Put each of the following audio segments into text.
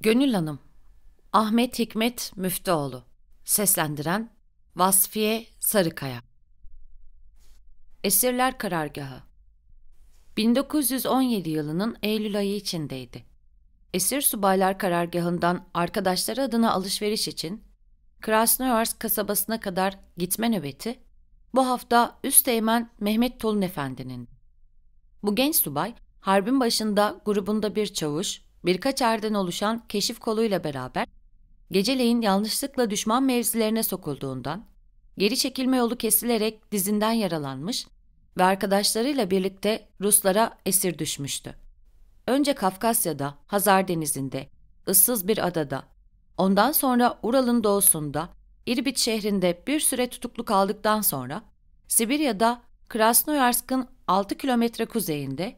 Gönül Hanım Ahmet Hikmet Müftüoğlu Seslendiren Vasfiye Sarıkaya Esirler Karargahı 1917 yılının Eylül ayı içindeydi. Esir Subaylar Karargahı'ndan arkadaşları adına alışveriş için Krasnoyarsk kasabasına kadar gitme nöbeti bu hafta Üsteğmen Mehmet Tolun Efendi'nin. Bu genç subay harbin başında grubunda bir çavuş, birkaç erden oluşan keşif koluyla beraber geceleyin yanlışlıkla düşman mevzilerine sokulduğundan geri çekilme yolu kesilerek dizinden yaralanmış ve arkadaşlarıyla birlikte Ruslara esir düşmüştü. Önce Kafkasya'da, Hazar Denizi'nde, ıssız bir adada, ondan sonra Ural'ın doğusunda, İrbit şehrinde bir süre tutuklu kaldıktan sonra Sibirya'da Krasnoyarsk'ın 6 kilometre kuzeyinde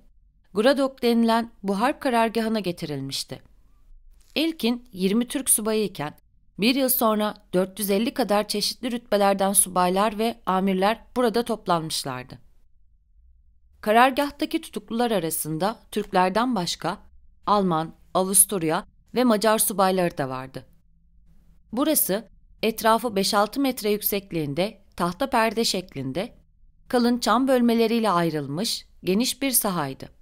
Gradok denilen bu harp karargahına getirilmişti. İlkin 20 Türk subayı iken bir yıl sonra 450 kadar çeşitli rütbelerden subaylar ve amirler burada toplanmışlardı. Karargahtaki tutuklular arasında Türklerden başka Alman, Avusturya ve Macar subayları da vardı. Burası etrafı 5-6 metre yüksekliğinde tahta perde şeklinde kalın çam bölmeleriyle ayrılmış geniş bir sahaydı.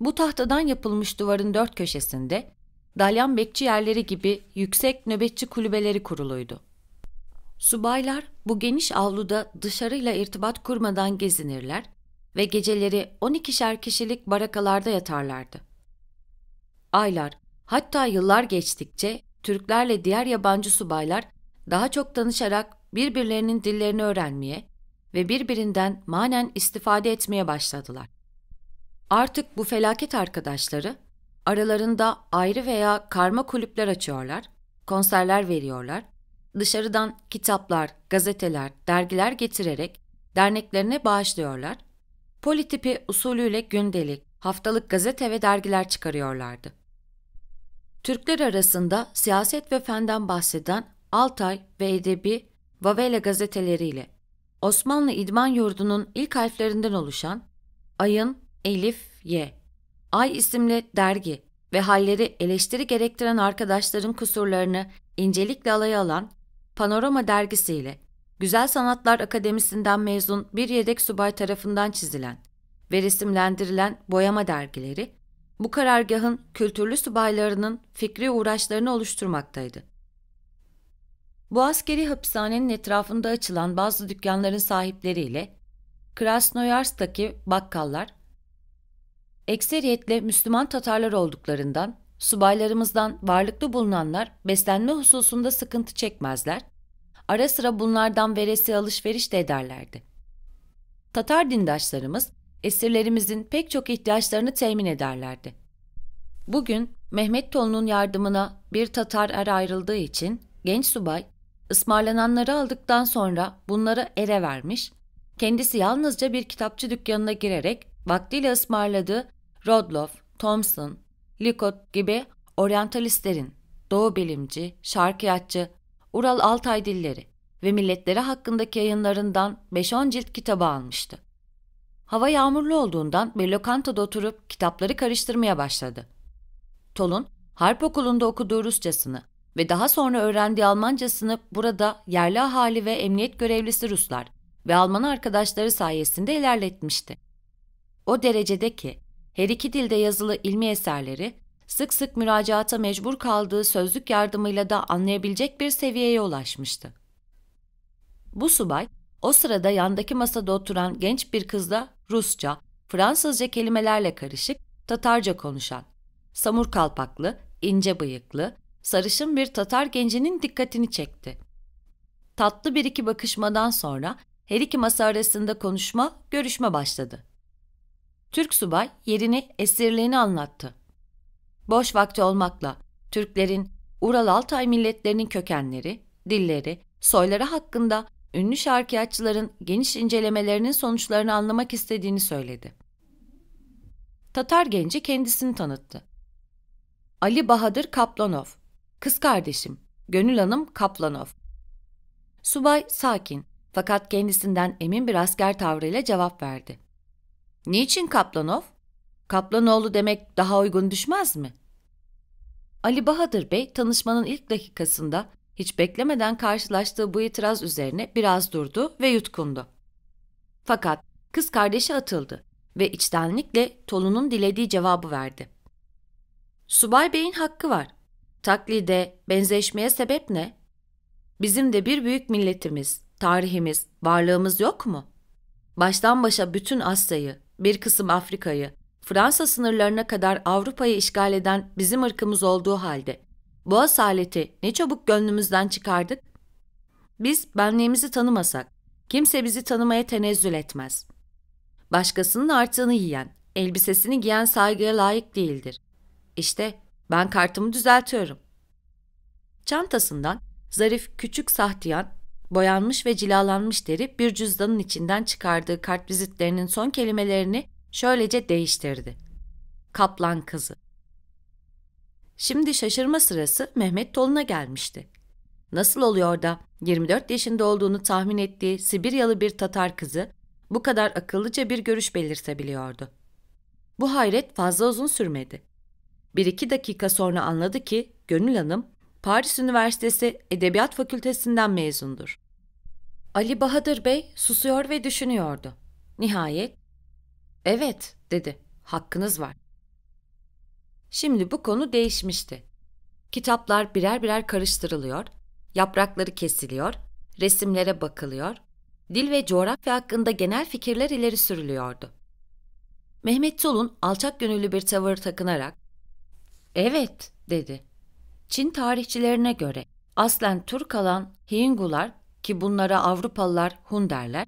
Bu tahtadan yapılmış duvarın dört köşesinde dalyan bekçi yerleri gibi yüksek nöbetçi kulübeleri kuruluydu. Subaylar bu geniş avluda dışarıyla irtibat kurmadan gezinirler ve geceleri 12'şer kişilik barakalarda yatarlardı. Aylar, hatta yıllar geçtikçe Türklerle diğer yabancı subaylar daha çok tanışarak birbirlerinin dillerini öğrenmeye ve birbirinden manen istifade etmeye başladılar. Artık bu felaket arkadaşları aralarında ayrı veya karma kulüpler açıyorlar, konserler veriyorlar, dışarıdan kitaplar, gazeteler, dergiler getirerek derneklerine bağışlıyorlar, politipi usulüyle gündelik, haftalık gazete ve dergiler çıkarıyorlardı. Türkler arasında siyaset ve fenden bahseden Altay ve Edebi Vavela gazeteleriyle Osmanlı İdman Yurdu'nun ilk harflerinden oluşan Ayın, Elif Y. Ay isimli dergi ve halleri eleştiri gerektiren arkadaşların kusurlarını incelikle alaya alan Panorama dergisiyle Güzel Sanatlar Akademisi'nden mezun bir yedek subay tarafından çizilen ve resimlendirilen boyama dergileri, bu karargahın kültürlü subaylarının fikri uğraşlarını oluşturmaktaydı. Bu askeri hapishanenin etrafında açılan bazı dükkanların sahipleriyle Krasnoyarsk'taki bakkallar ekseriyetle Müslüman Tatarlar olduklarından subaylarımızdan varlıklı bulunanlar beslenme hususunda sıkıntı çekmezler, ara sıra bunlardan veresi alışveriş de ederlerdi. Tatar dindaşlarımız esirlerimizin pek çok ihtiyaçlarını temin ederlerdi. Bugün Mehmet Tolu'nun yardımına bir Tatar er ayrıldığı için genç subay ısmarlananları aldıktan sonra bunları ere vermiş, kendisi yalnızca bir kitapçı dükkanına girerek vaktiyle ısmarladığı Rodloff, Thompson, Likot gibi oryantalistlerin, doğu bilimci, şarkiyatçı, Ural Altay dilleri ve milletleri hakkındaki yayınlarından 5-10 cilt kitabı almıştı. Hava yağmurlu olduğundan bir lokantada oturup kitapları karıştırmaya başladı. Tolun, harp okulunda okuduğu Rusçasını ve daha sonra öğrendiği Almancasını burada yerli ahali ve emniyet görevlisi Ruslar ve Alman arkadaşları sayesinde ilerletmişti. O derecede ki her iki dilde yazılı ilmi eserleri sık sık müracaata mecbur kaldığı sözlük yardımıyla da anlayabilecek bir seviyeye ulaşmıştı. Bu subay o sırada yandaki masada oturan genç bir kızla Rusça, Fransızca kelimelerle karışık Tatarca konuşan, samur kalpaklı, ince bıyıklı, sarışın bir Tatar gencinin dikkatini çekti. Tatlı bir iki bakışmadan sonra her iki masa arasında konuşma, görüşme başladı. Türk subay yerini esirliğini anlattı. Boş vakti olmakla Türklerin Ural Altay milletlerinin kökenleri, dilleri, soyları hakkında ünlü şarkiyatçıların geniş incelemelerinin sonuçlarını anlamak istediğini söyledi. Tatar genci kendisini tanıttı. Ali Bahadır Kaplanov, kız kardeşim, Gönül Hanım Kaplanov. Subay sakin fakat kendisinden emin bir asker tavrıyla cevap verdi. Niçin Kaplanov? Kaplanoğlu demek daha uygun düşmez mi? Ali Bahadır Bey tanışmanın ilk dakikasında hiç beklemeden karşılaştığı bu itiraz üzerine biraz durdu ve yutkundu. Fakat kız kardeşi atıldı ve içtenlikle Tolu'nun dilediği cevabı verdi. Subay Bey'in hakkı var. Taklide, benzeşmeye sebep ne? Bizim de bir büyük milletimiz, tarihimiz, varlığımız yok mu? Baştan başa bütün Asya'yı, bir kısım Afrika'yı, Fransa sınırlarına kadar Avrupa'yı işgal eden bizim ırkımız olduğu halde bu asaleti ne çabuk gönlümüzden çıkardık? Biz benliğimizi tanımasak kimse bizi tanımaya tenezzül etmez. Başkasının artığını yiyen, elbisesini giyen saygıya layık değildir. İşte ben kartımı düzeltiyorum. Çantasından zarif küçük sahtiyan boyanmış ve cilalanmış deri bir cüzdanın içinden çıkardığı kartvizitlerinin son kelimelerini şöylece değiştirdi. Kaplan kızı. Şimdi şaşırma sırası Mehmet Tolun'a gelmişti. Nasıl oluyor da 24 yaşında olduğunu tahmin ettiği Sibiryalı bir Tatar kızı bu kadar akıllıca bir görüş belirtebiliyordu. Bu hayret fazla uzun sürmedi. Bir iki dakika sonra anladı ki Gönül Hanım Paris Üniversitesi Edebiyat Fakültesinden mezundur. Ali Bahadır Bey susuyor ve düşünüyordu. Nihayet, evet dedi, hakkınız var. Şimdi bu konu değişmişti. Kitaplar birer birer karıştırılıyor, yaprakları kesiliyor, resimlere bakılıyor, dil ve coğrafya hakkında genel fikirler ileri sürülüyordu. Mehmet Solun alçak gönüllü bir tavır takınarak, ''Evet'' dedi. Çin tarihçilerine göre aslen Türk alan Hingular ki bunlara Avrupalılar Hun derler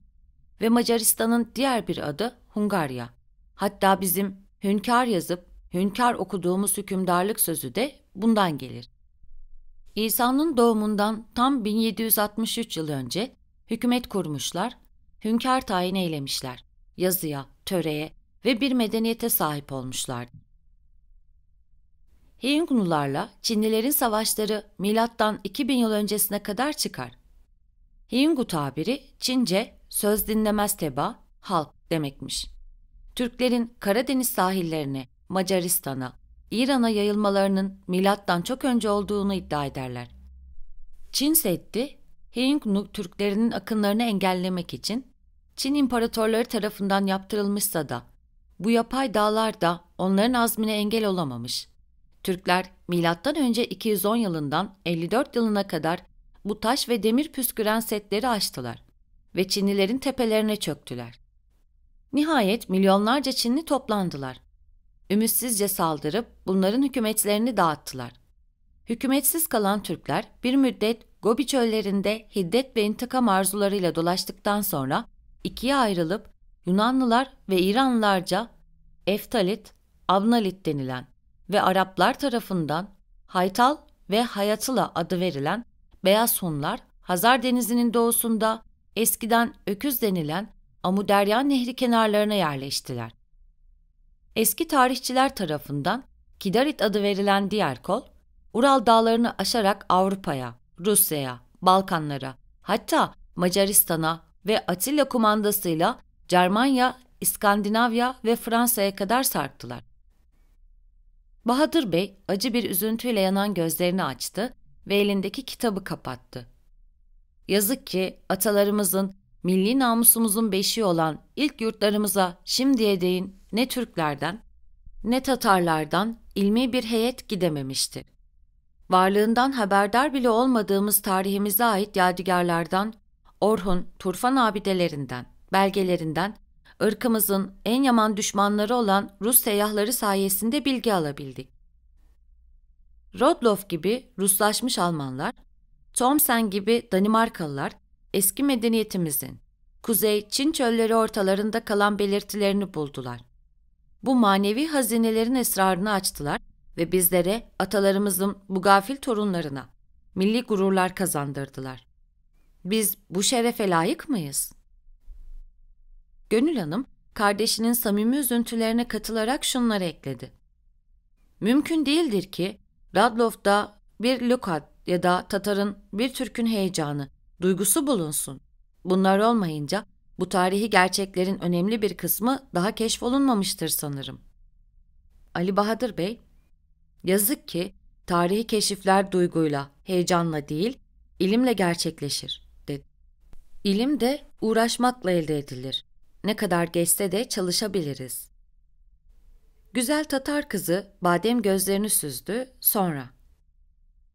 ve Macaristan'ın diğer bir adı Hungarya. Hatta bizim hünkâr yazıp hünkâr okuduğumuz hükümdarlık sözü de bundan gelir. İsa'nın doğumundan tam 1763 yıl önce hükümet kurmuşlar, hünkâr tayin eylemişler, yazıya, töreye ve bir medeniyete sahip olmuşlardı. Hiyunglularla Çinlilerin savaşları milattan 2000 yıl öncesine kadar çıkar. Hiyungu tabiri Çince söz dinlemez teba, halk demekmiş. Türklerin Karadeniz sahillerine, Macaristan'a, İran'a yayılmalarının milattan çok önce olduğunu iddia ederler. Çin Seddi, Hiyungnu Türklerinin akınlarını engellemek için Çin imparatorları tarafından yaptırılmışsa da bu yapay dağlar da onların azmine engel olamamış. Türkler milattan önce 210 yılından 54 yılına kadar bu taş ve demir püsküren setleri açtılar ve Çinlilerin tepelerine çöktüler. Nihayet milyonlarca Çinli toplandılar. Ümitsizce saldırıp bunların hükümetlerini dağıttılar. Hükümetsiz kalan Türkler bir müddet Gobi çöllerinde hiddet ve intikam arzularıyla dolaştıktan sonra ikiye ayrılıp Yunanlılar ve İranlılarca Eftalit, Abnalit denilen ve Araplar tarafından Haytal ve Hayatıla adı verilen Beyaz Hunlar, Hazar Denizi'nin doğusunda eskiden Öküz denilen Amuderyan Nehri kenarlarına yerleştiler. Eski tarihçiler tarafından Kidarit adı verilen diğer kol, Ural dağlarını aşarak Avrupa'ya, Rusya'ya, Balkanlara, hatta Macaristan'a ve Atilla kumandasıyla Cermanya, İskandinavya ve Fransa'ya kadar sarktılar. Bahadır Bey acı bir üzüntüyle yanan gözlerini açtı ve elindeki kitabı kapattı. Yazık ki atalarımızın, milli namusumuzun beşiği olan ilk yurtlarımıza şimdiye değin ne Türklerden ne Tatarlardan ilmi bir heyet gidememişti. Varlığından haberdar bile olmadığımız tarihimize ait yadigarlardan, Orhun, Turfan abidelerinden, belgelerinden, ırkımızın en yaman düşmanları olan Rus seyyahları sayesinde bilgi alabildik. Rodloff gibi Ruslaşmış Almanlar, Thomsen gibi Danimarkalılar eski medeniyetimizin Kuzey Çin çölleri ortalarında kalan belirtilerini buldular. Bu manevi hazinelerin esrarını açtılar ve bizlere atalarımızın bu gafil torunlarına milli gururlar kazandırdılar. Biz bu şerefe layık mıyız? Gönül Hanım kardeşinin samimi üzüntülerine katılarak şunları ekledi. Mümkün değildir ki Radlov'da bir Lukat ya da Tatar'ın bir Türk'ün heyecanı, duygusu bulunsun. Bunlar olmayınca bu tarihi gerçeklerin önemli bir kısmı daha keşfolunmamıştır sanırım. Ali Bahadır Bey, yazık ki tarihi keşifler duyguyla, heyecanla değil, ilimle gerçekleşir, dedi. İlim de uğraşmakla elde edilir. Ne kadar geçse de çalışabiliriz. Güzel Tatar kızı badem gözlerini süzdü, sonra.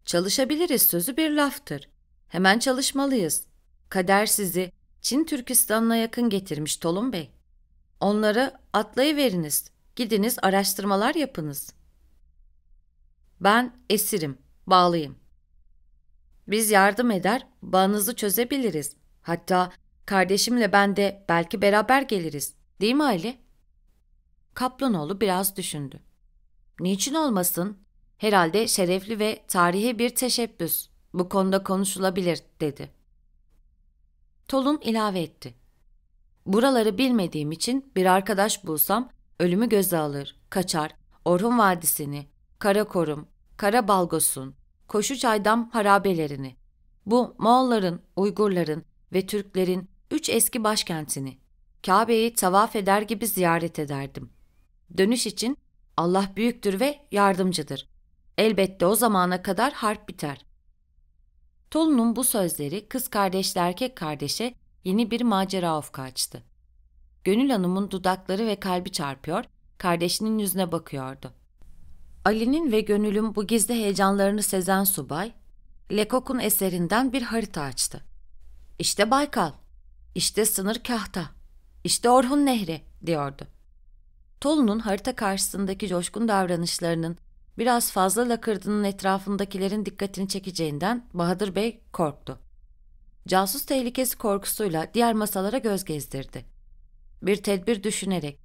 Çalışabiliriz sözü bir laftır. Hemen çalışmalıyız. Kader sizi Çin Türkistan'ına yakın getirmiş Tolun Bey. Onları atlayıveriniz, gidiniz araştırmalar yapınız. Ben esirim, bağlıyım. Biz yardım eder, bağınızı çözebiliriz. Hatta kardeşimle ben de belki beraber geliriz. Değil mi Ali?'' Kaplanoğlu biraz düşündü. Niçin olmasın? Herhalde şerefli ve tarihi bir teşebbüs. Bu konuda konuşulabilir dedi. Tolun ilave etti. Buraları bilmediğim için bir arkadaş bulsam ölümü göze alır, kaçar, Orhun Vadisi'ni, Karakorum, Karabalgos'un, Koşuçaydam harabelerini, bu Moğolların, Uygurların ve Türklerin üç eski başkentini, Kabe'yi tavaf eder gibi ziyaret ederdim. Dönüş için Allah büyüktür ve yardımcıdır. Elbette o zamana kadar harp biter. Tolun'un bu sözleri kız kardeşle erkek kardeşe yeni bir macera ufka açtı. Gönül Hanım'ın dudakları ve kalbi çarpıyor, kardeşinin yüzüne bakıyordu. Ali'nin ve Gönül'ün bu gizli heyecanlarını sezen subay, Lekok'un eserinden bir harita açtı. İşte Baykal, işte sınır kahta, işte Orhun Nehri diyordu. Tolu'nun harita karşısındaki coşkun davranışlarının biraz fazla lakırdının etrafındakilerin dikkatini çekeceğinden Bahadır Bey korktu. Casus tehlikesi korkusuyla diğer masalara göz gezdirdi. Bir tedbir düşünerek,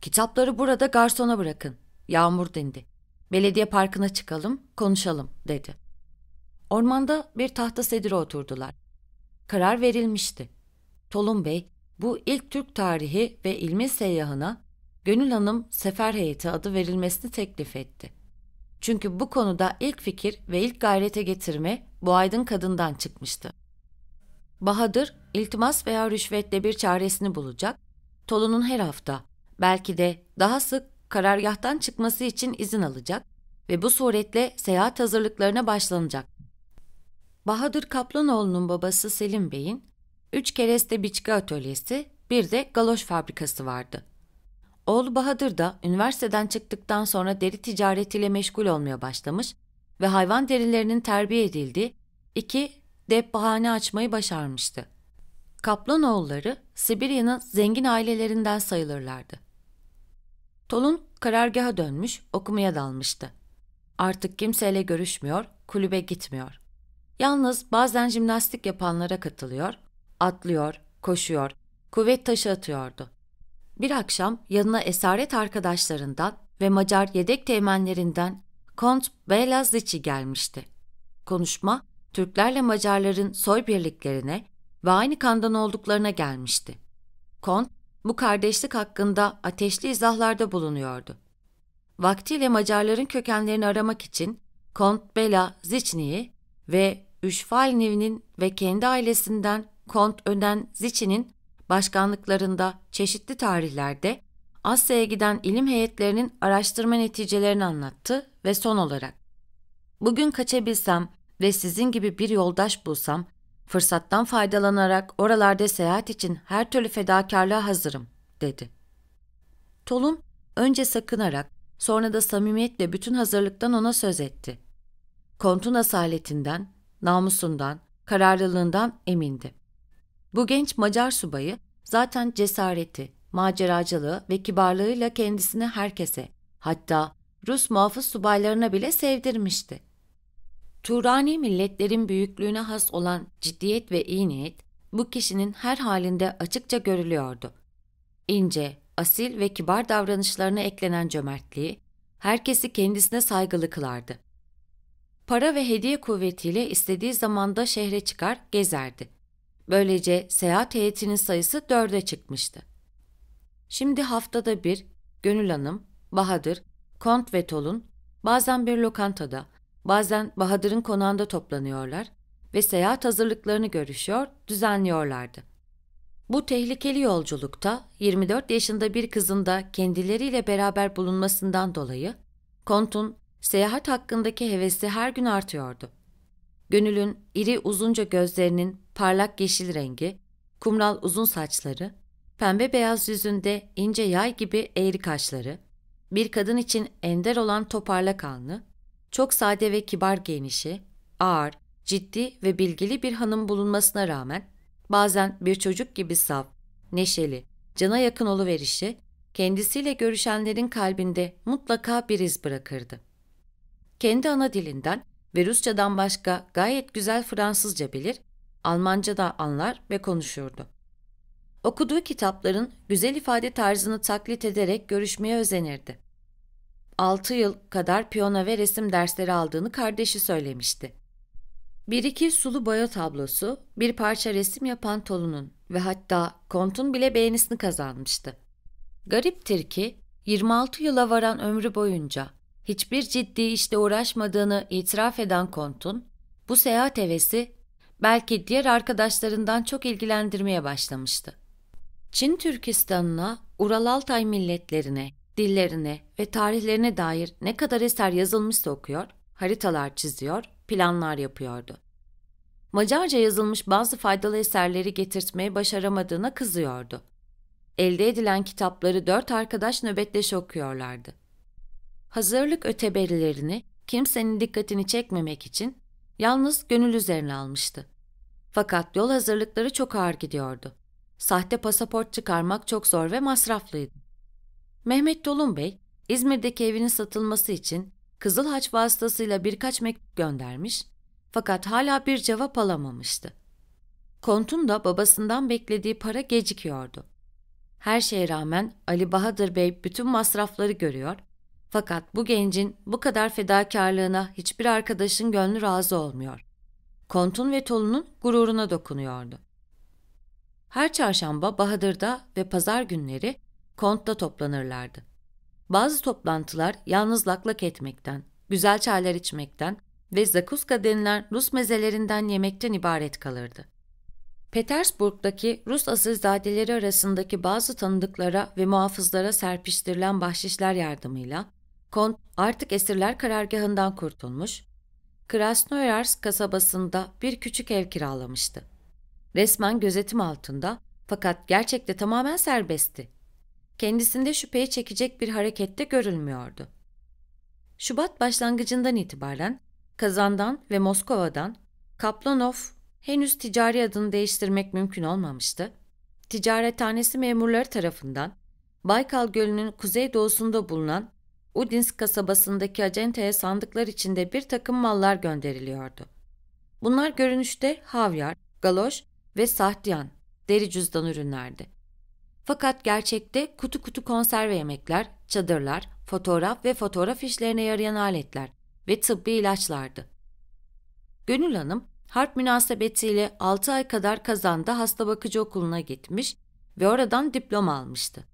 ''Kitapları burada garsona bırakın. Yağmur dindi. Belediye parkına çıkalım, konuşalım.'' dedi. Ormanda bir tahta sedire oturdular. Karar verilmişti. Tolun Bey, bu ilk Türk tarihi ve ilmi seyyahına Gönül Hanım sefer heyeti adı verilmesini teklif etti. Çünkü bu konuda ilk fikir ve ilk gayrete getirme bu aydın kadından çıkmıştı. Bahadır, iltimas veya rüşvetle bir çaresini bulacak, Tolu'nun her hafta, belki de daha sık karargahtan çıkması için izin alacak ve bu suretle seyahat hazırlıklarına başlanacak. Bahadır Kaplanoğlu'nun babası Selim Bey'in üç kereste biçki atölyesi, bir de galoş fabrikası vardı. Oğlu Bahadır da üniversiteden çıktıktan sonra deri ticaretiyle meşgul olmaya başlamış ve hayvan derilerinin terbiye edildiği iki depbahane açmayı başarmıştı. Kaplan oğulları Sibirya'nın zengin ailelerinden sayılırlardı. Tolun karargaha dönmüş, okumaya dalmıştı. Artık kimseyle görüşmüyor, kulübe gitmiyor. Yalnız bazen jimnastik yapanlara katılıyor, atlıyor, koşuyor, kuvvet taşı atıyordu. Bir akşam yanına esaret arkadaşlarından ve Macar yedek teğmenlerinden Kont Bela Zici gelmişti. Konuşma Türklerle Macarların soy birliklerine ve aynı kandan olduklarına gelmişti. Kont bu kardeşlik hakkında ateşli izahlarda bulunuyordu. Vaktiyle Macarların kökenlerini aramak için Kont Bela Ziçni'yi ve Üşfalniv'nin ve kendi ailesinden Kont Önen Ziçi'nin başkanlıklarında çeşitli tarihlerde Asya'ya giden ilim heyetlerinin araştırma neticelerini anlattı ve son olarak Bugün kaçabilsem ve sizin gibi bir yoldaş bulsam, fırsattan faydalanarak oralarda seyahat için her türlü fedakarlığa hazırım, dedi. Tolun önce sakınarak, sonra da samimiyetle bütün hazırlıktan ona söz etti. Kontun asaletinden, namusundan, kararlılığından emindi. Bu genç Macar subayı zaten cesareti, maceracılığı ve kibarlığıyla kendisini herkese, hatta Rus muhafız subaylarına bile sevdirmişti. Turani milletlerin büyüklüğüne has olan ciddiyet ve iyi niyet bu kişinin her halinde açıkça görülüyordu. İnce, asil ve kibar davranışlarına eklenen cömertliği herkesi kendisine saygılı kılardı. Para ve hediye kuvvetiyle istediği zamanda şehre çıkar, gezerdi Böylece seyahat heyetinin sayısı dörde çıkmıştı. Şimdi haftada bir Gönül Hanım, Bahadır, Kont ve Tolun bazen bir lokantada, bazen Bahadır'ın konağında toplanıyorlar ve seyahat hazırlıklarını görüşüyor, düzenliyorlardı. Bu tehlikeli yolculukta 24 yaşında bir kızın da kendileriyle beraber bulunmasından dolayı Kont'un seyahat hakkındaki hevesi her gün artıyordu. Gönül'ün iri uzunca gözlerinin parlak yeşil rengi, kumral uzun saçları, pembe beyaz yüzünde ince yay gibi eğri kaşları, bir kadın için ender olan toparlak alnı, çok sade ve kibar giyinişi, ağır, ciddi ve bilgili bir hanım bulunmasına rağmen bazen bir çocuk gibi saf, neşeli, cana yakın oluverişi kendisiyle görüşenlerin kalbinde mutlaka bir iz bırakırdı. Kendi ana dilinden ve Rusçadan başka gayet güzel Fransızca bilir Almanca da anlar ve konuşurdu. Okuduğu kitapların güzel ifade tarzını taklit ederek görüşmeye özenirdi. 6 yıl kadar piyano ve resim dersleri aldığını kardeşi söylemişti. Bir iki sulu boya tablosu, bir parça resim yapan Tolu'nun ve hatta Kont'un bile beğenisini kazanmıştı. Gariptir ki 26 yıla varan ömrü boyunca hiçbir ciddi işte uğraşmadığını itiraf eden Kont'un bu seyahat hevesi belki diğer arkadaşlarından çok ilgilendirmeye başlamıştı. Çin Türkistan'ına, Ural Altay milletlerine, dillerine ve tarihlerine dair ne kadar eser yazılmışsa okuyor, haritalar çiziyor, planlar yapıyordu. Macarca yazılmış bazı faydalı eserleri getirtmeyi başaramadığına kızıyordu. Elde edilen kitapları dört arkadaş nöbetleş okuyorlardı. Hazırlık öteberilerini kimsenin dikkatini çekmemek için Yalnız gönül üzerine almıştı. Fakat yol hazırlıkları çok ağır gidiyordu. Sahte pasaport çıkarmak çok zor ve masraflıydı. Mehmet Dolun Bey, İzmir'deki evinin satılması için Kızıl Haç vasıtasıyla birkaç mektup göndermiş fakat hala bir cevap alamamıştı. Kontun da babasından beklediği para gecikiyordu. Her şeye rağmen Ali Bahadır Bey bütün masrafları görüyor fakat bu gencin bu kadar fedakarlığına hiçbir arkadaşın gönlü razı olmuyor. Kontun ve Tolu'nun gururuna dokunuyordu. Her çarşamba Bahadır'da ve pazar günleri Kont'ta toplanırlardı. Bazı toplantılar yalnız laklak etmekten, güzel çaylar içmekten ve zakuska denilen Rus mezelerinden yemekten ibaret kalırdı. Petersburg'daki Rus asilzadeleri arasındaki bazı tanıdıklara ve muhafızlara serpiştirilen bahşişler yardımıyla Kont artık esirler karargahından kurtulmuş, Krasnoyarsk kasabasında bir küçük ev kiralamıştı. Resmen gözetim altında fakat gerçekte tamamen serbestti. Kendisinde şüpheye çekecek bir harekette görülmüyordu. Şubat başlangıcından itibaren Kazan'dan ve Moskova'dan Kaplanov henüz ticari adını değiştirmek mümkün olmamıştı. Ticarethanesi memurları tarafından Baykal Gölü'nün kuzeydoğusunda bulunan Udinsk kasabasındaki acenteye sandıklar içinde bir takım mallar gönderiliyordu. Bunlar görünüşte havyar, galoş ve sahtiyan, deri cüzdan ürünlerdi. Fakat gerçekte kutu kutu konserve yemekler, çadırlar, fotoğraf ve fotoğraf işlerine yarayan aletler ve tıbbi ilaçlardı. Gönül Hanım, harp münasebetiyle 6 ay kadar kazanda hasta bakıcı okuluna gitmiş ve oradan diploma almıştı.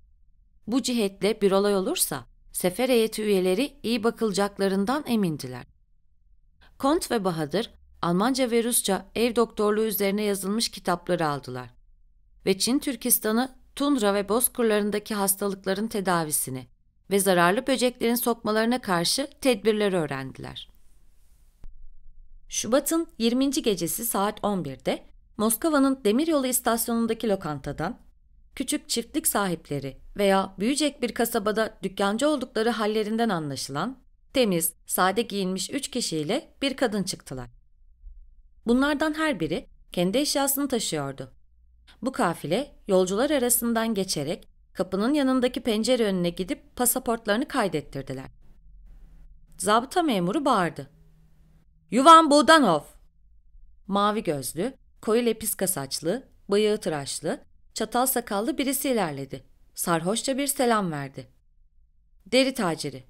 Bu cihetle bir olay olursa sefer heyeti üyeleri iyi bakılacaklarından emindiler. Kont ve Bahadır Almanca ve Rusça ev doktorluğu üzerine yazılmış kitapları aldılar ve Çin Türkistan'ı tundra ve bozkırlarındaki hastalıkların tedavisini ve zararlı böceklerin sokmalarına karşı tedbirleri öğrendiler. Şubat'ın 20. gecesi saat 11'de Moskova'nın demiryolu istasyonundaki lokantadan küçük çiftlik sahipleri veya büyüyecek bir kasabada dükkancı oldukları hallerinden anlaşılan temiz, sade giyinmiş üç kişiyle bir kadın çıktılar. Bunlardan her biri kendi eşyasını taşıyordu. Bu kafile yolcular arasından geçerek kapının yanındaki pencere önüne gidip pasaportlarını kaydettirdiler. Zabıta memuru bağırdı. Yuvan Budanov! Mavi gözlü, koyu lepiska saçlı, bıyığı tıraşlı, çatal sakallı birisi ilerledi sarhoşça bir selam verdi. Deri taciri.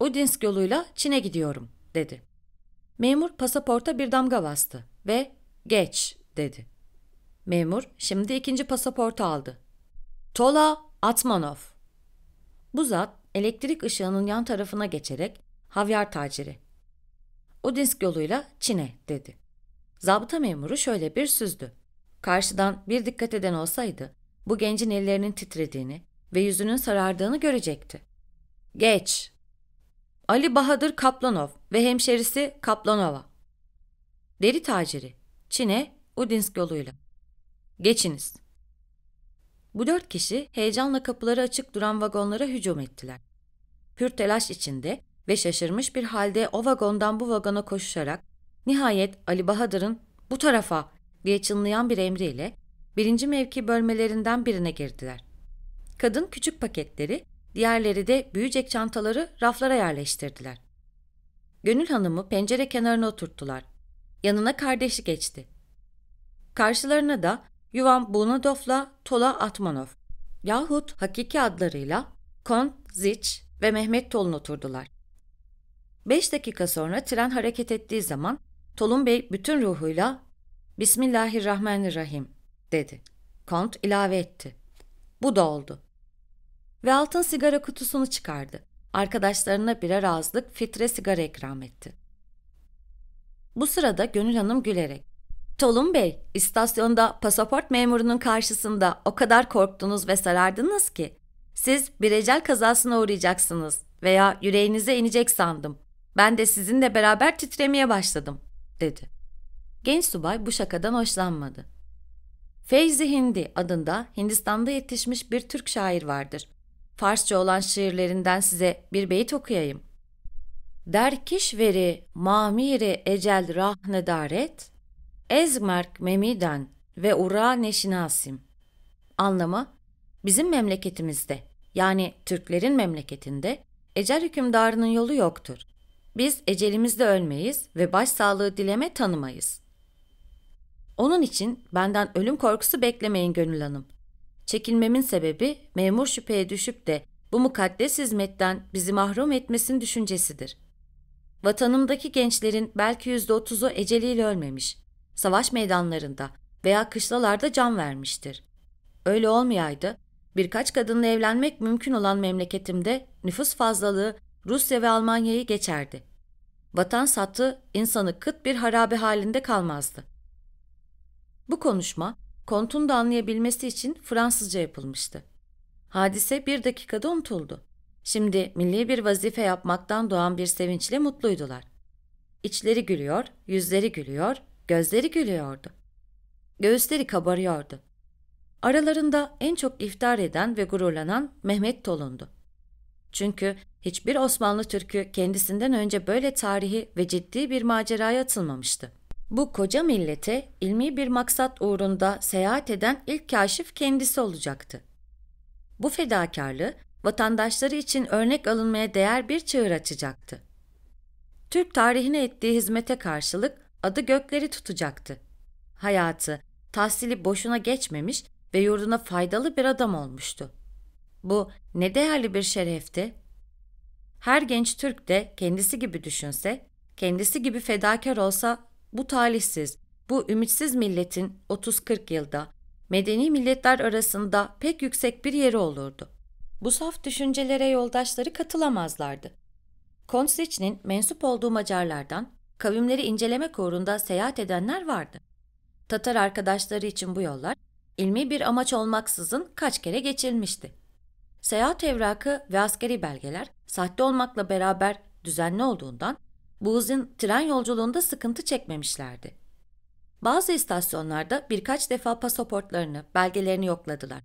Udinsk yoluyla Çin'e gidiyorum dedi. Memur pasaporta bir damga bastı ve geç dedi. Memur şimdi ikinci pasaportu aldı. Tola Atmanov. Bu zat elektrik ışığının yan tarafına geçerek havyar taciri. Udinsk yoluyla Çin'e dedi. Zabıta memuru şöyle bir süzdü. Karşıdan bir dikkat eden olsaydı bu gencin ellerinin titrediğini ve yüzünün sarardığını görecekti. Geç. Ali Bahadır Kaplanov ve hemşerisi Kaplanova. Deri taciri. Çin'e Udinsk yoluyla. Geçiniz. Bu dört kişi heyecanla kapıları açık duran vagonlara hücum ettiler. Pür telaş içinde ve şaşırmış bir halde o vagondan bu vagona koşuşarak nihayet Ali Bahadır'ın bu tarafa diye çınlayan bir emriyle birinci mevki bölmelerinden birine girdiler. Kadın küçük paketleri, diğerleri de büyüyecek çantaları raflara yerleştirdiler. Gönül Hanım'ı pencere kenarına oturttular. Yanına kardeşi geçti. Karşılarına da Yuvan Bunadov'la Tola Atmanov yahut hakiki adlarıyla Kont Ziç ve Mehmet Tolun oturdular. Beş dakika sonra tren hareket ettiği zaman Tolun Bey bütün ruhuyla Bismillahirrahmanirrahim dedi. Kont ilave etti. Bu da oldu. Ve altın sigara kutusunu çıkardı. Arkadaşlarına birer ağızlık fitre sigara ikram etti. Bu sırada Gönül Hanım gülerek Tolun Bey, istasyonda pasaport memurunun karşısında o kadar korktunuz ve sarardınız ki. Siz bir ecel kazasına uğrayacaksınız veya yüreğinize inecek sandım. Ben de sizinle beraber titremeye başladım, dedi. Genç subay bu şakadan hoşlanmadı. Feyzi Hindi adında Hindistan'da yetişmiş bir Türk şair vardır. Farsça olan şiirlerinden size bir beyit okuyayım. Derkiş veri mamiri ecel rahne daret ezmerk memiden ve ura neşinasim. Anlamı, bizim memleketimizde yani Türklerin memleketinde ecel hükümdarının yolu yoktur. Biz ecelimizde ölmeyiz ve başsağlığı dileme tanımayız.'' Onun için benden ölüm korkusu beklemeyin Gönül Hanım. Çekilmemin sebebi memur şüpheye düşüp de bu mukaddes hizmetten bizi mahrum etmesinin düşüncesidir. Vatanımdaki gençlerin belki yüzde otuzu eceliyle ölmemiş, savaş meydanlarında veya kışlalarda can vermiştir. Öyle olmayaydı, birkaç kadınla evlenmek mümkün olan memleketimde nüfus fazlalığı Rusya ve Almanya'yı geçerdi. Vatan sattı insanı kıt bir harabe halinde kalmazdı.'' Bu konuşma kontun da anlayabilmesi için Fransızca yapılmıştı. Hadise bir dakikada unutuldu. Şimdi milli bir vazife yapmaktan doğan bir sevinçle mutluydular. İçleri gülüyor, yüzleri gülüyor, gözleri gülüyordu. Göğüsleri kabarıyordu. Aralarında en çok iftihar eden ve gururlanan Mehmet Tolun'du. Çünkü hiçbir Osmanlı Türk'ü kendisinden önce böyle tarihi ve ciddi bir maceraya atılmamıştı. Bu koca millete ilmi bir maksat uğrunda seyahat eden ilk kaşif kendisi olacaktı. Bu fedakarlığı vatandaşları için örnek alınmaya değer bir çığır açacaktı. Türk tarihine ettiği hizmete karşılık adı gökleri tutacaktı. Hayatı, tahsili boşuna geçmemiş ve yurduna faydalı bir adam olmuştu. Bu ne değerli bir şerefti. Her genç Türk de kendisi gibi düşünse, kendisi gibi fedakar olsa bu talihsiz, bu ümitsiz milletin 30-40 yılda medeni milletler arasında pek yüksek bir yeri olurdu. Bu saf düşüncelere yoldaşları katılamazlardı. Konsliç'nin mensup olduğu Macarlardan kavimleri incelemek uğrunda seyahat edenler vardı. Tatar arkadaşları için bu yollar ilmi bir amaç olmaksızın kaç kere geçilmişti. Seyahat evrakı ve askeri belgeler sahte olmakla beraber düzenli olduğundan Booz'un tren yolculuğunda sıkıntı çekmemişlerdi. Bazı istasyonlarda birkaç defa pasaportlarını, belgelerini yokladılar.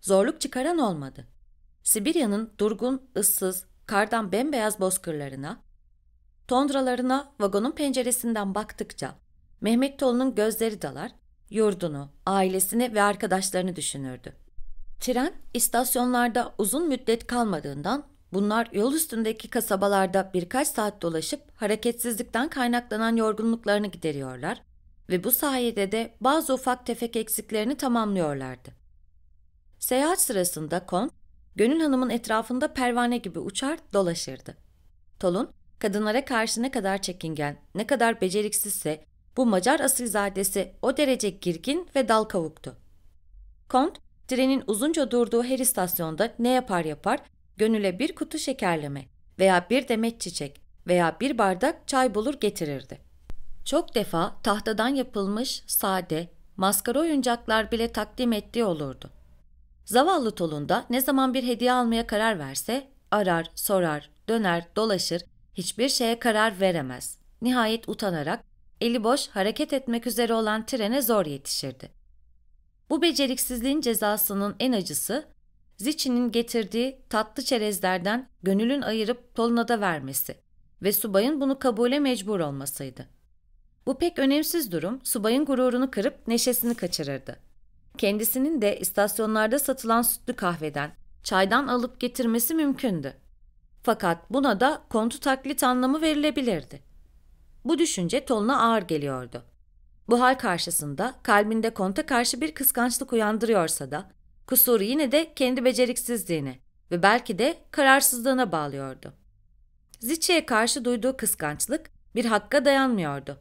Zorluk çıkaran olmadı. Sibirya'nın durgun, ıssız, kardan bembeyaz bozkırlarına, tondralarına vagonun penceresinden baktıkça Mehmet Tolu'nun gözleri dalar, yurdunu, ailesini ve arkadaşlarını düşünürdü. Tren istasyonlarda uzun müddet kalmadığından Bunlar yol üstündeki kasabalarda birkaç saat dolaşıp hareketsizlikten kaynaklanan yorgunluklarını gideriyorlar ve bu sayede de bazı ufak tefek eksiklerini tamamlıyorlardı. Seyahat sırasında kon, Gönül Hanım'ın etrafında pervane gibi uçar, dolaşırdı. Tolun, kadınlara karşı ne kadar çekingen, ne kadar beceriksizse bu Macar asilzadesi o derece girgin ve dal kavuktu. Kont, trenin uzunca durduğu her istasyonda ne yapar yapar gönüle bir kutu şekerleme veya bir demet çiçek veya bir bardak çay bulur getirirdi. Çok defa tahtadan yapılmış sade, maskara oyuncaklar bile takdim ettiği olurdu. Zavallı Tolunda ne zaman bir hediye almaya karar verse arar, sorar, döner, dolaşır, hiçbir şeye karar veremez. Nihayet utanarak eli boş hareket etmek üzere olan trene zor yetişirdi. Bu beceriksizliğin cezasının en acısı Ziçi'nin getirdiği tatlı çerezlerden gönülün ayırıp Toluna'da vermesi ve subayın bunu kabule mecbur olmasıydı. Bu pek önemsiz durum subayın gururunu kırıp neşesini kaçırırdı. Kendisinin de istasyonlarda satılan sütlü kahveden, çaydan alıp getirmesi mümkündü. Fakat buna da kontu taklit anlamı verilebilirdi. Bu düşünce Toluna ağır geliyordu. Bu hal karşısında kalbinde konta karşı bir kıskançlık uyandırıyorsa da Kusuru yine de kendi beceriksizliğine ve belki de kararsızlığına bağlıyordu. Ziçe'ye karşı duyduğu kıskançlık bir hakka dayanmıyordu.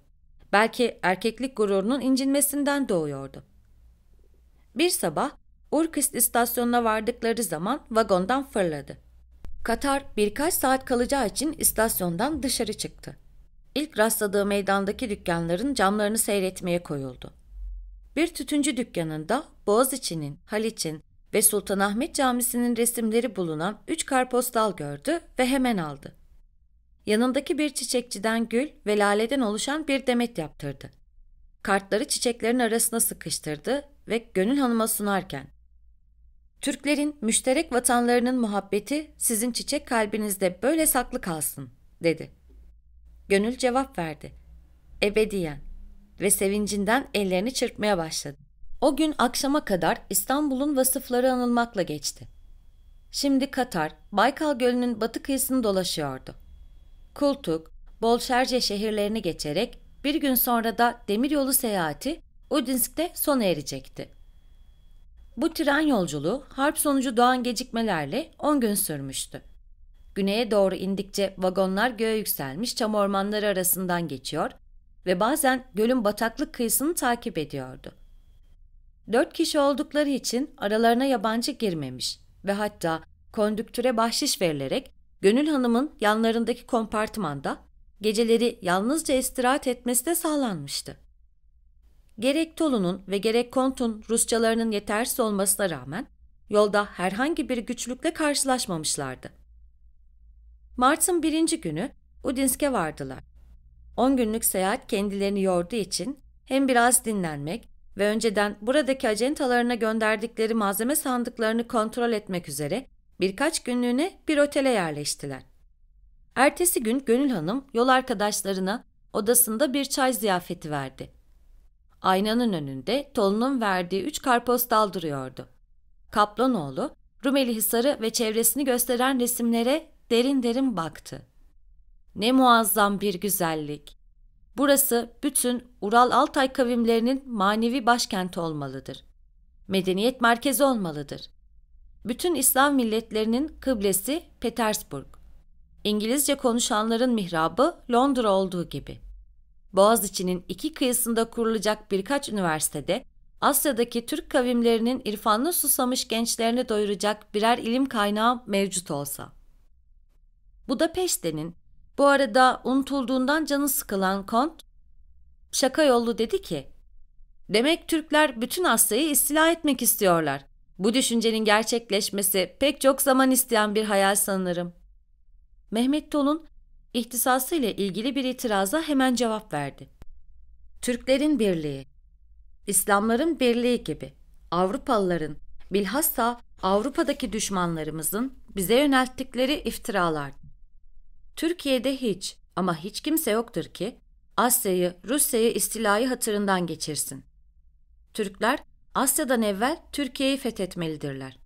Belki erkeklik gururunun incinmesinden doğuyordu. Bir sabah Urkist istasyonuna vardıkları zaman vagondan fırladı. Katar birkaç saat kalacağı için istasyondan dışarı çıktı. İlk rastladığı meydandaki dükkanların camlarını seyretmeye koyuldu. Bir tütüncü dükkanında Boğaziçi'nin, Haliç'in ve Sultanahmet Camisi'nin resimleri bulunan üç karpostal gördü ve hemen aldı. Yanındaki bir çiçekçiden gül ve laleden oluşan bir demet yaptırdı. Kartları çiçeklerin arasına sıkıştırdı ve Gönül Hanım'a sunarken Türklerin müşterek vatanlarının muhabbeti sizin çiçek kalbinizde böyle saklı kalsın, dedi. Gönül cevap verdi. Ebediyen ve sevincinden ellerini çırpmaya başladı. O gün akşama kadar İstanbul'un vasıfları anılmakla geçti. Şimdi Katar, Baykal Gölü'nün batı kıyısını dolaşıyordu. Kultuk, Bolşerce şehirlerini geçerek bir gün sonra da demiryolu seyahati Udinsk'te sona erecekti. Bu tren yolculuğu harp sonucu doğan gecikmelerle 10 gün sürmüştü. Güneye doğru indikçe vagonlar göğe yükselmiş çam ormanları arasından geçiyor, ve bazen gölün bataklık kıyısını takip ediyordu. Dört kişi oldukları için aralarına yabancı girmemiş ve hatta kondüktüre bahşiş verilerek Gönül Hanım'ın yanlarındaki kompartmanda geceleri yalnızca istirahat etmesi de sağlanmıştı. Gerek Tolu'nun ve gerek Kont'un Rusçalarının yetersiz olmasına rağmen yolda herhangi bir güçlükle karşılaşmamışlardı. Mart'ın birinci günü Udinsk'e vardılar. 10 günlük seyahat kendilerini yorduğu için hem biraz dinlenmek ve önceden buradaki acentalarına gönderdikleri malzeme sandıklarını kontrol etmek üzere birkaç günlüğüne bir otele yerleştiler. Ertesi gün Gönül Hanım yol arkadaşlarına odasında bir çay ziyafeti verdi. Aynanın önünde Tolun'un verdiği üç karpostal duruyordu. Kaplanoğlu, Rumeli Hisarı ve çevresini gösteren resimlere derin derin baktı. Ne muazzam bir güzellik. Burası bütün Ural-Altay kavimlerinin manevi başkenti olmalıdır. Medeniyet merkezi olmalıdır. Bütün İslam milletlerinin kıblesi Petersburg. İngilizce konuşanların mihrabı Londra olduğu gibi. Boğaziçi'nin iki kıyısında kurulacak birkaç üniversitede Asya'daki Türk kavimlerinin irfanlı susamış gençlerini doyuracak birer ilim kaynağı mevcut olsa. Budapeşte'nin bu arada unutulduğundan canı sıkılan Kont, şaka yollu dedi ki, ''Demek Türkler bütün Asya'yı istila etmek istiyorlar. Bu düşüncenin gerçekleşmesi pek çok zaman isteyen bir hayal sanırım.'' Mehmet Tolun, ihtisası ile ilgili bir itiraza hemen cevap verdi. Türklerin birliği, İslamların birliği gibi Avrupalıların, bilhassa Avrupa'daki düşmanlarımızın bize yönelttikleri iftiralar. Türkiye'de hiç ama hiç kimse yoktur ki Asya'yı, Rusya'yı istilayı hatırından geçirsin. Türkler Asya'dan evvel Türkiye'yi fethetmelidirler.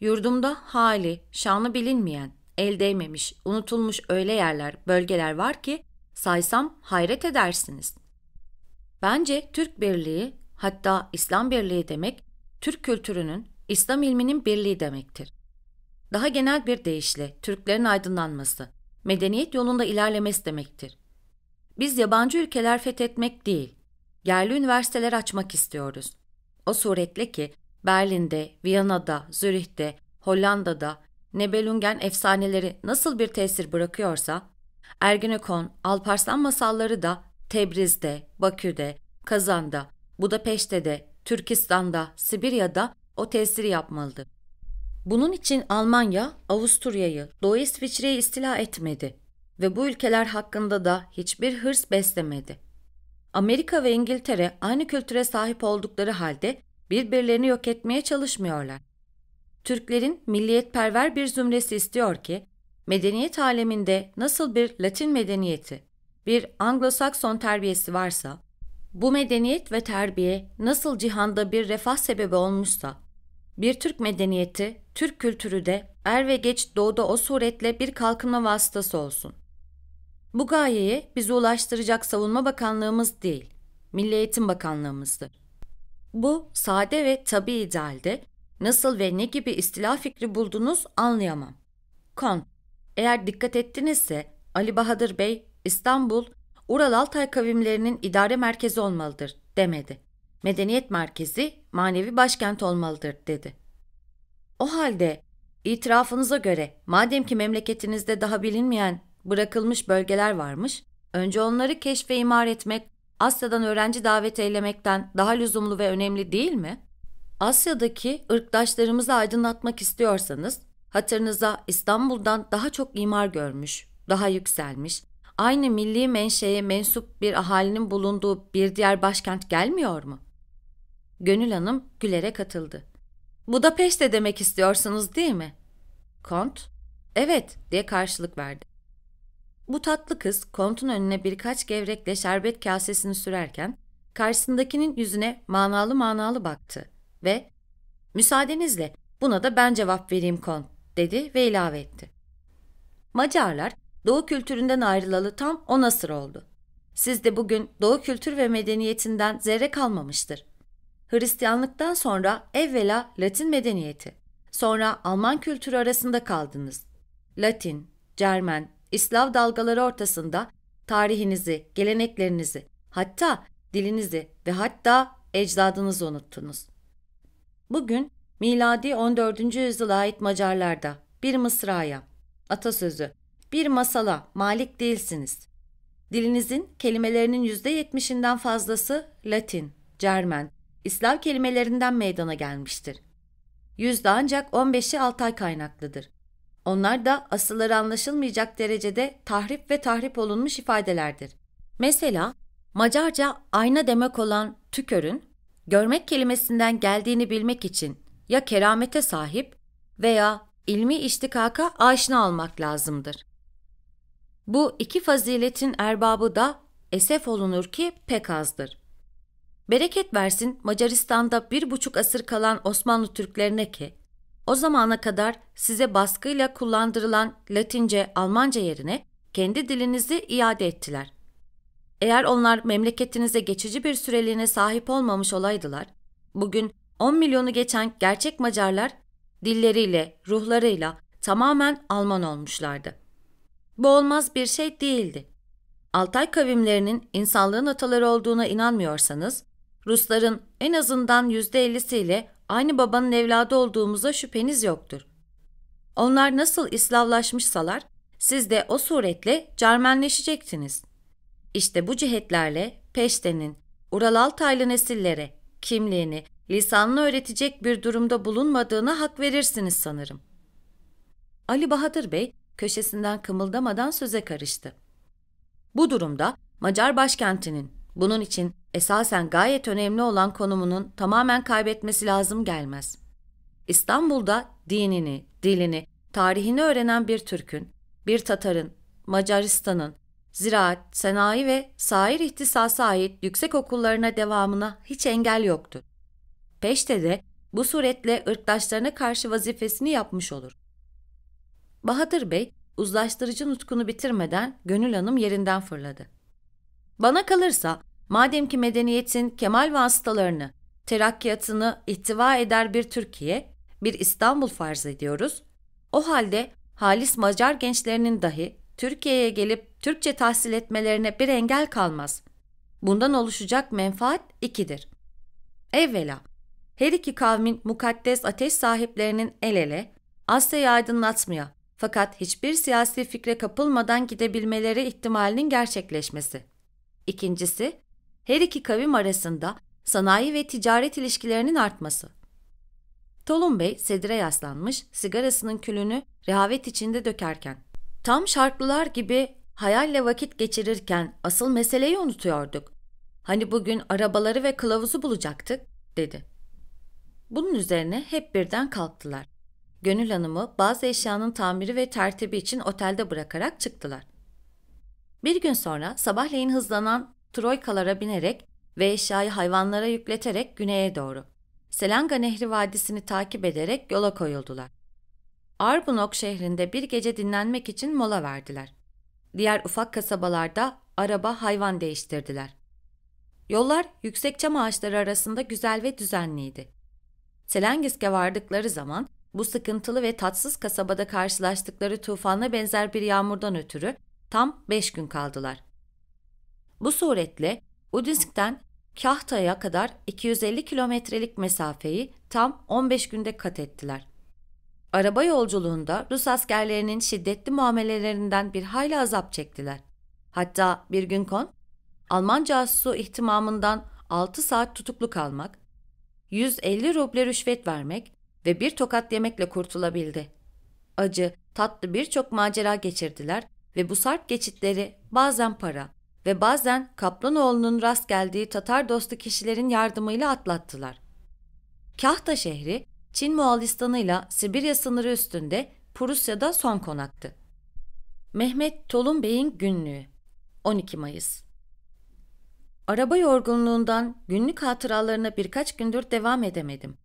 Yurdumda hali, şanı bilinmeyen, el değmemiş, unutulmuş öyle yerler, bölgeler var ki saysam hayret edersiniz. Bence Türk Birliği hatta İslam Birliği demek Türk kültürünün, İslam ilminin birliği demektir. Daha genel bir deyişle Türklerin aydınlanması, medeniyet yolunda ilerlemesi demektir. Biz yabancı ülkeler fethetmek değil, yerli üniversiteler açmak istiyoruz. O suretle ki Berlin'de, Viyana'da, Zürih'te, Hollanda'da Nebelungen efsaneleri nasıl bir tesir bırakıyorsa, Ergenekon, Alparslan masalları da Tebriz'de, Bakü'de, Kazan'da, Budapeşte'de, Türkistan'da, Sibirya'da o tesiri yapmalıdır. Bunun için Almanya, Avusturya'yı, Doğu İsviçre'yi istila etmedi ve bu ülkeler hakkında da hiçbir hırs beslemedi. Amerika ve İngiltere aynı kültüre sahip oldukları halde birbirlerini yok etmeye çalışmıyorlar. Türklerin milliyetperver bir zümresi istiyor ki, medeniyet aleminde nasıl bir Latin medeniyeti, bir Anglo-Sakson terbiyesi varsa, bu medeniyet ve terbiye nasıl cihanda bir refah sebebi olmuşsa, bir Türk medeniyeti, Türk kültürü de er ve geç doğuda o suretle bir kalkınma vasıtası olsun. Bu gayeye bizi ulaştıracak Savunma Bakanlığımız değil, Milli Eğitim Bakanlığımızdır. Bu sade ve tabi idealde nasıl ve ne gibi istila fikri buldunuz anlayamam. Kon, eğer dikkat ettinizse Ali Bahadır Bey İstanbul, Ural Altay kavimlerinin idare merkezi olmalıdır demedi. Medeniyet merkezi manevi başkent olmalıdır dedi. O halde itirafınıza göre madem ki memleketinizde daha bilinmeyen bırakılmış bölgeler varmış, önce onları keşfe imar etmek, Asya'dan öğrenci davet eylemekten daha lüzumlu ve önemli değil mi? Asya'daki ırktaşlarımızı aydınlatmak istiyorsanız, hatırınıza İstanbul'dan daha çok imar görmüş, daha yükselmiş, aynı milli menşeye mensup bir ahalinin bulunduğu bir diğer başkent gelmiyor mu? Gönül Hanım gülerek katıldı. Budapeşte demek istiyorsunuz değil mi? Kont, evet diye karşılık verdi. Bu tatlı kız kontun önüne birkaç gevrekle şerbet kasesini sürerken karşısındakinin yüzüne manalı manalı baktı ve ''Müsaadenizle buna da ben cevap vereyim kont'' dedi ve ilave etti. Macarlar Doğu kültüründen ayrılalı tam 10 asır oldu. Siz de bugün Doğu kültür ve medeniyetinden zerre kalmamıştır. Hristiyanlıktan sonra evvela Latin medeniyeti, sonra Alman kültürü arasında kaldınız. Latin, Cermen, İslav dalgaları ortasında tarihinizi, geleneklerinizi, hatta dilinizi ve hatta ecdadınızı unuttunuz. Bugün miladi 14. yüzyıla ait Macarlarda bir mısraya, atasözü, bir masala malik değilsiniz. Dilinizin kelimelerinin %70'inden fazlası Latin, Cermen, İslam kelimelerinden meydana gelmiştir. Yüzde ancak 15'i Altay kaynaklıdır. Onlar da asılları anlaşılmayacak derecede tahrip ve tahrip olunmuş ifadelerdir. Mesela Macarca ayna demek olan tükörün görmek kelimesinden geldiğini bilmek için ya keramete sahip veya ilmi iştikaka aşina olmak lazımdır. Bu iki faziletin erbabı da esef olunur ki pek azdır. Bereket versin Macaristan'da bir buçuk asır kalan Osmanlı Türklerine ki, o zamana kadar size baskıyla kullandırılan Latince, Almanca yerine kendi dilinizi iade ettiler. Eğer onlar memleketinize geçici bir süreliğine sahip olmamış olaydılar, bugün 10 milyonu geçen gerçek Macarlar dilleriyle, ruhlarıyla tamamen Alman olmuşlardı. Bu olmaz bir şey değildi. Altay kavimlerinin insanlığın ataları olduğuna inanmıyorsanız, Rusların en azından yüzde ellisiyle aynı babanın evladı olduğumuza şüpheniz yoktur. Onlar nasıl İslavlaşmışsalar, siz de o suretle Cermenleşecektiniz. İşte bu cihetlerle Peşte'nin, Ural Altaylı nesillere kimliğini, lisanını öğretecek bir durumda bulunmadığına hak verirsiniz sanırım. Ali Bahadır Bey köşesinden kımıldamadan söze karıştı. Bu durumda Macar başkentinin, bunun için esasen gayet önemli olan konumunun tamamen kaybetmesi lazım gelmez. İstanbul'da dinini, dilini, tarihini öğrenen bir Türk'ün, bir Tatar'ın, Macaristan'ın, ziraat, sanayi ve sair ihtisasa ait yüksek okullarına devamına hiç engel yoktur. Peşte de bu suretle ırktaşlarına karşı vazifesini yapmış olur. Bahadır Bey, uzlaştırıcı nutkunu bitirmeden Gönül Hanım yerinden fırladı. Bana kalırsa Madem ki medeniyetin kemal vasıtalarını, terakkiyatını ihtiva eder bir Türkiye, bir İstanbul farz ediyoruz, o halde halis Macar gençlerinin dahi Türkiye'ye gelip Türkçe tahsil etmelerine bir engel kalmaz. Bundan oluşacak menfaat ikidir. Evvela, her iki kavmin mukaddes ateş sahiplerinin el ele, Asya'yı aydınlatmaya fakat hiçbir siyasi fikre kapılmadan gidebilmeleri ihtimalinin gerçekleşmesi. İkincisi, her iki kavim arasında sanayi ve ticaret ilişkilerinin artması. Tolun Bey sedire yaslanmış sigarasının külünü rehavet içinde dökerken, tam şarklılar gibi hayalle vakit geçirirken asıl meseleyi unutuyorduk. Hani bugün arabaları ve kılavuzu bulacaktık, dedi. Bunun üzerine hep birden kalktılar. Gönül Hanım'ı bazı eşyanın tamiri ve tertibi için otelde bırakarak çıktılar. Bir gün sonra sabahleyin hızlanan troykalara binerek ve eşyayı hayvanlara yükleterek güneye doğru. Selanga Nehri Vadisi'ni takip ederek yola koyuldular. Arbunok şehrinde bir gece dinlenmek için mola verdiler. Diğer ufak kasabalarda araba hayvan değiştirdiler. Yollar yüksek çam ağaçları arasında güzel ve düzenliydi. Selengisk'e vardıkları zaman bu sıkıntılı ve tatsız kasabada karşılaştıkları tufanla benzer bir yağmurdan ötürü tam beş gün kaldılar. Bu suretle Udinsk'ten Kahta'ya kadar 250 kilometrelik mesafeyi tam 15 günde kat ettiler. Araba yolculuğunda Rus askerlerinin şiddetli muamelelerinden bir hayli azap çektiler. Hatta bir gün kon, Alman casusu ihtimamından 6 saat tutuklu kalmak, 150 ruble rüşvet vermek ve bir tokat yemekle kurtulabildi. Acı, tatlı birçok macera geçirdiler ve bu sarp geçitleri bazen para, ve bazen Kaplanoğlu'nun rast geldiği Tatar dostu kişilerin yardımıyla atlattılar. Kahta şehri, Çin Moğolistanı ile Sibirya sınırı üstünde Prusya'da son konaktı. Mehmet Tolun Bey'in günlüğü 12 Mayıs Araba yorgunluğundan günlük hatıralarına birkaç gündür devam edemedim.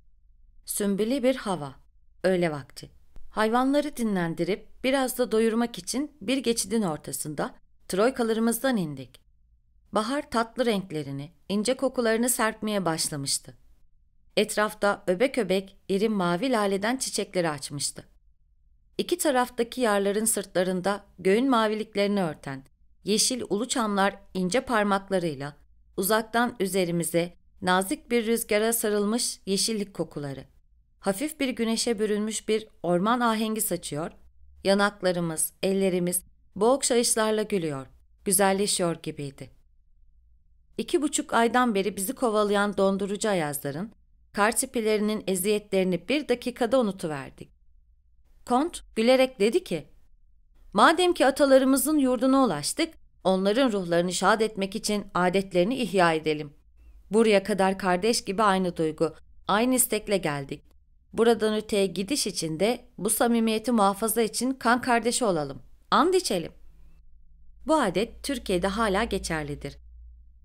Sümbülü bir hava. Öğle vakti. Hayvanları dinlendirip biraz da doyurmak için bir geçidin ortasında Troykalarımızdan indik. Bahar tatlı renklerini, ince kokularını serpmeye başlamıştı. Etrafta öbek öbek iri mavi laleden çiçekleri açmıştı. İki taraftaki yarların sırtlarında göğün maviliklerini örten yeşil ulu çamlar ince parmaklarıyla uzaktan üzerimize nazik bir rüzgara sarılmış yeşillik kokuları. Hafif bir güneşe bürünmüş bir orman ahengi saçıyor, yanaklarımız, ellerimiz Boğuk şahışlarla gülüyor, güzelleşiyor gibiydi. İki buçuk aydan beri bizi kovalayan dondurucu ayazların, kar tipilerinin eziyetlerini bir dakikada unutuverdik. Kont gülerek dedi ki, ''Madem ki atalarımızın yurduna ulaştık, onların ruhlarını şad etmek için adetlerini ihya edelim. Buraya kadar kardeş gibi aynı duygu, aynı istekle geldik. Buradan öteye gidiş için de bu samimiyeti muhafaza için kan kardeşi olalım. And içelim. Bu adet Türkiye'de hala geçerlidir.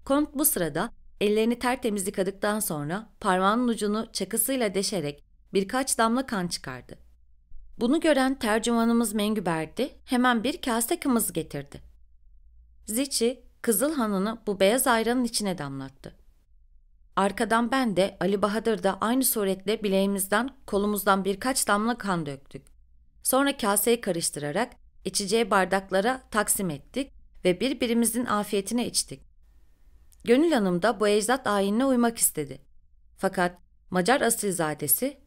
Kont bu sırada ellerini tertemiz yıkadıktan sonra parmağının ucunu çakısıyla deşerek birkaç damla kan çıkardı. Bunu gören tercümanımız Mengüberdi hemen bir kase kımız getirdi. Ziçi, Kızıl Han'ını bu beyaz ayranın içine damlattı. Arkadan ben de Ali Bahadır da aynı suretle bileğimizden kolumuzdan birkaç damla kan döktük. Sonra kaseyi karıştırarak içeceği bardaklara taksim ettik ve birbirimizin afiyetine içtik. Gönül Hanım da bu ecdat ayinine uymak istedi. Fakat Macar asilzadesi,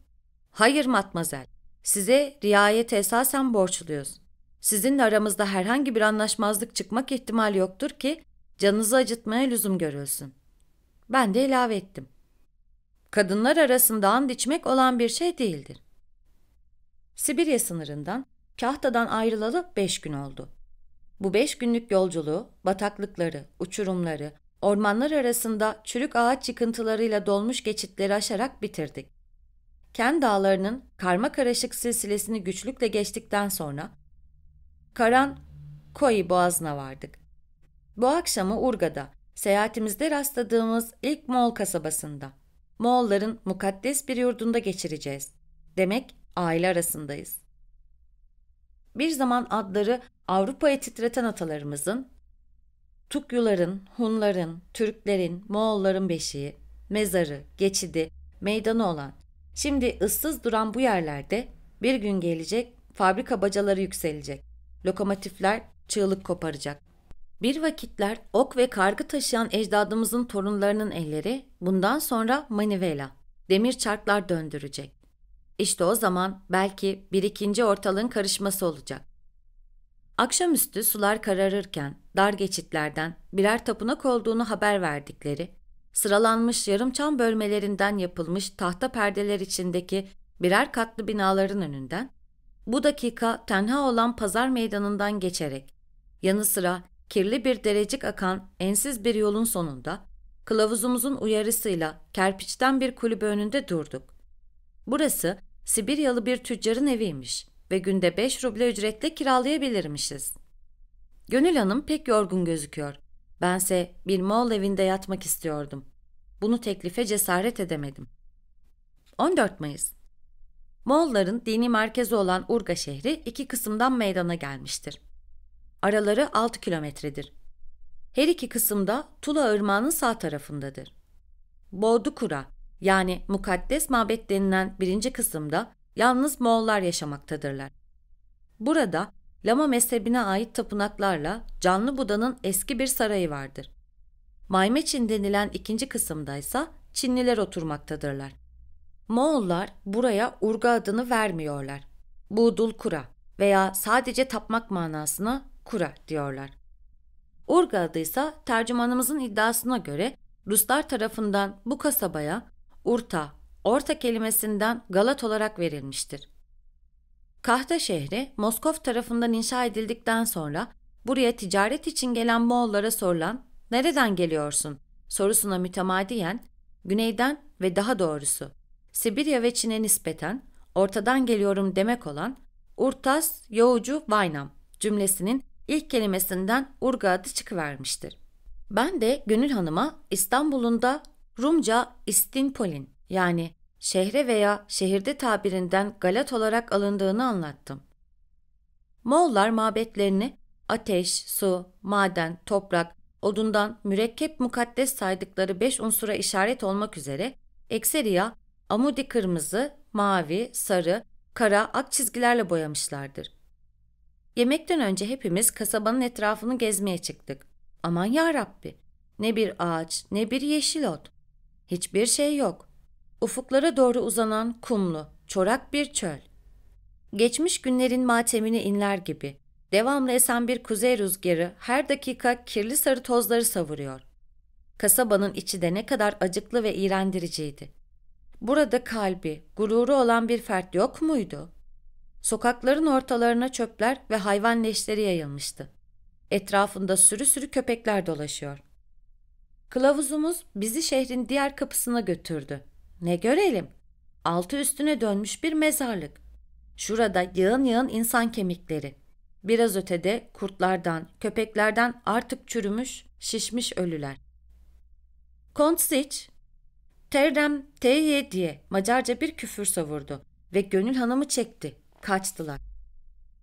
''Hayır matmazel, size riayet esasen borçluyuz. Sizinle aramızda herhangi bir anlaşmazlık çıkmak ihtimal yoktur ki canınızı acıtmaya lüzum görülsün.'' Ben de ilave ettim. Kadınlar arasında and içmek olan bir şey değildir. Sibirya sınırından Kahta'dan ayrılalı beş gün oldu. Bu beş günlük yolculuğu bataklıkları, uçurumları, ormanlar arasında çürük ağaç yıkıntılarıyla dolmuş geçitleri aşarak bitirdik. Ken dağlarının karma karışık silsilesini güçlükle geçtikten sonra Karan Koi Boğazı'na vardık. Bu akşamı Urga'da, seyahatimizde rastladığımız ilk Moğol kasabasında, Moğolların mukaddes bir yurdunda geçireceğiz. Demek aile arasındayız bir zaman adları Avrupa'ya titreten atalarımızın, Tukyuların, Hunların, Türklerin, Moğolların beşiği, mezarı, geçidi, meydanı olan, şimdi ıssız duran bu yerlerde bir gün gelecek fabrika bacaları yükselecek, lokomotifler çığlık koparacak. Bir vakitler ok ve kargı taşıyan ecdadımızın torunlarının elleri bundan sonra manivela, demir çarklar döndürecek. İşte o zaman belki bir ikinci ortalığın karışması olacak. Akşamüstü sular kararırken dar geçitlerden birer tapınak olduğunu haber verdikleri, sıralanmış yarımçam bölmelerinden yapılmış tahta perdeler içindeki birer katlı binaların önünden, bu dakika tenha olan pazar meydanından geçerek, yanı sıra kirli bir derecik akan ensiz bir yolun sonunda, kılavuzumuzun uyarısıyla kerpiçten bir kulübe önünde durduk. Burası Sibiryalı bir tüccarın eviymiş ve günde 5 ruble ücretle kiralayabilirmişiz. Gönül Hanım pek yorgun gözüküyor. Bense bir Moğol evinde yatmak istiyordum. Bunu teklife cesaret edemedim. 14 Mayıs Moğolların dini merkezi olan Urga şehri iki kısımdan meydana gelmiştir. Araları 6 kilometredir. Her iki kısımda Tula Irmağı'nın sağ tarafındadır. Boğdukura, yani mukaddes mabet denilen birinci kısımda yalnız Moğollar yaşamaktadırlar. Burada Lama mezhebine ait tapınaklarla canlı Buda'nın eski bir sarayı vardır. Maymeçin denilen ikinci kısımda ise Çinliler oturmaktadırlar. Moğollar buraya urga adını vermiyorlar. Budul kura veya sadece tapmak manasına kura diyorlar. Urga ise tercümanımızın iddiasına göre Ruslar tarafından bu kasabaya Urta, Orta kelimesinden Galat olarak verilmiştir. Kahta şehri Moskov tarafından inşa edildikten sonra buraya ticaret için gelen Moğollara sorulan "Nereden geliyorsun?" sorusuna mütemadiyen güneyden ve daha doğrusu Sibirya ve Çin'e nispeten ortadan geliyorum demek olan Urtas Yoğucu Vaynam cümlesinin ilk kelimesinden Urga adı çıkıvermiştir. Ben de Gönül Hanım'a İstanbul'un da Rumca istinpolin yani şehre veya şehirde tabirinden galat olarak alındığını anlattım. Moğollar mabetlerini ateş, su, maden, toprak, odundan mürekkep mukaddes saydıkları beş unsura işaret olmak üzere ekseriya, amudi kırmızı, mavi, sarı, kara, ak çizgilerle boyamışlardır. Yemekten önce hepimiz kasabanın etrafını gezmeye çıktık. Aman ya Rabbi, ne bir ağaç, ne bir yeşil ot. Hiçbir şey yok. Ufuklara doğru uzanan kumlu, çorak bir çöl. Geçmiş günlerin matemini inler gibi. Devamlı esen bir kuzey rüzgarı her dakika kirli sarı tozları savuruyor. Kasabanın içi de ne kadar acıklı ve iğrendiriciydi. Burada kalbi, gururu olan bir fert yok muydu? Sokakların ortalarına çöpler ve hayvan leşleri yayılmıştı. Etrafında sürü sürü köpekler dolaşıyor. Kılavuzumuz bizi şehrin diğer kapısına götürdü. Ne görelim? Altı üstüne dönmüş bir mezarlık. Şurada yığın yığın insan kemikleri. Biraz ötede kurtlardan, köpeklerden artık çürümüş, şişmiş ölüler. Kontsiç, Terrem teye diye Macarca bir küfür savurdu ve Gönül Hanım'ı çekti. Kaçtılar.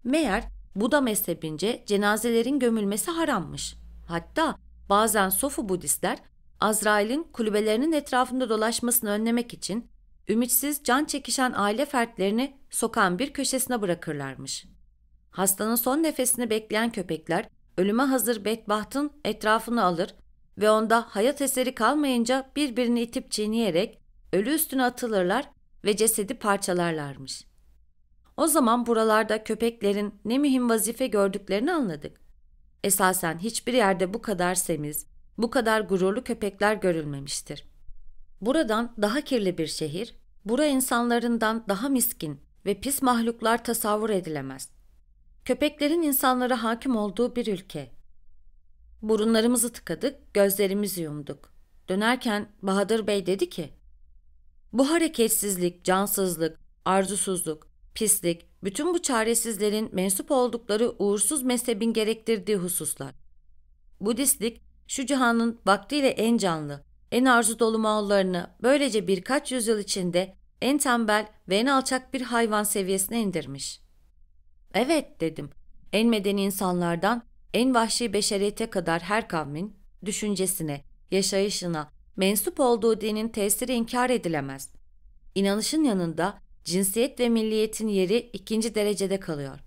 Meğer Buda mezhebince cenazelerin gömülmesi harammış. Hatta Bazen Sofu Budistler Azrail'in kulübelerinin etrafında dolaşmasını önlemek için ümitsiz can çekişen aile fertlerini sokağın bir köşesine bırakırlarmış. Hastanın son nefesini bekleyen köpekler ölüme hazır bedbahtın etrafını alır ve onda hayat eseri kalmayınca birbirini itip çiğneyerek ölü üstüne atılırlar ve cesedi parçalarlarmış. O zaman buralarda köpeklerin ne mühim vazife gördüklerini anladık. Esasen hiçbir yerde bu kadar semiz, bu kadar gururlu köpekler görülmemiştir. Buradan daha kirli bir şehir, bura insanlarından daha miskin ve pis mahluklar tasavvur edilemez. Köpeklerin insanlara hakim olduğu bir ülke. Burunlarımızı tıkadık, gözlerimizi yumduk. Dönerken Bahadır Bey dedi ki, bu hareketsizlik, cansızlık, arzusuzluk, pislik, bütün bu çaresizlerin mensup oldukları uğursuz mezhebin gerektirdiği hususlar. Budistlik, şu cihanın vaktiyle en canlı, en arzu dolu mallarını böylece birkaç yüzyıl içinde en tembel ve en alçak bir hayvan seviyesine indirmiş. Evet dedim, en medeni insanlardan en vahşi beşeriyete kadar her kavmin düşüncesine, yaşayışına, mensup olduğu dinin tesiri inkar edilemez. İnanışın yanında cinsiyet ve milliyetin yeri ikinci derecede kalıyor.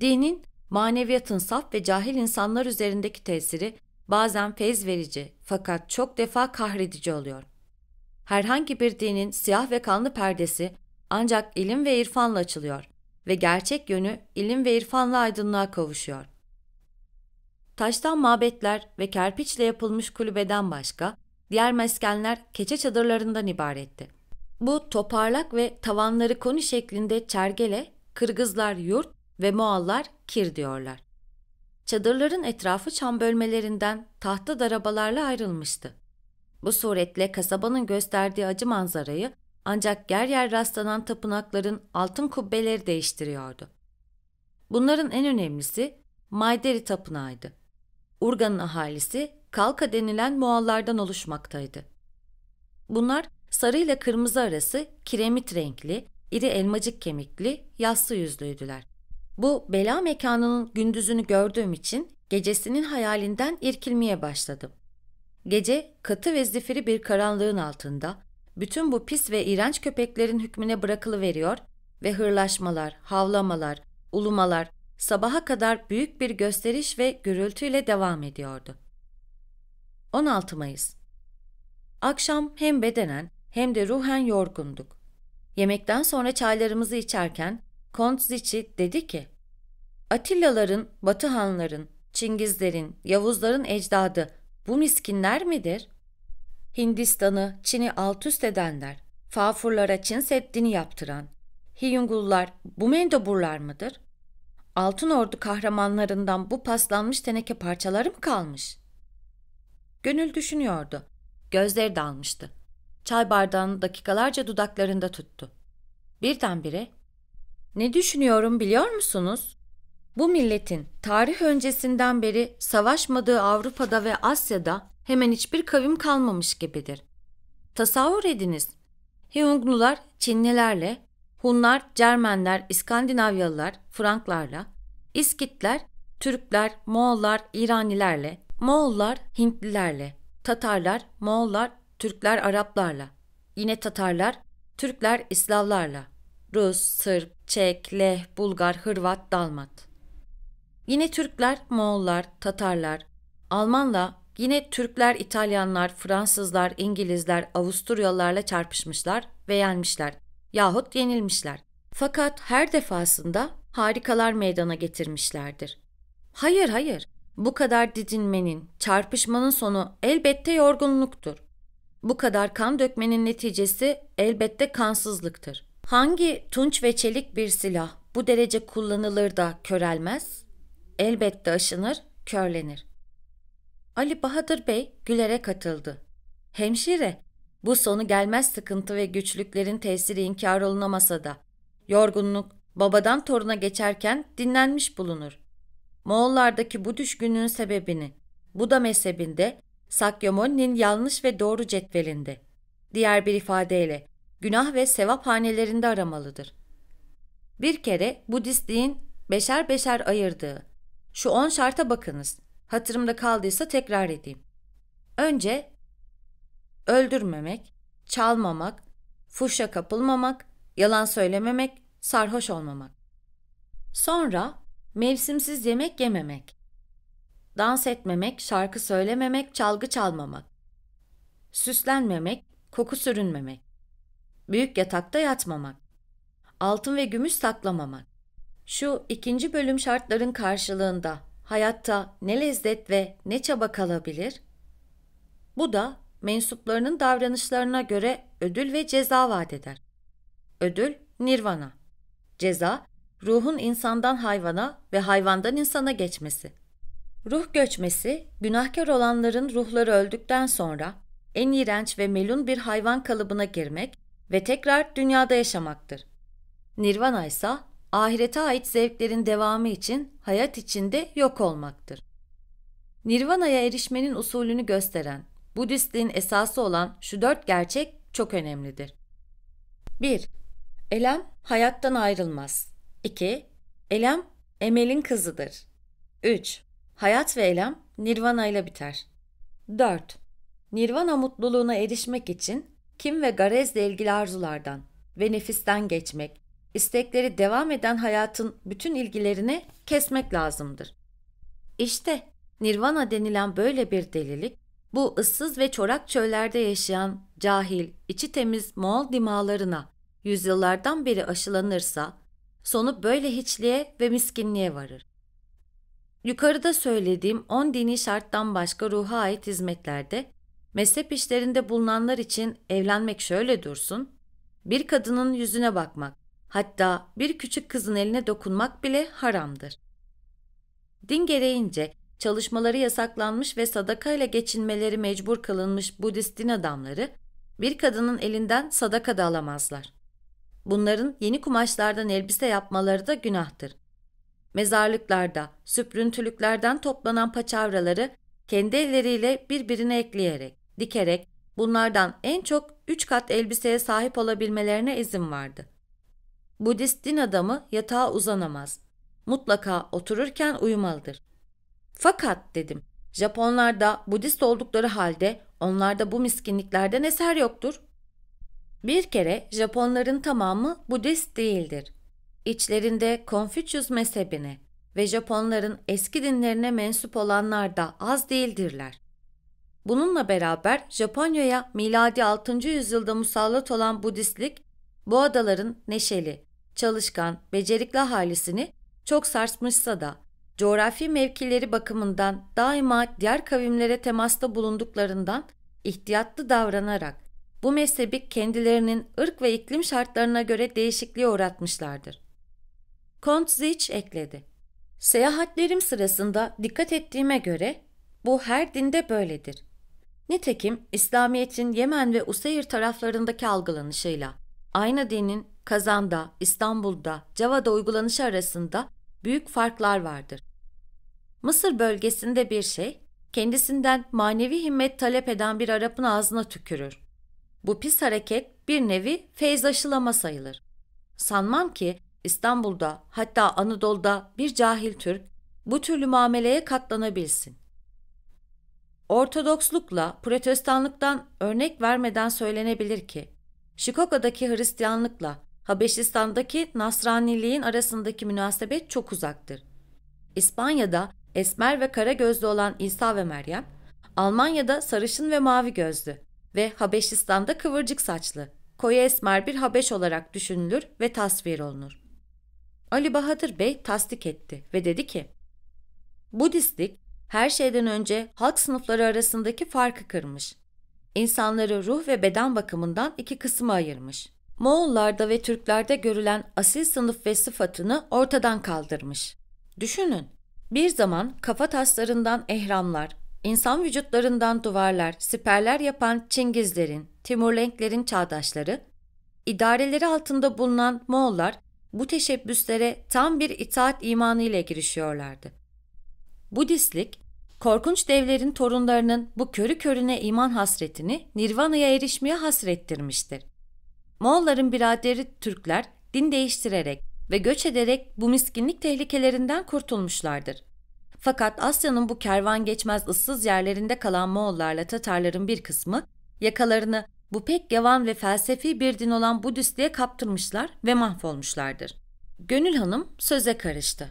Dinin, maneviyatın saf ve cahil insanlar üzerindeki tesiri bazen feyz verici fakat çok defa kahredici oluyor. Herhangi bir dinin siyah ve kanlı perdesi ancak ilim ve irfanla açılıyor ve gerçek yönü ilim ve irfanla aydınlığa kavuşuyor. Taştan mabetler ve kerpiçle yapılmış kulübeden başka diğer meskenler keçe çadırlarından ibaretti. Bu toparlak ve tavanları koni şeklinde çergele Kırgızlar yurt ve Moğollar kir diyorlar. Çadırların etrafı çam bölmelerinden tahta darabalarla ayrılmıştı. Bu suretle kasabanın gösterdiği acı manzarayı ancak yer yer rastlanan tapınakların altın kubbeleri değiştiriyordu. Bunların en önemlisi Mayderi Tapınağı'ydı. Urga'nın ahalisi Kalka denilen Moğollardan oluşmaktaydı. Bunlar Sarı ile kırmızı arası kiremit renkli, iri elmacık kemikli, yassı yüzlüydüler. Bu bela mekanının gündüzünü gördüğüm için gecesinin hayalinden irkilmeye başladım. Gece katı ve zifiri bir karanlığın altında bütün bu pis ve iğrenç köpeklerin hükmüne bırakılıveriyor ve hırlaşmalar, havlamalar, ulumalar sabaha kadar büyük bir gösteriş ve gürültüyle devam ediyordu. 16 Mayıs Akşam hem bedenen hem de ruhen yorgunduk. Yemekten sonra çaylarımızı içerken Kont Zici dedi ki, Atillaların, Batıhanların, Çingizlerin, Yavuzların ecdadı bu miskinler midir? Hindistan'ı, Çin'i alt üst edenler, Fafurlara Çin Seddi'ni yaptıran, Hiyungullar bu mendoburlar mıdır? Altın Ordu kahramanlarından bu paslanmış teneke parçaları mı kalmış? Gönül düşünüyordu. Gözleri dalmıştı. Çay bardağını dakikalarca dudaklarında tuttu. Birdenbire ''Ne düşünüyorum biliyor musunuz? Bu milletin tarih öncesinden beri savaşmadığı Avrupa'da ve Asya'da hemen hiçbir kavim kalmamış gibidir. Tasavvur ediniz. Hyunglular Çinlilerle, Hunlar, Cermenler, İskandinavyalılar, Franklarla, İskitler, Türkler, Moğollar, İranilerle, Moğollar, Hintlilerle, Tatarlar, Moğollar, Türkler Araplarla, yine Tatarlar, Türkler İslavlarla, Rus, Sırp, Çek, Leh, Bulgar, Hırvat, Dalmat. Yine Türkler, Moğollar, Tatarlar, Almanla, yine Türkler, İtalyanlar, Fransızlar, İngilizler, Avusturyalılarla çarpışmışlar ve yenmişler yahut yenilmişler. Fakat her defasında harikalar meydana getirmişlerdir. Hayır hayır, bu kadar didinmenin, çarpışmanın sonu elbette yorgunluktur. Bu kadar kan dökmenin neticesi elbette kansızlıktır. Hangi tunç ve çelik bir silah bu derece kullanılır da körelmez? Elbette aşınır, körlenir. Ali Bahadır Bey gülerek katıldı. Hemşire, bu sonu gelmez sıkıntı ve güçlüklerin tesiri inkar olunamasa da, yorgunluk babadan toruna geçerken dinlenmiş bulunur. Moğollardaki bu düşkünlüğün sebebini, bu da mezhebinde Sakyamoni'nin yanlış ve doğru cetvelinde. Diğer bir ifadeyle günah ve sevap hanelerinde aramalıdır. Bir kere Budistliğin beşer beşer ayırdığı şu on şarta bakınız. Hatırımda kaldıysa tekrar edeyim. Önce öldürmemek, çalmamak, fuşa kapılmamak, yalan söylememek, sarhoş olmamak. Sonra mevsimsiz yemek yememek dans etmemek, şarkı söylememek, çalgı çalmamak, süslenmemek, koku sürünmemek, büyük yatakta yatmamak, altın ve gümüş saklamamak. Şu ikinci bölüm şartların karşılığında hayatta ne lezzet ve ne çaba kalabilir? Bu da mensuplarının davranışlarına göre ödül ve ceza vaat eder. Ödül nirvana. Ceza ruhun insandan hayvana ve hayvandan insana geçmesi. Ruh göçmesi, günahkar olanların ruhları öldükten sonra en iğrenç ve melun bir hayvan kalıbına girmek ve tekrar dünyada yaşamaktır. Nirvana ise ahirete ait zevklerin devamı için hayat içinde yok olmaktır. Nirvana'ya erişmenin usulünü gösteren Budistliğin esası olan şu dört gerçek çok önemlidir. 1. Elem hayattan ayrılmaz. 2. Elem emelin kızıdır. 3. Hayat ve eylem nirvana ile biter. 4. Nirvana mutluluğuna erişmek için kim ve garezle ilgili arzulardan ve nefisten geçmek, istekleri devam eden hayatın bütün ilgilerini kesmek lazımdır. İşte nirvana denilen böyle bir delilik, bu ıssız ve çorak çöllerde yaşayan cahil, içi temiz Moğol dimalarına yüzyıllardan beri aşılanırsa, sonu böyle hiçliğe ve miskinliğe varır. Yukarıda söylediğim 10 dini şarttan başka ruha ait hizmetlerde, mezhep işlerinde bulunanlar için evlenmek şöyle dursun, bir kadının yüzüne bakmak, hatta bir küçük kızın eline dokunmak bile haramdır. Din gereğince çalışmaları yasaklanmış ve sadakayla geçinmeleri mecbur kılınmış Budist din adamları, bir kadının elinden sadaka da alamazlar. Bunların yeni kumaşlardan elbise yapmaları da günahtır. Mezarlıklarda, süprüntülüklerden toplanan paçavraları kendi elleriyle birbirine ekleyerek, dikerek bunlardan en çok üç kat elbiseye sahip olabilmelerine izin vardı. Budist din adamı yatağa uzanamaz. Mutlaka otururken uyumalıdır. Fakat dedim, Japonlarda Budist oldukları halde onlarda bu miskinliklerden eser yoktur. Bir kere Japonların tamamı Budist değildir. İçlerinde Konfüçyüs mezhebine ve Japonların eski dinlerine mensup olanlar da az değildirler. Bununla beraber Japonya'ya miladi 6. yüzyılda musallat olan Budistlik, bu adaların neşeli, çalışkan, becerikli halisini çok sarsmışsa da coğrafi mevkileri bakımından daima diğer kavimlere temasta bulunduklarından ihtiyatlı davranarak bu mezhebi kendilerinin ırk ve iklim şartlarına göre değişikliğe uğratmışlardır. Kont Zich ekledi. Seyahatlerim sırasında dikkat ettiğime göre bu her dinde böyledir. Nitekim İslamiyet'in Yemen ve Useyir taraflarındaki algılanışıyla aynı dinin Kazan'da, İstanbul'da, Cava'da uygulanışı arasında büyük farklar vardır. Mısır bölgesinde bir şey, kendisinden manevi himmet talep eden bir Arap'ın ağzına tükürür. Bu pis hareket bir nevi feyz aşılama sayılır. Sanmam ki İstanbul'da hatta Anadolu'da bir cahil Türk bu türlü muameleye katlanabilsin. Ortodokslukla protestanlıktan örnek vermeden söylenebilir ki, Şikoka'daki Hristiyanlıkla Habeşistan'daki Nasraniliğin arasındaki münasebet çok uzaktır. İspanya'da esmer ve kara gözlü olan İsa ve Meryem, Almanya'da sarışın ve mavi gözlü ve Habeşistan'da kıvırcık saçlı, koyu esmer bir Habeş olarak düşünülür ve tasvir olunur. Ali Bahadır Bey tasdik etti ve dedi ki, Budistlik her şeyden önce halk sınıfları arasındaki farkı kırmış. İnsanları ruh ve beden bakımından iki kısma ayırmış. Moğollarda ve Türklerde görülen asil sınıf ve sıfatını ortadan kaldırmış. Düşünün, bir zaman kafa taslarından ehramlar, insan vücutlarından duvarlar, siperler yapan Çingizlerin, Timurlenklerin çağdaşları, idareleri altında bulunan Moğollar bu teşebbüslere tam bir itaat imanı ile girişiyorlardı. Budistlik, korkunç devlerin torunlarının bu körü körüne iman hasretini nirvana'ya erişmeye hasrettirmiştir. Moğolların biraderi Türkler din değiştirerek ve göç ederek bu miskinlik tehlikelerinden kurtulmuşlardır. Fakat Asya'nın bu kervan geçmez ıssız yerlerinde kalan Moğollarla Tatarların bir kısmı yakalarını bu pek yavan ve felsefi bir din olan Budistliğe kaptırmışlar ve mahvolmuşlardır. Gönül Hanım söze karıştı.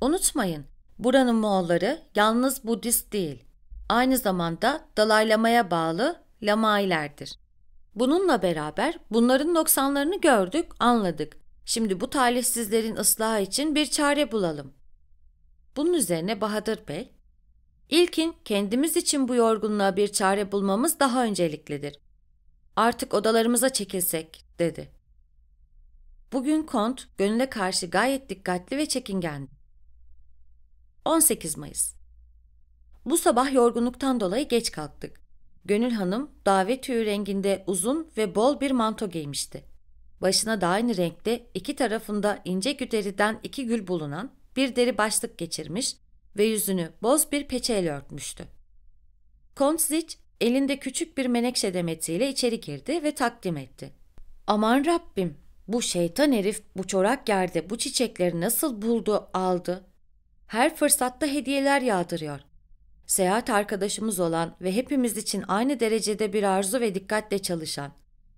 Unutmayın, buranın Moğolları yalnız Budist değil, aynı zamanda dalaylamaya bağlı Lamailerdir. Bununla beraber bunların noksanlarını gördük, anladık. Şimdi bu talihsizlerin ıslahı için bir çare bulalım. Bunun üzerine Bahadır Bey, İlkin kendimiz için bu yorgunluğa bir çare bulmamız daha önceliklidir. Artık odalarımıza çekilsek, dedi. Bugün Kont, gönüle karşı gayet dikkatli ve çekingendi. 18 Mayıs Bu sabah yorgunluktan dolayı geç kalktık. Gönül Hanım, davet tüyü renginde uzun ve bol bir manto giymişti. Başına da aynı renkte iki tarafında ince güderiden iki gül bulunan bir deri başlık geçirmiş ve yüzünü boz bir peçeyle örtmüştü. Kont zic. Elinde küçük bir menekşe demetiyle içeri girdi ve takdim etti. Aman Rabbim, bu şeytan herif bu çorak yerde bu çiçekleri nasıl buldu, aldı? Her fırsatta hediyeler yağdırıyor. Seyahat arkadaşımız olan ve hepimiz için aynı derecede bir arzu ve dikkatle çalışan,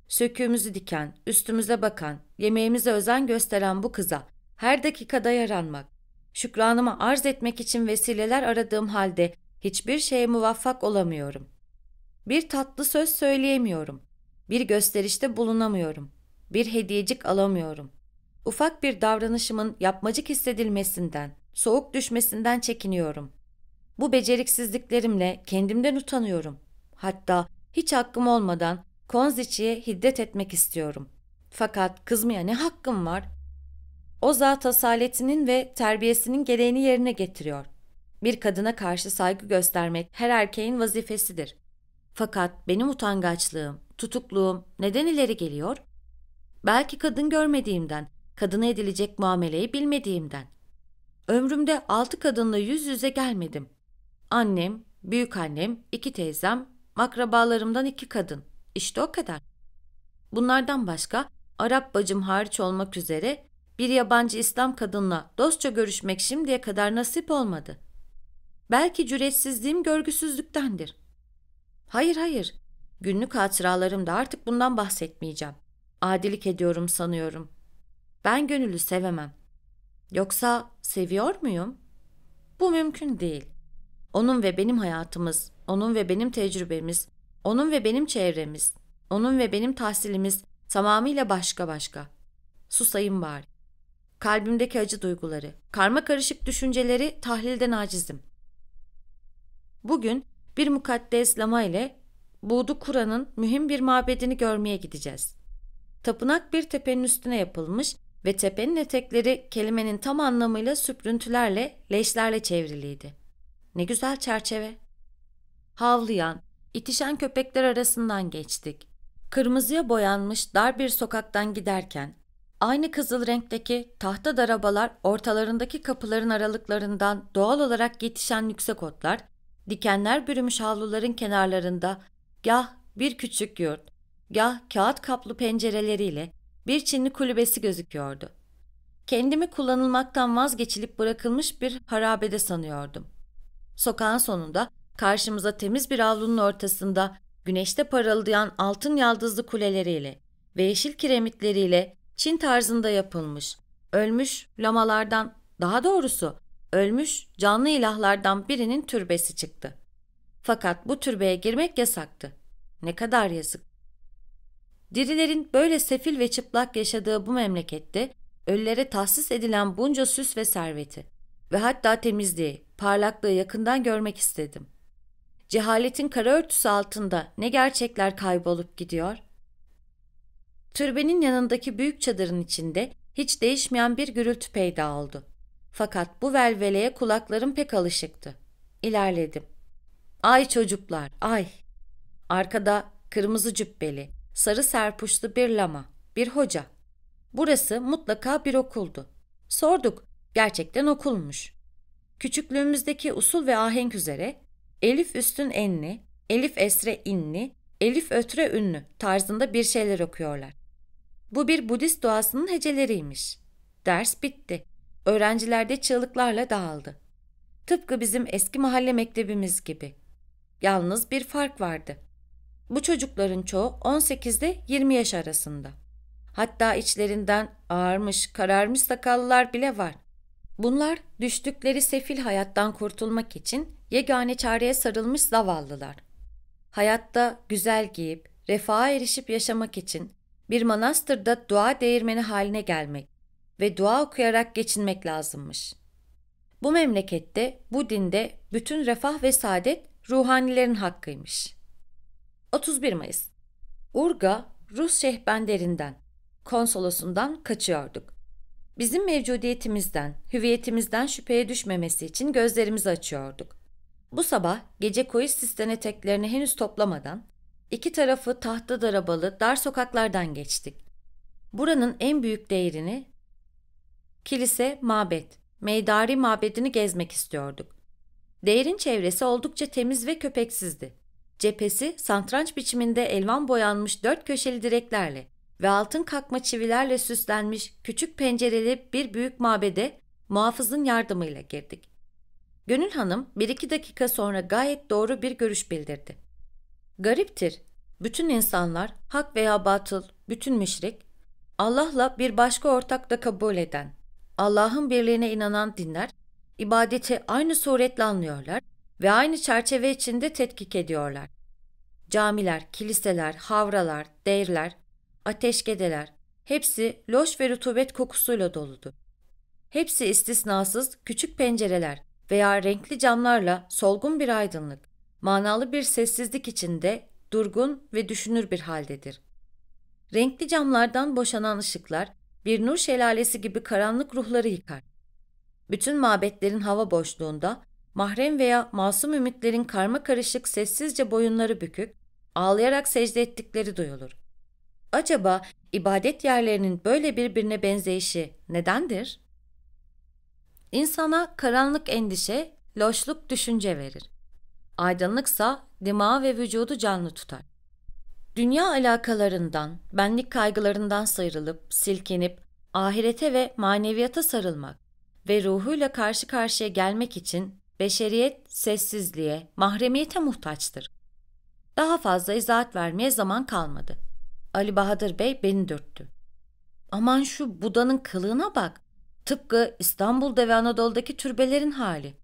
söküğümüzü diken, üstümüze bakan, yemeğimize özen gösteren bu kıza her dakikada yaranmak, şükranımı arz etmek için vesileler aradığım halde hiçbir şeye muvaffak olamıyorum. Bir tatlı söz söyleyemiyorum. Bir gösterişte bulunamıyorum. Bir hediyecik alamıyorum. Ufak bir davranışımın yapmacık hissedilmesinden, soğuk düşmesinden çekiniyorum. Bu beceriksizliklerimle kendimden utanıyorum. Hatta hiç hakkım olmadan Konziçi'ye hiddet etmek istiyorum. Fakat kızmaya ne hakkım var? O zat asaletinin ve terbiyesinin gereğini yerine getiriyor. Bir kadına karşı saygı göstermek her erkeğin vazifesidir. Fakat benim utangaçlığım, tutukluğum neden ileri geliyor? Belki kadın görmediğimden, kadına edilecek muameleyi bilmediğimden. Ömrümde altı kadınla yüz yüze gelmedim. Annem, büyük annem, iki teyzem, akrabalarımdan iki kadın. İşte o kadar. Bunlardan başka Arap bacım hariç olmak üzere bir yabancı İslam kadınla dostça görüşmek şimdiye kadar nasip olmadı. Belki cüretsizliğim görgüsüzlüktendir. Hayır hayır. Günlük hatıralarımda artık bundan bahsetmeyeceğim. Adilik ediyorum sanıyorum. Ben gönüllü sevemem. Yoksa seviyor muyum? Bu mümkün değil. Onun ve benim hayatımız, onun ve benim tecrübemiz, onun ve benim çevremiz, onun ve benim tahsilimiz tamamıyla başka başka. Susayım bari. Kalbimdeki acı duyguları, karma karışık düşünceleri tahlilden acizim. Bugün bir mukaddes lama ile Buğdu Kura'nın mühim bir mabedini görmeye gideceğiz. Tapınak bir tepenin üstüne yapılmış ve tepenin etekleri kelimenin tam anlamıyla süprüntülerle, leşlerle çevriliydi. Ne güzel çerçeve. Havlayan, itişen köpekler arasından geçtik. Kırmızıya boyanmış dar bir sokaktan giderken aynı kızıl renkteki tahta darabalar ortalarındaki kapıların aralıklarından doğal olarak yetişen yüksek otlar Dikenler bürümüş havluların kenarlarında gah bir küçük yurt, gah kağıt kaplı pencereleriyle bir Çinli kulübesi gözüküyordu. Kendimi kullanılmaktan vazgeçilip bırakılmış bir harabede sanıyordum. Sokağın sonunda karşımıza temiz bir avlunun ortasında güneşte parıldayan altın yaldızlı kuleleriyle ve yeşil kiremitleriyle Çin tarzında yapılmış, ölmüş lamalardan, daha doğrusu ölmüş canlı ilahlardan birinin türbesi çıktı. Fakat bu türbeye girmek yasaktı. Ne kadar yazık. Dirilerin böyle sefil ve çıplak yaşadığı bu memlekette ölülere tahsis edilen bunca süs ve serveti ve hatta temizliği, parlaklığı yakından görmek istedim. Cehaletin kara örtüsü altında ne gerçekler kaybolup gidiyor? Türbenin yanındaki büyük çadırın içinde hiç değişmeyen bir gürültü peyda oldu. Fakat bu velveleye kulaklarım pek alışıktı. İlerledim. Ay çocuklar, ay! Arkada kırmızı cübbeli, sarı serpuşlu bir lama, bir hoca. Burası mutlaka bir okuldu. Sorduk, gerçekten okulmuş. Küçüklüğümüzdeki usul ve ahenk üzere Elif Üstün Enli, Elif Esre İnni, Elif Ötre Ünlü tarzında bir şeyler okuyorlar. Bu bir Budist duasının heceleriymiş. Ders bitti. Öğrenciler de çığlıklarla dağıldı. Tıpkı bizim eski mahalle mektebimiz gibi. Yalnız bir fark vardı. Bu çocukların çoğu 18'de 20 yaş arasında. Hatta içlerinden ağarmış, kararmış sakallılar bile var. Bunlar düştükleri sefil hayattan kurtulmak için yegane çareye sarılmış zavallılar. Hayatta güzel giyip, refaha erişip yaşamak için bir manastırda dua değirmeni haline gelmek, ve dua okuyarak geçinmek lazımmış. Bu memlekette, bu dinde bütün refah ve saadet ruhanilerin hakkıymış. 31 Mayıs Urga, Rus şehbenderinden, konsolosundan kaçıyorduk. Bizim mevcudiyetimizden, hüviyetimizden şüpheye düşmemesi için gözlerimizi açıyorduk. Bu sabah gece koyu sistan eteklerini henüz toplamadan iki tarafı tahta darabalı dar sokaklardan geçtik. Buranın en büyük değerini Kilise, mabet, meydari mabedini gezmek istiyorduk. Değerin çevresi oldukça temiz ve köpeksizdi. Cephesi santranç biçiminde elvan boyanmış dört köşeli direklerle ve altın kakma çivilerle süslenmiş küçük pencereli bir büyük mabede muhafızın yardımıyla girdik. Gönül Hanım bir iki dakika sonra gayet doğru bir görüş bildirdi. Gariptir, bütün insanlar, hak veya batıl, bütün müşrik, Allah'la bir başka ortak da kabul eden, Allah'ın birliğine inanan dinler ibadeti aynı suretle anlıyorlar ve aynı çerçeve içinde tetkik ediyorlar. Camiler, kiliseler, havralar, değirler, ateşkedeler hepsi loş ve rutubet kokusuyla doludur. Hepsi istisnasız küçük pencereler veya renkli camlarla solgun bir aydınlık, manalı bir sessizlik içinde durgun ve düşünür bir haldedir. Renkli camlardan boşanan ışıklar bir nur şelalesi gibi karanlık ruhları yıkar. Bütün mabetlerin hava boşluğunda mahrem veya masum ümitlerin karma karışık sessizce boyunları bükük, ağlayarak secde ettikleri duyulur. Acaba ibadet yerlerinin böyle birbirine benzeyişi nedendir? İnsana karanlık endişe, loşluk düşünce verir. Aydınlıksa dimağı ve vücudu canlı tutar. Dünya alakalarından, benlik kaygılarından sıyrılıp, silkinip, ahirete ve maneviyata sarılmak ve ruhuyla karşı karşıya gelmek için beşeriyet sessizliğe, mahremiyete muhtaçtır. Daha fazla izahat vermeye zaman kalmadı. Ali Bahadır Bey beni dürttü. Aman şu Buda'nın kılığına bak. Tıpkı İstanbul'da ve Anadolu'daki türbelerin hali.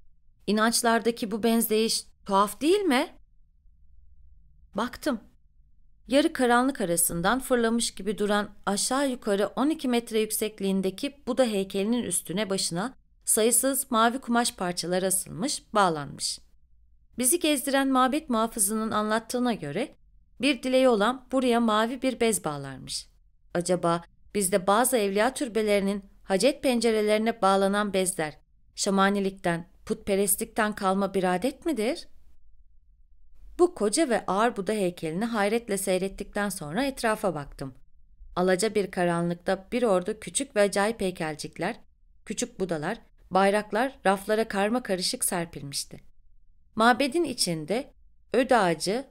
İnançlardaki bu benzeyiş tuhaf değil mi? Baktım yarı karanlık arasından fırlamış gibi duran aşağı yukarı 12 metre yüksekliğindeki Buda heykelinin üstüne başına sayısız mavi kumaş parçalar asılmış, bağlanmış. Bizi gezdiren mabet muhafızının anlattığına göre bir dileği olan buraya mavi bir bez bağlarmış. Acaba bizde bazı evliya türbelerinin hacet pencerelerine bağlanan bezler şamanilikten, putperestlikten kalma bir adet midir?'' Bu koca ve ağır Buda heykelini hayretle seyrettikten sonra etrafa baktım. Alaca bir karanlıkta bir ordu küçük ve acayip heykelcikler, küçük budalar, bayraklar raflara karma karışık serpilmişti. Mabedin içinde öd ağacı,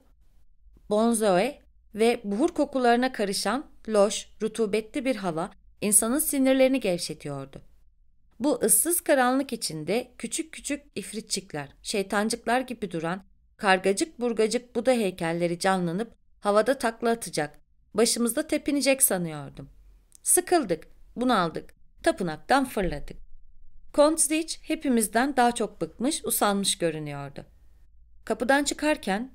bonzoe ve buhur kokularına karışan loş, rutubetli bir hava insanın sinirlerini gevşetiyordu. Bu ıssız karanlık içinde küçük küçük ifritçikler, şeytancıklar gibi duran Kargacık burgacık Buda heykelleri canlanıp havada takla atacak. Başımızda tepinecek sanıyordum. Sıkıldık, bunaldık, tapınaktan fırladık. Kontzdiç hepimizden daha çok bıkmış, usanmış görünüyordu. Kapıdan çıkarken,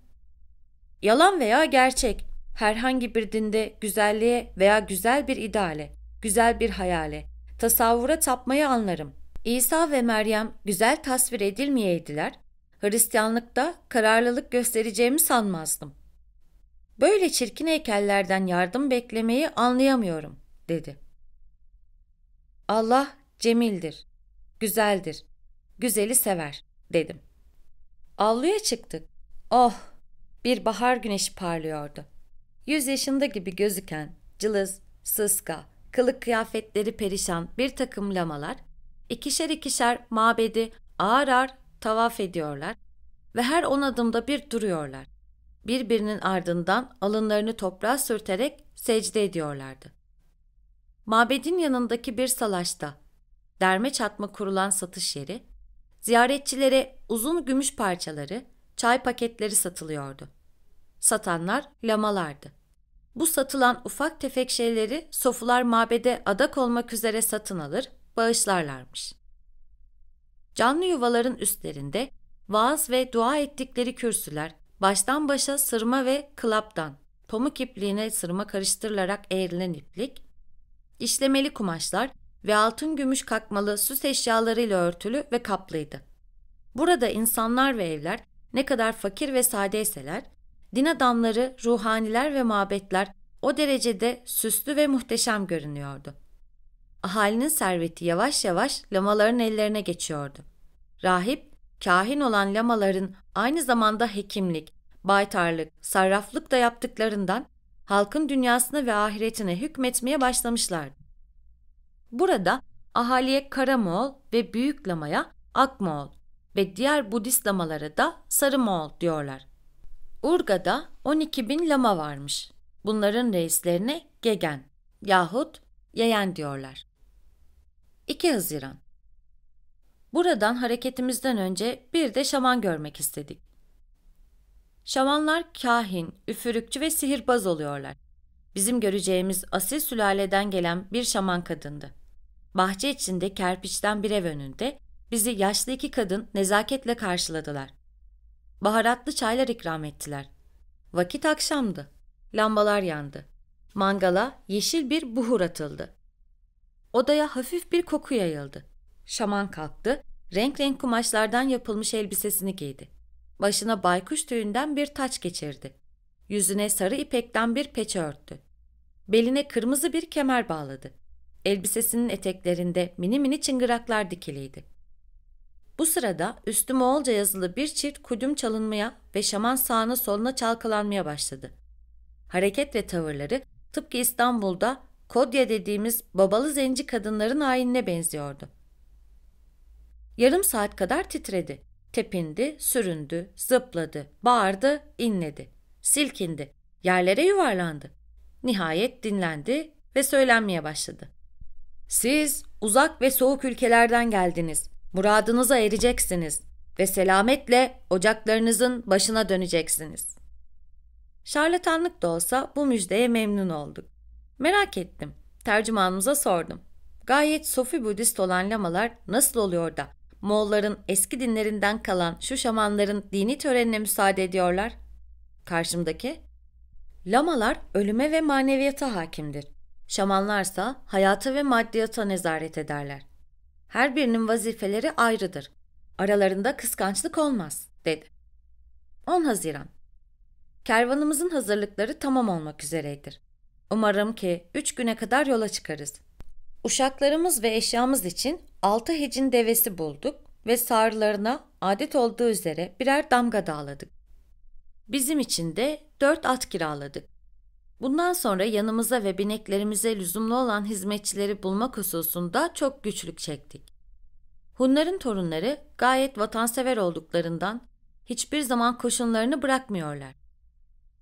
yalan veya gerçek, herhangi bir dinde güzelliğe veya güzel bir ideale, güzel bir hayale, tasavvura tapmayı anlarım. İsa ve Meryem güzel tasvir edilmeyeydiler, Hristiyanlıkta kararlılık göstereceğimi sanmazdım. Böyle çirkin heykellerden yardım beklemeyi anlayamıyorum, dedi. Allah cemildir, güzeldir, güzeli sever, dedim. Avluya çıktık. Oh, bir bahar güneşi parlıyordu. Yüz yaşında gibi gözüken, cılız, sıska, kılık kıyafetleri perişan bir takım lamalar, ikişer ikişer mabedi ağır ağır tavaf ediyorlar ve her on adımda bir duruyorlar. Birbirinin ardından alınlarını toprağa sürterek secde ediyorlardı. Mabedin yanındaki bir salaşta, derme çatma kurulan satış yeri, ziyaretçilere uzun gümüş parçaları, çay paketleri satılıyordu. Satanlar lamalardı. Bu satılan ufak tefek şeyleri sofular mabede adak olmak üzere satın alır, bağışlarlarmış. Canlı yuvaların üstlerinde vaaz ve dua ettikleri kürsüler baştan başa sırma ve klaptan, pamuk ipliğine sırma karıştırılarak eğrilen iplik, işlemeli kumaşlar ve altın gümüş kakmalı süs eşyalarıyla örtülü ve kaplıydı. Burada insanlar ve evler ne kadar fakir ve sadeyseler, din adamları, ruhaniler ve mabetler o derecede süslü ve muhteşem görünüyordu ahalinin serveti yavaş yavaş lamaların ellerine geçiyordu. Rahip, kahin olan lamaların aynı zamanda hekimlik, baytarlık, sarraflık da yaptıklarından halkın dünyasına ve ahiretine hükmetmeye başlamışlardı. Burada ahaliye Karamoğol ve Büyük Lama'ya Akmoğol ve diğer Budist lamalara da Sarı diyorlar. Urga'da 12 bin lama varmış. Bunların reislerine Gegen yahut Yeyen diyorlar. 2 Haziran Buradan hareketimizden önce bir de şaman görmek istedik. Şamanlar kahin, üfürükçü ve sihirbaz oluyorlar. Bizim göreceğimiz asil sülaleden gelen bir şaman kadındı. Bahçe içinde kerpiçten bir ev önünde bizi yaşlı iki kadın nezaketle karşıladılar. Baharatlı çaylar ikram ettiler. Vakit akşamdı. Lambalar yandı. Mangala yeşil bir buhur atıldı. Odaya hafif bir koku yayıldı. Şaman kalktı, renk renk kumaşlardan yapılmış elbisesini giydi. Başına baykuş tüyünden bir taç geçirdi. Yüzüne sarı ipekten bir peçe örttü. Beline kırmızı bir kemer bağladı. Elbisesinin eteklerinde mini mini çıngıraklar dikiliydi. Bu sırada üstü Moğolca yazılı bir çift kudüm çalınmaya ve şaman sağına soluna çalkalanmaya başladı. Hareket ve tavırları tıpkı İstanbul'da Kodya dediğimiz babalı zenci kadınların hainine benziyordu. Yarım saat kadar titredi. Tepindi, süründü, zıpladı, bağırdı, inledi. Silkindi, yerlere yuvarlandı. Nihayet dinlendi ve söylenmeye başladı. Siz uzak ve soğuk ülkelerden geldiniz. Muradınıza ereceksiniz ve selametle ocaklarınızın başına döneceksiniz. Şarlatanlık da olsa bu müjdeye memnun olduk. Merak ettim. Tercümanımıza sordum. Gayet sofi Budist olan lamalar nasıl oluyor da Moğolların eski dinlerinden kalan şu şamanların dini törenine müsaade ediyorlar? Karşımdaki, lamalar ölüme ve maneviyata hakimdir. Şamanlarsa hayata ve maddiyata nezaret ederler. Her birinin vazifeleri ayrıdır. Aralarında kıskançlık olmaz, dedi. 10 Haziran Kervanımızın hazırlıkları tamam olmak üzereydir. Umarım ki üç güne kadar yola çıkarız. Uşaklarımız ve eşyamız için altı hecin devesi bulduk ve sarılarına adet olduğu üzere birer damga dağladık. Bizim için de dört at kiraladık. Bundan sonra yanımıza ve bineklerimize lüzumlu olan hizmetçileri bulmak hususunda çok güçlük çektik. Hunların torunları gayet vatansever olduklarından hiçbir zaman koşunlarını bırakmıyorlar.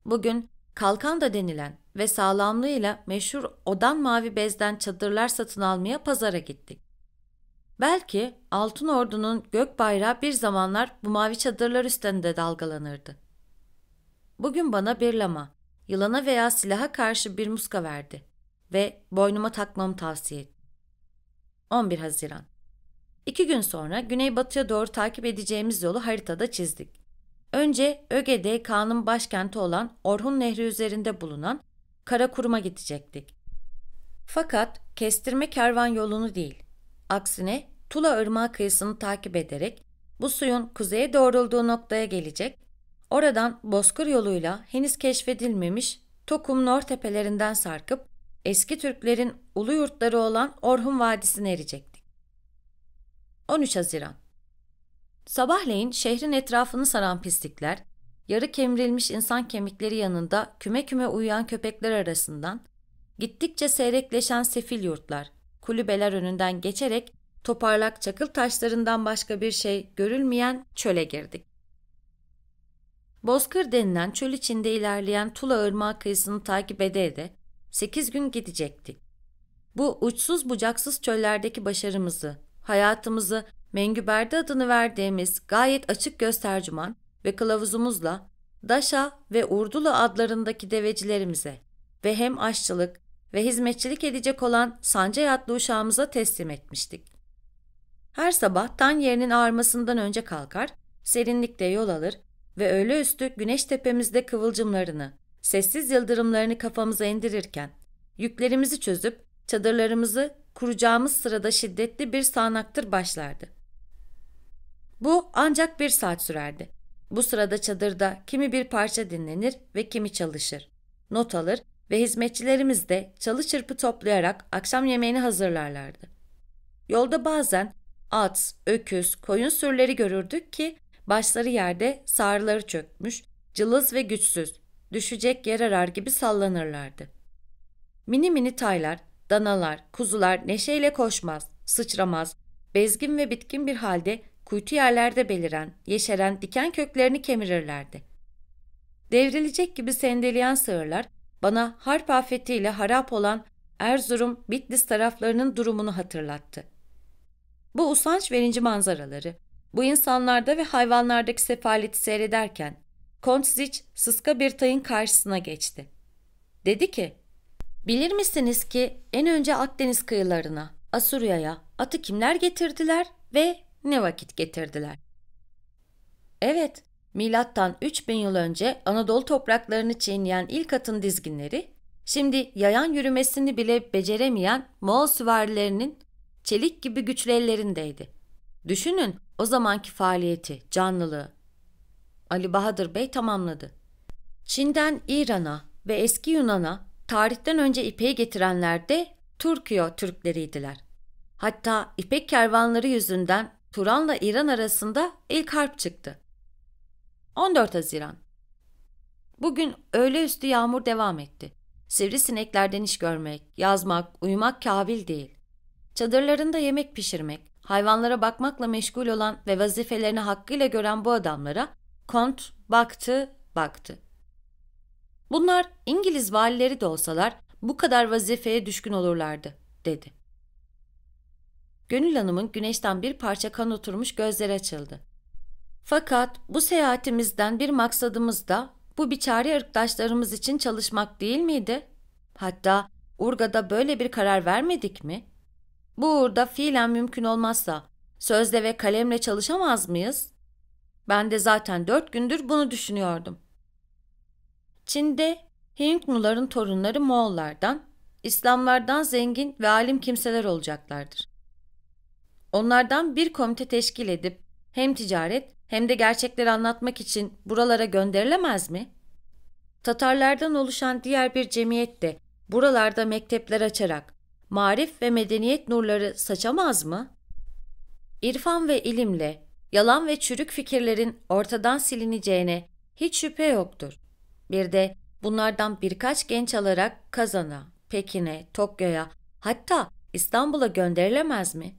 Bugün kalkan da denilen ve sağlamlığıyla meşhur odan mavi bezden çadırlar satın almaya pazara gittik. Belki Altın Ordu'nun gök bayrağı bir zamanlar bu mavi çadırlar üstünde dalgalanırdı. Bugün bana bir lama, yılana veya silaha karşı bir muska verdi ve boynuma takmamı tavsiye etti. 11 Haziran İki gün sonra güneybatıya doğru takip edeceğimiz yolu haritada çizdik. Önce Ögede Kaan'ın başkenti olan Orhun Nehri üzerinde bulunan Kara Kuruma gidecektik. Fakat kestirme kervan yolunu değil, aksine Tula Irmağı kıyısını takip ederek bu suyun kuzeye doğrulduğu noktaya gelecek, oradan Bozkır yoluyla henüz keşfedilmemiş Tokum Nor tepelerinden sarkıp eski Türklerin ulu yurtları olan Orhun Vadisi'ne erecektik. 13 Haziran Sabahleyin şehrin etrafını saran pislikler yarı kemirilmiş insan kemikleri yanında küme küme uyuyan köpekler arasından, gittikçe seyrekleşen sefil yurtlar, kulübeler önünden geçerek toparlak çakıl taşlarından başka bir şey görülmeyen çöle girdik. Bozkır denilen çöl içinde ilerleyen Tula Irmağı kıyısını takip ede ede 8 gün gidecektik. Bu uçsuz bucaksız çöllerdeki başarımızı, hayatımızı Mengüberde adını verdiğimiz gayet açık göz ve kılavuzumuzla Daşa ve Urdulu adlarındaki devecilerimize ve hem aşçılık ve hizmetçilik edecek olan Sancay adlı uşağımıza teslim etmiştik. Her sabah tan yerinin ağarmasından önce kalkar, serinlikte yol alır ve öğle üstü güneş tepemizde kıvılcımlarını, sessiz yıldırımlarını kafamıza indirirken, yüklerimizi çözüp çadırlarımızı kuracağımız sırada şiddetli bir sağnaktır başlardı. Bu ancak bir saat sürerdi bu sırada çadırda kimi bir parça dinlenir ve kimi çalışır. Not alır ve hizmetçilerimiz de çalı çırpı toplayarak akşam yemeğini hazırlarlardı. Yolda bazen at, öküz, koyun sürüleri görürdük ki başları yerde sağırları çökmüş, cılız ve güçsüz, düşecek yer arar gibi sallanırlardı. Mini mini taylar, danalar, kuzular neşeyle koşmaz, sıçramaz, bezgin ve bitkin bir halde kuytu yerlerde beliren, yeşeren diken köklerini kemirirlerdi. Devrilecek gibi sendeleyen sığırlar bana harp afetiyle harap olan Erzurum, Bitlis taraflarının durumunu hatırlattı. Bu usanç verici manzaraları, bu insanlarda ve hayvanlardaki sefaleti seyrederken Kontzic sıska bir tayın karşısına geçti. Dedi ki, Bilir misiniz ki en önce Akdeniz kıyılarına, Asurya'ya atı kimler getirdiler ve ne vakit getirdiler. Evet, milattan 3000 yıl önce Anadolu topraklarını çiğneyen ilk atın dizginleri, şimdi yayan yürümesini bile beceremeyen Moğol süvarilerinin çelik gibi güçlü ellerindeydi. Düşünün o zamanki faaliyeti, canlılığı. Ali Bahadır Bey tamamladı. Çin'den İran'a ve eski Yunan'a tarihten önce ipeği getirenler de Turkiyo Türkleriydiler. Hatta ipek kervanları yüzünden Turan'la İran arasında ilk harp çıktı. 14 Haziran Bugün öğleüstü yağmur devam etti. Sivrisineklerden iş görmek, yazmak, uyumak kabil değil. Çadırlarında yemek pişirmek, hayvanlara bakmakla meşgul olan ve vazifelerini hakkıyla gören bu adamlara kont baktı, baktı. Bunlar İngiliz valileri de olsalar bu kadar vazifeye düşkün olurlardı, dedi. Gönül Hanım'ın güneşten bir parça kan oturmuş gözleri açıldı. Fakat bu seyahatimizden bir maksadımız da bu biçare ırktaşlarımız için çalışmak değil miydi? Hatta Urga'da böyle bir karar vermedik mi? Bu uğurda fiilen mümkün olmazsa sözle ve kalemle çalışamaz mıyız? Ben de zaten dört gündür bunu düşünüyordum. Çin'de Hingnuların torunları Moğollardan, İslamlardan zengin ve alim kimseler olacaklardır. Onlardan bir komite teşkil edip hem ticaret hem de gerçekleri anlatmak için buralara gönderilemez mi? Tatarlardan oluşan diğer bir cemiyet de buralarda mektepler açarak marif ve medeniyet nurları saçamaz mı? İrfan ve ilimle yalan ve çürük fikirlerin ortadan silineceğine hiç şüphe yoktur. Bir de bunlardan birkaç genç alarak Kazan'a, Pekin'e, Tokyo'ya hatta İstanbul'a gönderilemez mi?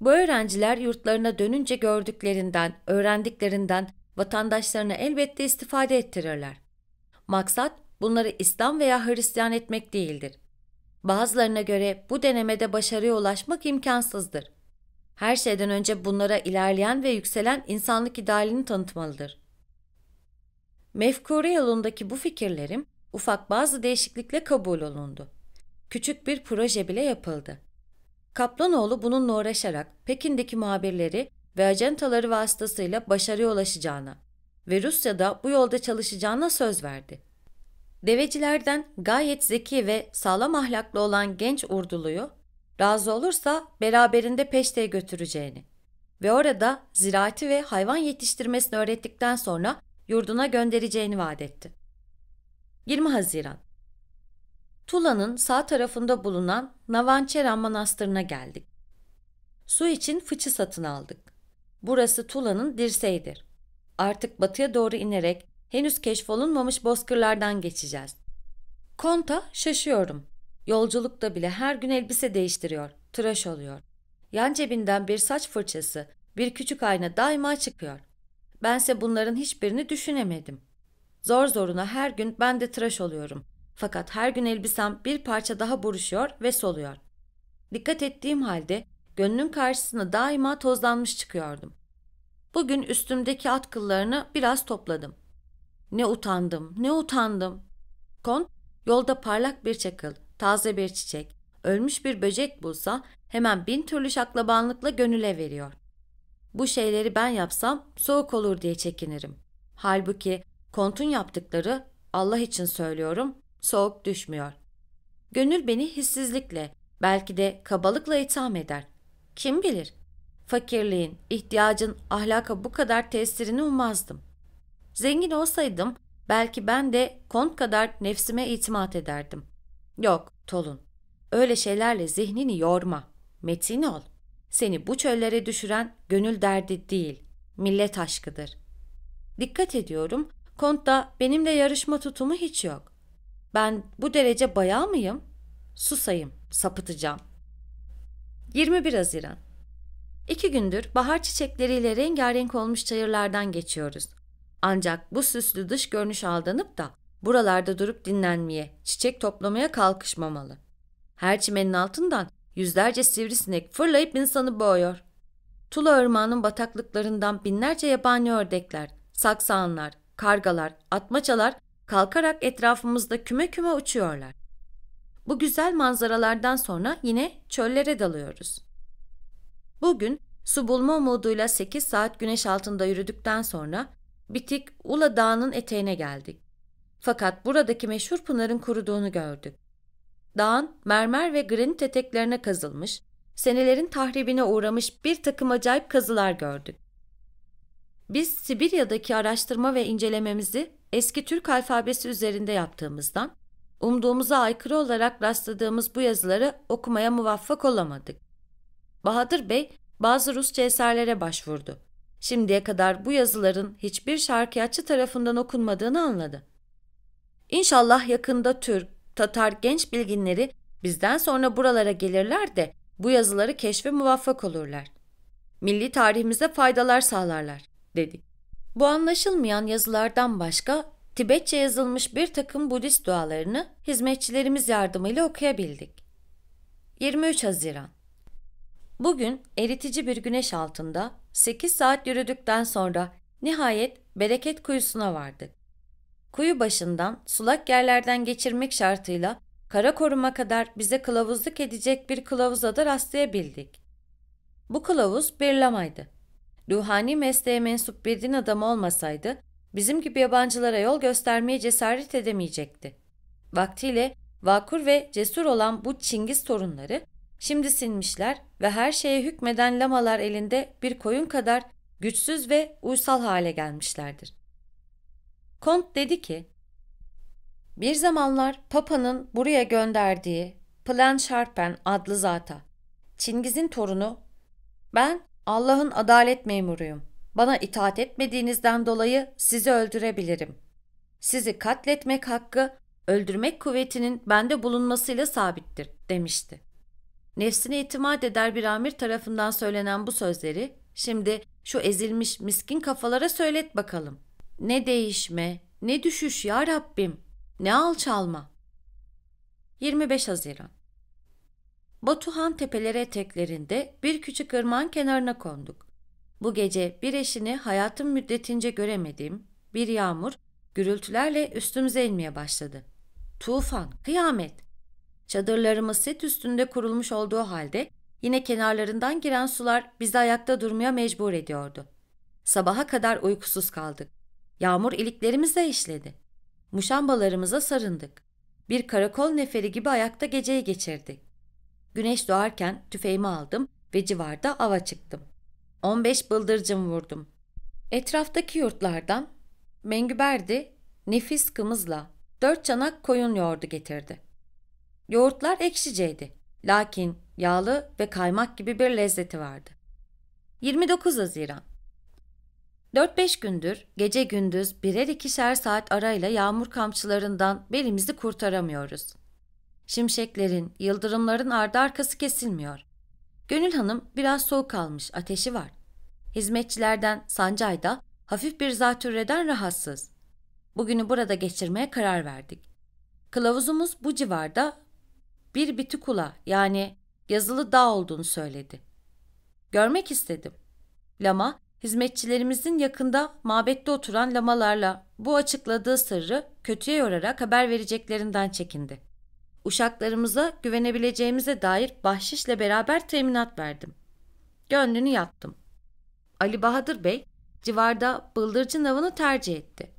Bu öğrenciler yurtlarına dönünce gördüklerinden, öğrendiklerinden vatandaşlarına elbette istifade ettirirler. Maksat bunları İslam veya Hristiyan etmek değildir. Bazılarına göre bu denemede başarıya ulaşmak imkansızdır. Her şeyden önce bunlara ilerleyen ve yükselen insanlık idealini tanıtmalıdır. Mefkure yolundaki bu fikirlerim ufak bazı değişiklikle kabul olundu. Küçük bir proje bile yapıldı. Kaplanoğlu bununla uğraşarak Pekin'deki muhabirleri ve acentaları vasıtasıyla başarıya ulaşacağına ve Rusya'da bu yolda çalışacağına söz verdi. Devecilerden gayet zeki ve sağlam ahlaklı olan genç urduluyu razı olursa beraberinde peşteye götüreceğini ve orada ziraati ve hayvan yetiştirmesini öğrettikten sonra yurduna göndereceğini vaat etti. 20 Haziran Tula'nın sağ tarafında bulunan Navançeran Manastırı'na geldik. Su için fıçı satın aldık. Burası Tula'nın dirseğidir. Artık batıya doğru inerek henüz keşfolunmamış bozkırlardan geçeceğiz. Konta şaşıyorum. Yolculukta bile her gün elbise değiştiriyor, tıraş oluyor. Yan cebinden bir saç fırçası, bir küçük ayna daima çıkıyor. Bense bunların hiçbirini düşünemedim. Zor zoruna her gün ben de tıraş oluyorum. Fakat her gün elbisem bir parça daha buruşuyor ve soluyor. Dikkat ettiğim halde gönlün karşısına daima tozlanmış çıkıyordum. Bugün üstümdeki at kıllarını biraz topladım. Ne utandım, ne utandım. Kont, yolda parlak bir çakıl, taze bir çiçek, ölmüş bir böcek bulsa hemen bin türlü şaklabanlıkla gönüle veriyor. Bu şeyleri ben yapsam soğuk olur diye çekinirim. Halbuki kontun yaptıkları, Allah için söylüyorum, Soğuk düşmüyor. Gönül beni hissizlikle, belki de kabalıkla itham eder. Kim bilir? Fakirliğin, ihtiyacın ahlaka bu kadar tesirini ummazdım. Zengin olsaydım belki ben de kont kadar nefsime itimat ederdim. Yok, Tolun. Öyle şeylerle zihnini yorma. Metin ol. Seni bu çöllere düşüren gönül derdi değil, millet aşkıdır. Dikkat ediyorum, kontta benimle yarışma tutumu hiç yok. Ben bu derece bayağı mıyım? Susayım, sapıtacağım. 21 Haziran İki gündür bahar çiçekleriyle rengarenk olmuş çayırlardan geçiyoruz. Ancak bu süslü dış görünüş aldanıp da buralarda durup dinlenmeye, çiçek toplamaya kalkışmamalı. Her çimenin altından yüzlerce sivrisinek fırlayıp insanı boğuyor. Tula Irmağı'nın bataklıklarından binlerce yabani ördekler, saksaanlar, kargalar, atmaçalar kalkarak etrafımızda küme küme uçuyorlar. Bu güzel manzaralardan sonra yine çöllere dalıyoruz. Bugün su bulma umuduyla 8 saat güneş altında yürüdükten sonra Bitik Ula Dağı'nın eteğine geldik. Fakat buradaki meşhur pınarın kuruduğunu gördük. Dağın mermer ve granit eteklerine kazılmış, senelerin tahribine uğramış bir takım acayip kazılar gördük. Biz Sibirya'daki araştırma ve incelememizi eski Türk alfabesi üzerinde yaptığımızdan umduğumuza aykırı olarak rastladığımız bu yazıları okumaya muvaffak olamadık. Bahadır Bey bazı Rusça eserlere başvurdu. Şimdiye kadar bu yazıların hiçbir şarkiyatçı tarafından okunmadığını anladı. İnşallah yakında Türk, Tatar genç bilginleri bizden sonra buralara gelirler de bu yazıları keşfe muvaffak olurlar. Milli tarihimize faydalar sağlarlar, dedi. Bu anlaşılmayan yazılardan başka Tibetçe yazılmış bir takım Budist dualarını hizmetçilerimiz yardımıyla okuyabildik. 23 Haziran Bugün eritici bir güneş altında 8 saat yürüdükten sonra nihayet bereket kuyusuna vardık. Kuyu başından sulak yerlerden geçirmek şartıyla kara koruma kadar bize kılavuzluk edecek bir kılavuza da rastlayabildik. Bu kılavuz bir lamaydı ruhani mesleğe mensup bir din adamı olmasaydı bizim gibi yabancılara yol göstermeye cesaret edemeyecekti. Vaktiyle vakur ve cesur olan bu Çingiz torunları şimdi sinmişler ve her şeye hükmeden lamalar elinde bir koyun kadar güçsüz ve uysal hale gelmişlerdir. Kont dedi ki, bir zamanlar Papa'nın buraya gönderdiği Plan Sharpen adlı zata, Çingiz'in torunu, ben Allah'ın adalet memuruyum. Bana itaat etmediğinizden dolayı sizi öldürebilirim. Sizi katletmek hakkı öldürmek kuvvetinin bende bulunmasıyla sabittir demişti. Nefsine itimat eder bir amir tarafından söylenen bu sözleri şimdi şu ezilmiş miskin kafalara söylet bakalım. Ne değişme, ne düşüş ya Rabbim, ne alçalma. 25 Haziran Batuhan tepeleri eteklerinde bir küçük ırmağın kenarına konduk. Bu gece bir eşini hayatım müddetince göremediğim bir yağmur gürültülerle üstümüze inmeye başladı. Tufan, kıyamet. Çadırlarımız set üstünde kurulmuş olduğu halde yine kenarlarından giren sular bizi ayakta durmaya mecbur ediyordu. Sabaha kadar uykusuz kaldık. Yağmur iliklerimizle işledi. Muşambalarımıza sarındık. Bir karakol neferi gibi ayakta geceyi geçirdik. Güneş doğarken tüfeğimi aldım ve civarda ava çıktım. 15 bıldırcın vurdum. Etraftaki yurtlardan Mengüberdi nefis kımızla dört çanak koyun yoğurdu getirdi. Yoğurtlar ekşiceydi. Lakin yağlı ve kaymak gibi bir lezzeti vardı. 29 Haziran 4-5 gündür gece gündüz birer ikişer saat arayla yağmur kamçılarından belimizi kurtaramıyoruz. Şimşeklerin, yıldırımların ardı arkası kesilmiyor. Gönül Hanım biraz soğuk almış, ateşi var. Hizmetçilerden Sancay da hafif bir zatürreden rahatsız. Bugünü burada geçirmeye karar verdik. Kılavuzumuz bu civarda bir bitikula yani yazılı dağ olduğunu söyledi. Görmek istedim. Lama, hizmetçilerimizin yakında mabette oturan lamalarla bu açıkladığı sırrı kötüye yorarak haber vereceklerinden çekindi. Uşaklarımıza güvenebileceğimize dair bahşişle beraber teminat verdim. Gönlünü yaktım. Ali Bahadır Bey civarda bıldırcın avını tercih etti.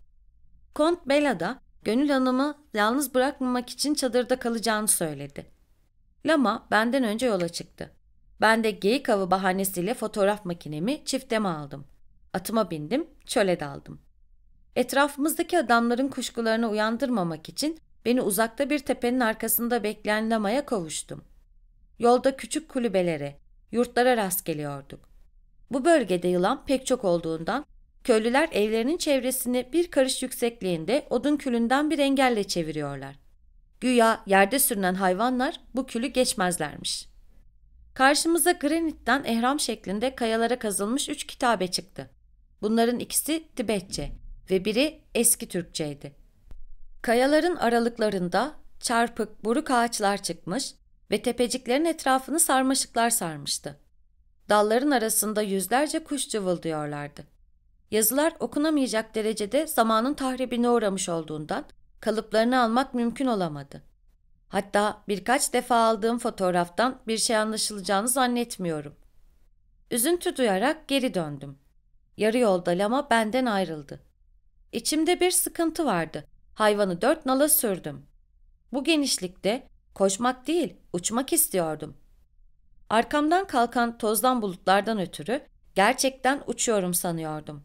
Kont Bela da Gönül Hanım'ı yalnız bırakmamak için çadırda kalacağını söyledi. Lama benden önce yola çıktı. Ben de geyik avı bahanesiyle fotoğraf makinemi çifteme aldım. Atıma bindim, çöle daldım. Etrafımızdaki adamların kuşkularını uyandırmamak için Beni uzakta bir tepenin arkasında bekleyen lamaya kavuştum. Yolda küçük kulübelere, yurtlara rast geliyorduk. Bu bölgede yılan pek çok olduğundan köylüler evlerinin çevresini bir karış yüksekliğinde odun külünden bir engelle çeviriyorlar. Güya yerde sürünen hayvanlar bu külü geçmezlermiş. Karşımıza granitten ehram şeklinde kayalara kazılmış üç kitabe çıktı. Bunların ikisi Tibetçe ve biri eski Türkçeydi. Kayaların aralıklarında çarpık, buruk ağaçlar çıkmış ve tepeciklerin etrafını sarmaşıklar sarmıştı. Dalların arasında yüzlerce kuş cıvıldıyorlardı. Yazılar okunamayacak derecede zamanın tahribine uğramış olduğundan kalıplarını almak mümkün olamadı. Hatta birkaç defa aldığım fotoğraftan bir şey anlaşılacağını zannetmiyorum. Üzüntü duyarak geri döndüm. Yarı yolda lama benden ayrıldı. İçimde bir sıkıntı vardı hayvanı dört nala sürdüm. Bu genişlikte koşmak değil uçmak istiyordum. Arkamdan kalkan tozdan bulutlardan ötürü gerçekten uçuyorum sanıyordum.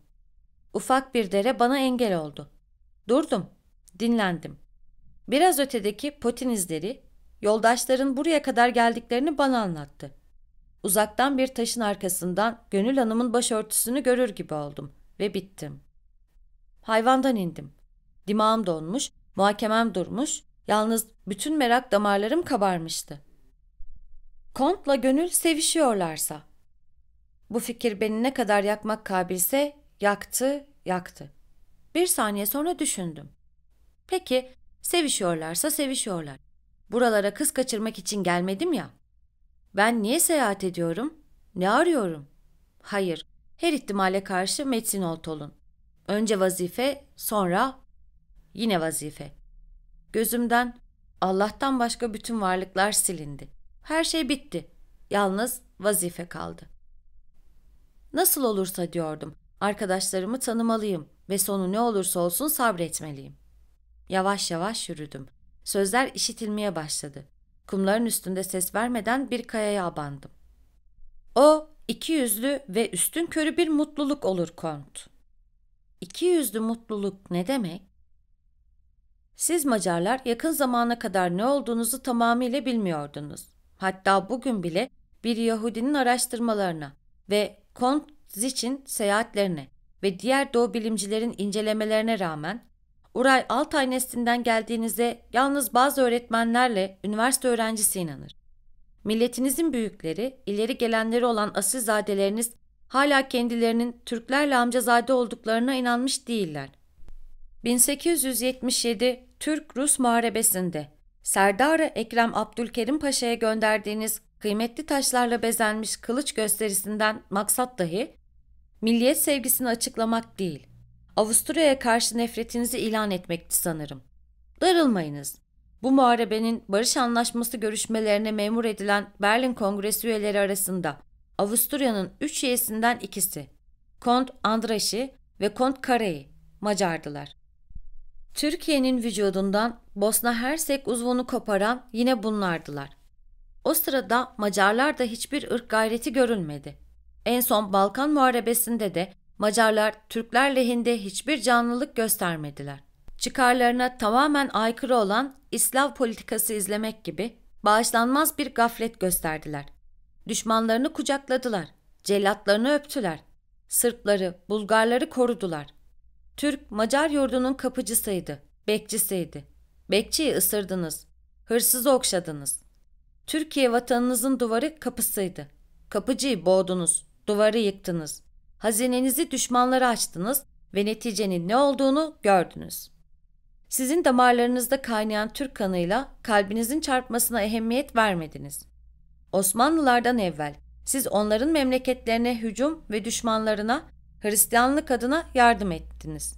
Ufak bir dere bana engel oldu. Durdum, dinlendim. Biraz ötedeki potin izleri yoldaşların buraya kadar geldiklerini bana anlattı. Uzaktan bir taşın arkasından Gönül Hanım'ın başörtüsünü görür gibi oldum ve bittim. Hayvandan indim. Dimağım donmuş, muhakemem durmuş, yalnız bütün merak damarlarım kabarmıştı. Kont'la gönül sevişiyorlarsa. Bu fikir beni ne kadar yakmak kabilse yaktı, yaktı. Bir saniye sonra düşündüm. Peki sevişiyorlarsa sevişiyorlar. Buralara kız kaçırmak için gelmedim ya. Ben niye seyahat ediyorum? Ne arıyorum? Hayır, her ihtimale karşı Metzinol olun. Önce vazife, sonra Yine vazife. Gözümden Allah'tan başka bütün varlıklar silindi. Her şey bitti. Yalnız vazife kaldı. Nasıl olursa diyordum. Arkadaşlarımı tanımalıyım ve sonu ne olursa olsun sabretmeliyim. Yavaş yavaş yürüdüm. Sözler işitilmeye başladı. Kumların üstünde ses vermeden bir kayaya abandım. O iki yüzlü ve üstün körü bir mutluluk olur kont. İki yüzlü mutluluk ne demek? Siz Macarlar yakın zamana kadar ne olduğunuzu tamamıyla bilmiyordunuz. Hatta bugün bile bir Yahudinin araştırmalarına ve Kont Ziç'in seyahatlerine ve diğer doğu bilimcilerin incelemelerine rağmen Uray Altay neslinden geldiğinize yalnız bazı öğretmenlerle üniversite öğrencisi inanır. Milletinizin büyükleri, ileri gelenleri olan asilzadeleriniz hala kendilerinin Türklerle amcazade olduklarına inanmış değiller. 1877 Türk-Rus muharebesinde Serdarı Ekrem Abdülkerim Paşa'ya gönderdiğiniz kıymetli taşlarla bezenmiş kılıç gösterisinden maksat dahi milliyet sevgisini açıklamak değil, Avusturya'ya karşı nefretinizi ilan etmekti sanırım. Darılmayınız. Bu muharebenin barış anlaşması görüşmelerine memur edilen Berlin Kongresi üyeleri arasında Avusturya'nın üç üyesinden ikisi, Kont Andraşi ve Kont Karay'ı, Macardılar. Türkiye'nin vücudundan Bosna Hersek uzvunu koparan yine bunlardılar. O sırada Macarlar da hiçbir ırk gayreti görülmedi. En son Balkan Muharebesi'nde de Macarlar Türkler lehinde hiçbir canlılık göstermediler. Çıkarlarına tamamen aykırı olan İslav politikası izlemek gibi bağışlanmaz bir gaflet gösterdiler. Düşmanlarını kucakladılar, cellatlarını öptüler, Sırpları, Bulgarları korudular. Türk Macar yurdunun kapıcısıydı, bekçisiydi. Bekçiyi ısırdınız, hırsızı okşadınız. Türkiye vatanınızın duvarı kapısıydı. Kapıcıyı boğdunuz, duvarı yıktınız. Hazinenizi düşmanlara açtınız ve neticenin ne olduğunu gördünüz. Sizin damarlarınızda kaynayan Türk kanıyla kalbinizin çarpmasına ehemmiyet vermediniz. Osmanlılardan evvel siz onların memleketlerine hücum ve düşmanlarına Hristiyanlık adına yardım ettiniz.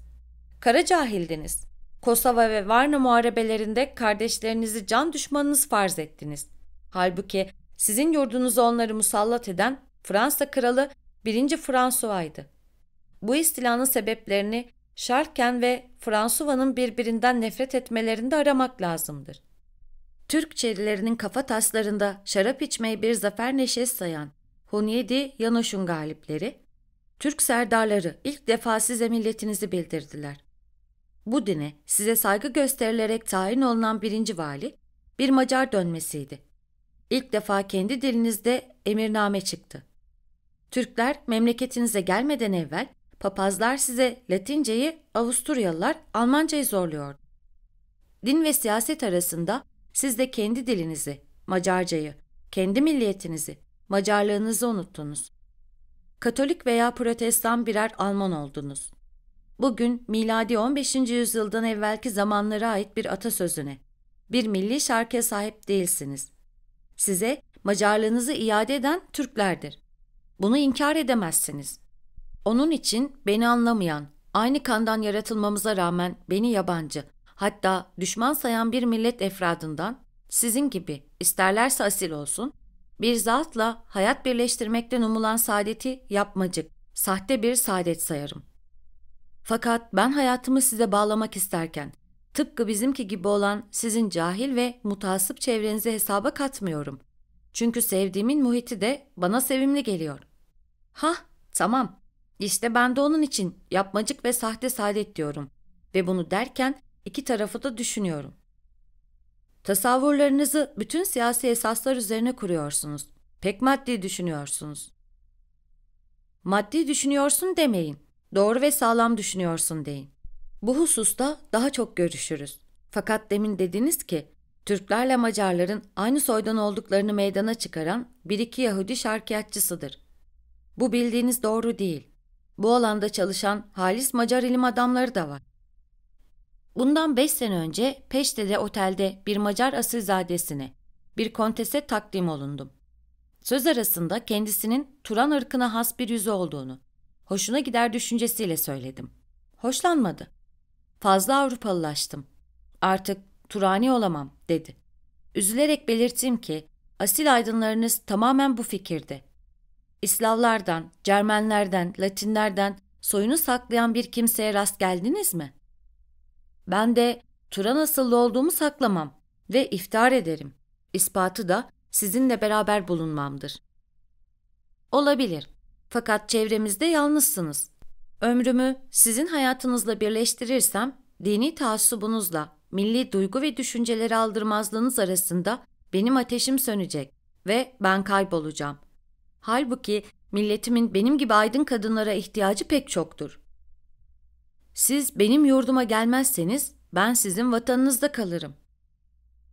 Kara cahildiniz. Kosova ve Varna muharebelerinde kardeşlerinizi can düşmanınız farz ettiniz. Halbuki sizin yurdunuzu onları musallat eden Fransa kralı 1. Fransuay'dı. Bu istilanın sebeplerini Şarken ve Fransuva'nın birbirinden nefret etmelerinde aramak lazımdır. Türk çerilerinin kafa taslarında şarap içmeyi bir zafer neşesi sayan Hunyedi Yanoş'un galipleri, Türk serdarları ilk defa size milletinizi bildirdiler. Bu dine size saygı gösterilerek tayin olunan birinci vali bir Macar dönmesiydi. İlk defa kendi dilinizde emirname çıktı. Türkler memleketinize gelmeden evvel papazlar size Latinceyi, Avusturyalılar Almancayı zorluyordu. Din ve siyaset arasında siz de kendi dilinizi, Macarcayı, kendi milliyetinizi, Macarlığınızı unuttunuz. Katolik veya Protestan birer Alman oldunuz. Bugün miladi 15. yüzyıldan evvelki zamanlara ait bir atasözüne, bir milli şarkıya sahip değilsiniz. Size Macarlığınızı iade eden Türklerdir. Bunu inkar edemezsiniz. Onun için beni anlamayan, aynı kandan yaratılmamıza rağmen beni yabancı, hatta düşman sayan bir millet efradından sizin gibi isterlerse asil olsun, bir zatla hayat birleştirmekten umulan saadeti yapmacık, sahte bir saadet sayarım. Fakat ben hayatımı size bağlamak isterken, tıpkı bizimki gibi olan sizin cahil ve mutasip çevrenizi hesaba katmıyorum. Çünkü sevdiğimin muhiti de bana sevimli geliyor. Hah, tamam. İşte ben de onun için yapmacık ve sahte saadet diyorum. Ve bunu derken iki tarafı da düşünüyorum. Tasavvurlarınızı bütün siyasi esaslar üzerine kuruyorsunuz. Pek maddi düşünüyorsunuz. Maddi düşünüyorsun demeyin. Doğru ve sağlam düşünüyorsun deyin. Bu hususta daha çok görüşürüz. Fakat demin dediniz ki Türklerle Macarların aynı soydan olduklarını meydana çıkaran bir iki Yahudi şarkiyatçısıdır. Bu bildiğiniz doğru değil. Bu alanda çalışan halis Macar ilim adamları da var. Bundan beş sene önce Peşte'de otelde bir Macar asilzadesine, bir kontese takdim olundum. Söz arasında kendisinin Turan ırkına has bir yüzü olduğunu, hoşuna gider düşüncesiyle söyledim. Hoşlanmadı. Fazla Avrupalılaştım. Artık Turani olamam dedi. Üzülerek belirttim ki asil aydınlarınız tamamen bu fikirde. İslavlardan, Cermenlerden, Latinlerden soyunu saklayan bir kimseye rast geldiniz mi?'' Ben de tura asıllı olduğumu saklamam ve iftar ederim. İspatı da sizinle beraber bulunmamdır. Olabilir. Fakat çevremizde yalnızsınız. Ömrümü sizin hayatınızla birleştirirsem dini taassubunuzla milli duygu ve düşünceleri aldırmazlığınız arasında benim ateşim sönecek ve ben kaybolacağım. Halbuki milletimin benim gibi aydın kadınlara ihtiyacı pek çoktur. Siz benim yurduma gelmezseniz ben sizin vatanınızda kalırım.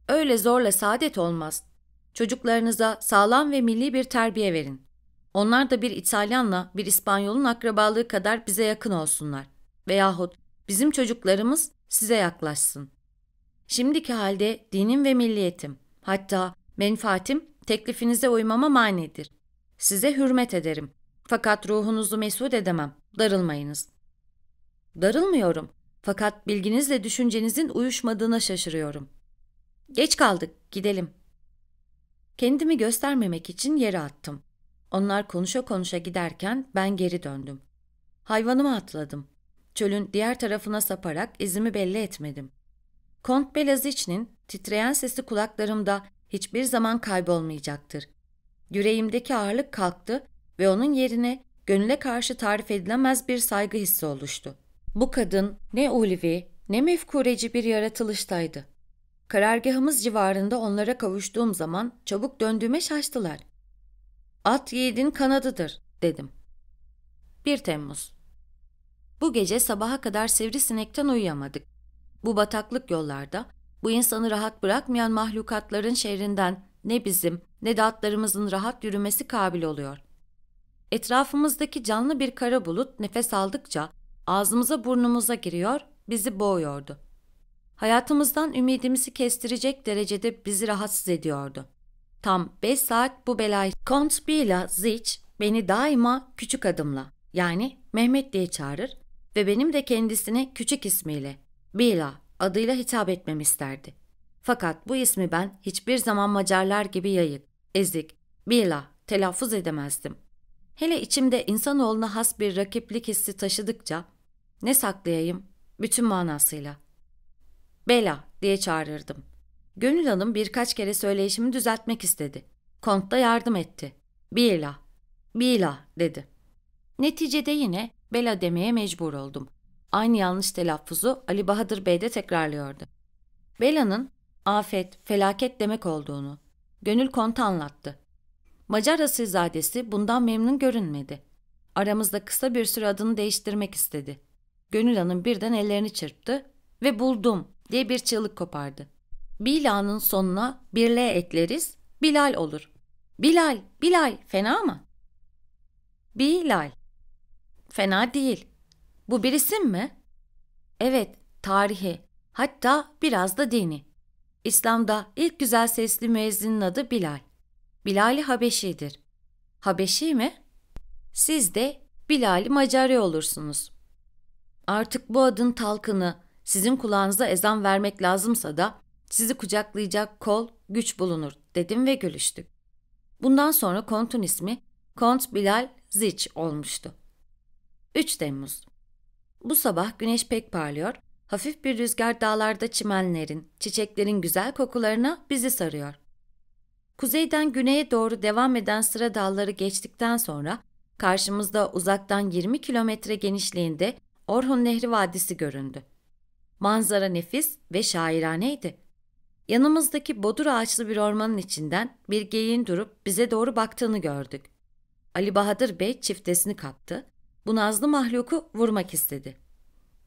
Öyle zorla saadet olmaz. Çocuklarınıza sağlam ve milli bir terbiye verin. Onlar da bir İtalyanla bir İspanyolun akrabalığı kadar bize yakın olsunlar. Veyahut bizim çocuklarımız size yaklaşsın. Şimdiki halde dinim ve milliyetim, hatta menfaatim teklifinize uymama manidir. Size hürmet ederim. Fakat ruhunuzu mesut edemem. Darılmayınız. Darılmıyorum. Fakat bilginizle düşüncenizin uyuşmadığına şaşırıyorum. Geç kaldık, gidelim. Kendimi göstermemek için yere attım. Onlar konuşa konuşa giderken ben geri döndüm. Hayvanımı atladım. Çölün diğer tarafına saparak izimi belli etmedim. Kont Belaziç'nin titreyen sesi kulaklarımda hiçbir zaman kaybolmayacaktır. Yüreğimdeki ağırlık kalktı ve onun yerine gönüle karşı tarif edilemez bir saygı hissi oluştu. Bu kadın ne ulvi ne mefkureci bir yaratılıştaydı. Karargahımız civarında onlara kavuştuğum zaman çabuk döndüğüme şaştılar. At yiğidin kanadıdır dedim. 1 Temmuz Bu gece sabaha kadar sivrisinekten uyuyamadık. Bu bataklık yollarda, bu insanı rahat bırakmayan mahlukatların şehrinden ne bizim ne de atlarımızın rahat yürümesi kabil oluyor. Etrafımızdaki canlı bir kara bulut nefes aldıkça Ağzımıza burnumuza giriyor, bizi boğuyordu. Hayatımızdan ümidimizi kestirecek derecede bizi rahatsız ediyordu. Tam 5 saat bu belay. Kont Bila Zic beni daima küçük adımla yani Mehmet diye çağırır ve benim de kendisine küçük ismiyle Bila adıyla hitap etmem isterdi. Fakat bu ismi ben hiçbir zaman Macarlar gibi yayık, ezik, Bila telaffuz edemezdim. Hele içimde insanoğluna has bir rakiplik hissi taşıdıkça ne saklayayım? Bütün manasıyla. Bela diye çağırırdım. Gönül Hanım birkaç kere söyleyişimi düzeltmek istedi. Kont da yardım etti. Bila, Bila dedi. Neticede yine Bela demeye mecbur oldum. Aynı yanlış telaffuzu Ali Bahadır Bey de tekrarlıyordu. Bela'nın afet, felaket demek olduğunu Gönül Kont'a anlattı. Macar asilzadesi bundan memnun görünmedi. Aramızda kısa bir süre adını değiştirmek istedi. Gönül Hanım birden ellerini çırptı ve buldum diye bir çığlık kopardı. Bilal'ın sonuna birle ekleriz, Bilal olur. Bilal, Bilal fena mı? Bilal. Fena değil. Bu bir isim mi? Evet, tarihi. Hatta biraz da dini. İslam'da ilk güzel sesli müezzinin adı Bilal. Bilal-i Habeşi'dir. Habeşi mi? Siz de Bilal-i Macari olursunuz. Artık bu adın talkını sizin kulağınıza ezan vermek lazımsa da sizi kucaklayacak kol, güç bulunur dedim ve gülüştük. Bundan sonra kontun ismi Kont Bilal Ziç olmuştu. 3 Temmuz Bu sabah güneş pek parlıyor, hafif bir rüzgar dağlarda çimenlerin, çiçeklerin güzel kokularına bizi sarıyor. Kuzeyden güneye doğru devam eden sıra dağları geçtikten sonra karşımızda uzaktan 20 kilometre genişliğinde Orhun Nehri Vadisi göründü. Manzara nefis ve şairaneydi. Yanımızdaki bodur ağaçlı bir ormanın içinden bir geyiğin durup bize doğru baktığını gördük. Ali Bahadır Bey çiftesini kaptı. Bu nazlı mahluku vurmak istedi.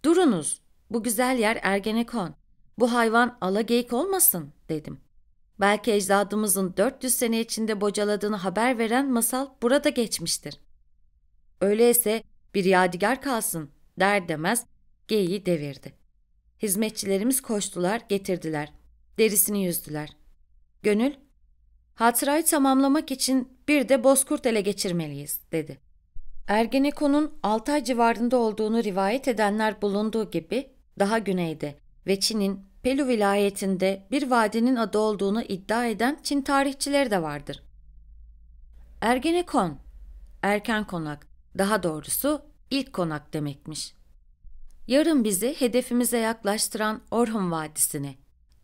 ''Durunuz, bu güzel yer Ergenekon. Bu hayvan ala geyik olmasın.'' dedim. Belki ecdadımızın 400 sene içinde bocaladığını haber veren masal burada geçmiştir. Öyleyse bir yadigar kalsın der demez geyiği devirdi. Hizmetçilerimiz koştular, getirdiler. Derisini yüzdüler. Gönül, hatırayı tamamlamak için bir de bozkurt ele geçirmeliyiz, dedi. Ergenekon'un altay civarında olduğunu rivayet edenler bulunduğu gibi daha güneyde ve Çin'in Pelu vilayetinde bir vadinin adı olduğunu iddia eden Çin tarihçileri de vardır. Ergenekon, erken konak, daha doğrusu ilk konak demekmiş. Yarın bizi hedefimize yaklaştıran Orhun Vadisi'ne,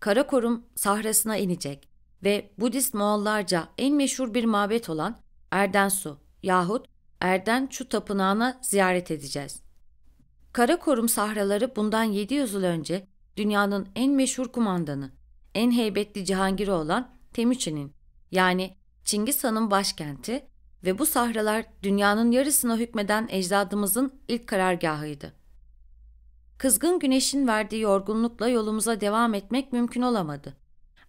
Karakorum sahrasına inecek ve Budist Moğollarca en meşhur bir mabet olan Erdensu yahut Erdençu Tapınağı'na ziyaret edeceğiz. Karakorum sahraları bundan 700 yıl önce dünyanın en meşhur kumandanı, en heybetli cihangiri olan Temüçin'in yani Çingiz Han'ın başkenti ve bu sahralar dünyanın yarısına hükmeden ecdadımızın ilk karargahıydı. Kızgın güneşin verdiği yorgunlukla yolumuza devam etmek mümkün olamadı.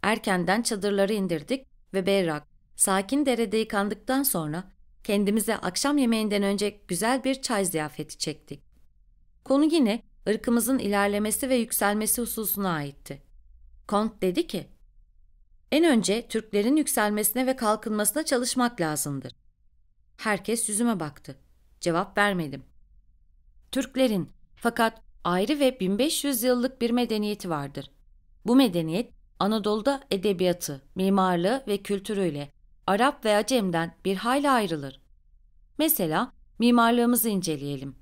Erkenden çadırları indirdik ve berrak, sakin derede yıkandıktan sonra kendimize akşam yemeğinden önce güzel bir çay ziyafeti çektik. Konu yine ırkımızın ilerlemesi ve yükselmesi hususuna aitti. Kont dedi ki, en önce Türklerin yükselmesine ve kalkınmasına çalışmak lazımdır. Herkes yüzüme baktı. Cevap vermedim. Türklerin fakat ayrı ve 1500 yıllık bir medeniyeti vardır. Bu medeniyet Anadolu'da edebiyatı, mimarlığı ve kültürüyle Arap ve Acem'den bir hayli ayrılır. Mesela mimarlığımızı inceleyelim.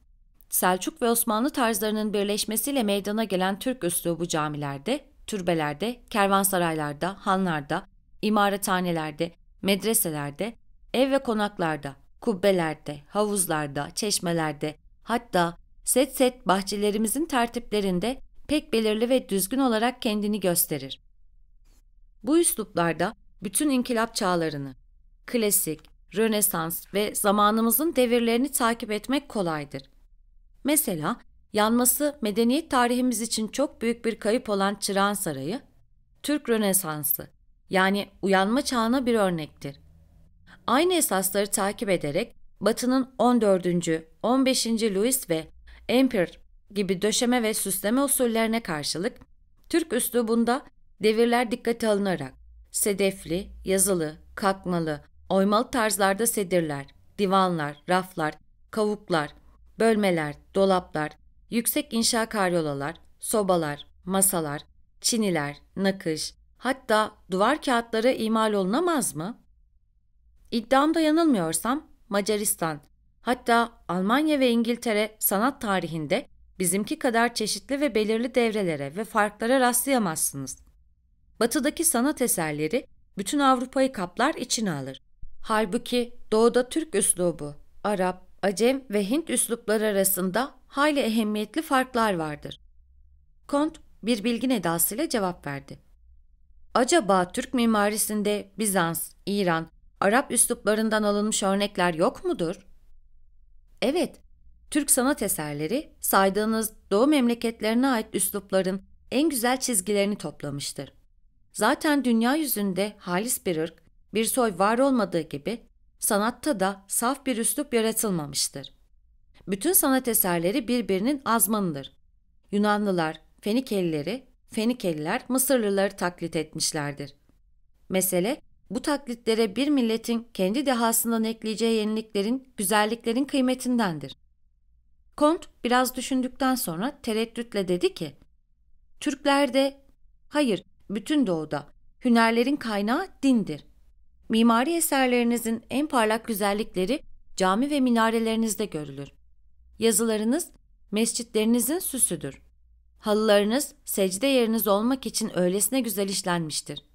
Selçuk ve Osmanlı tarzlarının birleşmesiyle meydana gelen Türk üslubu camilerde, türbelerde, kervansaraylarda, hanlarda, imarethanelerde, medreselerde, ev ve konaklarda, kubbelerde, havuzlarda, çeşmelerde hatta set set bahçelerimizin tertiplerinde pek belirli ve düzgün olarak kendini gösterir. Bu üsluplarda bütün inkılap çağlarını, klasik, rönesans ve zamanımızın devirlerini takip etmek kolaydır. Mesela yanması medeniyet tarihimiz için çok büyük bir kayıp olan Çırağan Sarayı, Türk Rönesansı yani uyanma çağına bir örnektir aynı esasları takip ederek Batı'nın 14. 15. Louis ve Emperor gibi döşeme ve süsleme usullerine karşılık Türk üslubunda devirler dikkate alınarak sedefli, yazılı, kalkmalı, oymalı tarzlarda sedirler, divanlar, raflar, kavuklar, bölmeler, dolaplar, yüksek inşa karyolalar, sobalar, masalar, çiniler, nakış, hatta duvar kağıtları imal olunamaz mı? İddiamda yanılmıyorsam Macaristan, hatta Almanya ve İngiltere sanat tarihinde bizimki kadar çeşitli ve belirli devrelere ve farklara rastlayamazsınız. Batıdaki sanat eserleri bütün Avrupa'yı kaplar içine alır. Halbuki doğuda Türk üslubu, Arap, Acem ve Hint üslupları arasında hayli ehemmiyetli farklar vardır. Kont bir bilgin edasıyla cevap verdi. Acaba Türk mimarisinde Bizans, İran, Arap üsluplarından alınmış örnekler yok mudur? Evet, Türk sanat eserleri saydığınız doğu memleketlerine ait üslupların en güzel çizgilerini toplamıştır. Zaten dünya yüzünde halis bir ırk, bir soy var olmadığı gibi sanatta da saf bir üslup yaratılmamıştır. Bütün sanat eserleri birbirinin azmanıdır. Yunanlılar Fenikelileri, Fenikeliler Mısırlıları taklit etmişlerdir. Mesele bu taklitlere bir milletin kendi dehasından ekleyeceği yeniliklerin, güzelliklerin kıymetindendir. Kont biraz düşündükten sonra tereddütle dedi ki, Türklerde, hayır bütün doğuda, hünerlerin kaynağı dindir. Mimari eserlerinizin en parlak güzellikleri cami ve minarelerinizde görülür. Yazılarınız, mescitlerinizin süsüdür. Halılarınız, secde yeriniz olmak için öylesine güzel işlenmiştir.''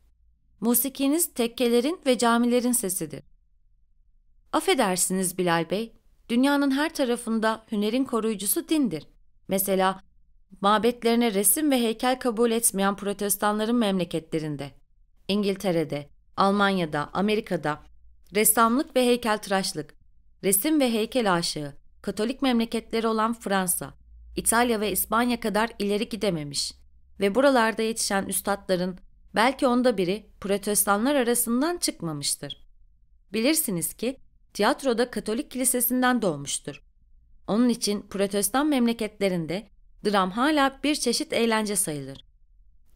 Musikiniz tekkelerin ve camilerin sesidir. Affedersiniz Bilal Bey, dünyanın her tarafında hünerin koruyucusu dindir. Mesela mabetlerine resim ve heykel kabul etmeyen protestanların memleketlerinde, İngiltere'de, Almanya'da, Amerika'da, ressamlık ve heykeltıraşlık, resim ve heykel aşığı, Katolik memleketleri olan Fransa, İtalya ve İspanya kadar ileri gidememiş ve buralarda yetişen üstadların Belki onda biri protestanlar arasından çıkmamıştır. Bilirsiniz ki tiyatroda Katolik kilisesinden doğmuştur. Onun için protestan memleketlerinde dram hala bir çeşit eğlence sayılır.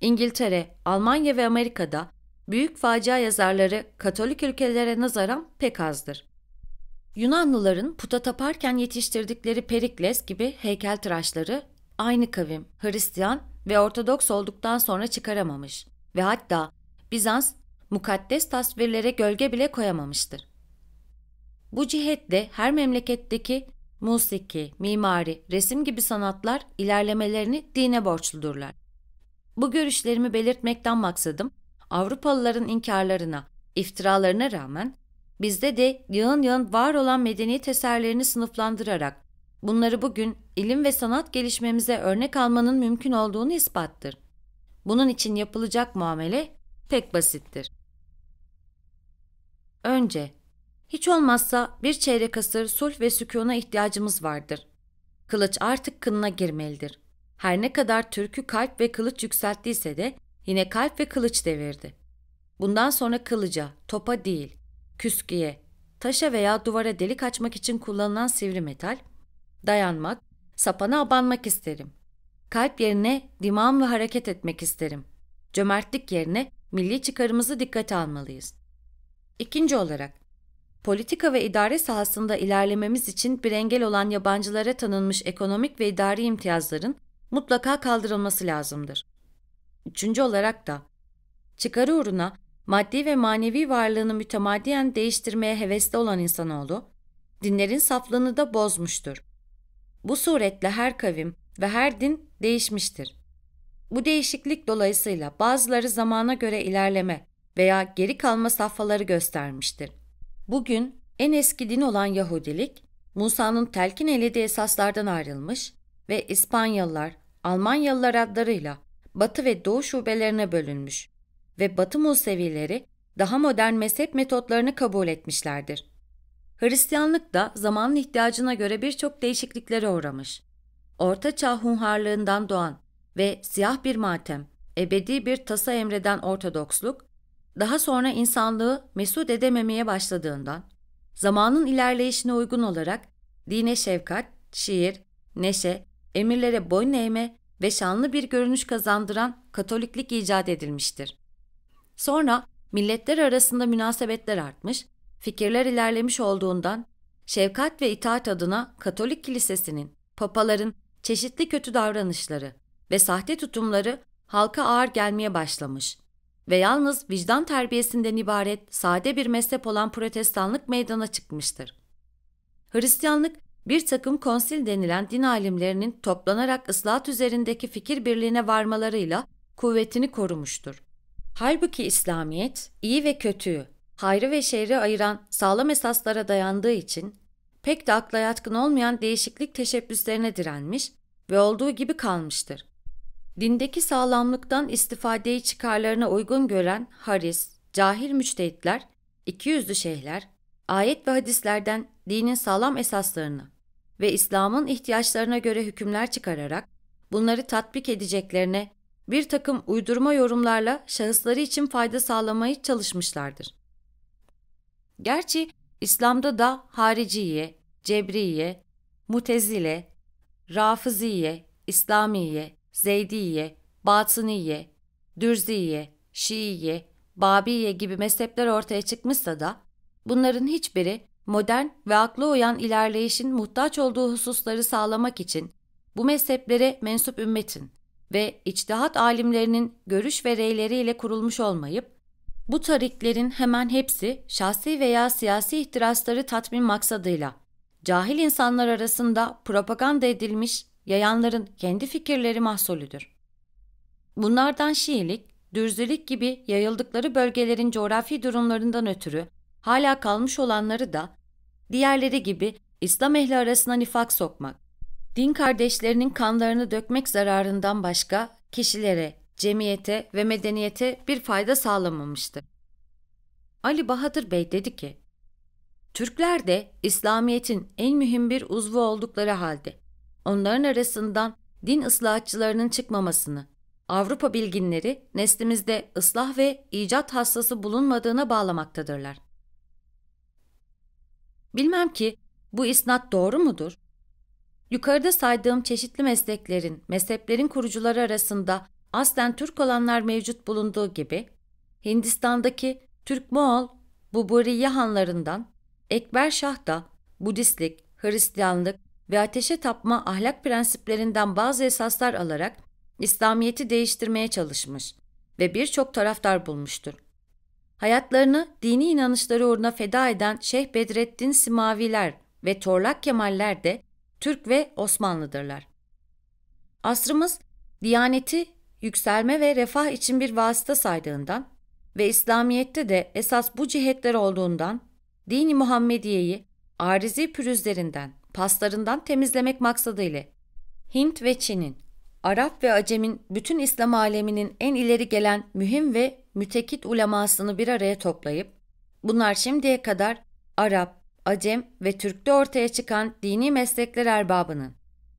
İngiltere, Almanya ve Amerika'da büyük facia yazarları Katolik ülkelere nazaran pek azdır. Yunanlıların puta taparken yetiştirdikleri Perikles gibi heykeltıraşları aynı kavim, Hristiyan ve Ortodoks olduktan sonra çıkaramamış ve hatta Bizans mukaddes tasvirlere gölge bile koyamamıştır. Bu cihetle her memleketteki musiki, mimari, resim gibi sanatlar ilerlemelerini dine borçludurlar. Bu görüşlerimi belirtmekten maksadım Avrupalıların inkarlarına, iftiralarına rağmen bizde de yığın yığın var olan medeniyet eserlerini sınıflandırarak bunları bugün ilim ve sanat gelişmemize örnek almanın mümkün olduğunu ispattır. Bunun için yapılacak muamele pek basittir. Önce, hiç olmazsa bir çeyrek asır sulh ve sükuna ihtiyacımız vardır. Kılıç artık kınına girmelidir. Her ne kadar türkü kalp ve kılıç yükselttiyse de yine kalp ve kılıç devirdi. Bundan sonra kılıca, topa değil, küsküye, taşa veya duvara delik açmak için kullanılan sivri metal, dayanmak, sapana abanmak isterim kalp yerine dimam hareket etmek isterim. Cömertlik yerine milli çıkarımızı dikkate almalıyız. İkinci olarak, politika ve idare sahasında ilerlememiz için bir engel olan yabancılara tanınmış ekonomik ve idari imtiyazların mutlaka kaldırılması lazımdır. Üçüncü olarak da, çıkarı uğruna maddi ve manevi varlığını mütemadiyen değiştirmeye hevesli olan insanoğlu, dinlerin saflığını da bozmuştur. Bu suretle her kavim, ve her din değişmiştir. Bu değişiklik dolayısıyla bazıları zamana göre ilerleme veya geri kalma safhaları göstermiştir. Bugün en eski din olan Yahudilik, Musa'nın telkin eylediği esaslardan ayrılmış ve İspanyalılar, Almanyalılar adlarıyla Batı ve Doğu şubelerine bölünmüş ve Batı Musevileri daha modern mezhep metotlarını kabul etmişlerdir. Hristiyanlık da zamanın ihtiyacına göre birçok değişikliklere uğramış. Ortaçağ hunharlığından doğan ve siyah bir matem, ebedi bir tasa emreden Ortodoksluk, daha sonra insanlığı mesut edememeye başladığından, zamanın ilerleyişine uygun olarak dine şefkat, şiir, neşe, emirlere boyun eğme ve şanlı bir görünüş kazandıran Katoliklik icat edilmiştir. Sonra milletler arasında münasebetler artmış, fikirler ilerlemiş olduğundan şefkat ve itaat adına Katolik Kilisesi'nin, papaların çeşitli kötü davranışları ve sahte tutumları halka ağır gelmeye başlamış ve yalnız vicdan terbiyesinden ibaret sade bir mezhep olan protestanlık meydana çıkmıştır. Hristiyanlık, bir takım konsil denilen din alimlerinin toplanarak ıslahat üzerindeki fikir birliğine varmalarıyla kuvvetini korumuştur. Halbuki İslamiyet, iyi ve kötüyü, hayrı ve şerri ayıran sağlam esaslara dayandığı için pek de akla yatkın olmayan değişiklik teşebbüslerine direnmiş ve olduğu gibi kalmıştır. Dindeki sağlamlıktan istifadeyi çıkarlarına uygun gören haris, cahil müçtehitler, ikiyüzlü şeyhler, ayet ve hadislerden dinin sağlam esaslarını ve İslam'ın ihtiyaçlarına göre hükümler çıkararak bunları tatbik edeceklerine bir takım uydurma yorumlarla şahısları için fayda sağlamayı çalışmışlardır. Gerçi İslam'da da hariciye, cebriye, mutezile, rafıziye, İslamiye, zeydiye, batıniye, dürziye, şiiye, babiye gibi mezhepler ortaya çıkmışsa da bunların hiçbiri modern ve aklı uyan ilerleyişin muhtaç olduğu hususları sağlamak için bu mezheplere mensup ümmetin ve içtihat alimlerinin görüş ve reyleriyle kurulmuş olmayıp bu tariklerin hemen hepsi şahsi veya siyasi ihtirasları tatmin maksadıyla cahil insanlar arasında propaganda edilmiş yayanların kendi fikirleri mahsulüdür. Bunlardan Şiilik, Dürzilik gibi yayıldıkları bölgelerin coğrafi durumlarından ötürü hala kalmış olanları da diğerleri gibi İslam ehli arasına nifak sokmak, din kardeşlerinin kanlarını dökmek zararından başka kişilere cemiyete ve medeniyete bir fayda sağlamamıştı. Ali Bahadır Bey dedi ki, Türkler de İslamiyet'in en mühim bir uzvu oldukları halde onların arasından din ıslahatçılarının çıkmamasını, Avrupa bilginleri neslimizde ıslah ve icat hassası bulunmadığına bağlamaktadırlar. Bilmem ki bu isnat doğru mudur? Yukarıda saydığım çeşitli mesleklerin, mezheplerin kurucuları arasında aslen Türk olanlar mevcut bulunduğu gibi Hindistan'daki Türk-Moğol Buburiye hanlarından Ekber Şah da Budistlik, Hristiyanlık ve ateşe tapma ahlak prensiplerinden bazı esaslar alarak İslamiyet'i değiştirmeye çalışmış ve birçok taraftar bulmuştur. Hayatlarını dini inanışları uğruna feda eden Şeyh Bedrettin Simaviler ve Torlak Kemaller de Türk ve Osmanlıdırlar. Asrımız Diyaneti yükselme ve refah için bir vasıta saydığından ve İslamiyet'te de esas bu cihetler olduğundan dini Muhammediye'yi arizi pürüzlerinden, paslarından temizlemek maksadıyla Hint ve Çin'in, Arap ve Acem'in bütün İslam aleminin en ileri gelen mühim ve mütekit ulemasını bir araya toplayıp, bunlar şimdiye kadar Arap, Acem ve Türk'te ortaya çıkan dini meslekler erbabının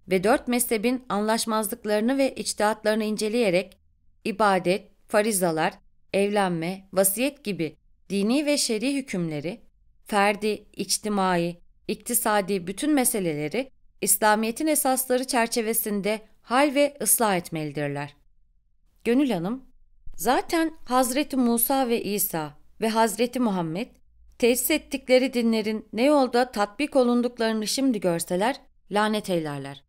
ve dört mezhebin anlaşmazlıklarını ve içtihatlarını inceleyerek ibadet, farizalar, evlenme, vasiyet gibi dini ve şer'i hükümleri, ferdi, içtimai, iktisadi bütün meseleleri İslamiyet'in esasları çerçevesinde hal ve ıslah etmelidirler. Gönül Hanım, zaten Hazreti Musa ve İsa ve Hazreti Muhammed tesis ettikleri dinlerin ne yolda tatbik olunduklarını şimdi görseler lanet eylerler.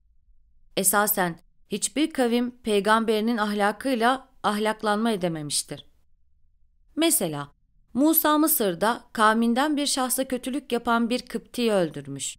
Esasen hiçbir kavim peygamberinin ahlakıyla ahlaklanma edememiştir. Mesela Musa Mısır'da kavminden bir şahsa kötülük yapan bir Kıpti'yi öldürmüş.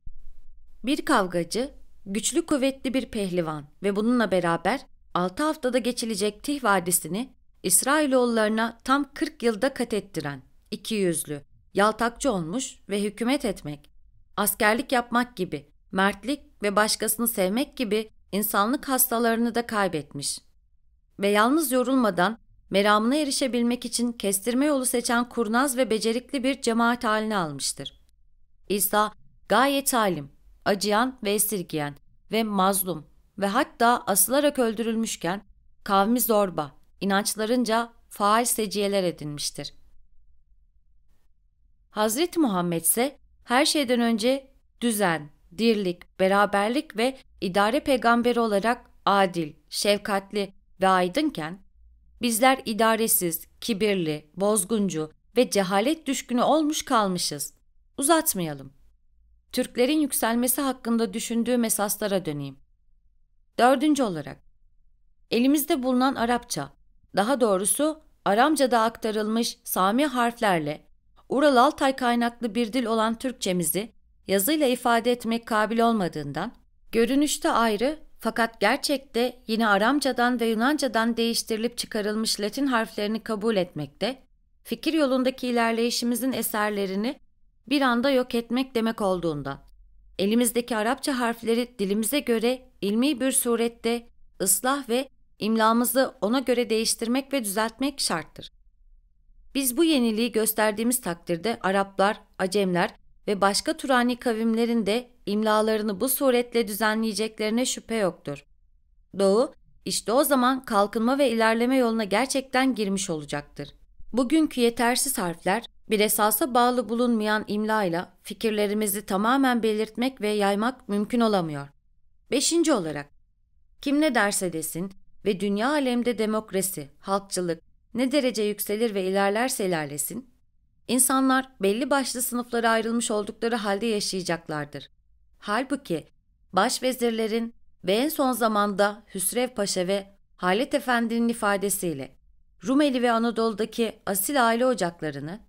Bir kavgacı, güçlü kuvvetli bir pehlivan ve bununla beraber 6 haftada geçilecek Tih Vadisi'ni İsrailoğullarına tam 40 yılda kat ettiren, iki yüzlü, yaltakçı olmuş ve hükümet etmek, askerlik yapmak gibi, mertlik ve başkasını sevmek gibi insanlık hastalarını da kaybetmiş. Ve yalnız yorulmadan meramına erişebilmek için kestirme yolu seçen kurnaz ve becerikli bir cemaat haline almıştır. İsa gayet alim, acıyan ve esirgiyen ve mazlum ve hatta asılarak öldürülmüşken kavmi zorba, inançlarınca faal seciyeler edinmiştir. Hazreti Muhammed ise her şeyden önce düzen, dirlik, beraberlik ve idare peygamberi olarak adil, şefkatli ve aydınken, bizler idaresiz, kibirli, bozguncu ve cehalet düşkünü olmuş kalmışız. Uzatmayalım. Türklerin yükselmesi hakkında düşündüğüm esaslara döneyim. Dördüncü olarak, elimizde bulunan Arapça, daha doğrusu Aramca'da aktarılmış Sami harflerle Ural Altay kaynaklı bir dil olan Türkçemizi yazıyla ifade etmek kabil olmadığından Görünüşte ayrı fakat gerçekte yine Aramcadan ve Yunancadan değiştirilip çıkarılmış Latin harflerini kabul etmekte, fikir yolundaki ilerleyişimizin eserlerini bir anda yok etmek demek olduğunda. Elimizdeki Arapça harfleri dilimize göre ilmi bir surette ıslah ve imlamızı ona göre değiştirmek ve düzeltmek şarttır. Biz bu yeniliği gösterdiğimiz takdirde Araplar, Acemler ve başka Turani kavimlerin de imlalarını bu suretle düzenleyeceklerine şüphe yoktur. Doğu, işte o zaman kalkınma ve ilerleme yoluna gerçekten girmiş olacaktır. Bugünkü yetersiz harfler, bir esasa bağlı bulunmayan imlayla fikirlerimizi tamamen belirtmek ve yaymak mümkün olamıyor. Beşinci olarak, kim ne derse desin ve dünya alemde demokrasi, halkçılık ne derece yükselir ve ilerlerse ilerlesin, İnsanlar belli başlı sınıflara ayrılmış oldukları halde yaşayacaklardır. Halbuki başvezirlerin ve en son zamanda Hüsrev Paşa ve Halet Efendi'nin ifadesiyle Rumeli ve Anadolu'daki asil aile ocaklarını,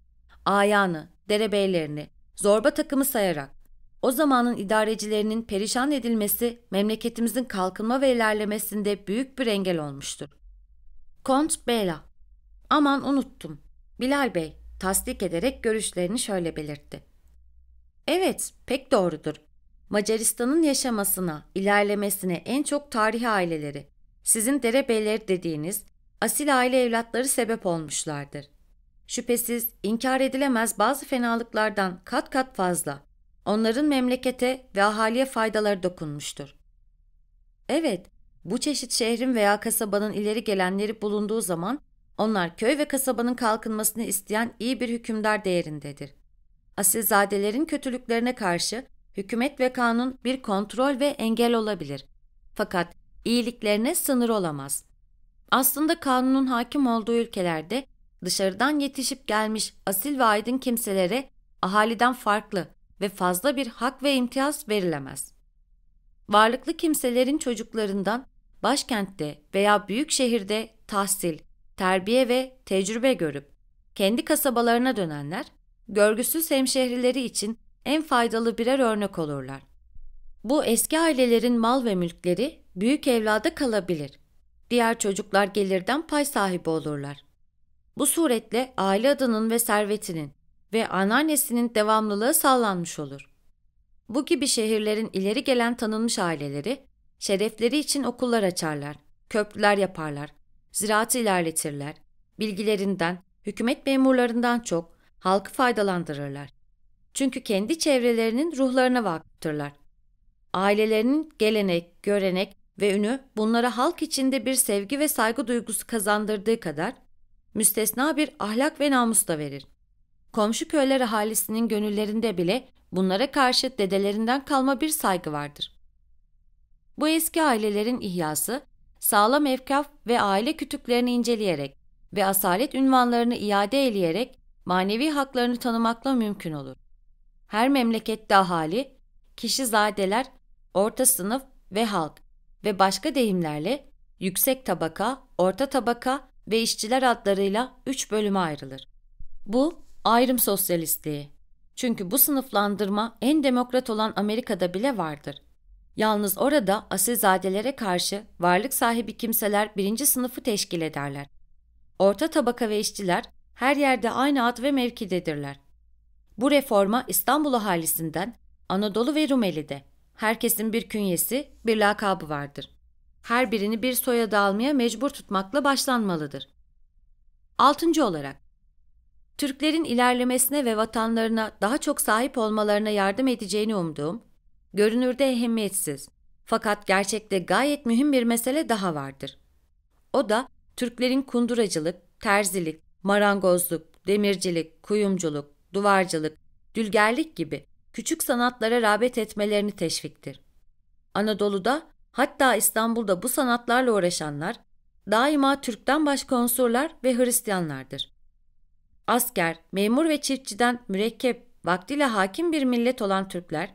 ayağını, derebeylerini, zorba takımı sayarak o zamanın idarecilerinin perişan edilmesi memleketimizin kalkınma ve ilerlemesinde büyük bir engel olmuştur. Kont Bela Aman unuttum. Bilal Bey, tasdik ederek görüşlerini şöyle belirtti. Evet, pek doğrudur. Macaristan'ın yaşamasına, ilerlemesine en çok tarihi aileleri, sizin derebeyleri dediğiniz asil aile evlatları sebep olmuşlardır. Şüphesiz inkar edilemez bazı fenalıklardan kat kat fazla onların memlekete ve ahaliye faydaları dokunmuştur. Evet, bu çeşit şehrin veya kasabanın ileri gelenleri bulunduğu zaman onlar köy ve kasabanın kalkınmasını isteyen iyi bir hükümdar değerindedir. Asilzadelerin kötülüklerine karşı hükümet ve kanun bir kontrol ve engel olabilir. Fakat iyiliklerine sınır olamaz. Aslında kanunun hakim olduğu ülkelerde dışarıdan yetişip gelmiş asil ve aydın kimselere ahaliden farklı ve fazla bir hak ve imtiyaz verilemez. Varlıklı kimselerin çocuklarından başkentte veya büyük şehirde tahsil, terbiye ve tecrübe görüp kendi kasabalarına dönenler, görgüsüz hemşehrileri için en faydalı birer örnek olurlar. Bu eski ailelerin mal ve mülkleri büyük evlada kalabilir. Diğer çocuklar gelirden pay sahibi olurlar. Bu suretle aile adının ve servetinin ve anneannesinin devamlılığı sağlanmış olur. Bu gibi şehirlerin ileri gelen tanınmış aileleri, şerefleri için okullar açarlar, köprüler yaparlar, ziraatı ilerletirler, bilgilerinden, hükümet memurlarından çok halkı faydalandırırlar. Çünkü kendi çevrelerinin ruhlarına vakıftırlar. Ailelerinin gelenek, görenek ve ünü bunlara halk içinde bir sevgi ve saygı duygusu kazandırdığı kadar müstesna bir ahlak ve namus da verir. Komşu köyler ahalisinin gönüllerinde bile bunlara karşı dedelerinden kalma bir saygı vardır. Bu eski ailelerin ihyası sağlam evkaf ve aile kütüklerini inceleyerek ve asalet ünvanlarını iade eleyerek manevi haklarını tanımakla mümkün olur. Her memlekette ahali, kişi zadeler, orta sınıf ve halk ve başka deyimlerle yüksek tabaka, orta tabaka ve işçiler adlarıyla üç bölüme ayrılır. Bu ayrım sosyalistliği. Çünkü bu sınıflandırma en demokrat olan Amerika'da bile vardır. Yalnız orada asilzadelere karşı varlık sahibi kimseler birinci sınıfı teşkil ederler. Orta tabaka ve işçiler her yerde aynı ad ve mevkidedirler. Bu reforma İstanbul ahalisinden Anadolu ve Rumeli'de herkesin bir künyesi, bir lakabı vardır. Her birini bir soyadı almaya mecbur tutmakla başlanmalıdır. Altıncı olarak Türklerin ilerlemesine ve vatanlarına daha çok sahip olmalarına yardım edeceğini umduğum görünürde ehemmiyetsiz fakat gerçekte gayet mühim bir mesele daha vardır. O da Türklerin kunduracılık, terzilik, marangozluk, demircilik, kuyumculuk, duvarcılık, dülgerlik gibi küçük sanatlara rağbet etmelerini teşviktir. Anadolu'da hatta İstanbul'da bu sanatlarla uğraşanlar daima Türk'ten başka unsurlar ve Hristiyanlardır. Asker, memur ve çiftçiden mürekkep, vaktiyle hakim bir millet olan Türkler,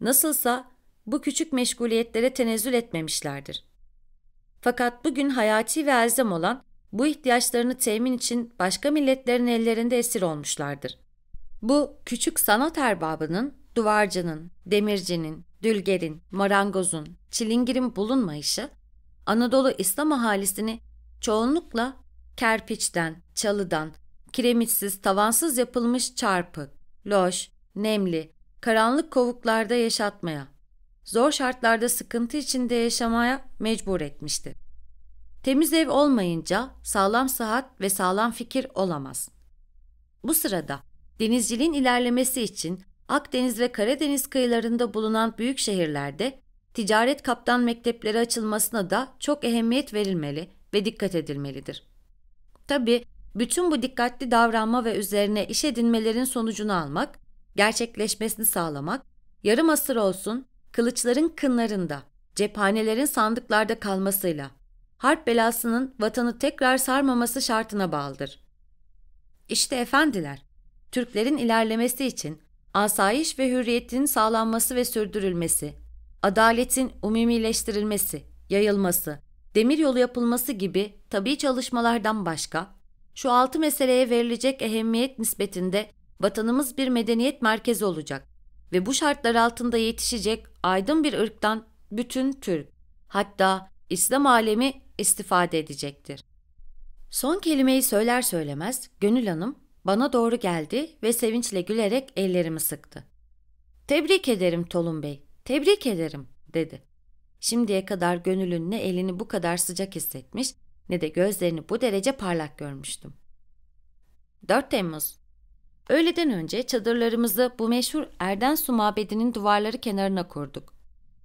Nasılsa bu küçük meşguliyetlere tenezzül etmemişlerdir. Fakat bugün hayati ve elzem olan bu ihtiyaçlarını temin için başka milletlerin ellerinde esir olmuşlardır. Bu küçük sanat erbabının, duvarcının, demircinin, dülgerin, marangozun, çilingirin bulunmayışı, Anadolu İslam ahalisini çoğunlukla kerpiçten, çalıdan, kiremitsiz, tavansız yapılmış çarpı, loş, nemli, karanlık kovuklarda yaşatmaya, zor şartlarda sıkıntı içinde yaşamaya mecbur etmişti. Temiz ev olmayınca sağlam sıhhat ve sağlam fikir olamaz. Bu sırada denizciliğin ilerlemesi için Akdeniz ve Karadeniz kıyılarında bulunan büyük şehirlerde ticaret kaptan mektepleri açılmasına da çok ehemmiyet verilmeli ve dikkat edilmelidir. Tabi bütün bu dikkatli davranma ve üzerine iş edinmelerin sonucunu almak gerçekleşmesini sağlamak, yarım asır olsun kılıçların kınlarında, cephanelerin sandıklarda kalmasıyla, harp belasının vatanı tekrar sarmaması şartına bağlıdır. İşte efendiler, Türklerin ilerlemesi için asayiş ve hürriyetin sağlanması ve sürdürülmesi, adaletin umumileştirilmesi, yayılması, demiryolu yapılması gibi tabi çalışmalardan başka, şu altı meseleye verilecek ehemmiyet nispetinde vatanımız bir medeniyet merkezi olacak ve bu şartlar altında yetişecek aydın bir ırktan bütün Türk, hatta İslam alemi istifade edecektir. Son kelimeyi söyler söylemez Gönül Hanım bana doğru geldi ve sevinçle gülerek ellerimi sıktı. Tebrik ederim Tolun Bey, tebrik ederim dedi. Şimdiye kadar Gönül'ün ne elini bu kadar sıcak hissetmiş ne de gözlerini bu derece parlak görmüştüm. 4 Temmuz Öğleden önce çadırlarımızı bu meşhur Erden Erdensu mabedinin duvarları kenarına kurduk.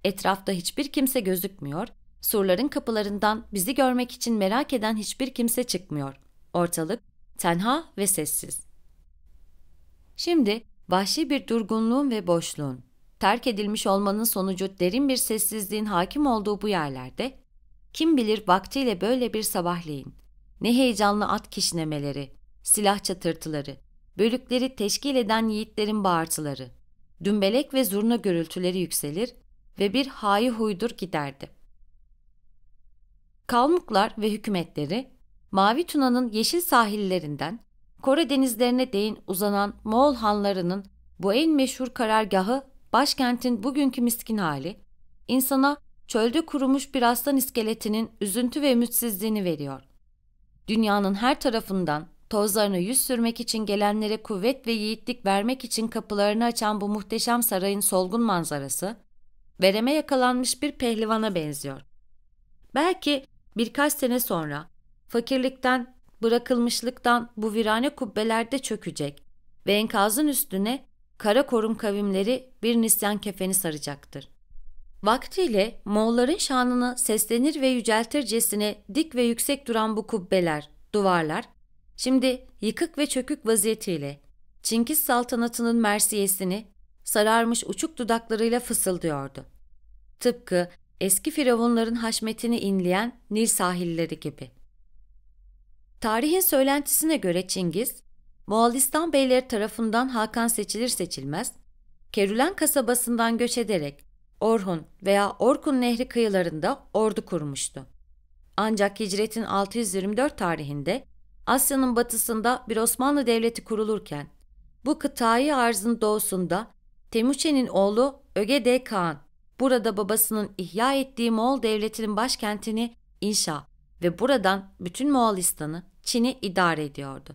Etrafta hiçbir kimse gözükmüyor, surların kapılarından bizi görmek için merak eden hiçbir kimse çıkmıyor. Ortalık tenha ve sessiz. Şimdi vahşi bir durgunluğun ve boşluğun, terk edilmiş olmanın sonucu derin bir sessizliğin hakim olduğu bu yerlerde, kim bilir vaktiyle böyle bir sabahleyin, ne heyecanlı at kişnemeleri, silah çatırtıları, bölükleri teşkil eden yiğitlerin bağırtıları, dümbelek ve zurna gürültüleri yükselir ve bir hayi huydur giderdi. Kalmuklar ve hükümetleri, Mavi Tuna'nın yeşil sahillerinden Kore denizlerine değin uzanan Moğol hanlarının bu en meşhur karargahı başkentin bugünkü miskin hali, insana çölde kurumuş bir aslan iskeletinin üzüntü ve ümitsizliğini veriyor. Dünyanın her tarafından Tozlarını yüz sürmek için gelenlere kuvvet ve yiğitlik vermek için kapılarını açan bu muhteşem sarayın solgun manzarası, vereme yakalanmış bir pehlivana benziyor. Belki birkaç sene sonra fakirlikten, bırakılmışlıktan bu virane kubbelerde çökecek ve enkazın üstüne kara korum kavimleri bir nisyan kefeni saracaktır. Vaktiyle Moğolların şanını seslenir ve yüceltircesine dik ve yüksek duran bu kubbeler, duvarlar, Şimdi yıkık ve çökük vaziyetiyle Çingiz saltanatının mersiyesini sararmış uçuk dudaklarıyla fısıldıyordu. Tıpkı eski firavunların haşmetini inleyen Nil sahilleri gibi. Tarihin söylentisine göre Çingiz, Moğolistan beyleri tarafından Hakan seçilir seçilmez, Kerülen kasabasından göç ederek Orhun veya Orkun Nehri kıyılarında ordu kurmuştu. Ancak hicretin 624 tarihinde Asya'nın batısında bir Osmanlı Devleti kurulurken bu kıtayı arzın doğusunda Temuçin'in oğlu Ögede Kağan burada babasının ihya ettiği Moğol Devleti'nin başkentini inşa ve buradan bütün Moğolistan'ı, Çin'i idare ediyordu.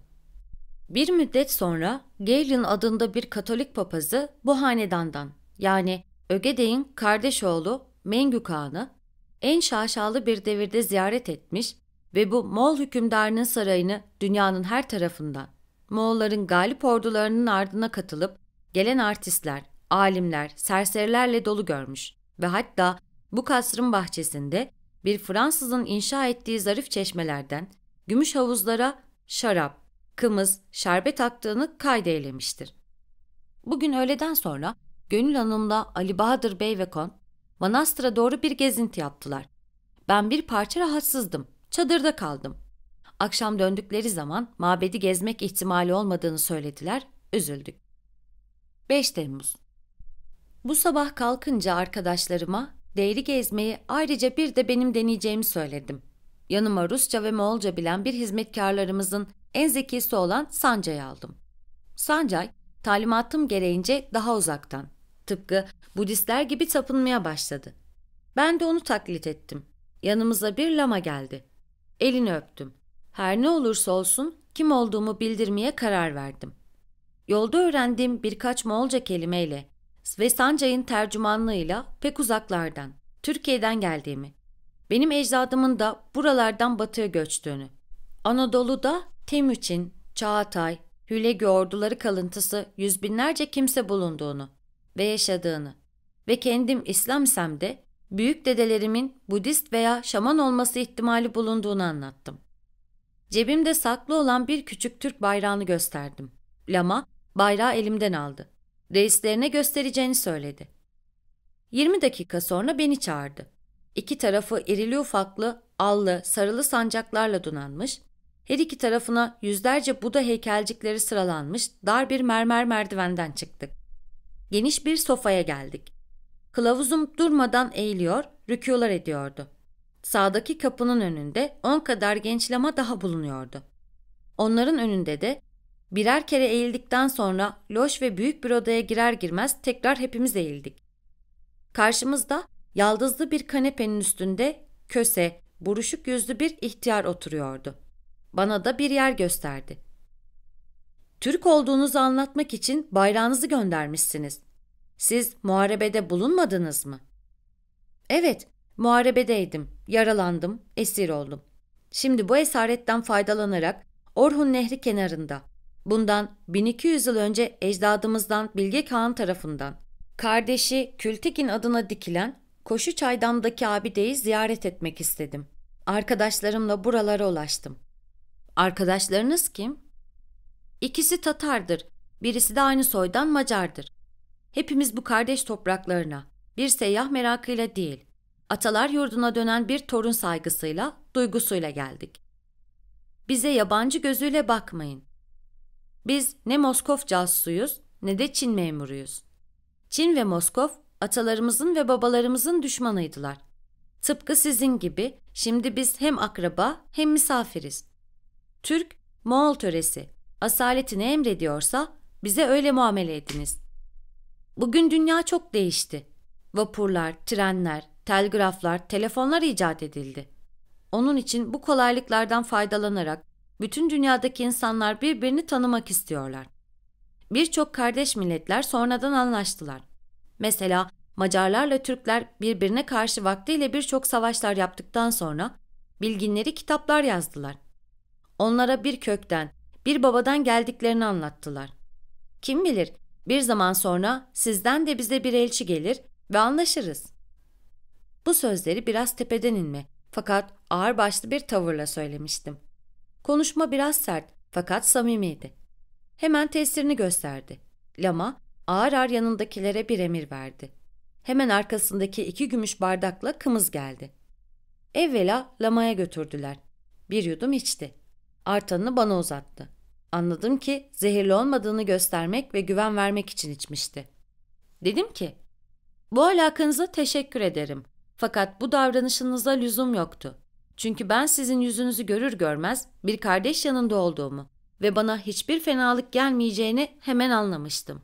Bir müddet sonra Galen adında bir Katolik papazı bu hanedandan yani Ögede'in kardeş oğlu Mengü Kağan'ı en şaşalı bir devirde ziyaret etmiş ve bu Moğol hükümdarının sarayını dünyanın her tarafından, Moğolların galip ordularının ardına katılıp gelen artistler, alimler, serserilerle dolu görmüş ve hatta bu kasrın bahçesinde bir Fransızın inşa ettiği zarif çeşmelerden gümüş havuzlara şarap, kımız, şerbet aktığını kaydeylemiştir. Bugün öğleden sonra Gönül Hanım'la Ali Bahadır Bey ve Kon, Manastır'a doğru bir gezinti yaptılar. Ben bir parça rahatsızdım Çadırda kaldım. Akşam döndükleri zaman mabedi gezmek ihtimali olmadığını söylediler, üzüldük. 5 Temmuz Bu sabah kalkınca arkadaşlarıma değeri gezmeyi ayrıca bir de benim deneyeceğimi söyledim. Yanıma Rusça ve Moğolca bilen bir hizmetkarlarımızın en zekisi olan Sancay'ı aldım. Sancay, talimatım gereğince daha uzaktan, tıpkı Budistler gibi tapınmaya başladı. Ben de onu taklit ettim. Yanımıza bir lama geldi. Elini öptüm. Her ne olursa olsun kim olduğumu bildirmeye karar verdim. Yolda öğrendiğim birkaç Moğolca kelimeyle ve Sancay'ın tercümanlığıyla pek uzaklardan, Türkiye'den geldiğimi, benim ecdadımın da buralardan batıya göçtüğünü, Anadolu'da Temüçin, Çağatay, Hülegü orduları kalıntısı yüz binlerce kimse bulunduğunu ve yaşadığını ve kendim İslamsem de büyük dedelerimin Budist veya şaman olması ihtimali bulunduğunu anlattım. Cebimde saklı olan bir küçük Türk bayrağını gösterdim. Lama bayrağı elimden aldı. Reislerine göstereceğini söyledi. 20 dakika sonra beni çağırdı. İki tarafı irili ufaklı, allı, sarılı sancaklarla donanmış, her iki tarafına yüzlerce Buda heykelcikleri sıralanmış dar bir mermer merdivenden çıktık. Geniş bir sofaya geldik. Kılavuzum durmadan eğiliyor, rükûlar ediyordu. Sağdaki kapının önünde on kadar gençlama daha bulunuyordu. Onların önünde de birer kere eğildikten sonra loş ve büyük bir odaya girer girmez tekrar hepimiz eğildik. Karşımızda yaldızlı bir kanepenin üstünde köse, buruşuk yüzlü bir ihtiyar oturuyordu. Bana da bir yer gösterdi. Türk olduğunuzu anlatmak için bayrağınızı göndermişsiniz. Siz muharebede bulunmadınız mı? Evet, muharebedeydim, yaralandım, esir oldum. Şimdi bu esaretten faydalanarak Orhun Nehri kenarında, bundan 1200 yıl önce ecdadımızdan Bilge Kağan tarafından, kardeşi Kültekin adına dikilen Koşu Çaydan'daki abideyi ziyaret etmek istedim. Arkadaşlarımla buralara ulaştım. Arkadaşlarınız kim? İkisi Tatardır, birisi de aynı soydan Macardır. Hepimiz bu kardeş topraklarına, bir seyyah merakıyla değil, atalar yurduna dönen bir torun saygısıyla, duygusuyla geldik. Bize yabancı gözüyle bakmayın. Biz ne Moskov casusuyuz ne de Çin memuruyuz. Çin ve Moskov atalarımızın ve babalarımızın düşmanıydılar. Tıpkı sizin gibi şimdi biz hem akraba hem misafiriz. Türk, Moğol töresi asaletini emrediyorsa bize öyle muamele ediniz. Bugün dünya çok değişti. Vapurlar, trenler, telgraflar, telefonlar icat edildi. Onun için bu kolaylıklardan faydalanarak bütün dünyadaki insanlar birbirini tanımak istiyorlar. Birçok kardeş milletler sonradan anlaştılar. Mesela Macarlarla Türkler birbirine karşı vaktiyle birçok savaşlar yaptıktan sonra bilginleri kitaplar yazdılar. Onlara bir kökten, bir babadan geldiklerini anlattılar. Kim bilir bir zaman sonra sizden de bize bir elçi gelir ve anlaşırız. Bu sözleri biraz tepeden inme fakat ağırbaşlı bir tavırla söylemiştim. Konuşma biraz sert fakat samimiydi. Hemen tesirini gösterdi. Lama ağır ağır yanındakilere bir emir verdi. Hemen arkasındaki iki gümüş bardakla kımız geldi. Evvela Lama'ya götürdüler. Bir yudum içti. Artanını bana uzattı. Anladım ki zehirli olmadığını göstermek ve güven vermek için içmişti. Dedim ki, bu alakanıza teşekkür ederim. Fakat bu davranışınıza lüzum yoktu. Çünkü ben sizin yüzünüzü görür görmez bir kardeş yanında olduğumu ve bana hiçbir fenalık gelmeyeceğini hemen anlamıştım.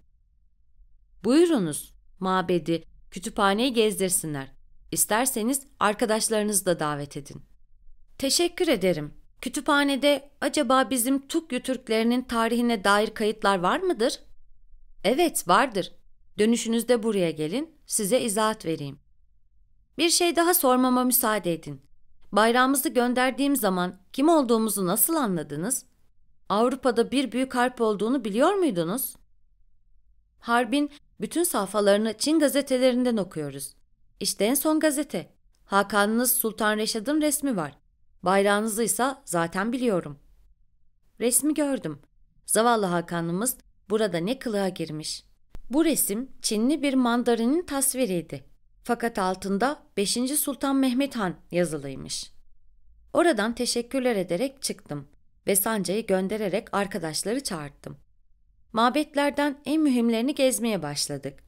Buyurunuz, mabedi, kütüphaneyi gezdirsinler. İsterseniz arkadaşlarınızı da davet edin. Teşekkür ederim, Kütüphanede acaba bizim Tukyu Türklerinin tarihine dair kayıtlar var mıdır? Evet, vardır. Dönüşünüzde buraya gelin, size izahat vereyim. Bir şey daha sormama müsaade edin. Bayrağımızı gönderdiğim zaman kim olduğumuzu nasıl anladınız? Avrupa'da bir büyük harp olduğunu biliyor muydunuz? Harbin bütün sayfalarını Çin gazetelerinden okuyoruz. İşte en son gazete. Hakanınız Sultan Reşad'ın resmi var. Bayrağınızı ise zaten biliyorum. Resmi gördüm. Zavallı Hakan'ımız burada ne kılığa girmiş. Bu resim Çinli bir mandarinin tasviriydi. Fakat altında 5. Sultan Mehmet Han yazılıymış. Oradan teşekkürler ederek çıktım ve Sancay'ı göndererek arkadaşları çağırttım. Mabetlerden en mühimlerini gezmeye başladık.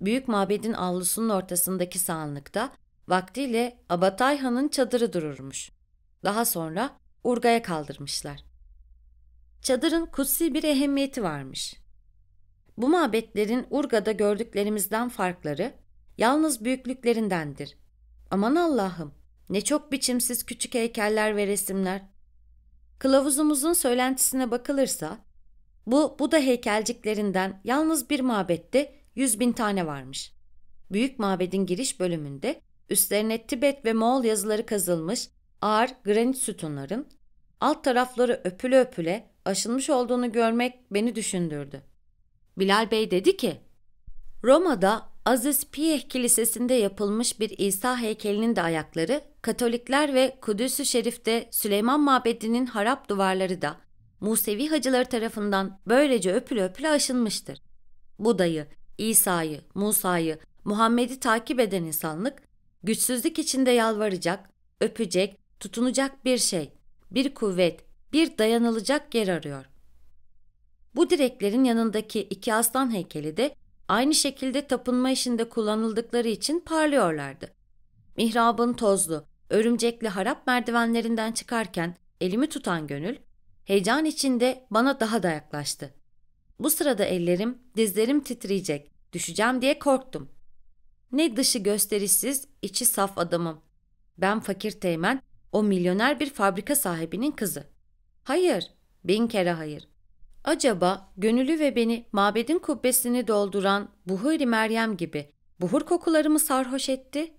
Büyük mabedin avlusunun ortasındaki sahanlıkta vaktiyle Abatay Han'ın çadırı dururmuş. Daha sonra Urga'ya kaldırmışlar. Çadırın kutsi bir ehemmiyeti varmış. Bu mabetlerin Urga'da gördüklerimizden farkları yalnız büyüklüklerindendir. Aman Allah'ım ne çok biçimsiz küçük heykeller ve resimler. Kılavuzumuzun söylentisine bakılırsa bu Buda heykelciklerinden yalnız bir mabette yüz bin tane varmış. Büyük mabedin giriş bölümünde üstlerine Tibet ve Moğol yazıları kazılmış ağır granit sütunların alt tarafları öpüle öpüle aşılmış olduğunu görmek beni düşündürdü. Bilal Bey dedi ki, Roma'da Aziz Piyeh Kilisesi'nde yapılmış bir İsa heykelinin de ayakları, Katolikler ve Kudüs-ü Şerif'te Süleyman Mabedi'nin harap duvarları da Musevi hacıları tarafından böylece öpüle öpüle aşınmıştır. Buda'yı, İsa'yı, Musa'yı, Muhammed'i takip eden insanlık, güçsüzlük içinde yalvaracak, öpecek tutunacak bir şey, bir kuvvet, bir dayanılacak yer arıyor. Bu direklerin yanındaki iki aslan heykeli de aynı şekilde tapınma işinde kullanıldıkları için parlıyorlardı. Mihrabın tozlu, örümcekli harap merdivenlerinden çıkarken elimi tutan gönül, heyecan içinde bana daha da yaklaştı. Bu sırada ellerim, dizlerim titreyecek, düşeceğim diye korktum. Ne dışı gösterişsiz, içi saf adamım. Ben fakir teğmen, o milyoner bir fabrika sahibinin kızı. Hayır, bin kere hayır. Acaba gönülü ve beni mabedin kubbesini dolduran Buhuri Meryem gibi buhur kokularımı sarhoş etti?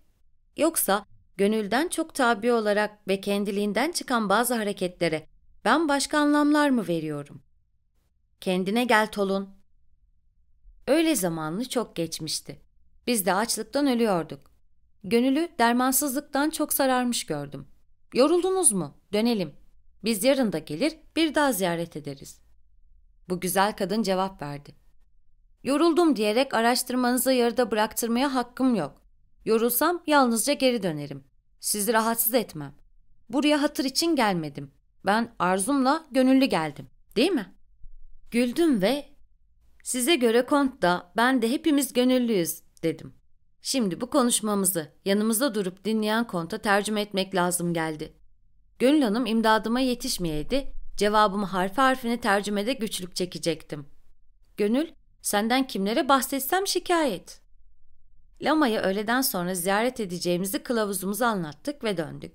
Yoksa gönülden çok tabi olarak ve kendiliğinden çıkan bazı hareketlere ben başka anlamlar mı veriyorum? Kendine gel Tolun. Öyle zamanlı çok geçmişti. Biz de açlıktan ölüyorduk. Gönülü dermansızlıktan çok sararmış gördüm. Yoruldunuz mu? Dönelim. Biz yarın da gelir bir daha ziyaret ederiz. Bu güzel kadın cevap verdi. Yoruldum diyerek araştırmanızı yarıda bıraktırmaya hakkım yok. Yorulsam yalnızca geri dönerim. Sizi rahatsız etmem. Buraya hatır için gelmedim. Ben arzumla gönüllü geldim. Değil mi? Güldüm ve size göre kont da ben de hepimiz gönüllüyüz dedim. Şimdi bu konuşmamızı yanımızda durup dinleyen konta tercüme etmek lazım geldi. Gönül Hanım imdadıma yetişmeyeydi, cevabımı harfi harfine tercümede güçlük çekecektim. Gönül, senden kimlere bahsetsem şikayet. Lama'ya öğleden sonra ziyaret edeceğimizi kılavuzumuza anlattık ve döndük.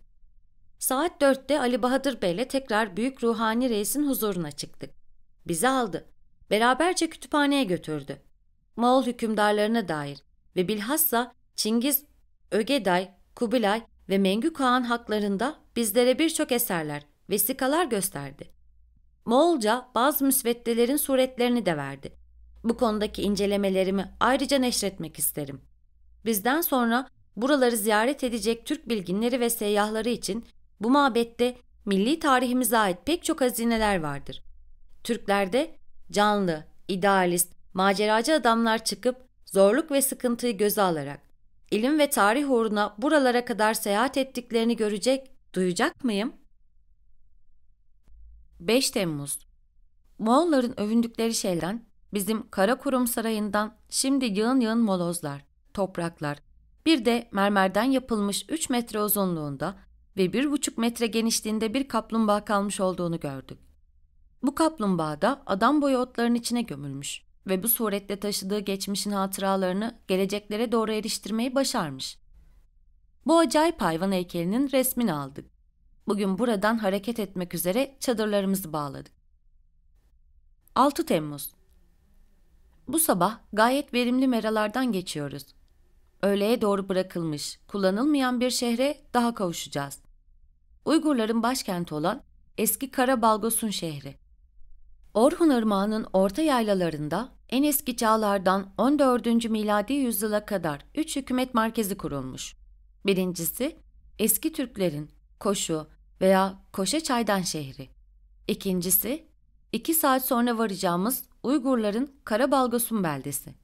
Saat dörtte Ali Bahadır Bey ile tekrar Büyük Ruhani Reis'in huzuruna çıktık. Bizi aldı. Beraberce kütüphaneye götürdü. Moğol hükümdarlarına dair ve bilhassa Çingiz Ögeday, Kubilay ve Mengü Ağa'nın haklarında bizlere birçok eserler, vesikalar gösterdi. Moğolca bazı müsveddelerin suretlerini de verdi. Bu konudaki incelemelerimi ayrıca neşretmek isterim. Bizden sonra buraları ziyaret edecek Türk bilginleri ve seyyahları için bu mabette milli tarihimize ait pek çok hazineler vardır. Türklerde canlı, idealist, maceracı adamlar çıkıp zorluk ve sıkıntıyı göze alarak ilim ve tarih uğruna buralara kadar seyahat ettiklerini görecek, duyacak mıyım? 5 Temmuz Moğolların övündükleri şeyden, bizim Kara Karakurum Sarayı'ndan şimdi yığın yığın molozlar, topraklar, bir de mermerden yapılmış 3 metre uzunluğunda ve 1,5 metre genişliğinde bir kaplumbağa kalmış olduğunu gördük. Bu kaplumbağa da adam boyu otların içine gömülmüş ve bu suretle taşıdığı geçmişin hatıralarını geleceklere doğru eriştirmeyi başarmış. Bu acayip hayvan heykelinin resmini aldık. Bugün buradan hareket etmek üzere çadırlarımızı bağladık. 6 Temmuz Bu sabah gayet verimli meralardan geçiyoruz. Öğleye doğru bırakılmış, kullanılmayan bir şehre daha kavuşacağız. Uygurların başkenti olan eski Karabalgosun şehri. Orhun Irmağı'nın orta yaylalarında en eski çağlardan 14. miladi yüzyıla kadar 3 hükümet merkezi kurulmuş. Birincisi eski Türklerin Koşu veya Koşa Çaydan şehri. İkincisi 2 iki saat sonra varacağımız Uygurların Karabalgosun beldesi.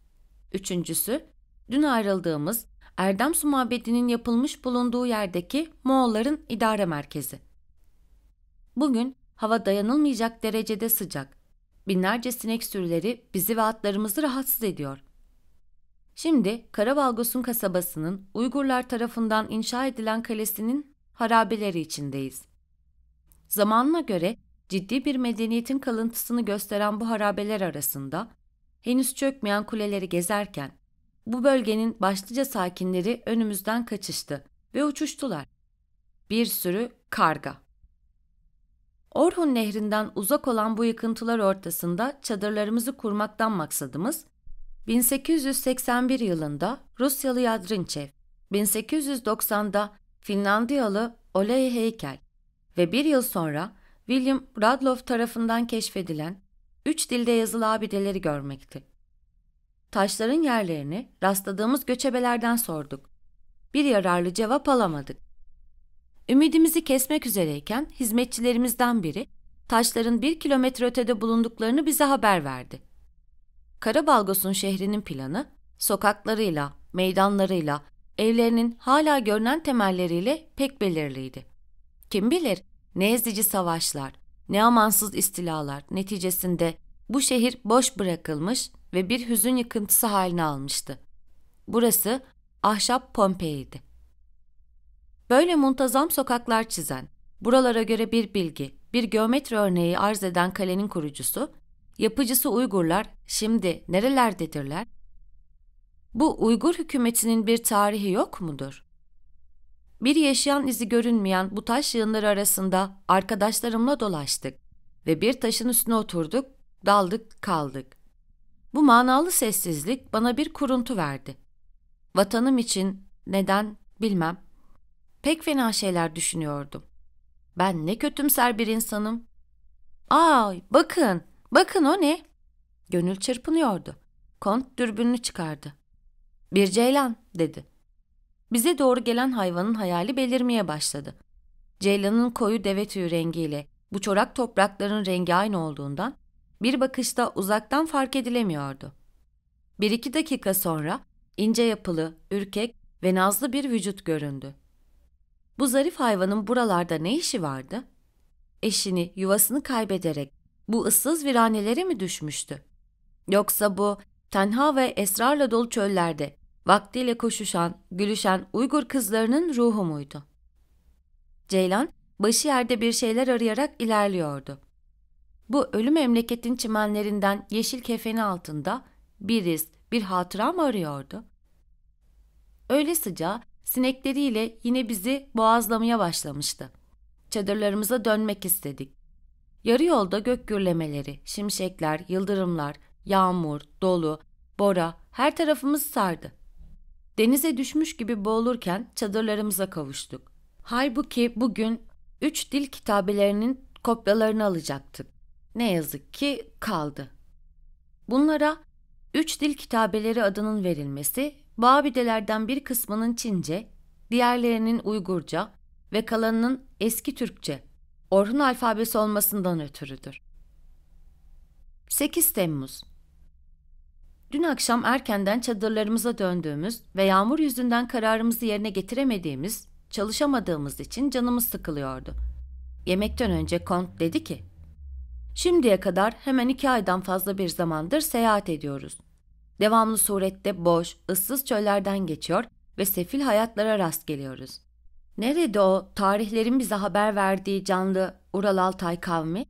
Üçüncüsü dün ayrıldığımız Erdem Su Mabedi'nin yapılmış bulunduğu yerdeki Moğolların idare merkezi. Bugün hava dayanılmayacak derecede sıcak Binlerce sinek sürüleri bizi ve atlarımızı rahatsız ediyor. Şimdi Karavalgosun kasabasının Uygurlar tarafından inşa edilen kalesinin harabeleri içindeyiz. Zamanına göre ciddi bir medeniyetin kalıntısını gösteren bu harabeler arasında henüz çökmeyen kuleleri gezerken bu bölgenin başlıca sakinleri önümüzden kaçıştı ve uçuştular. Bir sürü karga. Orhun Nehri'nden uzak olan bu yıkıntılar ortasında çadırlarımızı kurmaktan maksadımız, 1881 yılında Rusyalı Yadrinçev, 1890'da Finlandiyalı Oley Heykel ve bir yıl sonra William Radloff tarafından keşfedilen üç dilde yazılı abideleri görmekti. Taşların yerlerini rastladığımız göçebelerden sorduk. Bir yararlı cevap alamadık. Ümidimizi kesmek üzereyken hizmetçilerimizden biri taşların bir kilometre ötede bulunduklarını bize haber verdi. Karabalgos'un şehrinin planı sokaklarıyla, meydanlarıyla, evlerinin hala görünen temelleriyle pek belirliydi. Kim bilir ne ezici savaşlar, ne amansız istilalar neticesinde bu şehir boş bırakılmış ve bir hüzün yıkıntısı haline almıştı. Burası ahşap Pompei'ydi. Böyle muntazam sokaklar çizen, buralara göre bir bilgi, bir geometri örneği arz eden kalenin kurucusu, yapıcısı Uygurlar şimdi nerelerdedirler? Bu Uygur hükümetinin bir tarihi yok mudur? Bir yaşayan izi görünmeyen bu taş yığınları arasında arkadaşlarımla dolaştık ve bir taşın üstüne oturduk, daldık, kaldık. Bu manalı sessizlik bana bir kuruntu verdi. Vatanım için neden bilmem Pek fena şeyler düşünüyordum. Ben ne kötümser bir insanım. Ay bakın, bakın o ne? Gönül çırpınıyordu. Kont dürbününü çıkardı. Bir ceylan dedi. Bize doğru gelen hayvanın hayali belirmeye başladı. Ceylanın koyu deve tüyü rengiyle bu çorak toprakların rengi aynı olduğundan bir bakışta uzaktan fark edilemiyordu. Bir iki dakika sonra ince yapılı, ürkek ve nazlı bir vücut göründü. Bu zarif hayvanın buralarda ne işi vardı? Eşini, yuvasını kaybederek bu ıssız viranelere mi düşmüştü? Yoksa bu tenha ve esrarla dolu çöllerde vaktiyle koşuşan, gülüşen Uygur kızlarının ruhu muydu? Ceylan başı yerde bir şeyler arayarak ilerliyordu. Bu ölü memleketin çimenlerinden yeşil kefeni altında bir iz, bir hatıra mı arıyordu? Öyle sıcağı sinekleriyle yine bizi boğazlamaya başlamıştı. Çadırlarımıza dönmek istedik. Yarı yolda gök gürlemeleri, şimşekler, yıldırımlar, yağmur, dolu, bora her tarafımızı sardı. Denize düşmüş gibi boğulurken çadırlarımıza kavuştuk. Halbuki bugün üç dil kitabelerinin kopyalarını alacaktık. Ne yazık ki kaldı. Bunlara üç dil kitabeleri adının verilmesi Babidelerden bir kısmının Çince, diğerlerinin Uygurca ve kalanının eski Türkçe, Orhun alfabesi olmasından ötürüdür. 8 Temmuz Dün akşam erkenden çadırlarımıza döndüğümüz ve yağmur yüzünden kararımızı yerine getiremediğimiz, çalışamadığımız için canımız sıkılıyordu. Yemekten önce Kont dedi ki, Şimdiye kadar hemen iki aydan fazla bir zamandır seyahat ediyoruz. Devamlı surette boş, ıssız çöllerden geçiyor ve sefil hayatlara rast geliyoruz. Nerede o tarihlerin bize haber verdiği canlı Ural Altay kavmi?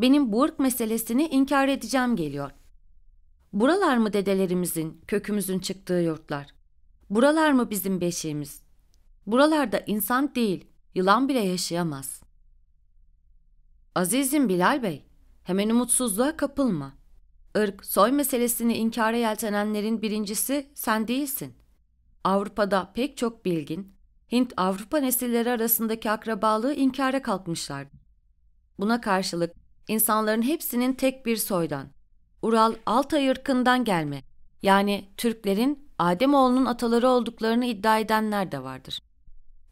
Benim Burk meselesini inkar edeceğim geliyor. Buralar mı dedelerimizin, kökümüzün çıktığı yurtlar? Buralar mı bizim beşiğimiz? Buralarda insan değil, yılan bile yaşayamaz. Azizim Bilal Bey, hemen umutsuzluğa kapılma ırk, soy meselesini inkara yeltenenlerin birincisi sen değilsin. Avrupa'da pek çok bilgin, Hint-Avrupa nesilleri arasındaki akrabalığı inkara kalkmışlardı. Buna karşılık insanların hepsinin tek bir soydan, Ural Altay ırkından gelme, yani Türklerin Ademoğlu'nun ataları olduklarını iddia edenler de vardır.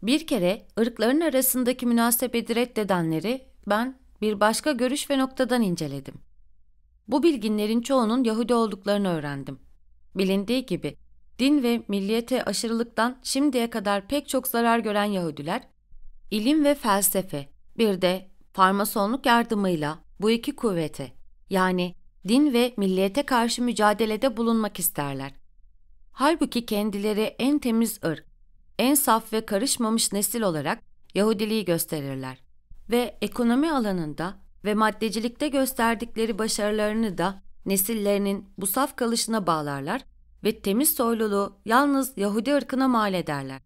Bir kere ırkların arasındaki münasebeti reddedenleri ben bir başka görüş ve noktadan inceledim. Bu bilginlerin çoğunun Yahudi olduklarını öğrendim. Bilindiği gibi din ve milliyete aşırılıktan şimdiye kadar pek çok zarar gören Yahudiler, ilim ve felsefe, bir de farmasonluk yardımıyla bu iki kuvvete yani din ve milliyete karşı mücadelede bulunmak isterler. Halbuki kendileri en temiz ırk, en saf ve karışmamış nesil olarak Yahudiliği gösterirler ve ekonomi alanında ve maddecilikte gösterdikleri başarılarını da nesillerinin bu saf kalışına bağlarlar ve temiz soyluluğu yalnız Yahudi ırkına mal ederler.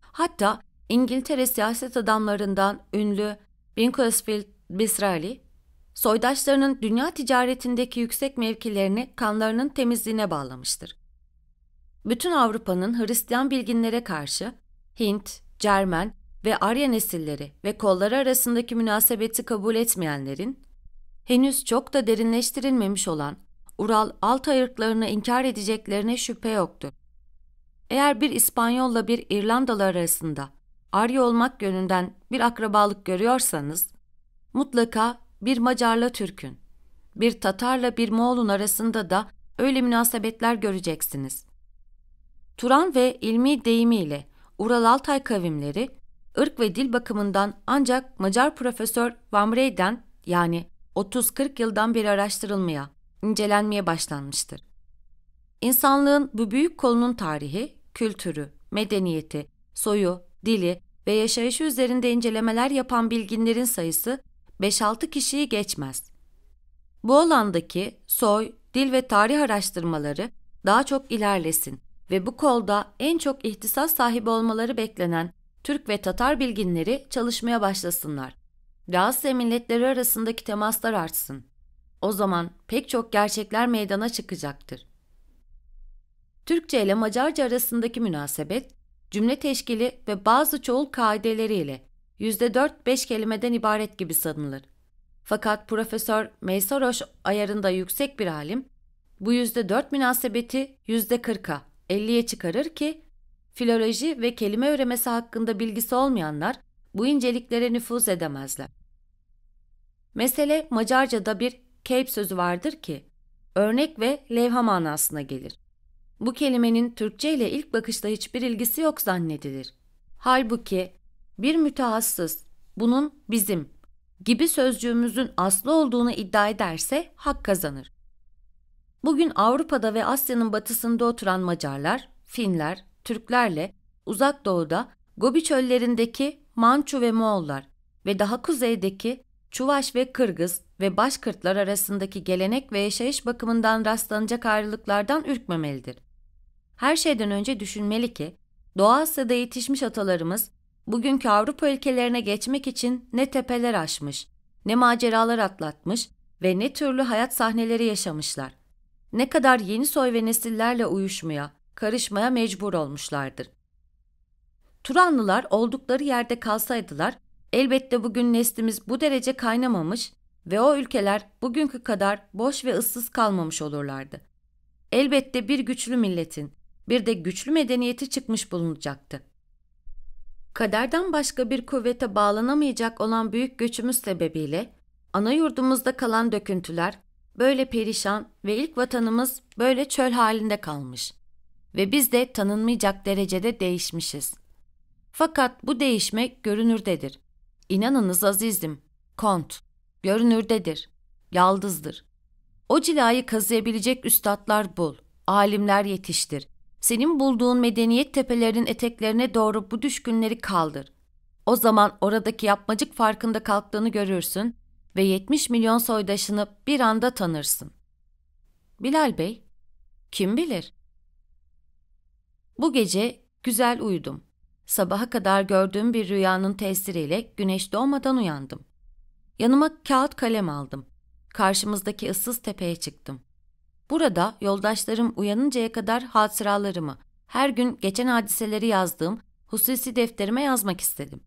Hatta İngiltere siyaset adamlarından ünlü Beaconsfield Bisraeli, soydaşlarının dünya ticaretindeki yüksek mevkilerini kanlarının temizliğine bağlamıştır. Bütün Avrupa'nın Hristiyan bilginlere karşı Hint, Cermen ve Arya nesilleri ve kolları arasındaki münasebeti kabul etmeyenlerin, henüz çok da derinleştirilmemiş olan Ural alt ayırklarını inkar edeceklerine şüphe yoktur. Eğer bir İspanyolla bir İrlandalı arasında Arya olmak yönünden bir akrabalık görüyorsanız, mutlaka bir Macarla Türk'ün, bir Tatarla bir Moğol'un arasında da öyle münasebetler göreceksiniz. Turan ve ilmi deyimiyle Ural Altay kavimleri ırk ve dil bakımından ancak Macar profesör Van Wreyden yani 30-40 yıldan beri araştırılmaya, incelenmeye başlanmıştır. İnsanlığın bu büyük kolunun tarihi, kültürü, medeniyeti, soyu, dili ve yaşayışı üzerinde incelemeler yapan bilginlerin sayısı 5-6 kişiyi geçmez. Bu alandaki soy, dil ve tarih araştırmaları daha çok ilerlesin ve bu kolda en çok ihtisas sahibi olmaları beklenen Türk ve Tatar bilginleri çalışmaya başlasınlar. Rahatsız milletleri arasındaki temaslar artsın. O zaman pek çok gerçekler meydana çıkacaktır. Türkçe ile Macarca arasındaki münasebet, cümle teşkili ve bazı çoğul kaideleriyle %4-5 kelimeden ibaret gibi sanılır. Fakat Profesör Meysaroş ayarında yüksek bir alim, bu %4 münasebeti %40'a, 50'ye çıkarır ki Filoloji ve kelime öğremesi hakkında bilgisi olmayanlar bu inceliklere nüfuz edemezler. Mesele Macarca'da bir keyp sözü vardır ki, örnek ve levha manasına gelir. Bu kelimenin Türkçe ile ilk bakışta hiçbir ilgisi yok zannedilir. Halbuki bir mütehassıs bunun bizim gibi sözcüğümüzün aslı olduğunu iddia ederse hak kazanır. Bugün Avrupa'da ve Asya'nın batısında oturan Macarlar, Finler, Türklerle uzak doğuda Gobi çöllerindeki Mançu ve Moğollar ve daha kuzeydeki Çuvaş ve Kırgız ve Başkırtlar arasındaki gelenek ve yaşayış bakımından rastlanacak ayrılıklardan ürkmemelidir. Her şeyden önce düşünmeli ki Doğu Asya'da yetişmiş atalarımız bugünkü Avrupa ülkelerine geçmek için ne tepeler aşmış, ne maceralar atlatmış ve ne türlü hayat sahneleri yaşamışlar. Ne kadar yeni soy ve nesillerle uyuşmaya, karışmaya mecbur olmuşlardır. Turanlılar oldukları yerde kalsaydılar elbette bugün neslimiz bu derece kaynamamış ve o ülkeler bugünkü kadar boş ve ıssız kalmamış olurlardı. Elbette bir güçlü milletin, bir de güçlü medeniyeti çıkmış bulunacaktı. Kaderden başka bir kuvvete bağlanamayacak olan büyük göçümüz sebebiyle ana yurdumuzda kalan döküntüler böyle perişan ve ilk vatanımız böyle çöl halinde kalmış.'' ve biz de tanınmayacak derecede değişmişiz. Fakat bu değişme görünürdedir. İnanınız azizim, kont, görünürdedir, yaldızdır. O cilayı kazıyabilecek üstatlar bul, alimler yetiştir. Senin bulduğun medeniyet tepelerinin eteklerine doğru bu düşkünleri kaldır. O zaman oradaki yapmacık farkında kalktığını görürsün ve 70 milyon soydaşını bir anda tanırsın. Bilal Bey, kim bilir? Bu gece güzel uyudum. Sabaha kadar gördüğüm bir rüyanın tesiriyle güneş doğmadan uyandım. Yanıma kağıt kalem aldım. Karşımızdaki ıssız tepeye çıktım. Burada yoldaşlarım uyanıncaya kadar hatıralarımı, her gün geçen hadiseleri yazdığım hususi defterime yazmak istedim.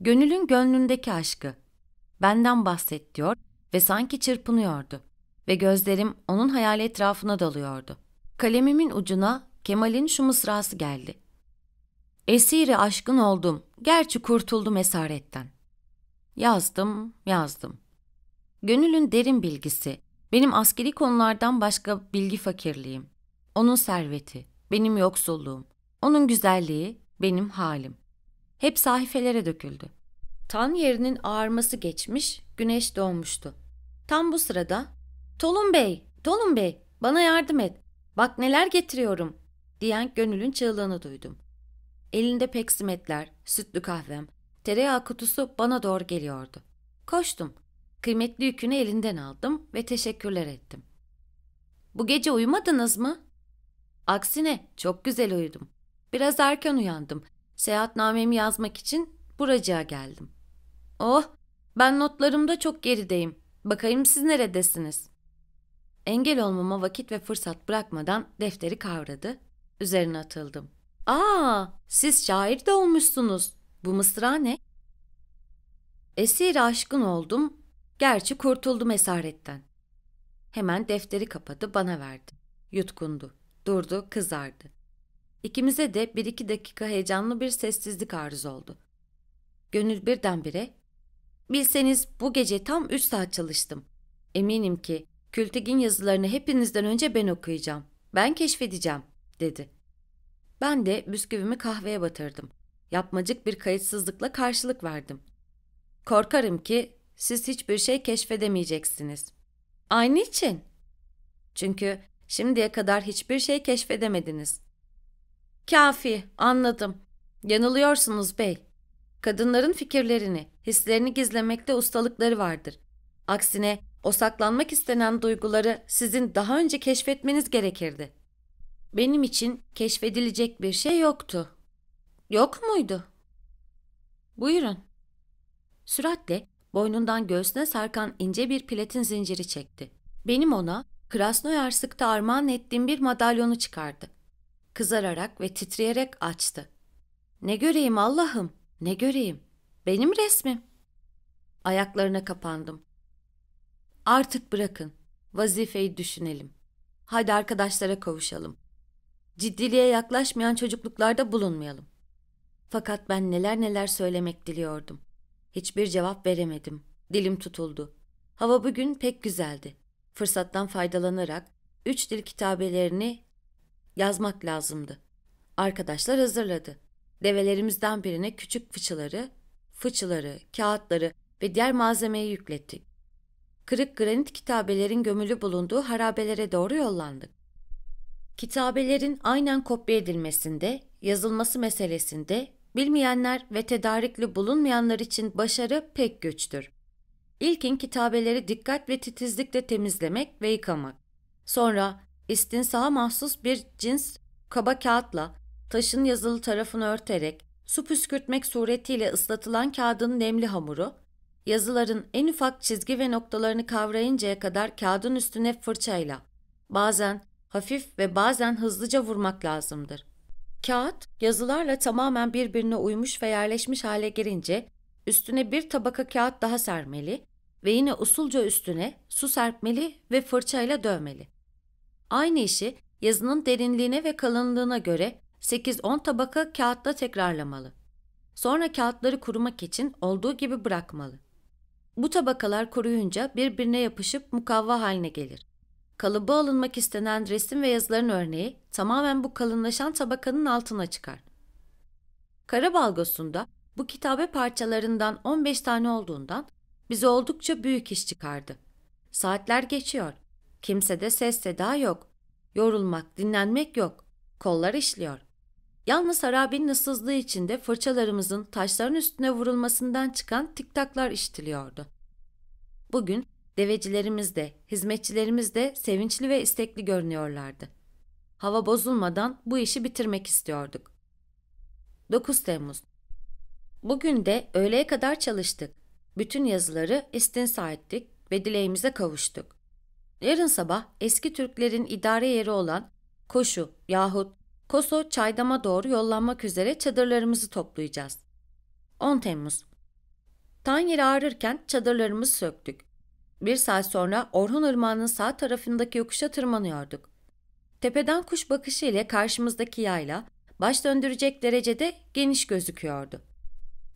Gönülün gönlündeki aşkı, benden bahset diyor ve sanki çırpınıyordu ve gözlerim onun hayali etrafına dalıyordu. Kalemimin ucuna Kemal'in şu mısrası geldi. Esiri aşkın oldum, gerçi kurtuldum esaretten. Yazdım, yazdım. Gönül'ün derin bilgisi, benim askeri konulardan başka bilgi fakirliğim. Onun serveti, benim yoksulluğum. Onun güzelliği, benim halim. Hep sahifelere döküldü. Tan yerinin ağarması geçmiş, güneş doğmuştu. Tam bu sırada, Tolun Bey, Tolun Bey, bana yardım et. Bak neler getiriyorum diyen gönülün çığlığını duydum. Elinde peksimetler, sütlü kahvem, tereyağı kutusu bana doğru geliyordu. Koştum. Kıymetli yükünü elinden aldım ve teşekkürler ettim. Bu gece uyumadınız mı? Aksine çok güzel uyudum. Biraz erken uyandım. Seyahatnamemi yazmak için buracığa geldim. Oh, ben notlarımda çok gerideyim. Bakayım siz neredesiniz? Engel olmama vakit ve fırsat bırakmadan defteri kavradı Üzerine atıldım. Aa, siz şair de olmuşsunuz. Bu mısra ne? Esir aşkın oldum. Gerçi kurtuldum esaretten. Hemen defteri kapadı bana verdi. Yutkundu. Durdu, kızardı. İkimize de bir iki dakika heyecanlı bir sessizlik arız oldu. Gönül birdenbire, ''Bilseniz bu gece tam üç saat çalıştım. Eminim ki Kültegin yazılarını hepinizden önce ben okuyacağım. Ben keşfedeceğim.'' dedi. Ben de bisküvimi kahveye batırdım. Yapmacık bir kayıtsızlıkla karşılık verdim. Korkarım ki siz hiçbir şey keşfedemeyeceksiniz. Aynı için. Çünkü şimdiye kadar hiçbir şey keşfedemediniz. Kafi, anladım. Yanılıyorsunuz bey. Kadınların fikirlerini, hislerini gizlemekte ustalıkları vardır. Aksine o saklanmak istenen duyguları sizin daha önce keşfetmeniz gerekirdi.'' benim için keşfedilecek bir şey yoktu. Yok muydu? Buyurun. Süratle boynundan göğsüne sarkan ince bir platin zinciri çekti. Benim ona Krasnoyar sıkta armağan ettiğim bir madalyonu çıkardı. Kızararak ve titreyerek açtı. Ne göreyim Allah'ım, ne göreyim. Benim resmim. Ayaklarına kapandım. Artık bırakın, vazifeyi düşünelim. Hadi arkadaşlara kavuşalım. Ciddiliğe yaklaşmayan çocukluklarda bulunmayalım. Fakat ben neler neler söylemek diliyordum. Hiçbir cevap veremedim. Dilim tutuldu. Hava bugün pek güzeldi. Fırsattan faydalanarak üç dil kitabelerini yazmak lazımdı. Arkadaşlar hazırladı. Develerimizden birine küçük fıçıları, fıçıları, kağıtları ve diğer malzemeyi yüklettik. Kırık granit kitabelerin gömülü bulunduğu harabelere doğru yollandık. Kitabelerin aynen kopya edilmesinde, yazılması meselesinde bilmeyenler ve tedarikli bulunmayanlar için başarı pek güçtür. İlkin kitabeleri dikkat ve titizlikle temizlemek ve yıkamak. Sonra istinsaha mahsus bir cins kaba kağıtla taşın yazılı tarafını örterek su püskürtmek suretiyle ıslatılan kağıdın nemli hamuru, yazıların en ufak çizgi ve noktalarını kavrayıncaya kadar kağıdın üstüne fırçayla, bazen hafif ve bazen hızlıca vurmak lazımdır. Kağıt, yazılarla tamamen birbirine uymuş ve yerleşmiş hale gelince üstüne bir tabaka kağıt daha sermeli ve yine usulca üstüne su serpmeli ve fırçayla dövmeli. Aynı işi yazının derinliğine ve kalınlığına göre 8-10 tabaka kağıtla tekrarlamalı. Sonra kağıtları kurumak için olduğu gibi bırakmalı. Bu tabakalar kuruyunca birbirine yapışıp mukavva haline gelir. Kalıba alınmak istenen resim ve yazıların örneği tamamen bu kalınlaşan tabakanın altına çıkar. Karabalgos'unda bu kitabe parçalarından 15 tane olduğundan bize oldukça büyük iş çıkardı. Saatler geçiyor. Kimsede ses seda yok. Yorulmak, dinlenmek yok. Kollar işliyor. Yalnız harabinin ıssızlığı içinde fırçalarımızın taşların üstüne vurulmasından çıkan tiktaklar iştiliyordu. Bugün Devecilerimiz de, hizmetçilerimiz de sevinçli ve istekli görünüyorlardı. Hava bozulmadan bu işi bitirmek istiyorduk. 9 Temmuz Bugün de öğleye kadar çalıştık. Bütün yazıları istinsa ettik ve dileğimize kavuştuk. Yarın sabah eski Türklerin idare yeri olan Koşu yahut Koso Çaydam'a doğru yollanmak üzere çadırlarımızı toplayacağız. 10 Temmuz Tan yeri ağrırken çadırlarımızı söktük. Bir saat sonra Orhun Irmağı'nın sağ tarafındaki yokuşa tırmanıyorduk. Tepeden kuş bakışı ile karşımızdaki yayla baş döndürecek derecede geniş gözüküyordu.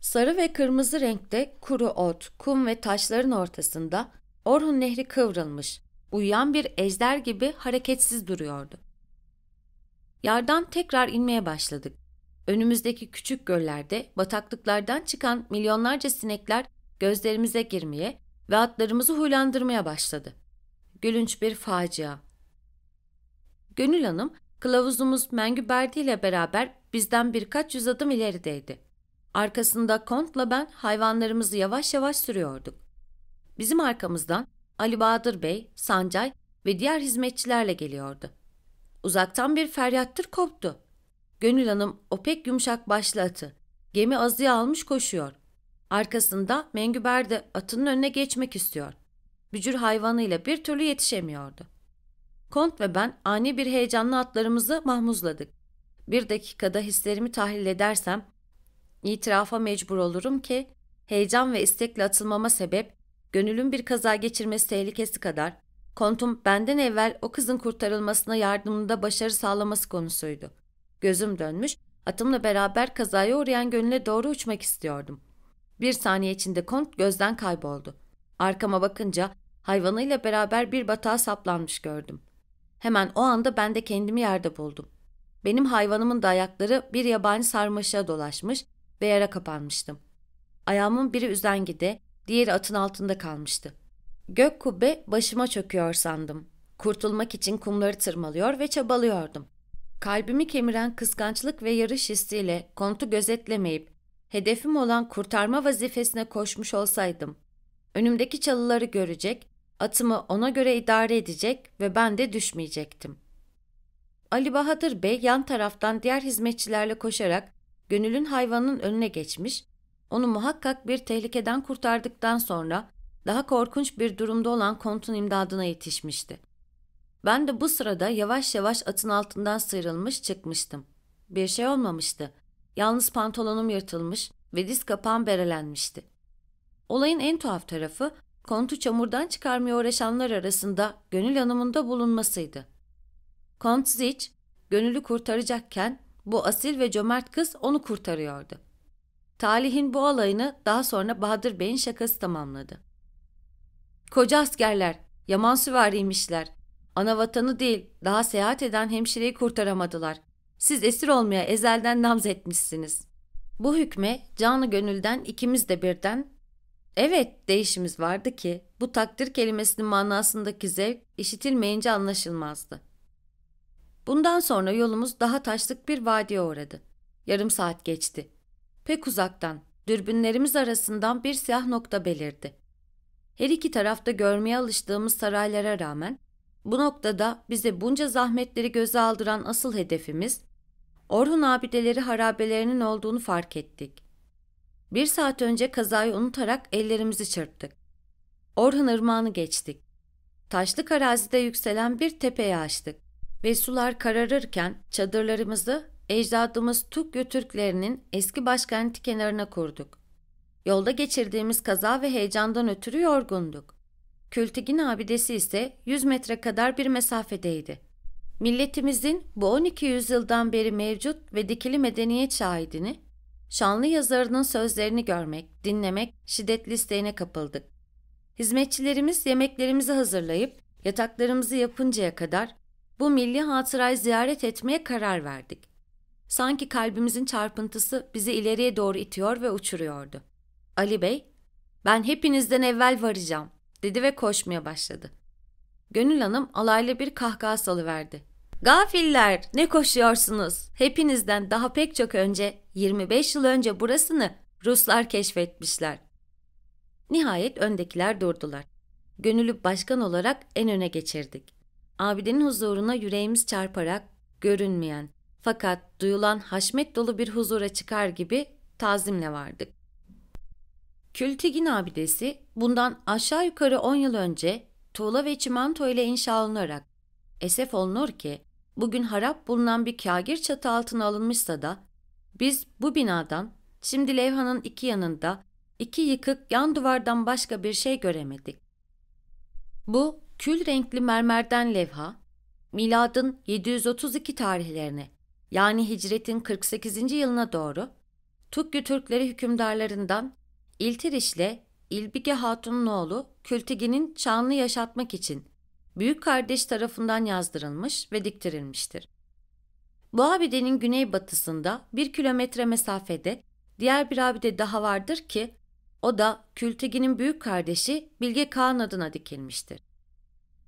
Sarı ve kırmızı renkte kuru ot, kum ve taşların ortasında Orhun Nehri kıvrılmış, uyuyan bir ejder gibi hareketsiz duruyordu. Yardan tekrar inmeye başladık. Önümüzdeki küçük göllerde bataklıklardan çıkan milyonlarca sinekler gözlerimize girmeye ve atlarımızı huylandırmaya başladı. Gülünç bir facia. Gönül Hanım, kılavuzumuz Berdi ile beraber bizden birkaç yüz adım ilerideydi. Arkasında Kont'la ben hayvanlarımızı yavaş yavaş sürüyorduk. Bizim arkamızdan Ali Bahadır Bey, Sancay ve diğer hizmetçilerle geliyordu. Uzaktan bir feryattır koptu. Gönül Hanım o pek yumuşak başlı atı. Gemi azıya almış koşuyor. Arkasında Mengüber de atının önüne geçmek istiyor. Bücür hayvanıyla bir türlü yetişemiyordu. Kont ve ben ani bir heyecanla atlarımızı mahmuzladık. Bir dakikada hislerimi tahlil edersem, itirafa mecbur olurum ki, heyecan ve istekle atılmama sebep, gönülün bir kaza geçirmesi tehlikesi kadar, kontum benden evvel o kızın kurtarılmasına yardımında başarı sağlaması konusuydu. Gözüm dönmüş, atımla beraber kazaya uğrayan gönüle doğru uçmak istiyordum.'' Bir saniye içinde kont gözden kayboldu. Arkama bakınca hayvanıyla beraber bir batağa saplanmış gördüm. Hemen o anda ben de kendimi yerde buldum. Benim hayvanımın da ayakları bir yabani sarmaşığa dolaşmış ve yere kapanmıştım. Ayağımın biri üzengide, diğeri atın altında kalmıştı. Gök kubbe başıma çöküyor sandım. Kurtulmak için kumları tırmalıyor ve çabalıyordum. Kalbimi kemiren kıskançlık ve yarış hissiyle kontu gözetlemeyip hedefim olan kurtarma vazifesine koşmuş olsaydım. Önümdeki çalıları görecek, atımı ona göre idare edecek ve ben de düşmeyecektim. Ali Bahadır Bey yan taraftan diğer hizmetçilerle koşarak gönülün hayvanın önüne geçmiş, onu muhakkak bir tehlikeden kurtardıktan sonra daha korkunç bir durumda olan kontun imdadına yetişmişti. Ben de bu sırada yavaş yavaş atın altından sıyrılmış çıkmıştım. Bir şey olmamıştı. Yalnız pantolonum yırtılmış ve diz kapağım berelenmişti. Olayın en tuhaf tarafı kontu çamurdan çıkarmaya uğraşanlar arasında Gönül Hanım'ın da bulunmasıydı. Kont Ziç, Gönül'ü kurtaracakken bu asil ve cömert kız onu kurtarıyordu. Talih'in bu alayını daha sonra Bahadır Bey'in şakası tamamladı. Koca askerler, yaman süvariymişler. Ana vatanı değil, daha seyahat eden hemşireyi kurtaramadılar. Siz esir olmaya ezelden etmişsiniz. Bu hükme canı gönülden ikimiz de birden Evet değişimiz vardı ki bu takdir kelimesinin manasındaki zevk işitilmeyince anlaşılmazdı. Bundan sonra yolumuz daha taşlık bir vadiye uğradı. Yarım saat geçti. Pek uzaktan, dürbünlerimiz arasından bir siyah nokta belirdi. Her iki tarafta görmeye alıştığımız saraylara rağmen bu noktada bize bunca zahmetleri göze aldıran asıl hedefimiz Orhun abideleri harabelerinin olduğunu fark ettik. Bir saat önce kazayı unutarak ellerimizi çırptık. Orhun ırmağını geçtik. Taşlık arazide yükselen bir tepeye açtık ve sular kararırken çadırlarımızı ecdadımız Tukyo Türklerinin eski başkenti kenarına kurduk. Yolda geçirdiğimiz kaza ve heyecandan ötürü yorgunduk. Kültigin abidesi ise 100 metre kadar bir mesafedeydi. Milletimizin bu 12 yüzyıldan beri mevcut ve dikili medeniyet şahidini, şanlı yazarının sözlerini görmek, dinlemek şiddetli isteğine kapıldık. Hizmetçilerimiz yemeklerimizi hazırlayıp yataklarımızı yapıncaya kadar bu milli hatırayı ziyaret etmeye karar verdik. Sanki kalbimizin çarpıntısı bizi ileriye doğru itiyor ve uçuruyordu. Ali Bey, ben hepinizden evvel varacağım dedi ve koşmaya başladı. Gönül Hanım alaylı bir kahkaha salıverdi. Gafiller ne koşuyorsunuz? Hepinizden daha pek çok önce 25 yıl önce burasını Ruslar keşfetmişler. Nihayet öndekiler durdular. Gönüllü başkan olarak en öne geçirdik. Abidenin huzuruna yüreğimiz çarparak görünmeyen fakat duyulan haşmet dolu bir huzura çıkar gibi tazimle vardık. Kültigin abidesi bundan aşağı yukarı 10 yıl önce tuğla ve çimento ile inşa olunarak esef olunur ki bugün harap bulunan bir kagir çatı altına alınmışsa da biz bu binadan şimdi levhanın iki yanında iki yıkık yan duvardan başka bir şey göremedik. Bu kül renkli mermerden levha miladın 732 tarihlerine yani hicretin 48. yılına doğru Tukyu Türkleri hükümdarlarından İltiriş'le İlbige Hatun'un oğlu Kültigin'in çanlı yaşatmak için büyük kardeş tarafından yazdırılmış ve diktirilmiştir. Bu abidenin güneybatısında bir kilometre mesafede diğer bir abide daha vardır ki o da Kültegin'in büyük kardeşi Bilge Kağan adına dikilmiştir.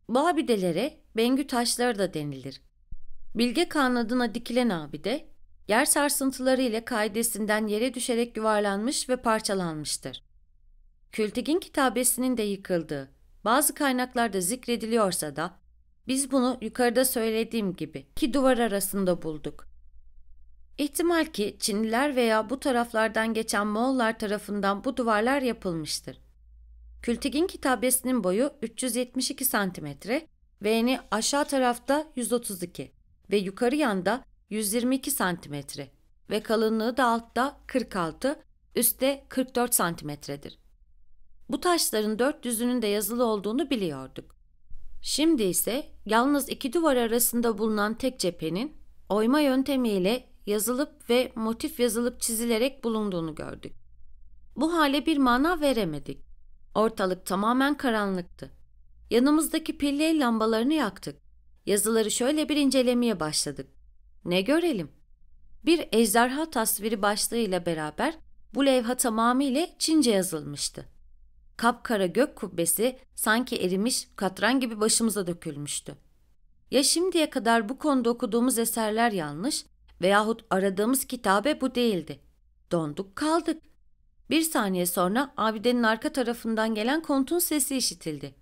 Bu abidelere Bengü taşları da denilir. Bilge Kağan adına dikilen abide yer sarsıntıları ile kaidesinden yere düşerek yuvarlanmış ve parçalanmıştır. Kültegin kitabesinin de yıkıldığı bazı kaynaklarda zikrediliyorsa da biz bunu yukarıda söylediğim gibi iki duvar arasında bulduk. İhtimal ki Çinliler veya bu taraflardan geçen Moğollar tarafından bu duvarlar yapılmıştır. Kültigin kitabesinin boyu 372 cm, V'ni aşağı tarafta 132 ve yukarı yanda 122 cm ve kalınlığı da altta 46, üstte 44 cm'dir. Bu taşların dört düzünün de yazılı olduğunu biliyorduk. Şimdi ise yalnız iki duvar arasında bulunan tek cephenin oyma yöntemiyle yazılıp ve motif yazılıp çizilerek bulunduğunu gördük. Bu hale bir mana veremedik. Ortalık tamamen karanlıktı. Yanımızdaki pilli lambalarını yaktık. Yazıları şöyle bir incelemeye başladık. Ne görelim? Bir ejderha tasviri başlığıyla beraber bu levha tamamıyla Çince yazılmıştı kapkara gök kubbesi sanki erimiş katran gibi başımıza dökülmüştü. Ya şimdiye kadar bu konuda okuduğumuz eserler yanlış veyahut aradığımız kitabe bu değildi. Donduk kaldık. Bir saniye sonra abidenin arka tarafından gelen kontun sesi işitildi.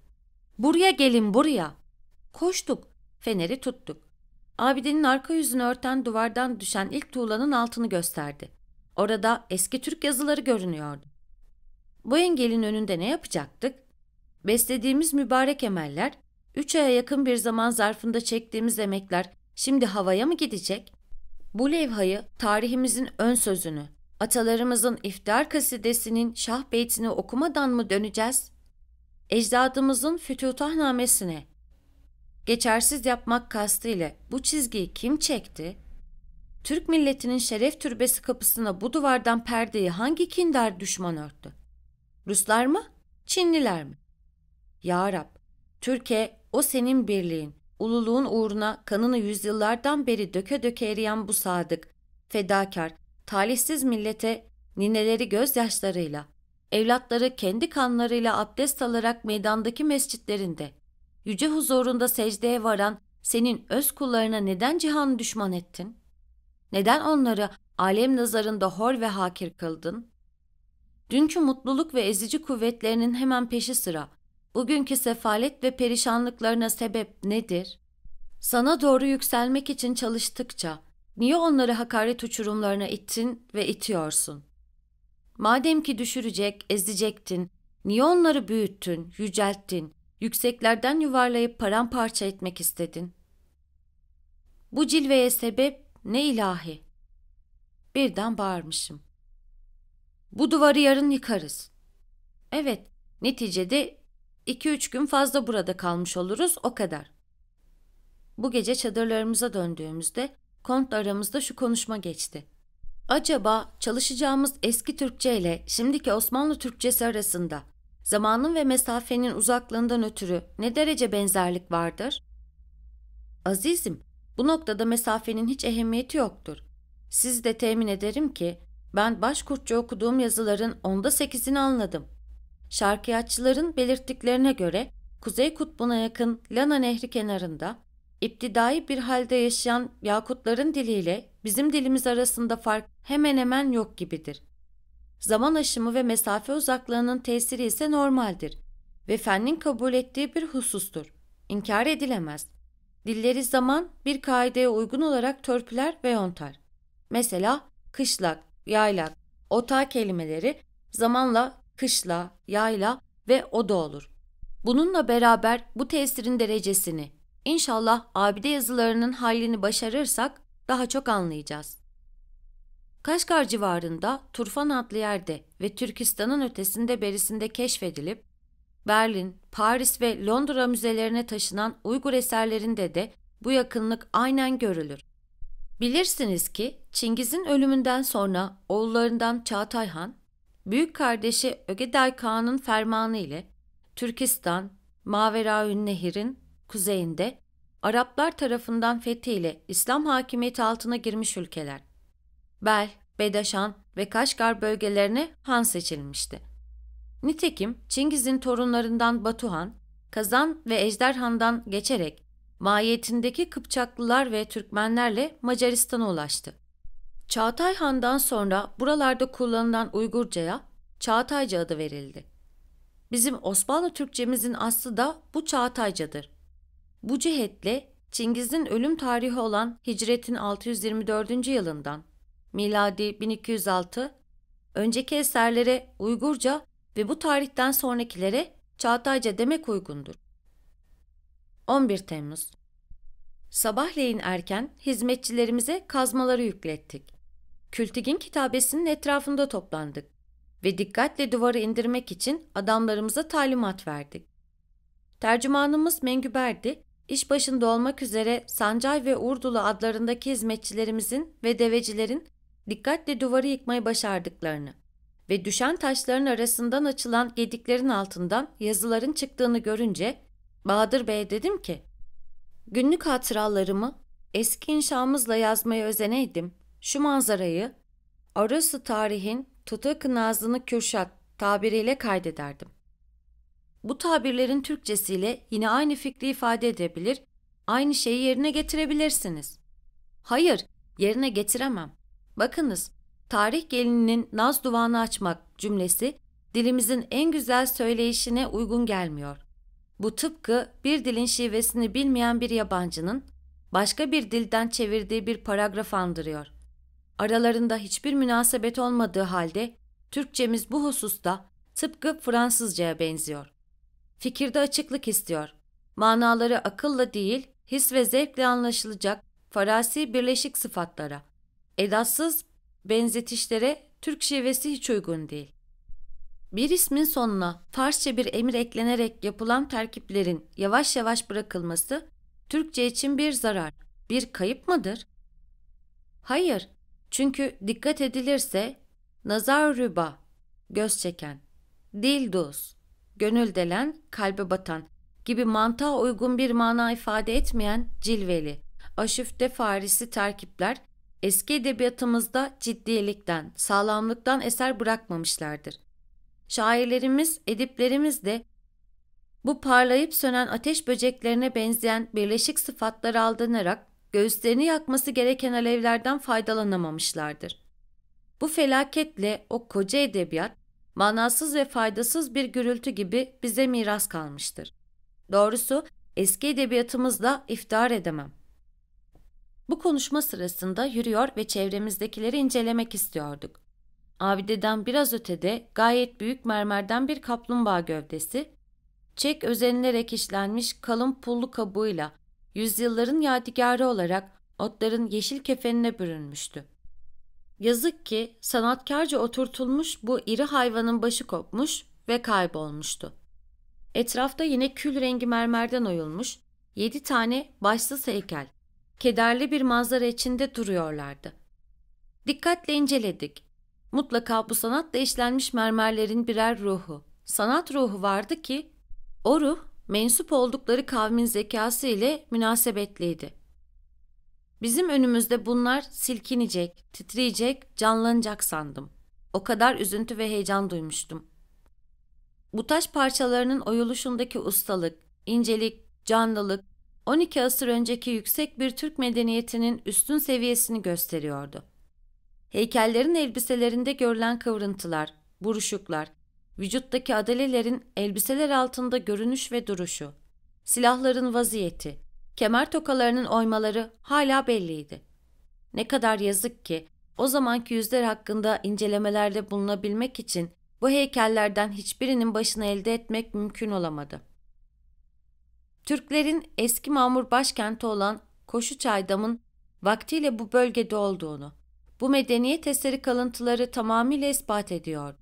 ''Buraya gelin buraya!'' Koştuk. Feneri tuttuk. Abidenin arka yüzünü örten duvardan düşen ilk tuğlanın altını gösterdi. Orada eski Türk yazıları görünüyordu. Bu engelin önünde ne yapacaktık? Beslediğimiz mübarek emeller, üç aya yakın bir zaman zarfında çektiğimiz emekler şimdi havaya mı gidecek? Bu levhayı, tarihimizin ön sözünü, atalarımızın iftar kasidesinin şah beytini okumadan mı döneceğiz? Ecdadımızın fütuhtahnamesine, geçersiz yapmak kastıyla bu çizgiyi kim çekti? Türk milletinin şeref türbesi kapısına bu duvardan perdeyi hangi kindar düşman örttü? Ruslar mı? Çinliler mi? Ya Rab, Türkiye o senin birliğin, ululuğun uğruna kanını yüzyıllardan beri döke döke eriyen bu sadık, fedakar, talihsiz millete nineleri gözyaşlarıyla, evlatları kendi kanlarıyla abdest alarak meydandaki mescitlerinde, yüce huzurunda secdeye varan senin öz kullarına neden cihan düşman ettin? Neden onları alem nazarında hor ve hakir kıldın? Dünkü mutluluk ve ezici kuvvetlerinin hemen peşi sıra bugünkü sefalet ve perişanlıklarına sebep nedir? Sana doğru yükselmek için çalıştıkça niye onları hakaret uçurumlarına ittin ve itiyorsun? Madem ki düşürecek, ezecektin, niye onları büyüttün, yücelttin, yükseklerden yuvarlayıp paramparça etmek istedin? Bu cilveye sebep ne ilahi? Birden bağırmışım. Bu duvarı yarın yıkarız. Evet, neticede 2-3 gün fazla burada kalmış oluruz, o kadar. Bu gece çadırlarımıza döndüğümüzde Kont'la aramızda şu konuşma geçti. Acaba çalışacağımız eski Türkçe ile şimdiki Osmanlı Türkçesi arasında zamanın ve mesafenin uzaklığından ötürü ne derece benzerlik vardır? Azizim, bu noktada mesafenin hiç ehemmiyeti yoktur. Siz de temin ederim ki ben Başkurtça okuduğum yazıların onda sekizini anladım. Şarkiyatçıların belirttiklerine göre Kuzey Kutbu'na yakın Lana Nehri kenarında İptidai bir halde yaşayan Yakutların diliyle bizim dilimiz arasında fark hemen hemen yok gibidir. Zaman aşımı ve mesafe uzaklığının tesiri ise normaldir ve fennin kabul ettiği bir husustur. İnkar edilemez. Dilleri zaman bir kaideye uygun olarak törpüler ve yontar. Mesela kışlak, yaylak, ota kelimeleri zamanla kışla, yayla ve oda olur. Bununla beraber bu tesirin derecesini, inşallah abide yazılarının halini başarırsak daha çok anlayacağız. Kaşgar civarında Turfan adlı yerde ve Türkistan'ın ötesinde berisinde keşfedilip, Berlin, Paris ve Londra müzelerine taşınan Uygur eserlerinde de bu yakınlık aynen görülür. Bilirsiniz ki Çingiz'in ölümünden sonra oğullarından Çağatay Han, büyük kardeşi Ögeday Kağan'ın fermanı ile Türkistan, Maveraün Nehir'in kuzeyinde Araplar tarafından fethiyle İslam hakimiyeti altına girmiş ülkeler. Bel, Bedaşan ve Kaşgar bölgelerine Han seçilmişti. Nitekim Çingiz'in torunlarından Batuhan, Kazan ve Ejderhan'dan geçerek mahiyetindeki Kıpçaklılar ve Türkmenlerle Macaristan'a ulaştı. Çağatay Han'dan sonra buralarda kullanılan Uygurca'ya Çağatayca adı verildi. Bizim Osmanlı Türkçemizin aslı da bu Çağataycadır. Bu cihetle Çingiz'in ölüm tarihi olan Hicret'in 624. yılından miladi 1206 önceki eserlere Uygurca ve bu tarihten sonrakilere Çağatayca demek uygundur. 11 Temmuz Sabahleyin erken hizmetçilerimize kazmaları yüklettik. Kültigin kitabesinin etrafında toplandık ve dikkatle duvarı indirmek için adamlarımıza talimat verdik. Tercümanımız Mengüberdi, iş başında olmak üzere Sancay ve Urdulu adlarındaki hizmetçilerimizin ve devecilerin dikkatle duvarı yıkmayı başardıklarını ve düşen taşların arasından açılan gediklerin altından yazıların çıktığını görünce Bahadır Bey'e dedim ki, günlük hatıralarımı eski inşamızla yazmaya özeneydim. Şu manzarayı, arası tarihin tutakı nazını kürşat tabiriyle kaydederdim. Bu tabirlerin Türkçesiyle yine aynı fikri ifade edebilir, aynı şeyi yerine getirebilirsiniz. Hayır, yerine getiremem. Bakınız, tarih gelininin naz duvağını açmak cümlesi dilimizin en güzel söyleyişine uygun gelmiyor. Bu tıpkı bir dilin şivesini bilmeyen bir yabancının başka bir dilden çevirdiği bir paragraf andırıyor. Aralarında hiçbir münasebet olmadığı halde Türkçemiz bu hususta tıpkı Fransızcaya benziyor. Fikirde açıklık istiyor. Manaları akılla değil, his ve zevkle anlaşılacak farasi birleşik sıfatlara. Edatsız benzetişlere Türk şivesi hiç uygun değil. Bir ismin sonuna Farsça bir emir eklenerek yapılan terkiplerin yavaş yavaş bırakılması Türkçe için bir zarar, bir kayıp mıdır? Hayır, çünkü dikkat edilirse nazar rüba, göz çeken, dil duz, gönül delen, kalbe batan gibi mantığa uygun bir mana ifade etmeyen cilveli, aşifte farisi terkipler eski edebiyatımızda ciddiyelikten, sağlamlıktan eser bırakmamışlardır şairlerimiz, ediplerimiz de bu parlayıp sönen ateş böceklerine benzeyen birleşik sıfatlar aldanarak göğüslerini yakması gereken alevlerden faydalanamamışlardır. Bu felaketle o koca edebiyat manasız ve faydasız bir gürültü gibi bize miras kalmıştır. Doğrusu eski edebiyatımızla iftihar edemem. Bu konuşma sırasında yürüyor ve çevremizdekileri incelemek istiyorduk. Abideden biraz ötede gayet büyük mermerden bir kaplumbağa gövdesi, çek özenilerek işlenmiş kalın pullu kabuğuyla yüzyılların yadigarı olarak otların yeşil kefenine bürünmüştü. Yazık ki sanatkarca oturtulmuş bu iri hayvanın başı kopmuş ve kaybolmuştu. Etrafta yine kül rengi mermerden oyulmuş yedi tane başsız heykel, kederli bir manzara içinde duruyorlardı. Dikkatle inceledik Mutlaka bu sanatla işlenmiş mermerlerin birer ruhu, sanat ruhu vardı ki o ruh mensup oldukları kavmin zekası ile münasebetliydi. Bizim önümüzde bunlar silkinecek, titreyecek, canlanacak sandım. O kadar üzüntü ve heyecan duymuştum. Bu taş parçalarının oyuluşundaki ustalık, incelik, canlılık 12 asır önceki yüksek bir Türk medeniyetinin üstün seviyesini gösteriyordu. Heykellerin elbiselerinde görülen kıvrıntılar, buruşuklar, vücuttaki adelelerin elbiseler altında görünüş ve duruşu, silahların vaziyeti, kemer tokalarının oymaları hala belliydi. Ne kadar yazık ki o zamanki yüzler hakkında incelemelerde bulunabilmek için bu heykellerden hiçbirinin başını elde etmek mümkün olamadı. Türklerin eski mamur başkenti olan Koşuçaydam'ın vaktiyle bu bölgede olduğunu, bu medeniyet eseri kalıntıları tamamıyla ispat ediyor.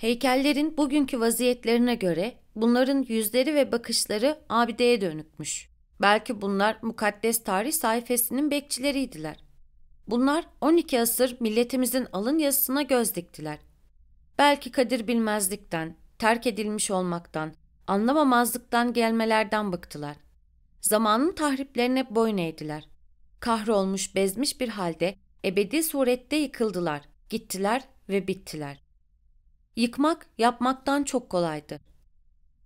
Heykellerin bugünkü vaziyetlerine göre bunların yüzleri ve bakışları abideye dönükmüş. Belki bunlar mukaddes tarih sayfasının bekçileriydiler. Bunlar 12 asır milletimizin alın yazısına göz diktiler. Belki kadir bilmezlikten, terk edilmiş olmaktan, anlamamazlıktan gelmelerden bıktılar. Zamanın tahriplerine boyun eğdiler. Kahrolmuş, bezmiş bir halde ebedi surette yıkıldılar, gittiler ve bittiler. Yıkmak yapmaktan çok kolaydı.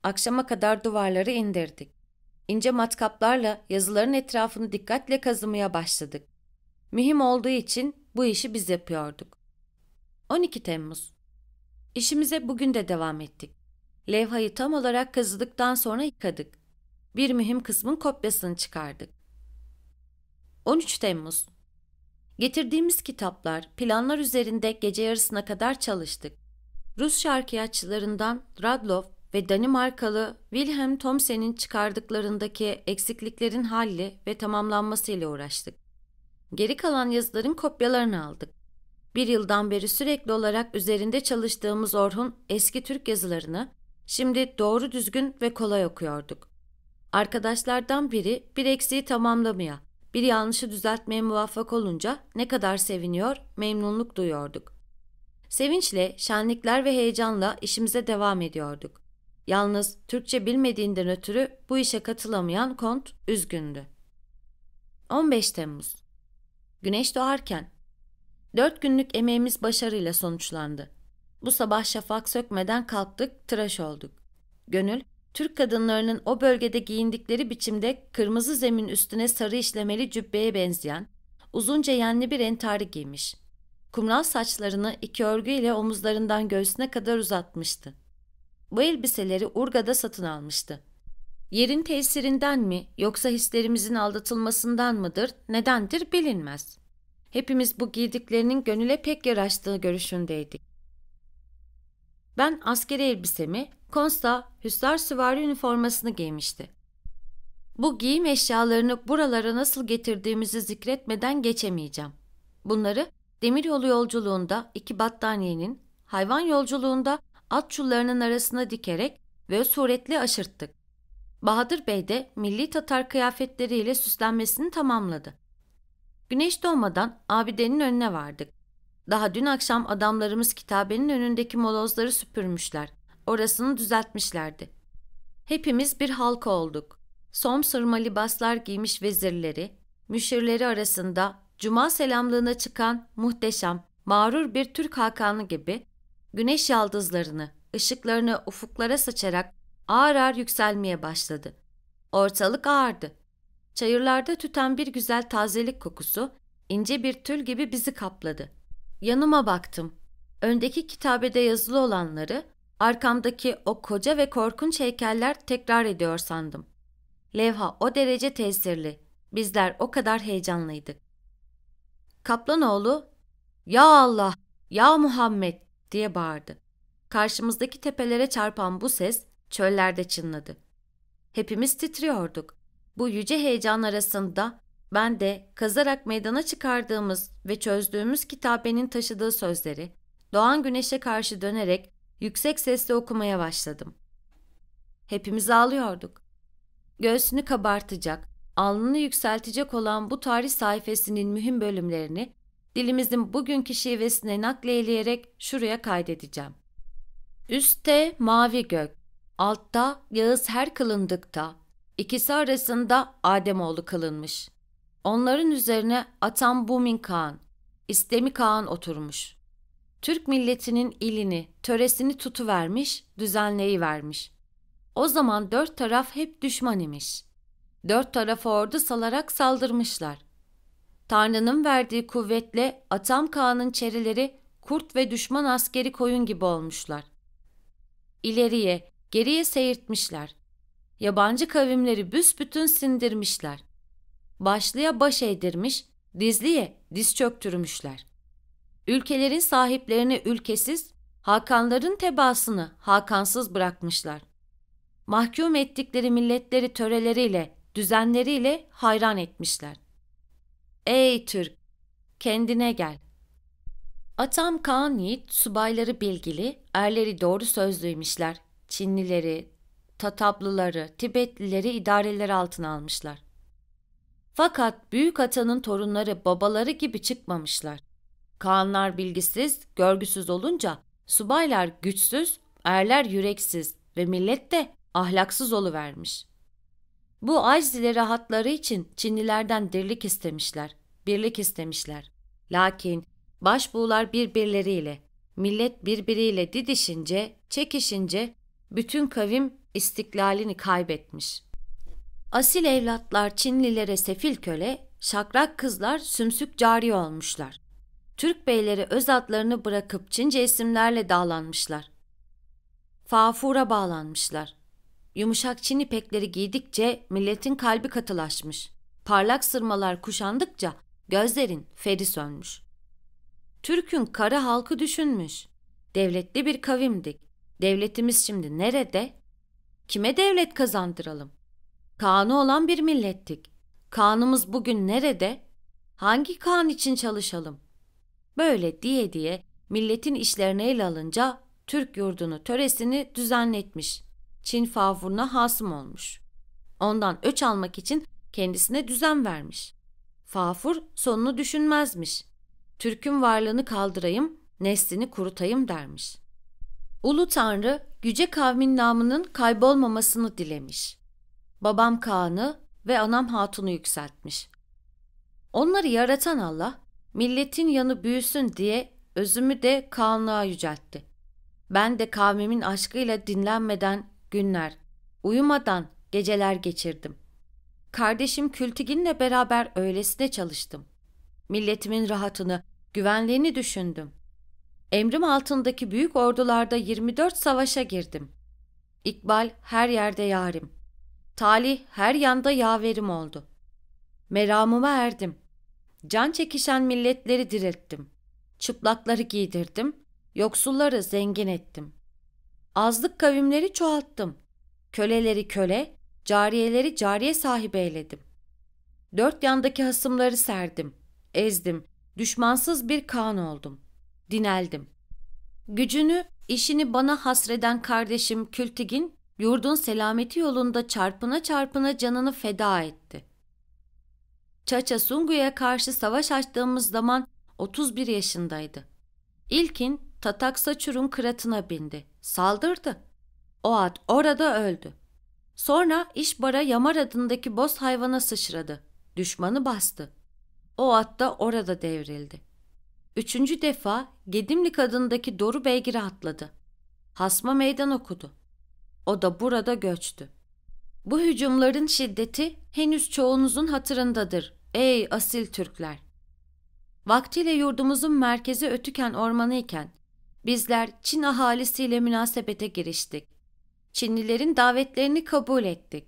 Akşama kadar duvarları indirdik. İnce matkaplarla yazıların etrafını dikkatle kazımaya başladık. Mühim olduğu için bu işi biz yapıyorduk. 12 Temmuz İşimize bugün de devam ettik. Levhayı tam olarak kazıdıktan sonra yıkadık. Bir mühim kısmın kopyasını çıkardık. 13 Temmuz Getirdiğimiz kitaplar, planlar üzerinde gece yarısına kadar çalıştık. Rus şarkiyatçılarından Radlov ve Danimarkalı Wilhelm Thomsen'in çıkardıklarındaki eksikliklerin halli ve tamamlanmasıyla uğraştık. Geri kalan yazıların kopyalarını aldık. Bir yıldan beri sürekli olarak üzerinde çalıştığımız Orhun eski Türk yazılarını şimdi doğru düzgün ve kolay okuyorduk. Arkadaşlardan biri bir eksiği tamamlamaya, bir yanlışı düzeltmeye muvaffak olunca ne kadar seviniyor, memnunluk duyuyorduk. Sevinçle, şenlikler ve heyecanla işimize devam ediyorduk. Yalnız Türkçe bilmediğinden ötürü bu işe katılamayan kont üzgündü. 15 Temmuz Güneş doğarken Dört günlük emeğimiz başarıyla sonuçlandı. Bu sabah şafak sökmeden kalktık, tıraş olduk. Gönül Türk kadınlarının o bölgede giyindikleri biçimde kırmızı zemin üstüne sarı işlemeli cübbeye benzeyen, uzunca yenli bir entari giymiş. Kumral saçlarını iki örgü ile omuzlarından göğsüne kadar uzatmıştı. Bu elbiseleri Urga'da satın almıştı. Yerin tesirinden mi yoksa hislerimizin aldatılmasından mıdır, nedendir bilinmez. Hepimiz bu giydiklerinin gönüle pek yaraştığı görüşündeydik. Ben askeri elbisemi, Konsta Hüsar süvari üniformasını giymişti. Bu giyim eşyalarını buralara nasıl getirdiğimizi zikretmeden geçemeyeceğim. Bunları demiryolu yolculuğunda iki battaniyenin, hayvan yolculuğunda at çullarının arasına dikerek ve suretli aşırttık. Bahadır Bey de milli Tatar kıyafetleriyle süslenmesini tamamladı. Güneş doğmadan abidenin önüne vardık. Daha dün akşam adamlarımız kitabenin önündeki molozları süpürmüşler. Orasını düzeltmişlerdi. Hepimiz bir halka olduk. Som sırma libaslar giymiş vezirleri, müşirleri arasında cuma selamlığına çıkan muhteşem, mağrur bir Türk hakanı gibi güneş yaldızlarını, ışıklarını ufuklara saçarak ağır ağır yükselmeye başladı. Ortalık ağırdı. Çayırlarda tüten bir güzel tazelik kokusu ince bir tül gibi bizi kapladı.'' Yanıma baktım. Öndeki kitabede yazılı olanları, arkamdaki o koca ve korkunç heykeller tekrar ediyor sandım. Levha o derece tesirli. Bizler o kadar heyecanlıydık. Kaplanoğlu, ''Ya Allah, ya Muhammed!'' diye bağırdı. Karşımızdaki tepelere çarpan bu ses çöllerde çınladı. Hepimiz titriyorduk. Bu yüce heyecan arasında ben de kazarak meydana çıkardığımız ve çözdüğümüz kitabenin taşıdığı sözleri doğan güneşe karşı dönerek yüksek sesle okumaya başladım. Hepimiz ağlıyorduk. Göğsünü kabartacak, alnını yükseltecek olan bu tarih sayfasının mühim bölümlerini dilimizin bugünkü şivesine nakleyleyerek şuraya kaydedeceğim. Üste mavi gök, altta Yağız her kılındıkta, ikisi arasında Ademoğlu kılınmış. Onların üzerine Atam Bumin Kağan, İstemi Kağan oturmuş. Türk milletinin ilini, töresini tutuvermiş, düzenleyi vermiş. O zaman dört taraf hep düşman imiş. Dört tarafa ordu salarak saldırmışlar. Tanrı'nın verdiği kuvvetle Atam Kağan'ın çerileri kurt ve düşman askeri koyun gibi olmuşlar. İleriye, geriye seyirtmişler. Yabancı kavimleri büsbütün sindirmişler başlıya baş eğdirmiş, dizliye diz çöktürmüşler. Ülkelerin sahiplerini ülkesiz, Hakanların tebasını Hakansız bırakmışlar. Mahkum ettikleri milletleri töreleriyle, düzenleriyle hayran etmişler. Ey Türk! Kendine gel. Atam Kaan Yiğit, subayları bilgili, erleri doğru sözlüymişler, Çinlileri, Tataplıları, Tibetlileri idareler altına almışlar. Fakat büyük atanın torunları babaları gibi çıkmamışlar. Kaanlar bilgisiz, görgüsüz olunca subaylar güçsüz, erler yüreksiz ve millet de ahlaksız oluvermiş. Bu acz rahatları için Çinlilerden dirlik istemişler, birlik istemişler. Lakin başbuğlar birbirleriyle, millet birbiriyle didişince, çekişince bütün kavim istiklalini kaybetmiş.'' Asil evlatlar Çinlilere sefil köle, şakrak kızlar sümsük cari olmuşlar. Türk beyleri öz adlarını bırakıp Çince isimlerle dağlanmışlar. Fafura bağlanmışlar. Yumuşak Çin ipekleri giydikçe milletin kalbi katılaşmış. Parlak sırmalar kuşandıkça gözlerin feri sönmüş. Türk'ün kara halkı düşünmüş. Devletli bir kavimdik. Devletimiz şimdi nerede? Kime devlet kazandıralım? Kanı olan bir millettik. Kanımız bugün nerede? Hangi kan için çalışalım? Böyle diye diye milletin işlerine el alınca Türk yurdunu töresini düzenletmiş. Çin favuruna hasım olmuş. Ondan öç almak için kendisine düzen vermiş. Fafur sonunu düşünmezmiş. Türk'ün varlığını kaldırayım, neslini kurutayım dermiş. Ulu Tanrı, yüce kavmin namının kaybolmamasını dilemiş babam Kaan'ı ve anam Hatun'u yükseltmiş. Onları yaratan Allah, milletin yanı büyüsün diye özümü de Kaan'lığa yüceltti. Ben de kavmimin aşkıyla dinlenmeden günler, uyumadan geceler geçirdim. Kardeşim Kültigin'le beraber öylesine çalıştım. Milletimin rahatını, güvenliğini düşündüm. Emrim altındaki büyük ordularda 24 savaşa girdim. İkbal her yerde yarim. Talih her yanda yaverim oldu. Meramıma erdim. Can çekişen milletleri dirilttim. Çıplakları giydirdim. Yoksulları zengin ettim. Azlık kavimleri çoğalttım. Köleleri köle, cariyeleri cariye sahibi eyledim. Dört yandaki hasımları serdim. Ezdim. Düşmansız bir kan oldum. Dineldim. Gücünü, işini bana hasreden kardeşim Kültigin yurdun selameti yolunda çarpına çarpına canını feda etti. Çaça Sungu'ya karşı savaş açtığımız zaman 31 yaşındaydı. İlkin Tatak Saçur'un kıratına bindi. Saldırdı. O at orada öldü. Sonra İşbara Yamar adındaki boz hayvana sıçradı. Düşmanı bastı. O at da orada devrildi. Üçüncü defa Gedimlik adındaki Doru Beygir'e atladı. Hasma meydan okudu. O da burada göçtü. Bu hücumların şiddeti henüz çoğunuzun hatırındadır ey asil Türkler. Vaktiyle yurdumuzun merkezi Ötüken Ormanı iken bizler Çin ahalisiyle münasebete giriştik. Çinlilerin davetlerini kabul ettik.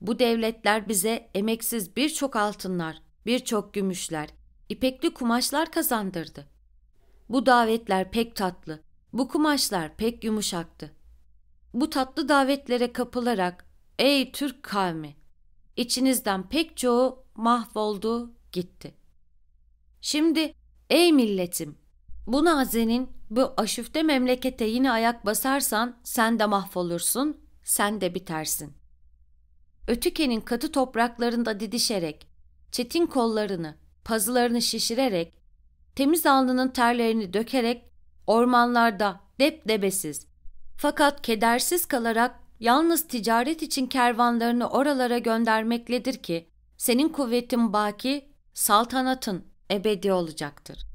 Bu devletler bize emeksiz birçok altınlar, birçok gümüşler, ipekli kumaşlar kazandırdı. Bu davetler pek tatlı, bu kumaşlar pek yumuşaktı. Bu tatlı davetlere kapılarak ey Türk kavmi içinizden pek çoğu mahvoldu gitti. Şimdi ey milletim bu nazenin bu aşüfte memlekete yine ayak basarsan sen de mahvolursun, sen de bitersin. Ötüke'nin katı topraklarında didişerek, çetin kollarını, pazılarını şişirerek, temiz alnının terlerini dökerek, ormanlarda depdebesiz, fakat kedersiz kalarak yalnız ticaret için kervanlarını oralara göndermekledir ki senin kuvvetin baki, saltanatın ebedi olacaktır.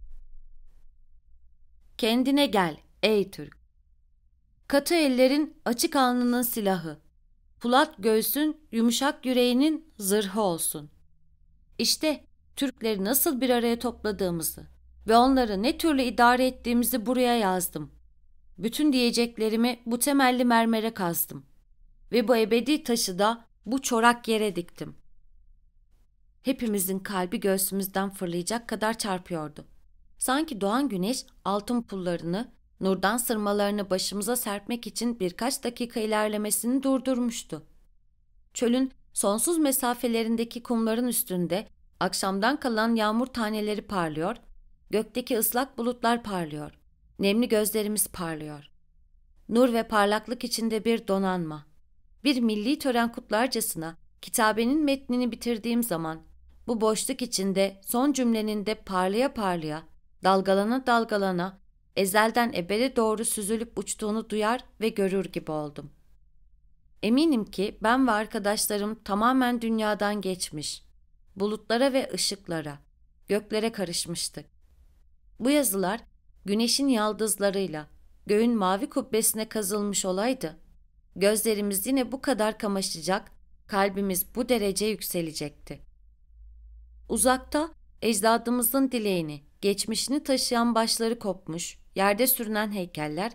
Kendine gel ey Türk. Katı ellerin açık alnının silahı, Pulat göğsün, yumuşak yüreğinin zırhı olsun. İşte Türkleri nasıl bir araya topladığımızı ve onları ne türlü idare ettiğimizi buraya yazdım. Bütün diyeceklerimi bu temelli mermere kazdım. Ve bu ebedi taşı da bu çorak yere diktim. Hepimizin kalbi göğsümüzden fırlayacak kadar çarpıyordu. Sanki doğan güneş altın pullarını, nurdan sırmalarını başımıza serpmek için birkaç dakika ilerlemesini durdurmuştu. Çölün sonsuz mesafelerindeki kumların üstünde akşamdan kalan yağmur taneleri parlıyor, gökteki ıslak bulutlar parlıyor. Nemli gözlerimiz parlıyor. Nur ve parlaklık içinde bir donanma. Bir milli tören kutlarcasına kitabenin metnini bitirdiğim zaman bu boşluk içinde son cümlenin de parlaya parlaya, dalgalana dalgalana, ezelden ebede doğru süzülüp uçtuğunu duyar ve görür gibi oldum. Eminim ki ben ve arkadaşlarım tamamen dünyadan geçmiş, bulutlara ve ışıklara, göklere karışmıştık. Bu yazılar güneşin yaldızlarıyla göğün mavi kubbesine kazılmış olaydı, gözlerimiz yine bu kadar kamaşacak, kalbimiz bu derece yükselecekti. Uzakta ecdadımızın dileğini, geçmişini taşıyan başları kopmuş, yerde sürünen heykeller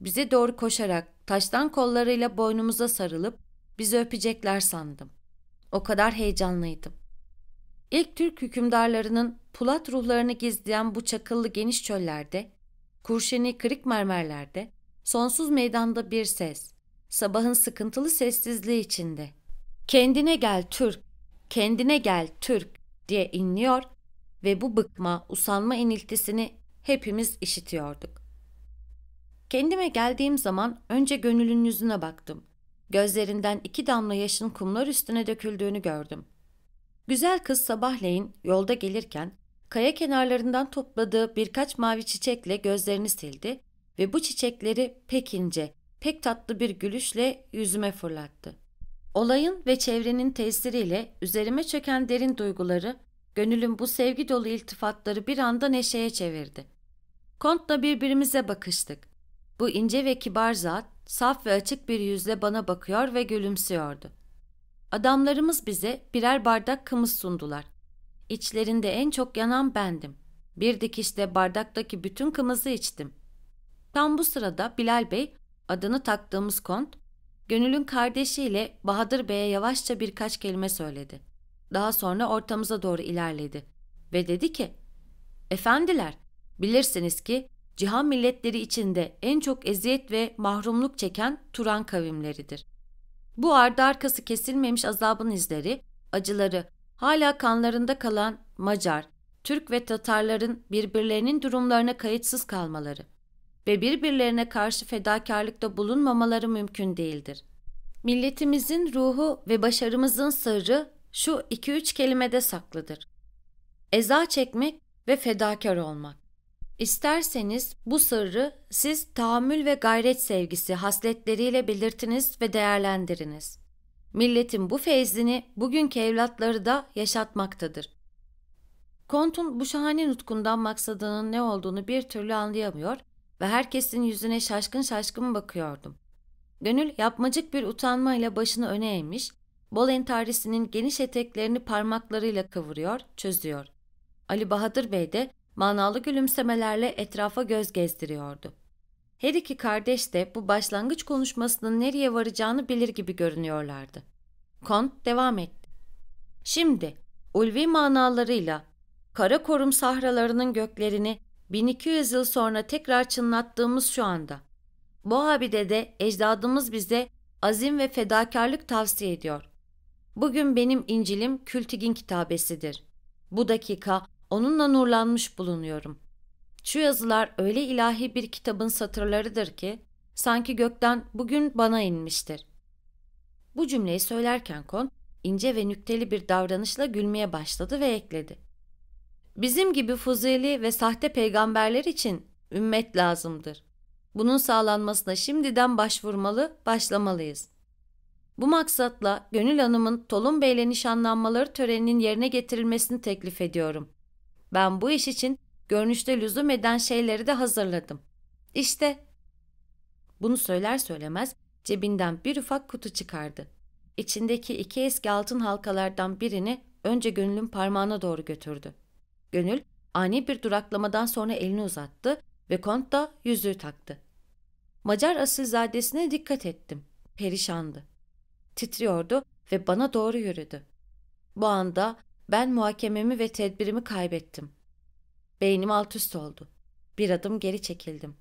bize doğru koşarak taştan kollarıyla boynumuza sarılıp bizi öpecekler sandım. O kadar heyecanlıydım. İlk Türk hükümdarlarının pulat ruhlarını gizleyen bu çakıllı geniş çöllerde, kurşeni kırık mermerlerde, sonsuz meydanda bir ses, sabahın sıkıntılı sessizliği içinde. Kendine gel Türk, kendine gel Türk diye inliyor ve bu bıkma, usanma iniltisini hepimiz işitiyorduk. Kendime geldiğim zaman önce gönlünün yüzüne baktım. Gözlerinden iki damla yaşın kumlar üstüne döküldüğünü gördüm. Güzel kız sabahleyin yolda gelirken kaya kenarlarından topladığı birkaç mavi çiçekle gözlerini sildi ve bu çiçekleri pek ince, pek tatlı bir gülüşle yüzüme fırlattı. Olayın ve çevrenin tesiriyle üzerime çöken derin duyguları, gönülün bu sevgi dolu iltifatları bir anda neşeye çevirdi. Kont'la birbirimize bakıştık. Bu ince ve kibar zat, saf ve açık bir yüzle bana bakıyor ve gülümsüyordu. Adamlarımız bize birer bardak kımız sundular. İçlerinde en çok yanan bendim. Bir dikişte bardaktaki bütün kımızı içtim. Tam bu sırada Bilal Bey, adını taktığımız kont, Gönül'ün kardeşiyle Bahadır Bey'e yavaşça birkaç kelime söyledi. Daha sonra ortamıza doğru ilerledi ve dedi ki, ''Efendiler, bilirsiniz ki cihan milletleri içinde en çok eziyet ve mahrumluk çeken Turan kavimleridir. Bu ardı arkası kesilmemiş azabın izleri, acıları, hala kanlarında kalan Macar, Türk ve Tatarların birbirlerinin durumlarına kayıtsız kalmaları ve birbirlerine karşı fedakarlıkta bulunmamaları mümkün değildir. Milletimizin ruhu ve başarımızın sırrı şu iki üç kelimede saklıdır. Eza çekmek ve fedakar olmak. İsterseniz bu sırrı siz tahammül ve gayret sevgisi hasletleriyle belirtiniz ve değerlendiriniz. Milletin bu feyzini bugünkü evlatları da yaşatmaktadır. Kont'un bu şahane nutkundan maksadının ne olduğunu bir türlü anlayamıyor ve herkesin yüzüne şaşkın şaşkın bakıyordum. Gönül yapmacık bir utanmayla başını öne eğmiş, bol entarisinin geniş eteklerini parmaklarıyla kıvırıyor, çözüyor. Ali Bahadır Bey de Manalı gülümsemelerle etrafa göz gezdiriyordu. Her iki kardeş de bu başlangıç konuşmasının nereye varacağını bilir gibi görünüyorlardı. Kont devam etti. Şimdi ulvi manalarıyla kara korum sahralarının göklerini 1200 yıl sonra tekrar çınlattığımız şu anda. Bu de ecdadımız bize azim ve fedakarlık tavsiye ediyor. Bugün benim İncil'im Kültigin kitabesidir. Bu dakika onunla nurlanmış bulunuyorum. Şu yazılar öyle ilahi bir kitabın satırlarıdır ki sanki gökten bugün bana inmiştir. Bu cümleyi söylerken Kon ince ve nükteli bir davranışla gülmeye başladı ve ekledi. Bizim gibi fuzeli ve sahte peygamberler için ümmet lazımdır. Bunun sağlanmasına şimdiden başvurmalı, başlamalıyız. Bu maksatla Gönül Hanım'ın Tolun Bey'le nişanlanmaları töreninin yerine getirilmesini teklif ediyorum. Ben bu iş için görünüşte lüzum eden şeyleri de hazırladım. İşte. Bunu söyler söylemez cebinden bir ufak kutu çıkardı. İçindeki iki eski altın halkalardan birini önce Gönül'ün parmağına doğru götürdü. Gönül ani bir duraklamadan sonra elini uzattı ve Kont da yüzüğü taktı. Macar asilzadesine dikkat ettim. Perişandı. Titriyordu ve bana doğru yürüdü. Bu anda ben muhakememi ve tedbirimi kaybettim. Beynim alt üst oldu. Bir adım geri çekildim.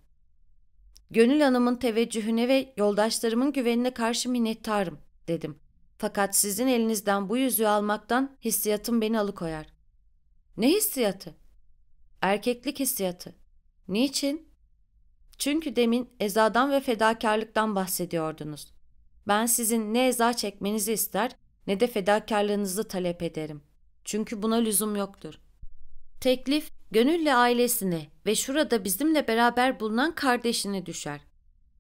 Gönül Hanım'ın teveccühüne ve yoldaşlarımın güvenine karşı minnettarım, dedim. Fakat sizin elinizden bu yüzüğü almaktan hissiyatım beni alıkoyar. Ne hissiyatı? Erkeklik hissiyatı. Niçin? Çünkü demin ezadan ve fedakarlıktan bahsediyordunuz. Ben sizin ne eza çekmenizi ister ne de fedakarlığınızı talep ederim. Çünkü buna lüzum yoktur. Teklif gönüllü ailesine ve şurada bizimle beraber bulunan kardeşine düşer.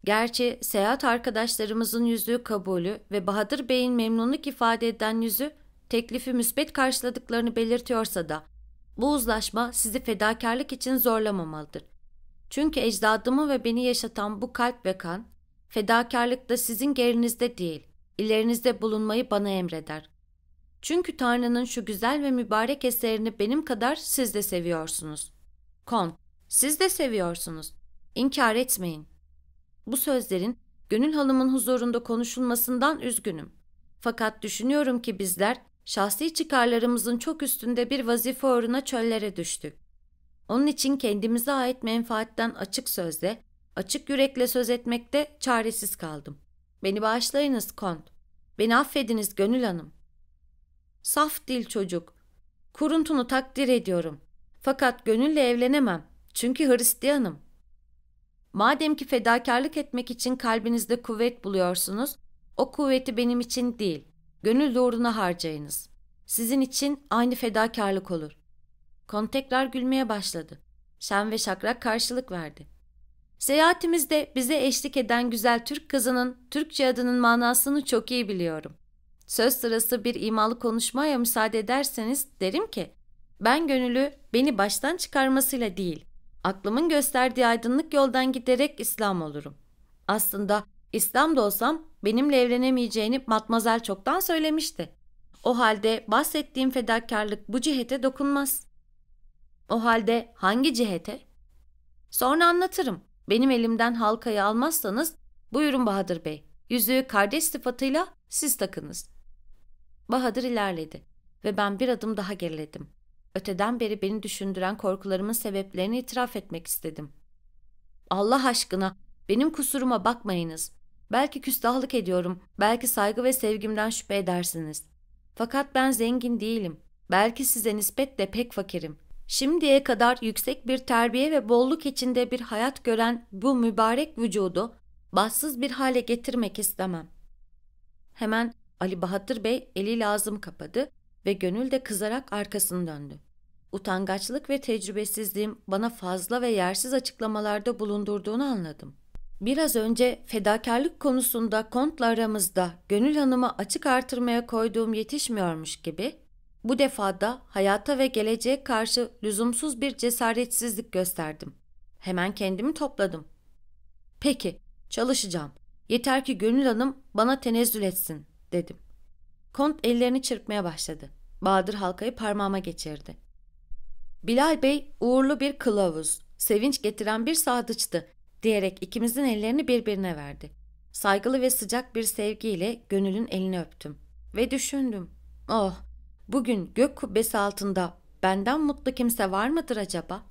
Gerçi seyahat arkadaşlarımızın yüzüğü kabulü ve Bahadır Bey'in memnunluk ifade eden yüzü teklifi müsbet karşıladıklarını belirtiyorsa da bu uzlaşma sizi fedakarlık için zorlamamalıdır. Çünkü ecdadımı ve beni yaşatan bu kalp ve kan fedakarlıkta sizin gerinizde değil, ilerinizde bulunmayı bana emreder. Çünkü Tanrı'nın şu güzel ve mübarek eserini benim kadar siz de seviyorsunuz. Kon, siz de seviyorsunuz. İnkar etmeyin. Bu sözlerin gönül halımın huzurunda konuşulmasından üzgünüm. Fakat düşünüyorum ki bizler şahsi çıkarlarımızın çok üstünde bir vazife uğruna çöllere düştük. Onun için kendimize ait menfaatten açık sözle, açık yürekle söz etmekte çaresiz kaldım. Beni bağışlayınız Kont. Beni affediniz Gönül Hanım.'' Saf dil çocuk. Kuruntunu takdir ediyorum. Fakat gönülle evlenemem. Çünkü Hristiyanım. Madem ki fedakarlık etmek için kalbinizde kuvvet buluyorsunuz, o kuvveti benim için değil, gönül uğruna harcayınız. Sizin için aynı fedakarlık olur. Kon tekrar gülmeye başladı. Şen ve Şakrak karşılık verdi. Seyahatimizde bize eşlik eden güzel Türk kızının Türkçe adının manasını çok iyi biliyorum. Söz sırası bir imalı konuşmaya müsaade ederseniz derim ki, ben gönüllü beni baştan çıkarmasıyla değil, aklımın gösterdiği aydınlık yoldan giderek İslam olurum. Aslında İslam da olsam benimle evlenemeyeceğini Matmazel çoktan söylemişti. O halde bahsettiğim fedakarlık bu cihete dokunmaz. O halde hangi cihete? Sonra anlatırım. Benim elimden halkayı almazsanız buyurun Bahadır Bey. Yüzüğü kardeş sıfatıyla siz takınız. Bahadır ilerledi ve ben bir adım daha geriledim. Öteden beri beni düşündüren korkularımın sebeplerini itiraf etmek istedim. Allah aşkına benim kusuruma bakmayınız. Belki küstahlık ediyorum, belki saygı ve sevgimden şüphe edersiniz. Fakat ben zengin değilim. Belki size nispetle pek fakirim. Şimdiye kadar yüksek bir terbiye ve bolluk içinde bir hayat gören bu mübarek vücudu bassız bir hale getirmek istemem. Hemen Ali Bahadır Bey eli lazım kapadı ve gönül de kızarak arkasını döndü. Utangaçlık ve tecrübesizliğim bana fazla ve yersiz açıklamalarda bulundurduğunu anladım. Biraz önce fedakarlık konusunda kontla aramızda Gönül Hanım'a açık artırmaya koyduğum yetişmiyormuş gibi, bu defa da hayata ve geleceğe karşı lüzumsuz bir cesaretsizlik gösterdim. Hemen kendimi topladım. Peki, çalışacağım. Yeter ki Gönül Hanım bana tenezzül etsin dedim. Kont ellerini çırpmaya başladı. Bahadır halkayı parmağıma geçirdi. Bilal Bey uğurlu bir kılavuz, sevinç getiren bir sadıçtı diyerek ikimizin ellerini birbirine verdi. Saygılı ve sıcak bir sevgiyle gönülün elini öptüm. Ve düşündüm. Oh, bugün gök kubbesi altında benden mutlu kimse var mıdır acaba?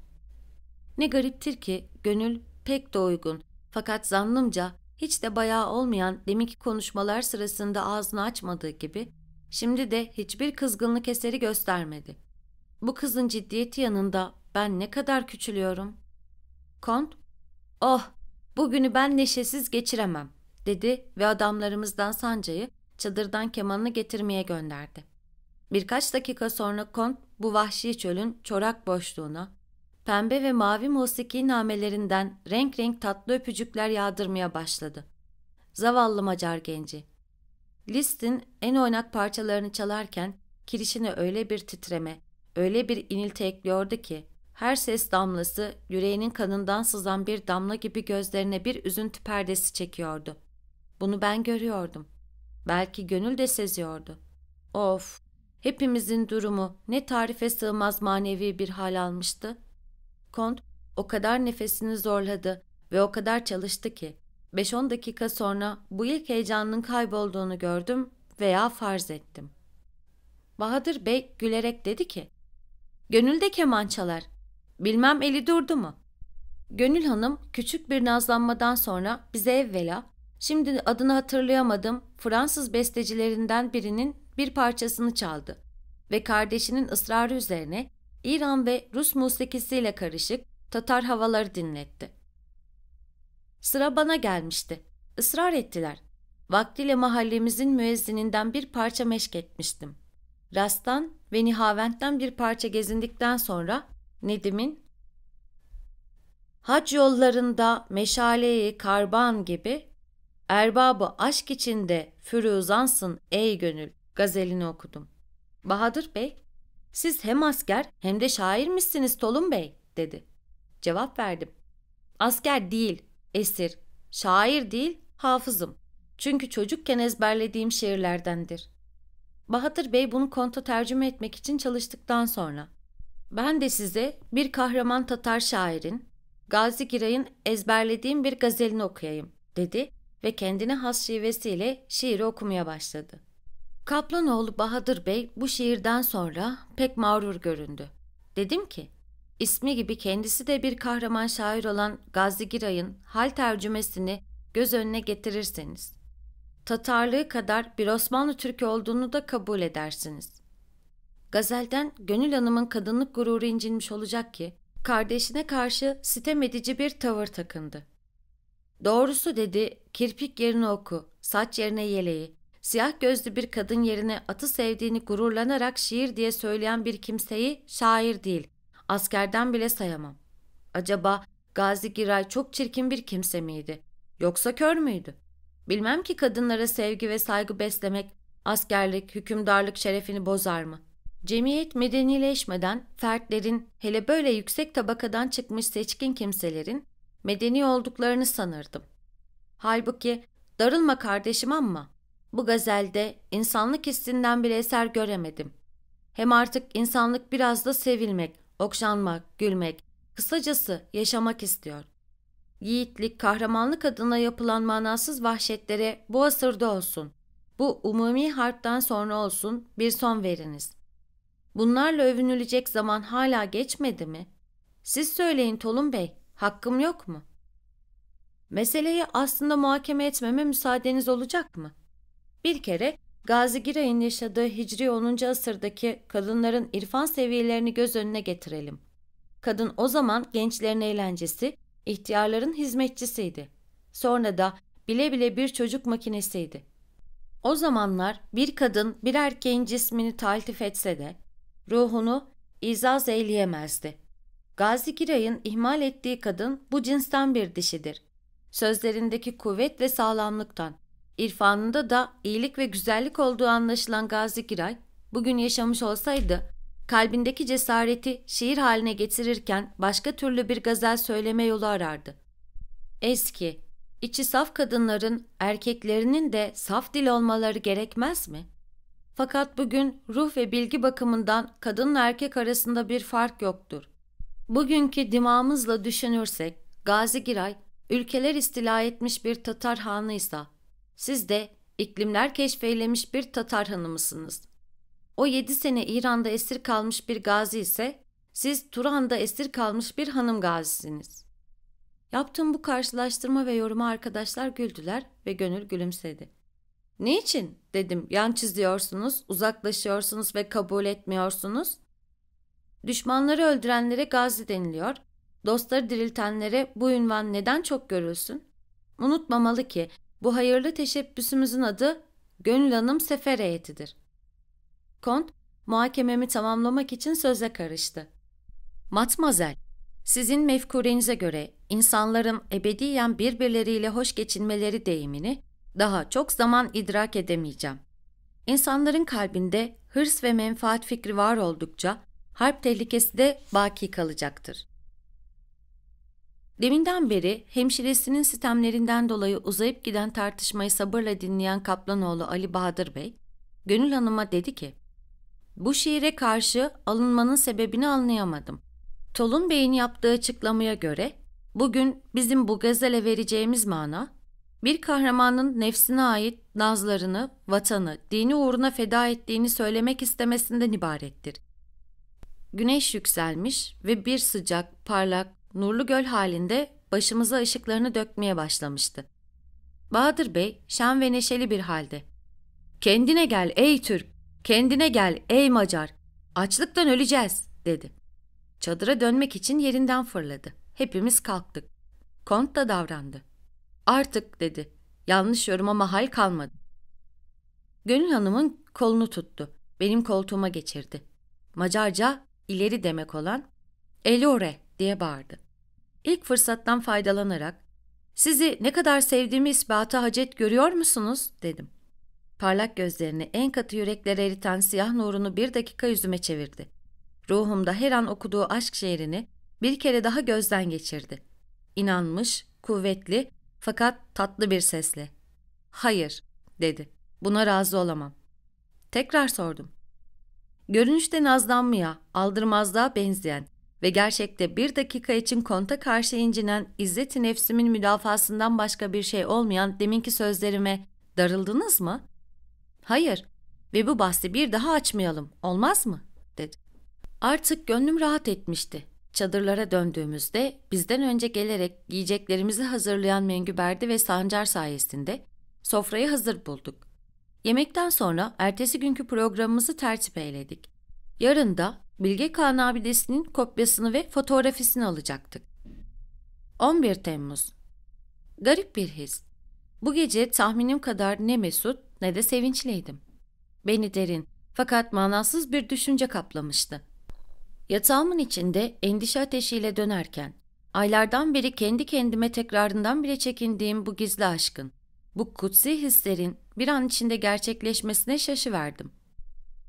Ne gariptir ki gönül pek de uygun fakat zannımca hiç de bayağı olmayan deminki konuşmalar sırasında ağzını açmadığı gibi şimdi de hiçbir kızgınlık eseri göstermedi. Bu kızın ciddiyeti yanında ben ne kadar küçülüyorum. Kont, oh bugünü ben neşesiz geçiremem dedi ve adamlarımızdan Sancay'ı çadırdan kemanını getirmeye gönderdi. Birkaç dakika sonra Kont bu vahşi çölün çorak boşluğuna, pembe ve mavi musiki namelerinden renk renk tatlı öpücükler yağdırmaya başladı. Zavallı Macar genci. Listin en oynak parçalarını çalarken kirişine öyle bir titreme, öyle bir inilti ekliyordu ki her ses damlası yüreğinin kanından sızan bir damla gibi gözlerine bir üzüntü perdesi çekiyordu. Bunu ben görüyordum. Belki gönül de seziyordu. Of! Hepimizin durumu ne tarife sığmaz manevi bir hal almıştı.'' Kont o kadar nefesini zorladı ve o kadar çalıştı ki 5-10 dakika sonra bu ilk heyecanın kaybolduğunu gördüm veya farz ettim. Bahadır Bey gülerek dedi ki, Gönülde keman çalar. Bilmem eli durdu mu? Gönül Hanım küçük bir nazlanmadan sonra bize evvela, şimdi adını hatırlayamadım Fransız bestecilerinden birinin bir parçasını çaldı ve kardeşinin ısrarı üzerine İran ve Rus musikisiyle karışık Tatar havaları dinletti. Sıra bana gelmişti. Israr ettiler. Vaktiyle mahallemizin müezzininden bir parça meşk etmiştim. Rastan ve Nihavent'ten bir parça gezindikten sonra Nedim'in Hac yollarında meşaleyi karban gibi erbabı aşk içinde füruzansın ey gönül gazelini okudum. Bahadır Bey siz hem asker hem de şair misiniz Tolun Bey? dedi. Cevap verdim. Asker değil, esir. Şair değil, hafızım. Çünkü çocukken ezberlediğim şiirlerdendir. Bahadır Bey bunu konta tercüme etmek için çalıştıktan sonra. Ben de size bir kahraman Tatar şairin, Gazi Giray'ın ezberlediğim bir gazelini okuyayım, dedi ve kendine has şivesiyle şiiri okumaya başladı. Kaplanoğlu Bahadır Bey bu şiirden sonra pek mağrur göründü. Dedim ki, ismi gibi kendisi de bir kahraman şair olan Gazi Giray'ın hal tercümesini göz önüne getirirseniz, Tatarlığı kadar bir Osmanlı Türkü olduğunu da kabul edersiniz. Gazel'den Gönül Hanım'ın kadınlık gururu incinmiş olacak ki, kardeşine karşı sitem edici bir tavır takındı. Doğrusu dedi, kirpik yerine oku, saç yerine yeleği, Siyah gözlü bir kadın yerine atı sevdiğini gururlanarak şiir diye söyleyen bir kimseyi şair değil, askerden bile sayamam. Acaba Gazi Giray çok çirkin bir kimse miydi? Yoksa kör müydü? Bilmem ki kadınlara sevgi ve saygı beslemek askerlik, hükümdarlık şerefini bozar mı? Cemiyet medenileşmeden fertlerin, hele böyle yüksek tabakadan çıkmış seçkin kimselerin medeni olduklarını sanırdım. Halbuki darılma kardeşim ama bu gazelde insanlık hissinden bile eser göremedim. Hem artık insanlık biraz da sevilmek, okşanmak, gülmek, kısacası yaşamak istiyor. Yiğitlik, kahramanlık adına yapılan manasız vahşetlere bu asırda olsun. Bu umumi harpten sonra olsun bir son veriniz. Bunlarla övünülecek zaman hala geçmedi mi? Siz söyleyin Tolun Bey, hakkım yok mu? Meseleyi aslında muhakeme etmeme müsaadeniz olacak mı? Bir kere Gazi Giray'ın yaşadığı Hicri 10. asırdaki kadınların irfan seviyelerini göz önüne getirelim. Kadın o zaman gençlerin eğlencesi, ihtiyarların hizmetçisiydi. Sonra da bile bile bir çocuk makinesiydi. O zamanlar bir kadın bir erkeğin cismini taltif etse de ruhunu izaz eyleyemezdi. Gazi Giray'ın ihmal ettiği kadın bu cinsten bir dişidir. Sözlerindeki kuvvet ve sağlamlıktan, İrfanında da iyilik ve güzellik olduğu anlaşılan Gazi Giray, bugün yaşamış olsaydı, kalbindeki cesareti şiir haline getirirken başka türlü bir gazel söyleme yolu arardı. Eski, içi saf kadınların, erkeklerinin de saf dil olmaları gerekmez mi? Fakat bugün ruh ve bilgi bakımından kadınla erkek arasında bir fark yoktur. Bugünkü dimağımızla düşünürsek, Gazi Giray, ülkeler istila etmiş bir Tatar hanıysa, siz de iklimler keşfeylemiş bir Tatar hanımısınız. O yedi sene İran'da esir kalmış bir gazi ise siz Turan'da esir kalmış bir hanım gazisiniz. Yaptığım bu karşılaştırma ve yoruma arkadaşlar güldüler ve gönül gülümsedi. Niçin? dedim. Yan çiziyorsunuz, uzaklaşıyorsunuz ve kabul etmiyorsunuz. Düşmanları öldürenlere gazi deniliyor. Dostları diriltenlere bu ünvan neden çok görülsün? Unutmamalı ki bu hayırlı teşebbüsümüzün adı Gönül Hanım Sefer heyetidir. Kont, muhakememi tamamlamak için söze karıştı. Matmazel, sizin mefkurenize göre insanların ebediyen birbirleriyle hoş geçinmeleri deyimini daha çok zaman idrak edemeyeceğim. İnsanların kalbinde hırs ve menfaat fikri var oldukça harp tehlikesi de baki kalacaktır. Deminden beri hemşiresinin sistemlerinden dolayı uzayıp giden tartışmayı sabırla dinleyen Kaplanoğlu Ali Bahadır Bey, Gönül Hanım'a dedi ki, ''Bu şiire karşı alınmanın sebebini anlayamadım. Tolun Bey'in yaptığı açıklamaya göre, bugün bizim bu gazele vereceğimiz mana, bir kahramanın nefsine ait nazlarını, vatanı, dini uğruna feda ettiğini söylemek istemesinden ibarettir. Güneş yükselmiş ve bir sıcak, parlak, nurlu göl halinde başımıza ışıklarını dökmeye başlamıştı. Bahadır Bey şen ve neşeli bir halde. ''Kendine gel ey Türk, kendine gel ey Macar, açlıktan öleceğiz.'' dedi. Çadıra dönmek için yerinden fırladı. Hepimiz kalktık. Kont da davrandı. ''Artık'' dedi. Yanlış yoruma mahal kalmadı. Gönül Hanım'ın kolunu tuttu. Benim koltuğuma geçirdi. Macarca ileri demek olan ''Elore'' diye bağırdı. İlk fırsattan faydalanarak sizi ne kadar sevdiğimi ispata hacet görüyor musunuz dedim. Parlak gözlerini en katı yüreklere eriten siyah nurunu bir dakika yüzüme çevirdi. Ruhumda her an okuduğu aşk şiirini bir kere daha gözden geçirdi. İnanmış, kuvvetli fakat tatlı bir sesle. Hayır dedi. Buna razı olamam. Tekrar sordum. Görünüşte nazlanmaya, aldırmazlığa benzeyen ve gerçekte bir dakika için konta karşı incinen, izzeti nefsimin müdafasından başka bir şey olmayan deminki sözlerime darıldınız mı? Hayır ve bu bahsi bir daha açmayalım, olmaz mı? dedi. Artık gönlüm rahat etmişti. Çadırlara döndüğümüzde bizden önce gelerek yiyeceklerimizi hazırlayan Mengüberdi ve Sancar sayesinde sofrayı hazır bulduk. Yemekten sonra ertesi günkü programımızı tertip eyledik. Yarın da Bilge Kağan abidesinin kopyasını ve fotoğrafisini alacaktık. 11 Temmuz Garip bir his. Bu gece tahminim kadar ne mesut ne de sevinçliydim. Beni derin fakat manasız bir düşünce kaplamıştı. Yatağımın içinde endişe ateşiyle dönerken, aylardan beri kendi kendime tekrarından bile çekindiğim bu gizli aşkın, bu kutsi hislerin bir an içinde gerçekleşmesine şaşıverdim.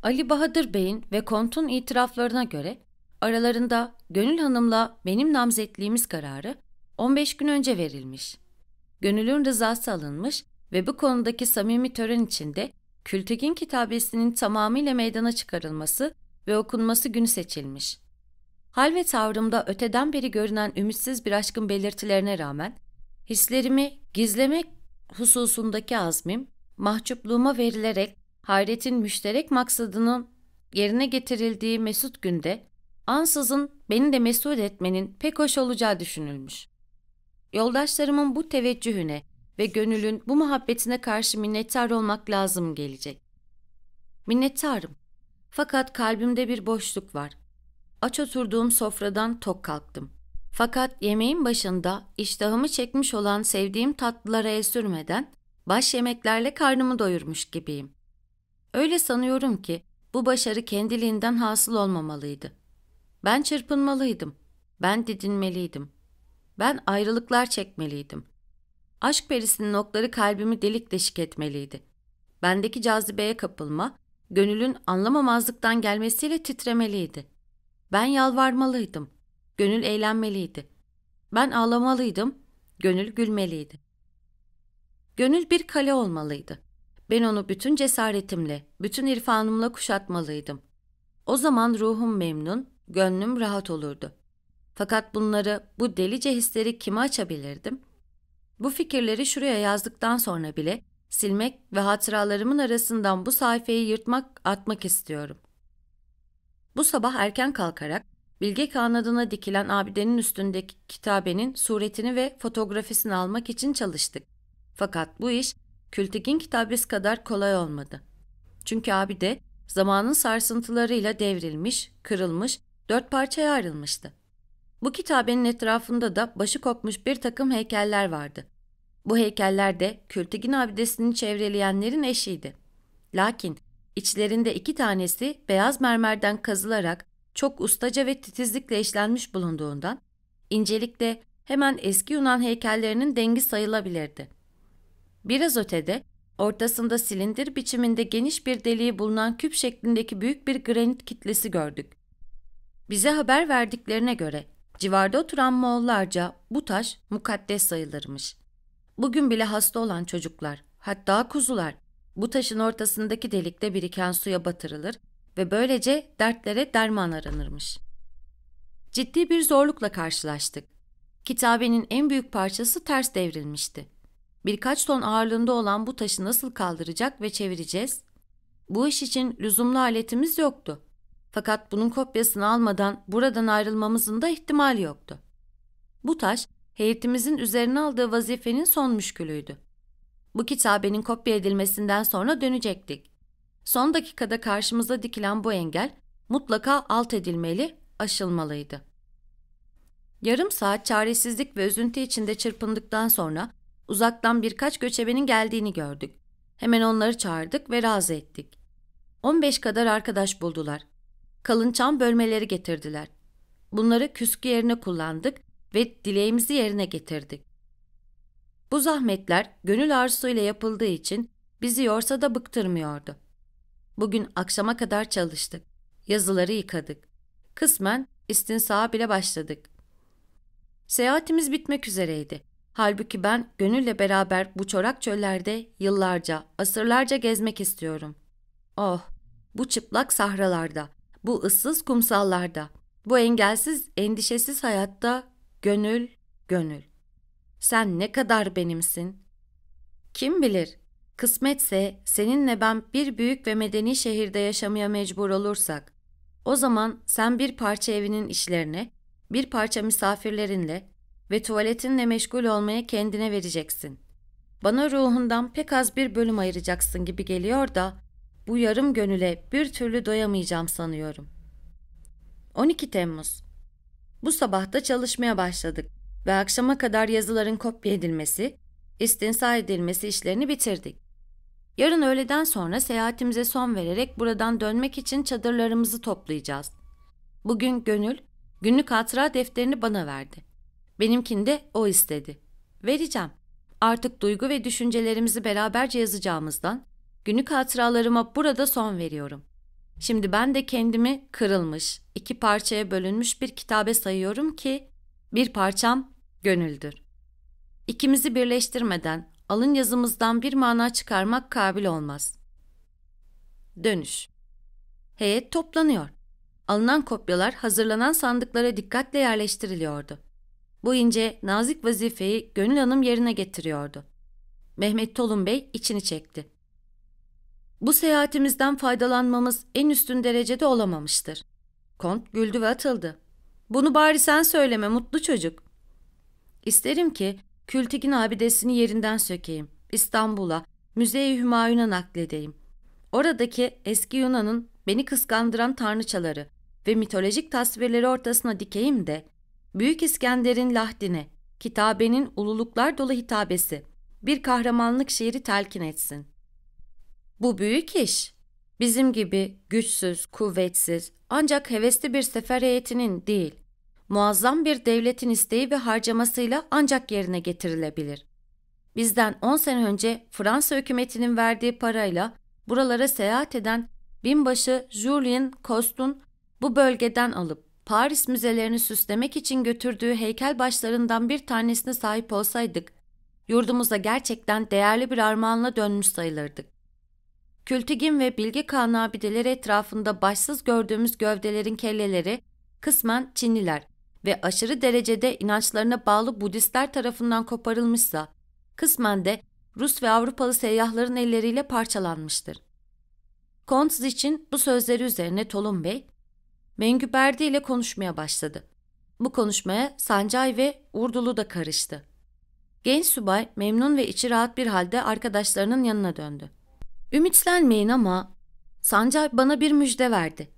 Ali Bahadır Bey'in ve kontun itiraflarına göre aralarında Gönül Hanım'la benim namzetliğimiz kararı 15 gün önce verilmiş. Gönül'ün rızası alınmış ve bu konudaki samimi tören içinde Kültegin kitabesinin tamamıyla meydana çıkarılması ve okunması günü seçilmiş. Hal ve tavrımda öteden beri görünen ümitsiz bir aşkın belirtilerine rağmen hislerimi gizlemek hususundaki azmim mahcupluğuma verilerek hayretin müşterek maksadının yerine getirildiği mesut günde ansızın beni de mesut etmenin pek hoş olacağı düşünülmüş. Yoldaşlarımın bu teveccühüne ve gönülün bu muhabbetine karşı minnettar olmak lazım gelecek. Minnettarım. Fakat kalbimde bir boşluk var. Aç oturduğum sofradan tok kalktım. Fakat yemeğin başında iştahımı çekmiş olan sevdiğim tatlılara el sürmeden baş yemeklerle karnımı doyurmuş gibiyim. Öyle sanıyorum ki bu başarı kendiliğinden hasıl olmamalıydı. Ben çırpınmalıydım. Ben didinmeliydim. Ben ayrılıklar çekmeliydim. Aşk perisinin okları kalbimi delik deşik etmeliydi. Bendeki cazibeye kapılma, gönülün anlamamazlıktan gelmesiyle titremeliydi. Ben yalvarmalıydım. Gönül eğlenmeliydi. Ben ağlamalıydım. Gönül gülmeliydi. Gönül bir kale olmalıydı. Ben onu bütün cesaretimle, bütün irfanımla kuşatmalıydım. O zaman ruhum memnun, gönlüm rahat olurdu. Fakat bunları, bu delice hisleri kime açabilirdim? Bu fikirleri şuraya yazdıktan sonra bile silmek ve hatıralarımın arasından bu sayfayı yırtmak, atmak istiyorum. Bu sabah erken kalkarak Bilge Kağan adına dikilen abidenin üstündeki kitabenin suretini ve fotoğrafisini almak için çalıştık. Fakat bu iş Kültekin Tabris kadar kolay olmadı. Çünkü abi de zamanın sarsıntılarıyla devrilmiş, kırılmış, dört parçaya ayrılmıştı. Bu kitabenin etrafında da başı kopmuş bir takım heykeller vardı. Bu heykeller de Kültigin abidesini çevreleyenlerin eşiydi. Lakin içlerinde iki tanesi beyaz mermerden kazılarak çok ustaca ve titizlikle işlenmiş bulunduğundan incelikte hemen eski Yunan heykellerinin dengi sayılabilirdi.'' Biraz ötede, ortasında silindir biçiminde geniş bir deliği bulunan küp şeklindeki büyük bir granit kitlesi gördük. Bize haber verdiklerine göre civarda oturan Moğollarca bu taş mukaddes sayılırmış. Bugün bile hasta olan çocuklar, hatta kuzular bu taşın ortasındaki delikte biriken suya batırılır ve böylece dertlere derman aranırmış. Ciddi bir zorlukla karşılaştık. Kitabenin en büyük parçası ters devrilmişti. Birkaç ton ağırlığında olan bu taşı nasıl kaldıracak ve çevireceğiz? Bu iş için lüzumlu aletimiz yoktu. Fakat bunun kopyasını almadan buradan ayrılmamızın da ihtimali yoktu. Bu taş heyetimizin üzerine aldığı vazifenin son müşkülüydü. Bu kitabenin kopya edilmesinden sonra dönecektik. Son dakikada karşımıza dikilen bu engel mutlaka alt edilmeli, aşılmalıydı. Yarım saat çaresizlik ve üzüntü içinde çırpındıktan sonra uzaktan birkaç göçebenin geldiğini gördük. Hemen onları çağırdık ve razı ettik. 15 kadar arkadaş buldular. Kalın çam bölmeleri getirdiler. Bunları küskü yerine kullandık ve dileğimizi yerine getirdik. Bu zahmetler gönül arzusuyla yapıldığı için bizi yorsa da bıktırmıyordu. Bugün akşama kadar çalıştık. Yazıları yıkadık. Kısmen istinsağa bile başladık. Seyahatimiz bitmek üzereydi. Halbuki ben gönülle beraber bu çorak çöllerde yıllarca, asırlarca gezmek istiyorum. Oh, bu çıplak sahralarda, bu ıssız kumsallarda, bu engelsiz, endişesiz hayatta gönül, gönül. Sen ne kadar benimsin? Kim bilir, kısmetse seninle ben bir büyük ve medeni şehirde yaşamaya mecbur olursak, o zaman sen bir parça evinin işlerine, bir parça misafirlerinle, ve tuvaletinle meşgul olmaya kendine vereceksin. Bana ruhundan pek az bir bölüm ayıracaksın gibi geliyor da bu yarım gönüle bir türlü doyamayacağım sanıyorum. 12 Temmuz Bu sabah da çalışmaya başladık ve akşama kadar yazıların kopya edilmesi, istinsa edilmesi işlerini bitirdik. Yarın öğleden sonra seyahatimize son vererek buradan dönmek için çadırlarımızı toplayacağız. Bugün Gönül, günlük hatıra defterini bana verdi. Benimkinde o istedi. Vereceğim. Artık duygu ve düşüncelerimizi beraberce yazacağımızdan günlük hatıralarıma burada son veriyorum. Şimdi ben de kendimi kırılmış, iki parçaya bölünmüş bir kitabe sayıyorum ki bir parçam gönüldür. İkimizi birleştirmeden alın yazımızdan bir mana çıkarmak kabil olmaz. Dönüş Heyet toplanıyor. Alınan kopyalar hazırlanan sandıklara dikkatle yerleştiriliyordu. Bu ince, nazik vazifeyi Gönül Hanım yerine getiriyordu. Mehmet Tolun Bey içini çekti. Bu seyahatimizden faydalanmamız en üstün derecede olamamıştır. Kont güldü ve atıldı. Bunu bari sen söyleme mutlu çocuk. İsterim ki Kültigin abidesini yerinden sökeyim. İstanbul'a, Müze-i Hümayun'a nakledeyim. Oradaki eski Yunan'ın beni kıskandıran tanrıçaları ve mitolojik tasvirleri ortasına dikeyim de Büyük İskender'in Lahdine, kitabenin ululuklar dolu hitabesi, bir kahramanlık şiiri telkin etsin. Bu büyük iş. Bizim gibi güçsüz, kuvvetsiz ancak hevesli bir sefer heyetinin değil, muazzam bir devletin isteği ve harcamasıyla ancak yerine getirilebilir. Bizden 10 sene önce Fransa hükümetinin verdiği parayla buralara seyahat eden binbaşı Julien Costun bu bölgeden alıp Paris müzelerini süslemek için götürdüğü heykel başlarından bir tanesine sahip olsaydık, yurdumuza gerçekten değerli bir armağanla dönmüş sayılırdık. Kültigin ve bilgi Kağan abideleri etrafında başsız gördüğümüz gövdelerin kelleleri kısmen Çinliler ve aşırı derecede inançlarına bağlı Budistler tarafından koparılmışsa, kısmen de Rus ve Avrupalı seyyahların elleriyle parçalanmıştır. Kontsiz için bu sözleri üzerine Tolun Bey, Mengü Berdi ile konuşmaya başladı. Bu konuşmaya Sancay ve Urdulu da karıştı. Genç subay memnun ve içi rahat bir halde arkadaşlarının yanına döndü. Ümitlenmeyin ama Sancay bana bir müjde verdi.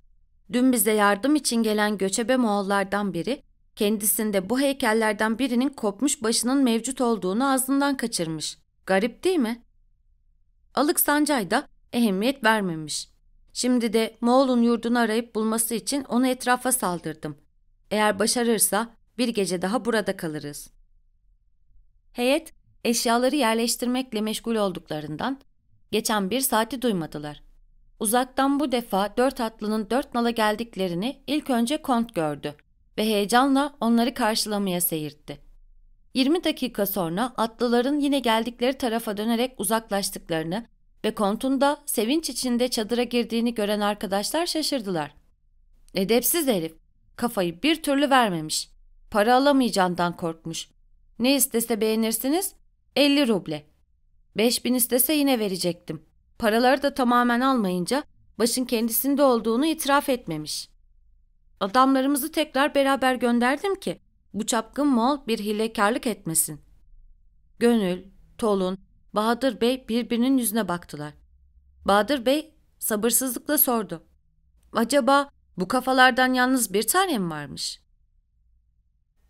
Dün bize yardım için gelen göçebe Moğollardan biri kendisinde bu heykellerden birinin kopmuş başının mevcut olduğunu ağzından kaçırmış. Garip değil mi? Alık Sancay da ehemmiyet vermemiş. Şimdi de Moğol'un yurdunu arayıp bulması için onu etrafa saldırdım. Eğer başarırsa bir gece daha burada kalırız. Heyet eşyaları yerleştirmekle meşgul olduklarından geçen bir saati duymadılar. Uzaktan bu defa dört atlının dört nala geldiklerini ilk önce kont gördü ve heyecanla onları karşılamaya seyirtti. 20 dakika sonra atlıların yine geldikleri tarafa dönerek uzaklaştıklarını ve kontunda sevinç içinde çadıra girdiğini gören arkadaşlar şaşırdılar. Edepsiz herif. Kafayı bir türlü vermemiş. Para alamayacağından korkmuş. Ne istese beğenirsiniz? 50 ruble. 5000 istese yine verecektim. Paraları da tamamen almayınca başın kendisinde olduğunu itiraf etmemiş. Adamlarımızı tekrar beraber gönderdim ki bu çapkın mal bir hilekarlık etmesin. Gönül, Tolun, Bahadır Bey birbirinin yüzüne baktılar. Bahadır Bey sabırsızlıkla sordu. Acaba bu kafalardan yalnız bir tane mi varmış?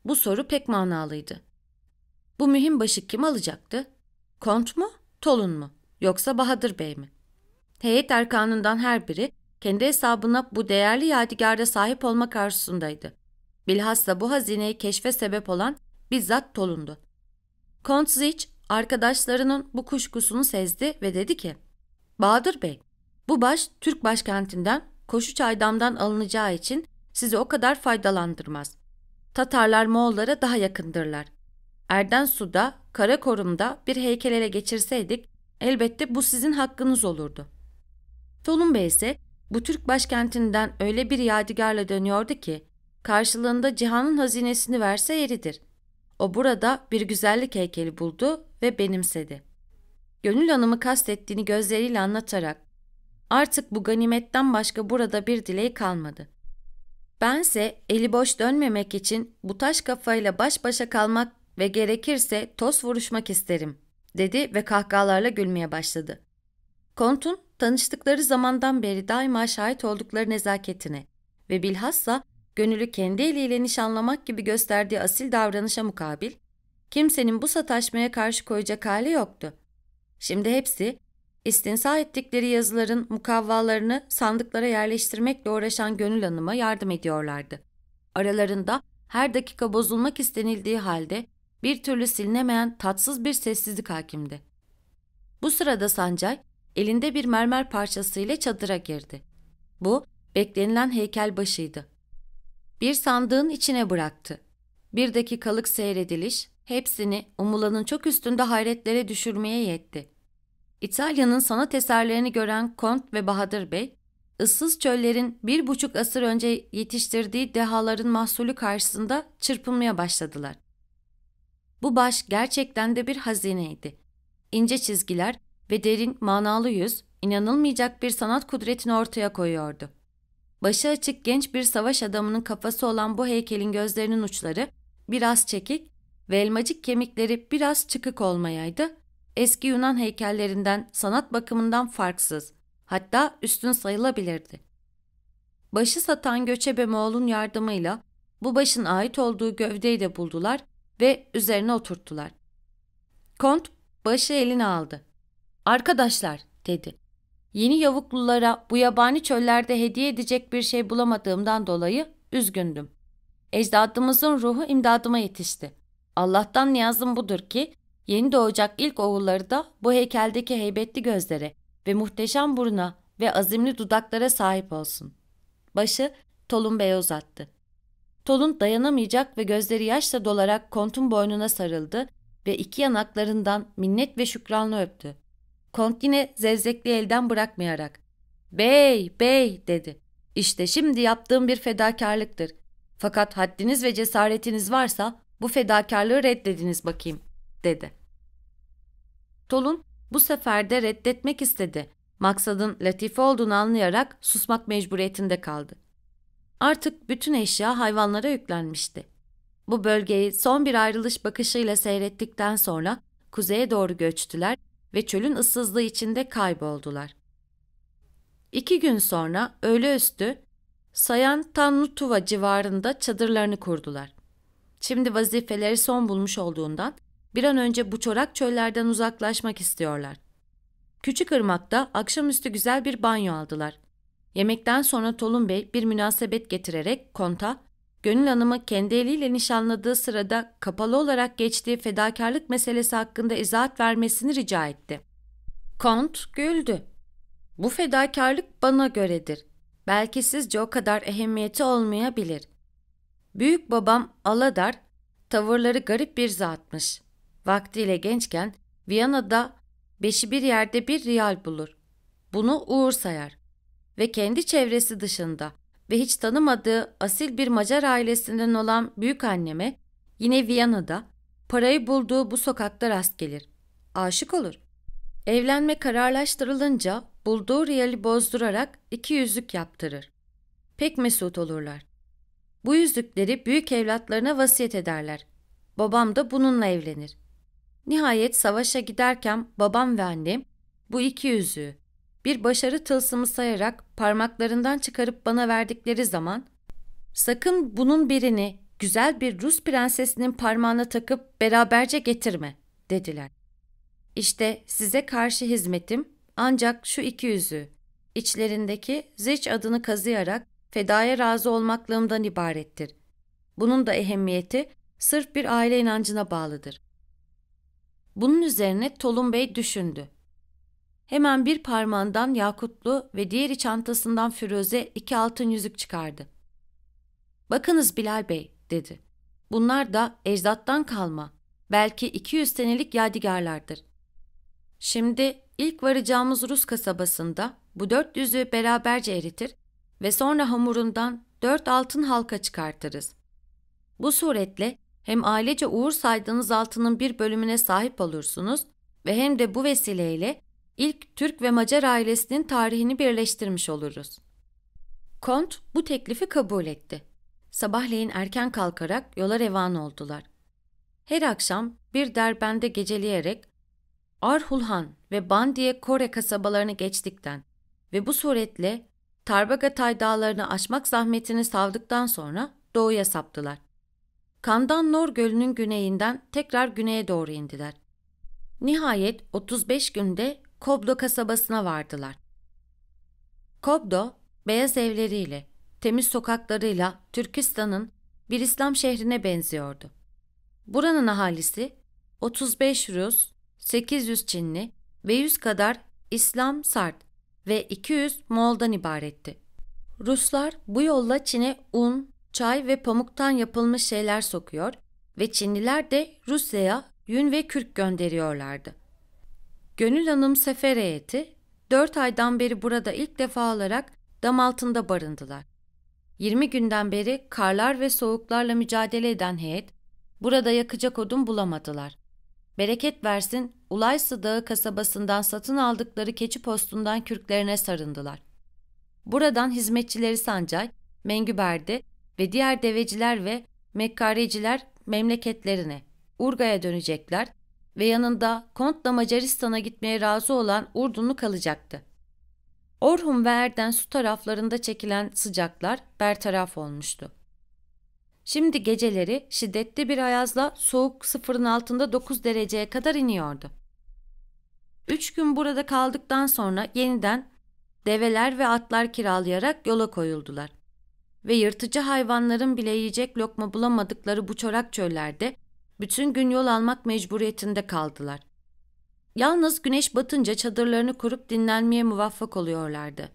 Bu soru pek manalıydı. Bu mühim başık kim alacaktı? Kont mu, Tolun mu yoksa Bahadır Bey mi? Heyet erkanından her biri kendi hesabına bu değerli yadigarda sahip olmak arzusundaydı. Bilhassa bu hazineyi keşfe sebep olan bizzat Tolun'du. Kont Zich arkadaşlarının bu kuşkusunu sezdi ve dedi ki Bahadır Bey bu baş Türk başkentinden koşu çaydamdan alınacağı için sizi o kadar faydalandırmaz. Tatarlar Moğollara daha yakındırlar. Erden Erdensu'da, Karakorum'da bir heykele geçirseydik elbette bu sizin hakkınız olurdu. Tolun Bey ise bu Türk başkentinden öyle bir yadigarla dönüyordu ki karşılığında cihanın hazinesini verse yeridir.'' O burada bir güzellik heykeli buldu ve benimsedi. Gönül Hanım'ı kastettiğini gözleriyle anlatarak artık bu ganimetten başka burada bir dileği kalmadı. Bense eli boş dönmemek için bu taş kafayla baş başa kalmak ve gerekirse toz vuruşmak isterim dedi ve kahkahalarla gülmeye başladı. Kont'un tanıştıkları zamandan beri daima şahit oldukları nezaketine ve bilhassa gönülü kendi eliyle nişanlamak gibi gösterdiği asil davranışa mukabil, kimsenin bu sataşmaya karşı koyacak hali yoktu. Şimdi hepsi, istinsa ettikleri yazıların mukavvalarını sandıklara yerleştirmekle uğraşan Gönül Hanım'a yardım ediyorlardı. Aralarında her dakika bozulmak istenildiği halde bir türlü silinemeyen tatsız bir sessizlik hakimdi. Bu sırada Sancay, elinde bir mermer parçasıyla çadıra girdi. Bu, beklenilen heykel başıydı. Bir sandığın içine bıraktı. Bir dakikalık seyrediliş hepsini Umula'nın çok üstünde hayretlere düşürmeye yetti. İtalya'nın sanat eserlerini gören Kont ve Bahadır Bey, ıssız çöllerin bir buçuk asır önce yetiştirdiği dehaların mahsulü karşısında çırpınmaya başladılar. Bu baş gerçekten de bir hazineydi. İnce çizgiler ve derin manalı yüz inanılmayacak bir sanat kudretini ortaya koyuyordu. Başı açık genç bir savaş adamının kafası olan bu heykelin gözlerinin uçları biraz çekik ve elmacık kemikleri biraz çıkık olmayaydı. Eski Yunan heykellerinden sanat bakımından farksız, hatta üstün sayılabilirdi. Başı satan göçebe Moğol'un yardımıyla bu başın ait olduğu gövdeyi de buldular ve üzerine oturttular. Kont başı eline aldı. Arkadaşlar dedi. Yeni yavuklulara bu yabani çöllerde hediye edecek bir şey bulamadığımdan dolayı üzgündüm. Ecdadımızın ruhu imdadıma yetişti. Allah'tan niyazım budur ki yeni doğacak ilk oğulları da bu heykeldeki heybetli gözlere ve muhteşem buruna ve azimli dudaklara sahip olsun. Başı Tolun Bey'e uzattı. Tolun dayanamayacak ve gözleri yaşla dolarak kontun boynuna sarıldı ve iki yanaklarından minnet ve şükranla öptü. Kont yine zevzekli elden bırakmayarak ''Bey, bey'' dedi. ''İşte şimdi yaptığım bir fedakarlıktır. Fakat haddiniz ve cesaretiniz varsa bu fedakarlığı reddediniz bakayım.'' dedi. Tolun bu sefer de reddetmek istedi. Maksadın latife olduğunu anlayarak susmak mecburiyetinde kaldı. Artık bütün eşya hayvanlara yüklenmişti. Bu bölgeyi son bir ayrılış bakışıyla seyrettikten sonra kuzeye doğru göçtüler ve çölün ıssızlığı içinde kayboldular. İki gün sonra öğleüstü Sayan Tanutuva civarında çadırlarını kurdular. Şimdi vazifeleri son bulmuş olduğundan bir an önce bu çorak çöllerden uzaklaşmak istiyorlar. Küçük ırmakta akşamüstü güzel bir banyo aldılar. Yemekten sonra Tolun Bey bir münasebet getirerek konta Gönül Hanım'ı kendi eliyle nişanladığı sırada kapalı olarak geçtiği fedakarlık meselesi hakkında izahat vermesini rica etti. Kont güldü. Bu fedakarlık bana göredir. Belki sizce o kadar ehemmiyeti olmayabilir. Büyük babam Aladar, tavırları garip bir zatmış. Vaktiyle gençken Viyana'da beşi bir yerde bir riyal bulur. Bunu uğur sayar ve kendi çevresi dışında ve hiç tanımadığı asil bir Macar ailesinden olan büyük anneme yine Viyana'da parayı bulduğu bu sokakta rast gelir. Aşık olur. Evlenme kararlaştırılınca bulduğu riyali bozdurarak iki yüzük yaptırır. Pek mesut olurlar. Bu yüzükleri büyük evlatlarına vasiyet ederler. Babam da bununla evlenir. Nihayet savaşa giderken babam ve annem bu iki yüzüğü bir başarı tılsımı sayarak parmaklarından çıkarıp bana verdikleri zaman ''Sakın bunun birini güzel bir Rus prensesinin parmağına takıp beraberce getirme.'' dediler. İşte size karşı hizmetim ancak şu iki yüzü, içlerindeki Ziç adını kazıyarak fedaya razı olmaklığımdan ibarettir. Bunun da ehemmiyeti sırf bir aile inancına bağlıdır. Bunun üzerine Tolun Bey düşündü. Hemen bir parmağından yakutlu ve diğeri çantasından füroze iki altın yüzük çıkardı. Bakınız Bilal Bey dedi. Bunlar da ecdattan kalma. Belki 200 senelik yadigarlardır. Şimdi ilk varacağımız Rus kasabasında bu dört yüzüğü beraberce eritir ve sonra hamurundan dört altın halka çıkartırız. Bu suretle hem ailece uğur saydığınız altının bir bölümüne sahip olursunuz ve hem de bu vesileyle ilk Türk ve Macar ailesinin tarihini birleştirmiş oluruz. Kont bu teklifi kabul etti. Sabahleyin erken kalkarak yola revan oldular. Her akşam bir derbende geceleyerek Arhulhan ve Bandiye Kore kasabalarını geçtikten ve bu suretle Tarbagatay dağlarını aşmak zahmetini savdıktan sonra doğuya saptılar. Kandan Nor Gölü'nün güneyinden tekrar güneye doğru indiler. Nihayet 35 günde Kobdo kasabasına vardılar. Kobdo, beyaz evleriyle, temiz sokaklarıyla Türkistan'ın bir İslam şehrine benziyordu. Buranın ahalisi 35 Rus, 800 Çinli ve 100 kadar İslam Sart ve 200 Moğol'dan ibaretti. Ruslar bu yolla Çin'e un, çay ve pamuktan yapılmış şeyler sokuyor ve Çinliler de Rusya'ya yün ve kürk gönderiyorlardı. Gönül Hanım sefer heyeti, dört aydan beri burada ilk defa olarak dam altında barındılar. 20 günden beri karlar ve soğuklarla mücadele eden heyet, burada yakacak odun bulamadılar. Bereket versin, Ulaysı Dağı kasabasından satın aldıkları keçi postundan kürklerine sarındılar. Buradan hizmetçileri Sancay, Mengüberdi ve diğer deveciler ve mekkareciler memleketlerine, Urga'ya dönecekler ve yanında Kont da Macaristan'a gitmeye razı olan Urdunlu kalacaktı. Orhun ve Erden su taraflarında çekilen sıcaklar bertaraf olmuştu. Şimdi geceleri şiddetli bir ayazla soğuk sıfırın altında 9 dereceye kadar iniyordu. Üç gün burada kaldıktan sonra yeniden develer ve atlar kiralayarak yola koyuldular. Ve yırtıcı hayvanların bile yiyecek lokma bulamadıkları bu çorak çöllerde bütün gün yol almak mecburiyetinde kaldılar. Yalnız güneş batınca çadırlarını kurup dinlenmeye muvaffak oluyorlardı.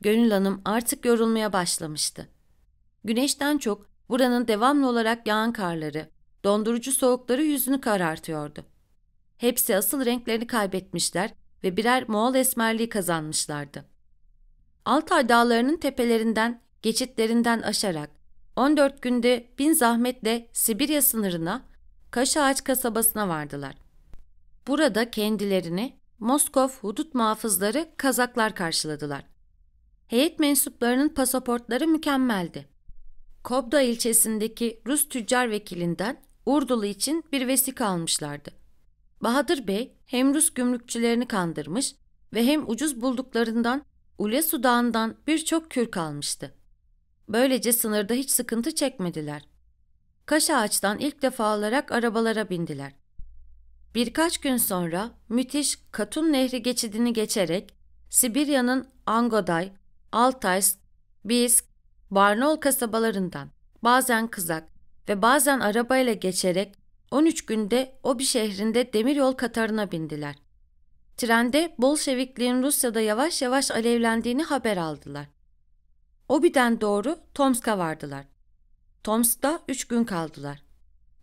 Gönül Hanım artık yorulmaya başlamıştı. Güneşten çok buranın devamlı olarak yağan karları, dondurucu soğukları yüzünü karartıyordu. Hepsi asıl renklerini kaybetmişler ve birer Moğol esmerliği kazanmışlardı. Altay dağlarının tepelerinden, geçitlerinden aşarak 14 günde bin zahmetle Sibirya sınırına Kaşağaç kasabasına vardılar. Burada kendilerini Moskov hudut muhafızları Kazaklar karşıladılar. Heyet mensuplarının pasaportları mükemmeldi. Kobda ilçesindeki Rus tüccar vekilinden Urdulu için bir vesika almışlardı. Bahadır Bey hem Rus gümrükçülerini kandırmış ve hem ucuz bulduklarından Ulesu Dağı'ndan birçok kürk almıştı. Böylece sınırda hiç sıkıntı çekmediler.'' Kaş ağaçtan ilk defa alarak arabalara bindiler. Birkaç gün sonra müthiş Katun Nehri geçidini geçerek Sibirya'nın Angoday, Altaysk, Bisk, Barnol kasabalarından bazen kızak ve bazen arabayla geçerek 13 günde o bir şehrinde demiryol katarına bindiler. Trende Bolşevikliğin Rusya'da yavaş yavaş alevlendiğini haber aldılar. Obi'den doğru Tomsk'a vardılar. Tomsk'ta üç gün kaldılar.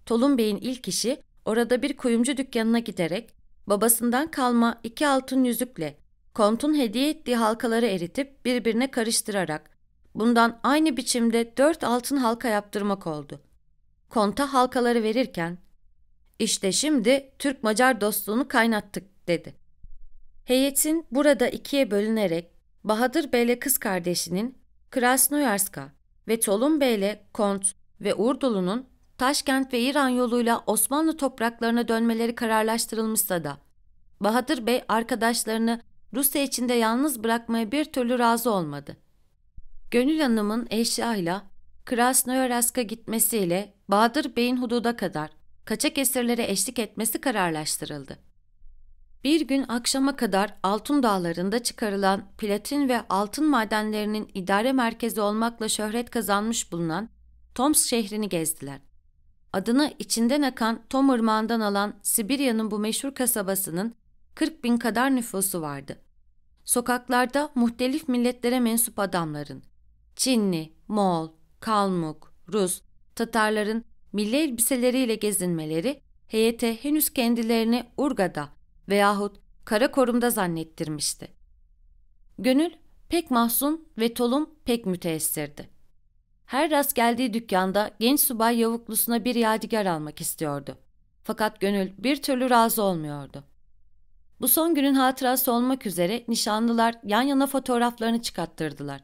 Tolun Bey'in ilk işi orada bir kuyumcu dükkanına giderek babasından kalma iki altın yüzükle kontun hediye ettiği halkaları eritip birbirine karıştırarak bundan aynı biçimde dört altın halka yaptırmak oldu. Konta halkaları verirken işte şimdi Türk-Macar dostluğunu kaynattık dedi. Heyetin burada ikiye bölünerek Bahadır Bey'le kız kardeşinin Krasnoyarsk'a ve Tolun Beyle Kont ve Urdulu'nun Taşkent ve İran yoluyla Osmanlı topraklarına dönmeleri kararlaştırılmışsa da Bahadır Bey arkadaşlarını Rusya içinde yalnız bırakmaya bir türlü razı olmadı. Gönül Hanım'ın eşyayla Krasnoyarsk'a gitmesiyle Bahadır Bey'in hududa kadar kaçak esirlere eşlik etmesi kararlaştırıldı. Bir gün akşama kadar Altın Dağları'nda çıkarılan platin ve altın madenlerinin idare merkezi olmakla şöhret kazanmış bulunan Toms şehrini gezdiler. Adını içinden akan Tom Irmağı'ndan alan Sibirya'nın bu meşhur kasabasının 40 bin kadar nüfusu vardı. Sokaklarda muhtelif milletlere mensup adamların, Çinli, Moğol, Kalmuk, Rus, Tatarların milli elbiseleriyle gezinmeleri heyete henüz kendilerini Urga'da veyahut kara korumda zannettirmişti. Gönül pek mahzun ve Tolum pek müteessirdi. Her rast geldiği dükkanda genç subay yavuklusuna bir yadigar almak istiyordu. Fakat Gönül bir türlü razı olmuyordu. Bu son günün hatırası olmak üzere nişanlılar yan yana fotoğraflarını çıkarttırdılar.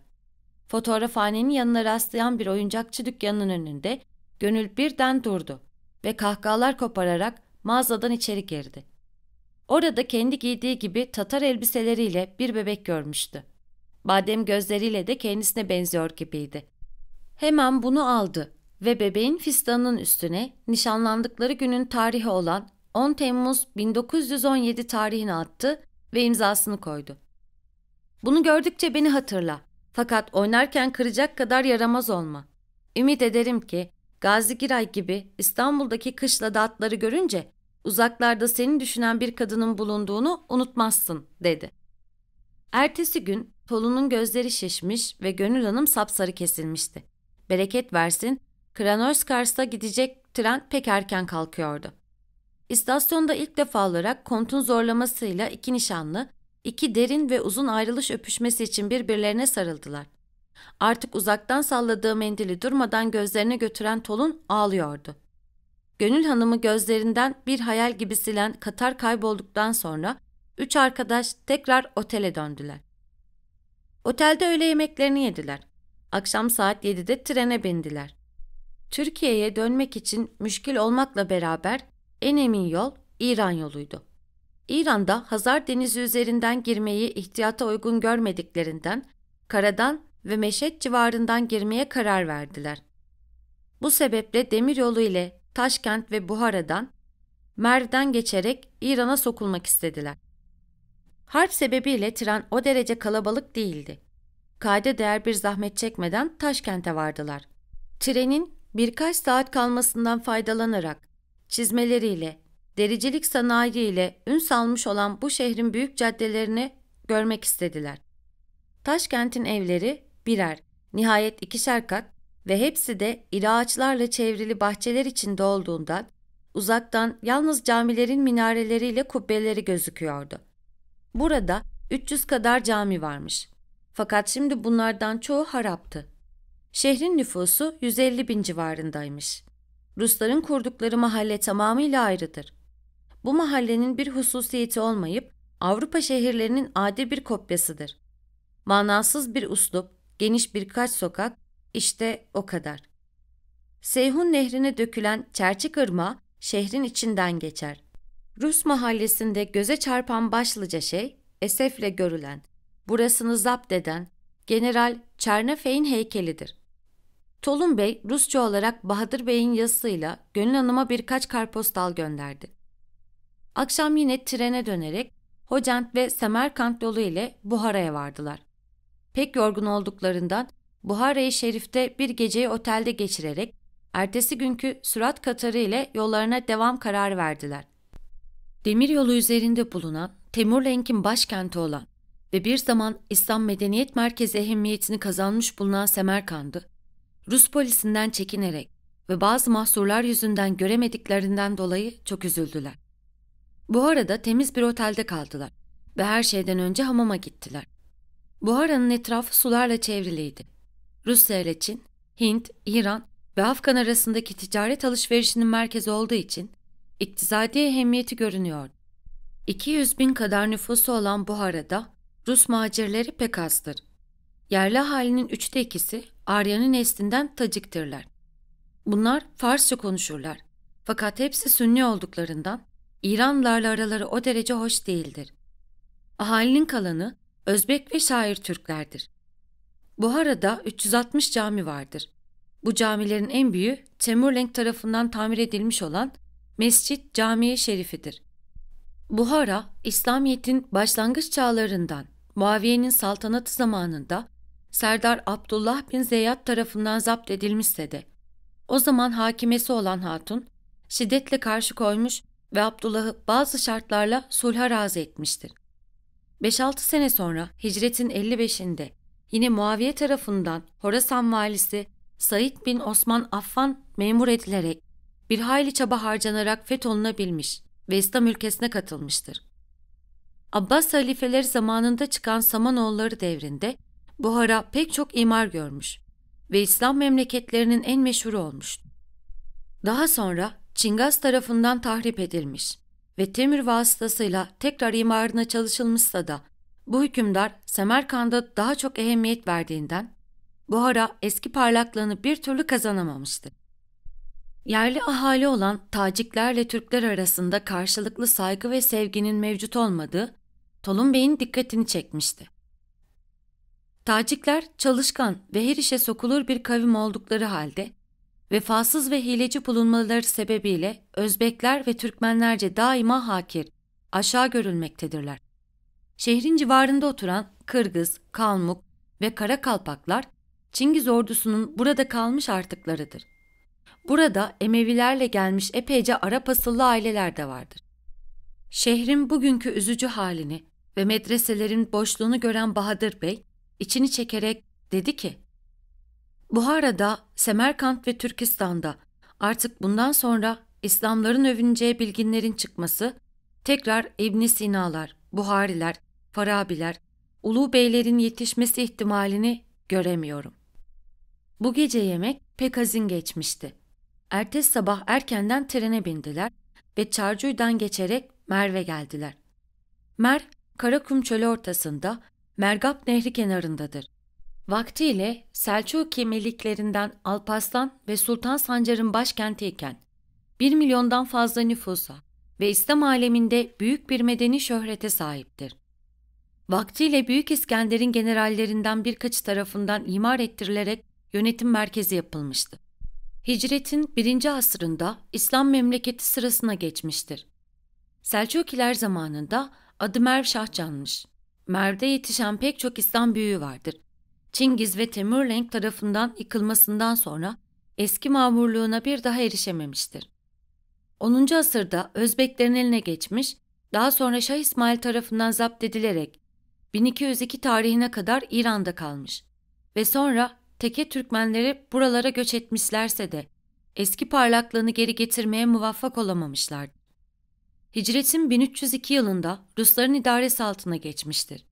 Fotoğrafhanenin yanına rastlayan bir oyuncakçı dükkanının önünde Gönül birden durdu ve kahkahalar kopararak mağazadan içeri girdi. Orada kendi giydiği gibi Tatar elbiseleriyle bir bebek görmüştü. Badem gözleriyle de kendisine benziyor gibiydi. Hemen bunu aldı ve bebeğin fistanının üstüne nişanlandıkları günün tarihi olan 10 Temmuz 1917 tarihini attı ve imzasını koydu. Bunu gördükçe beni hatırla. Fakat oynarken kıracak kadar yaramaz olma. Ümit ederim ki Gazi Giray gibi İstanbul'daki kışla da görünce Uzaklarda seni düşünen bir kadının bulunduğunu unutmazsın, dedi. Ertesi gün Tolu'nun gözleri şişmiş ve Gönül Hanım sapsarı kesilmişti. Bereket versin, Kranoska'rsa gidecek tren pek erken kalkıyordu. İstasyonda ilk defa olarak kontun zorlamasıyla iki nişanlı, iki derin ve uzun ayrılış öpüşmesi için birbirlerine sarıldılar. Artık uzaktan salladığı mendili durmadan gözlerine götüren Tolun ağlıyordu. Gönül Hanım'ı gözlerinden bir hayal gibi silen Katar kaybolduktan sonra üç arkadaş tekrar otele döndüler. Otelde öğle yemeklerini yediler. Akşam saat 7'de trene bindiler. Türkiye'ye dönmek için müşkil olmakla beraber en emin yol İran yoluydu. İran'da Hazar Denizi üzerinden girmeyi ihtiyata uygun görmediklerinden karadan ve Meşet civarından girmeye karar verdiler. Bu sebeple demiryolu ile Taşkent ve Buhara'dan, Merv'den geçerek İran'a sokulmak istediler. Harp sebebiyle tren o derece kalabalık değildi. Kayda değer bir zahmet çekmeden Taşkent'e vardılar. Trenin birkaç saat kalmasından faydalanarak çizmeleriyle, dericilik sanayiyle ün salmış olan bu şehrin büyük caddelerini görmek istediler. Taşkent'in evleri birer, nihayet ikişer kat, ve hepsi de iri ağaçlarla çevrili bahçeler içinde olduğundan uzaktan yalnız camilerin minareleriyle kubbeleri gözüküyordu. Burada 300 kadar cami varmış. Fakat şimdi bunlardan çoğu haraptı. Şehrin nüfusu 150 bin civarındaymış. Rusların kurdukları mahalle tamamıyla ayrıdır. Bu mahallenin bir hususiyeti olmayıp Avrupa şehirlerinin adi bir kopyasıdır. Manasız bir uslup, geniş birkaç sokak işte o kadar. Seyhun nehrine dökülen Çerçik Irmağı şehrin içinden geçer. Rus mahallesinde göze çarpan başlıca şey esefle görülen, burasını zapt eden General Çernefey'in heykelidir. Tolun Bey Rusça olarak Bahadır Bey'in yazısıyla Gönül Hanım'a birkaç karpostal gönderdi. Akşam yine trene dönerek Hocent ve Semerkant yolu ile Buhara'ya vardılar. Pek yorgun olduklarından Buhare-i Şerif'te bir geceyi otelde geçirerek ertesi günkü sürat katarı ile yollarına devam kararı verdiler. Demiryolu üzerinde bulunan Temurlenk'in başkenti olan ve bir zaman İslam medeniyet merkezi ehemmiyetini kazanmış bulunan Semerkand'ı, Rus polisinden çekinerek ve bazı mahsurlar yüzünden göremediklerinden dolayı çok üzüldüler. Bu arada temiz bir otelde kaldılar ve her şeyden önce hamama gittiler. Buhara'nın etrafı sularla çevriliydi Rusya ile Çin, Hint, İran ve Afgan arasındaki ticaret alışverişinin merkezi olduğu için iktisadi ehemmiyeti görünüyordu. 200 bin kadar nüfusu olan Buhara'da Rus macirleri pek azdır. Yerli halinin üçte ikisi Arya'nın neslinden Taciktirler. Bunlar Farsça konuşurlar. Fakat hepsi Sünni olduklarından İranlılarla araları o derece hoş değildir. Ahalinin kalanı Özbek ve şair Türklerdir. Buhara'da 360 cami vardır. Bu camilerin en büyüğü Temurlenk tarafından tamir edilmiş olan Mescit Camii Şerifi'dir. Buhara, İslamiyet'in başlangıç çağlarından Muaviye'nin saltanatı zamanında Serdar Abdullah bin Zeyyad tarafından zapt edilmişse de o zaman hakimesi olan hatun şiddetle karşı koymuş ve Abdullah'ı bazı şartlarla sulha razı etmiştir. 5-6 sene sonra hicretin 55'inde Yine Muaviye tarafından Horasan valisi Said bin Osman Affan memur edilerek bir hayli çaba harcanarak fetholunabilmiş ve İslam ülkesine katılmıştır. Abbas halifeleri zamanında çıkan Samanoğulları devrinde Buhara pek çok imar görmüş ve İslam memleketlerinin en meşhuru olmuş. Daha sonra Çingaz tarafından tahrip edilmiş ve Temür vasıtasıyla tekrar imarına çalışılmışsa da bu hükümdar Semerkand'a daha çok ehemmiyet verdiğinden Buhara eski parlaklığını bir türlü kazanamamıştı. Yerli ahali olan Taciklerle Türkler arasında karşılıklı saygı ve sevginin mevcut olmadığı Tolun Bey'in dikkatini çekmişti. Tacikler çalışkan ve her işe sokulur bir kavim oldukları halde vefasız ve hileci bulunmaları sebebiyle Özbekler ve Türkmenlerce daima hakir, aşağı görülmektedirler. Şehrin civarında oturan Kırgız, Kalmuk ve Kara Kalpaklar Çingiz ordusunun burada kalmış artıklarıdır. Burada Emevilerle gelmiş epeyce Arap asıllı aileler de vardır. Şehrin bugünkü üzücü halini ve medreselerin boşluğunu gören Bahadır Bey içini çekerek dedi ki Buhara'da, Semerkant ve Türkistan'da artık bundan sonra İslamların övüneceği bilginlerin çıkması tekrar ibn Sina'lar, Buhariler Farabiler, Ulu Beylerin yetişmesi ihtimalini göremiyorum. Bu gece yemek pek hazin geçmişti. Ertesi sabah erkenden trene bindiler ve Çarcuy'dan geçerek Merve geldiler. Mer, Karakum çölü ortasında, Mergap Nehri kenarındadır. Vaktiyle Selçuki meliklerinden Alparslan ve Sultan Sancar'ın başkentiyken 1 milyondan fazla nüfusa ve İslam aleminde büyük bir medeni şöhrete sahiptir vaktiyle Büyük İskender'in generallerinden birkaç tarafından imar ettirilerek yönetim merkezi yapılmıştı. Hicretin 1. asrında İslam memleketi sırasına geçmiştir. Selçukiler zamanında adı Merv Şahcan'mış. Merv'de yetişen pek çok İslam büyüğü vardır. Çingiz ve Temürlenk tarafından yıkılmasından sonra eski mamurluğuna bir daha erişememiştir. 10. asırda Özbeklerin eline geçmiş, daha sonra Şah İsmail tarafından zapt edilerek 1202 tarihine kadar İran'da kalmış ve sonra teke Türkmenleri buralara göç etmişlerse de eski parlaklığını geri getirmeye muvaffak olamamışlardı. Hicretin 1302 yılında Rusların idaresi altına geçmiştir.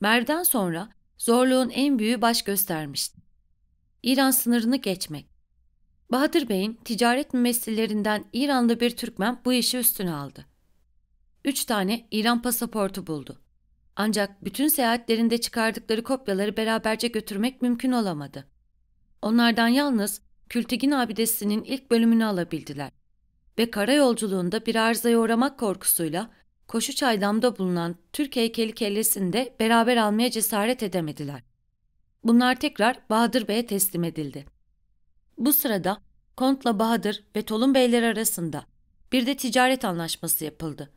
Mer'den sonra zorluğun en büyüğü baş göstermişti. İran sınırını geçmek. Bahadır Bey'in ticaret mümessillerinden İranlı bir Türkmen bu işi üstüne aldı. Üç tane İran pasaportu buldu. Ancak bütün seyahatlerinde çıkardıkları kopyaları beraberce götürmek mümkün olamadı. Onlardan yalnız Kültigin abidesinin ilk bölümünü alabildiler ve kara yolculuğunda bir arızaya uğramak korkusuyla Koşu Çaydam'da bulunan Türk heykeli kellesini beraber almaya cesaret edemediler. Bunlar tekrar Bahadır Bey'e teslim edildi. Bu sırada Kont'la Bahadır ve Tolun Beyler arasında bir de ticaret anlaşması yapıldı.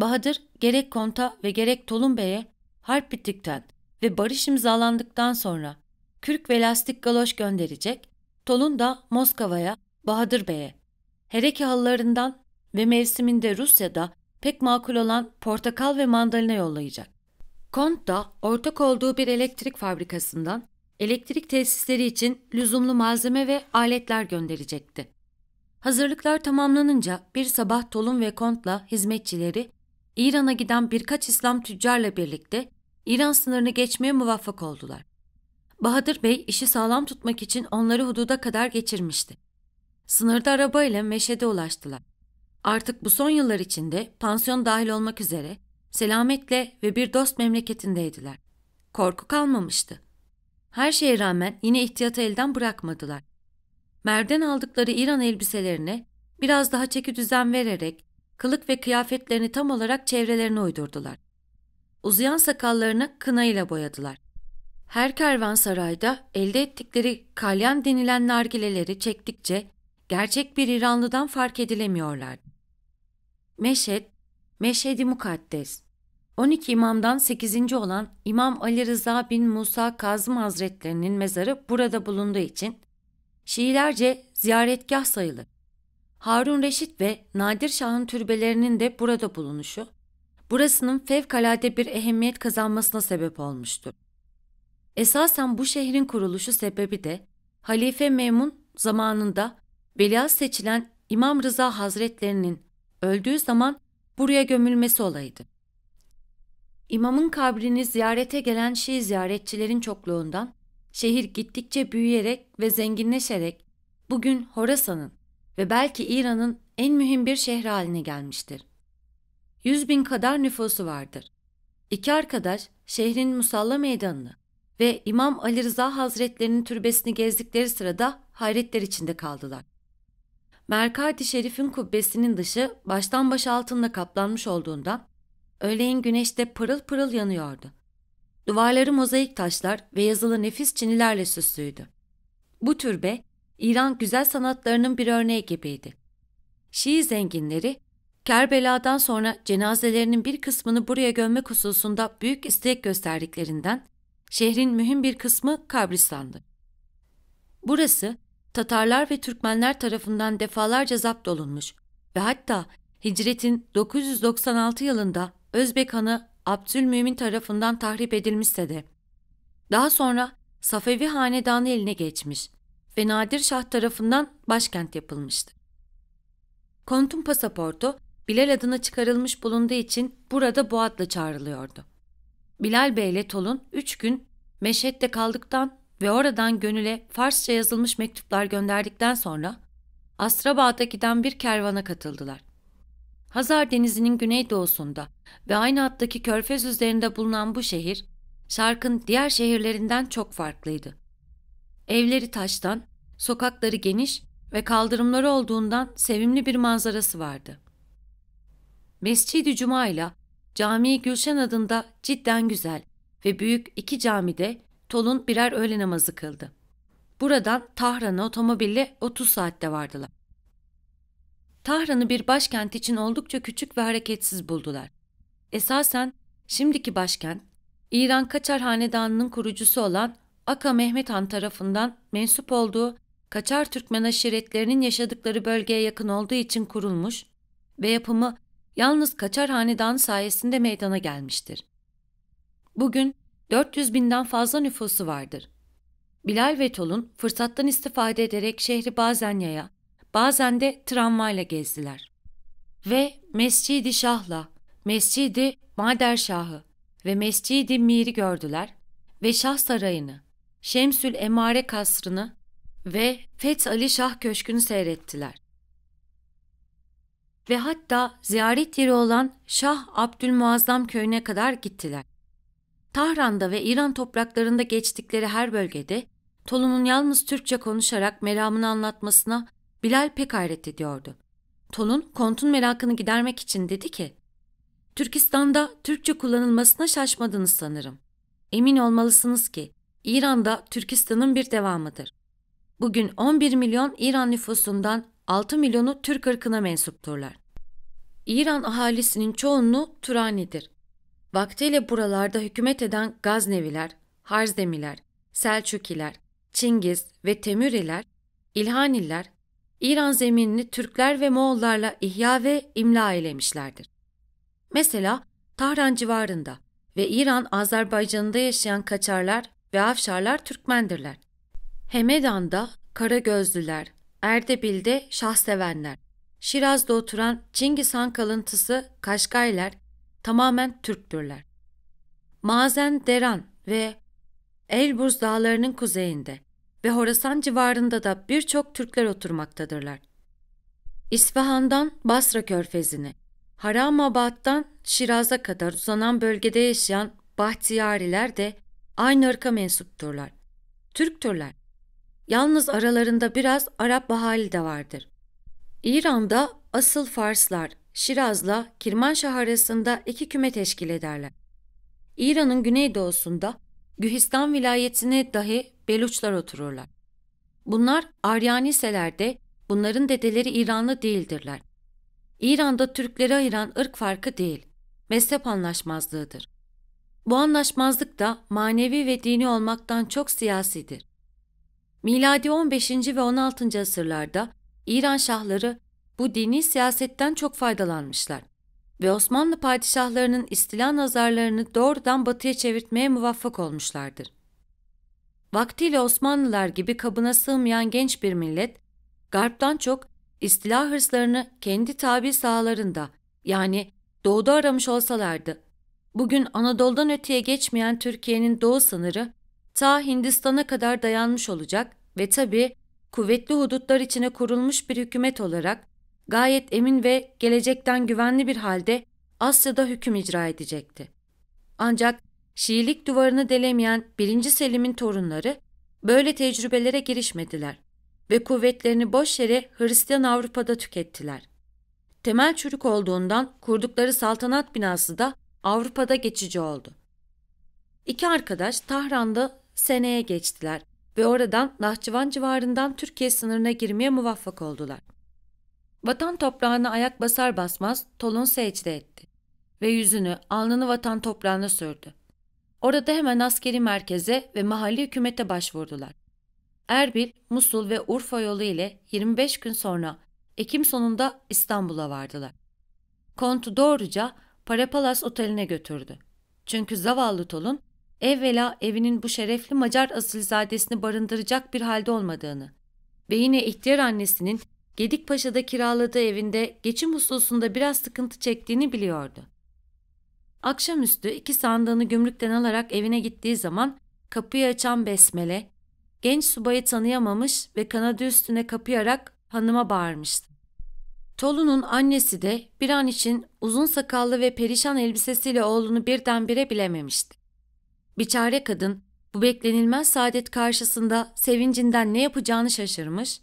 Bahadır gerek Konta ve gerek Tolun Bey'e harp bittikten ve barış imzalandıktan sonra kürk ve lastik galoş gönderecek, Tolun da Moskova'ya, Bahadır Bey'e, hereki halılarından ve mevsiminde Rusya'da pek makul olan portakal ve mandalina yollayacak. Kont da ortak olduğu bir elektrik fabrikasından elektrik tesisleri için lüzumlu malzeme ve aletler gönderecekti. Hazırlıklar tamamlanınca bir sabah Tolun ve Kont'la hizmetçileri İran'a giden birkaç İslam tüccarla birlikte İran sınırını geçmeye muvaffak oldular. Bahadır Bey işi sağlam tutmak için onları hududa kadar geçirmişti. Sınırda arabayla Meşede ulaştılar. Artık bu son yıllar içinde pansiyon dahil olmak üzere selametle ve bir dost memleketindeydiler. Korku kalmamıştı. Her şeye rağmen yine ihtiyatı elden bırakmadılar. Merden aldıkları İran elbiselerine biraz daha çeki düzen vererek kılık ve kıyafetlerini tam olarak çevrelerine uydurdular. Uzayan sakallarını kına ile boyadılar. Her kervansarayda elde ettikleri kalyan denilen nargileleri çektikçe gerçek bir İranlıdan fark edilemiyorlardı. Meşhed, Meşhed-i Mukaddes 12 imamdan 8. olan İmam Ali Rıza bin Musa Kazım Hazretlerinin mezarı burada bulunduğu için Şiilerce ziyaretgah sayılır. Harun Reşit ve Nadir Şah'ın türbelerinin de burada bulunuşu, burasının fevkalade bir ehemmiyet kazanmasına sebep olmuştur. Esasen bu şehrin kuruluşu sebebi de Halife Memun zamanında veliaht seçilen İmam Rıza Hazretlerinin öldüğü zaman buraya gömülmesi olaydı. İmamın kabrini ziyarete gelen Şii ziyaretçilerin çokluğundan şehir gittikçe büyüyerek ve zenginleşerek bugün Horasan'ın ve belki İran'ın en mühim bir şehri haline gelmiştir. Yüz bin kadar nüfusu vardır. İki arkadaş şehrin musalla meydanını ve İmam Ali Rıza Hazretlerinin türbesini gezdikleri sırada hayretler içinde kaldılar. Merkati Şerif'in kubbesinin dışı baştan başa altınla kaplanmış olduğundan öğleyin güneşte pırıl pırıl yanıyordu. Duvarları mozaik taşlar ve yazılı nefis çinilerle süslüydü. Bu türbe İran güzel sanatlarının bir örneği gibiydi. Şii zenginleri Kerbela'dan sonra cenazelerinin bir kısmını buraya gömmek hususunda büyük istek gösterdiklerinden şehrin mühim bir kısmı kabristandı. Burası Tatarlar ve Türkmenler tarafından defalarca zapt olunmuş ve hatta hicretin 996 yılında Özbek Hanı Abdülmümin tarafından tahrip edilmişse de daha sonra Safevi hanedanı eline geçmiş ve Nadir Şah tarafından başkent yapılmıştı. Kontun pasaportu Bilal adına çıkarılmış bulunduğu için burada bu adla çağrılıyordu. Bilal Bey ile Tolun üç gün Meşhed'de kaldıktan ve oradan Gönül'e Farsça yazılmış mektuplar gönderdikten sonra Astrabad'a giden bir kervana katıldılar. Hazar denizinin güneydoğusunda ve aynı hattaki körfez üzerinde bulunan bu şehir, Şark'ın diğer şehirlerinden çok farklıydı. Evleri taştan, sokakları geniş ve kaldırımları olduğundan sevimli bir manzarası vardı. Mescid-i Cuma ile Camii Gülşen adında cidden güzel ve büyük iki camide Tolun birer öğle namazı kıldı. Buradan Tahran'a otomobille 30 saatte vardılar. Tahran'ı bir başkent için oldukça küçük ve hareketsiz buldular. Esasen şimdiki başkent, İran Kaçar Hanedanı'nın kurucusu olan Aka Mehmet Han tarafından mensup olduğu Kaçar Türkmen aşiretlerinin yaşadıkları bölgeye yakın olduğu için kurulmuş ve yapımı yalnız Kaçar Hanedanı sayesinde meydana gelmiştir. Bugün 400 binden fazla nüfusu vardır. Bilal ve Tolun fırsattan istifade ederek şehri bazen yaya, bazen de tramvayla gezdiler. Ve Mescidi Şah'la, Mescidi Mader Şah'ı ve Mescidi Mir'i gördüler ve Şah Sarayı'nı, Şemsül Emare Kasrı'nı ve Feth Ali Şah Köşkü'nü seyrettiler. Ve hatta ziyaret yeri olan Şah Abdülmuazzam köyüne kadar gittiler. Tahran'da ve İran topraklarında geçtikleri her bölgede Tolun'un yalnız Türkçe konuşarak meramını anlatmasına Bilal pek hayret ediyordu. Tolun, kontun merakını gidermek için dedi ki, Türkistan'da Türkçe kullanılmasına şaşmadınız sanırım. Emin olmalısınız ki İran da Türkistan'ın bir devamıdır. Bugün 11 milyon İran nüfusundan 6 milyonu Türk ırkına mensupturlar. İran ahalisinin çoğunluğu Turanidir. Vaktiyle buralarda hükümet eden Gazneviler, Harzemiler, Selçukiler, Çingiz ve Temüriler, İlhaniler, İran zeminini Türkler ve Moğollarla ihya ve imla eylemişlerdir. Mesela Tahran civarında ve İran Azerbaycan'da yaşayan Kaçarlar ve Afşarlar Türkmendirler. Hemedan'da Kara Gözlüler, Erdebil'de Şahsevenler, Şiraz'da oturan Cengiz Han kalıntısı Kaşgayler tamamen Türktürler. Mazen Deran ve Elburz dağlarının kuzeyinde ve Horasan civarında da birçok Türkler oturmaktadırlar. İsfahan'dan Basra Körfezi'ni, Haramabad'dan Şiraz'a kadar uzanan bölgede yaşayan Bahtiyariler de aynı ırka mensupturlar. Türktürler. Yalnız aralarında biraz Arap Bahali de vardır. İran'da asıl Farslar Şiraz'la Kirmanşah arasında iki küme teşkil ederler. İran'ın güneydoğusunda Gühistan vilayetine dahi Beluçlar otururlar. Bunlar Aryaniseler de bunların dedeleri İranlı değildirler. İran'da Türkleri ayıran ırk farkı değil, mezhep anlaşmazlığıdır. Bu anlaşmazlık da manevi ve dini olmaktan çok siyasidir. Miladi 15. ve 16. asırlarda İran şahları bu dini siyasetten çok faydalanmışlar ve Osmanlı padişahlarının istila nazarlarını doğrudan batıya çevirtmeye muvaffak olmuşlardır. Vaktiyle Osmanlılar gibi kabına sığmayan genç bir millet, garptan çok istila hırslarını kendi tabi sahalarında yani doğuda aramış olsalardı Bugün Anadolu'dan öteye geçmeyen Türkiye'nin doğu sınırı ta Hindistan'a kadar dayanmış olacak ve tabii kuvvetli hudutlar içine kurulmuş bir hükümet olarak gayet emin ve gelecekten güvenli bir halde Asya'da hüküm icra edecekti. Ancak Şiilik duvarını delemeyen 1. Selim'in torunları böyle tecrübelere girişmediler ve kuvvetlerini boş yere Hristiyan Avrupa'da tükettiler. Temel çürük olduğundan kurdukları saltanat binası da Avrupa'da geçici oldu. İki arkadaş Tahran'da seneye geçtiler ve oradan Nahçıvan civarından Türkiye sınırına girmeye muvaffak oldular. Vatan toprağına ayak basar basmaz Tolun secde etti ve yüzünü, alnını vatan toprağına sürdü. Orada hemen askeri merkeze ve mahalli hükümete başvurdular. Erbil, Musul ve Urfa yolu ile 25 gün sonra Ekim sonunda İstanbul'a vardılar. Kontu doğruca Parapalas Oteli'ne götürdü. Çünkü zavallı Tol'un evvela evinin bu şerefli Macar asilzadesini barındıracak bir halde olmadığını ve yine ihtiyar annesinin Gedik Paşa'da kiraladığı evinde geçim hususunda biraz sıkıntı çektiğini biliyordu. Akşamüstü iki sandığını gümrükten alarak evine gittiği zaman kapıyı açan Besmele, genç subayı tanıyamamış ve kanadı üstüne kapayarak hanıma bağırmıştı. Tolu'nun annesi de bir an için uzun sakallı ve perişan elbisesiyle oğlunu birdenbire bilememişti. Biçare kadın bu beklenilmez saadet karşısında sevincinden ne yapacağını şaşırmış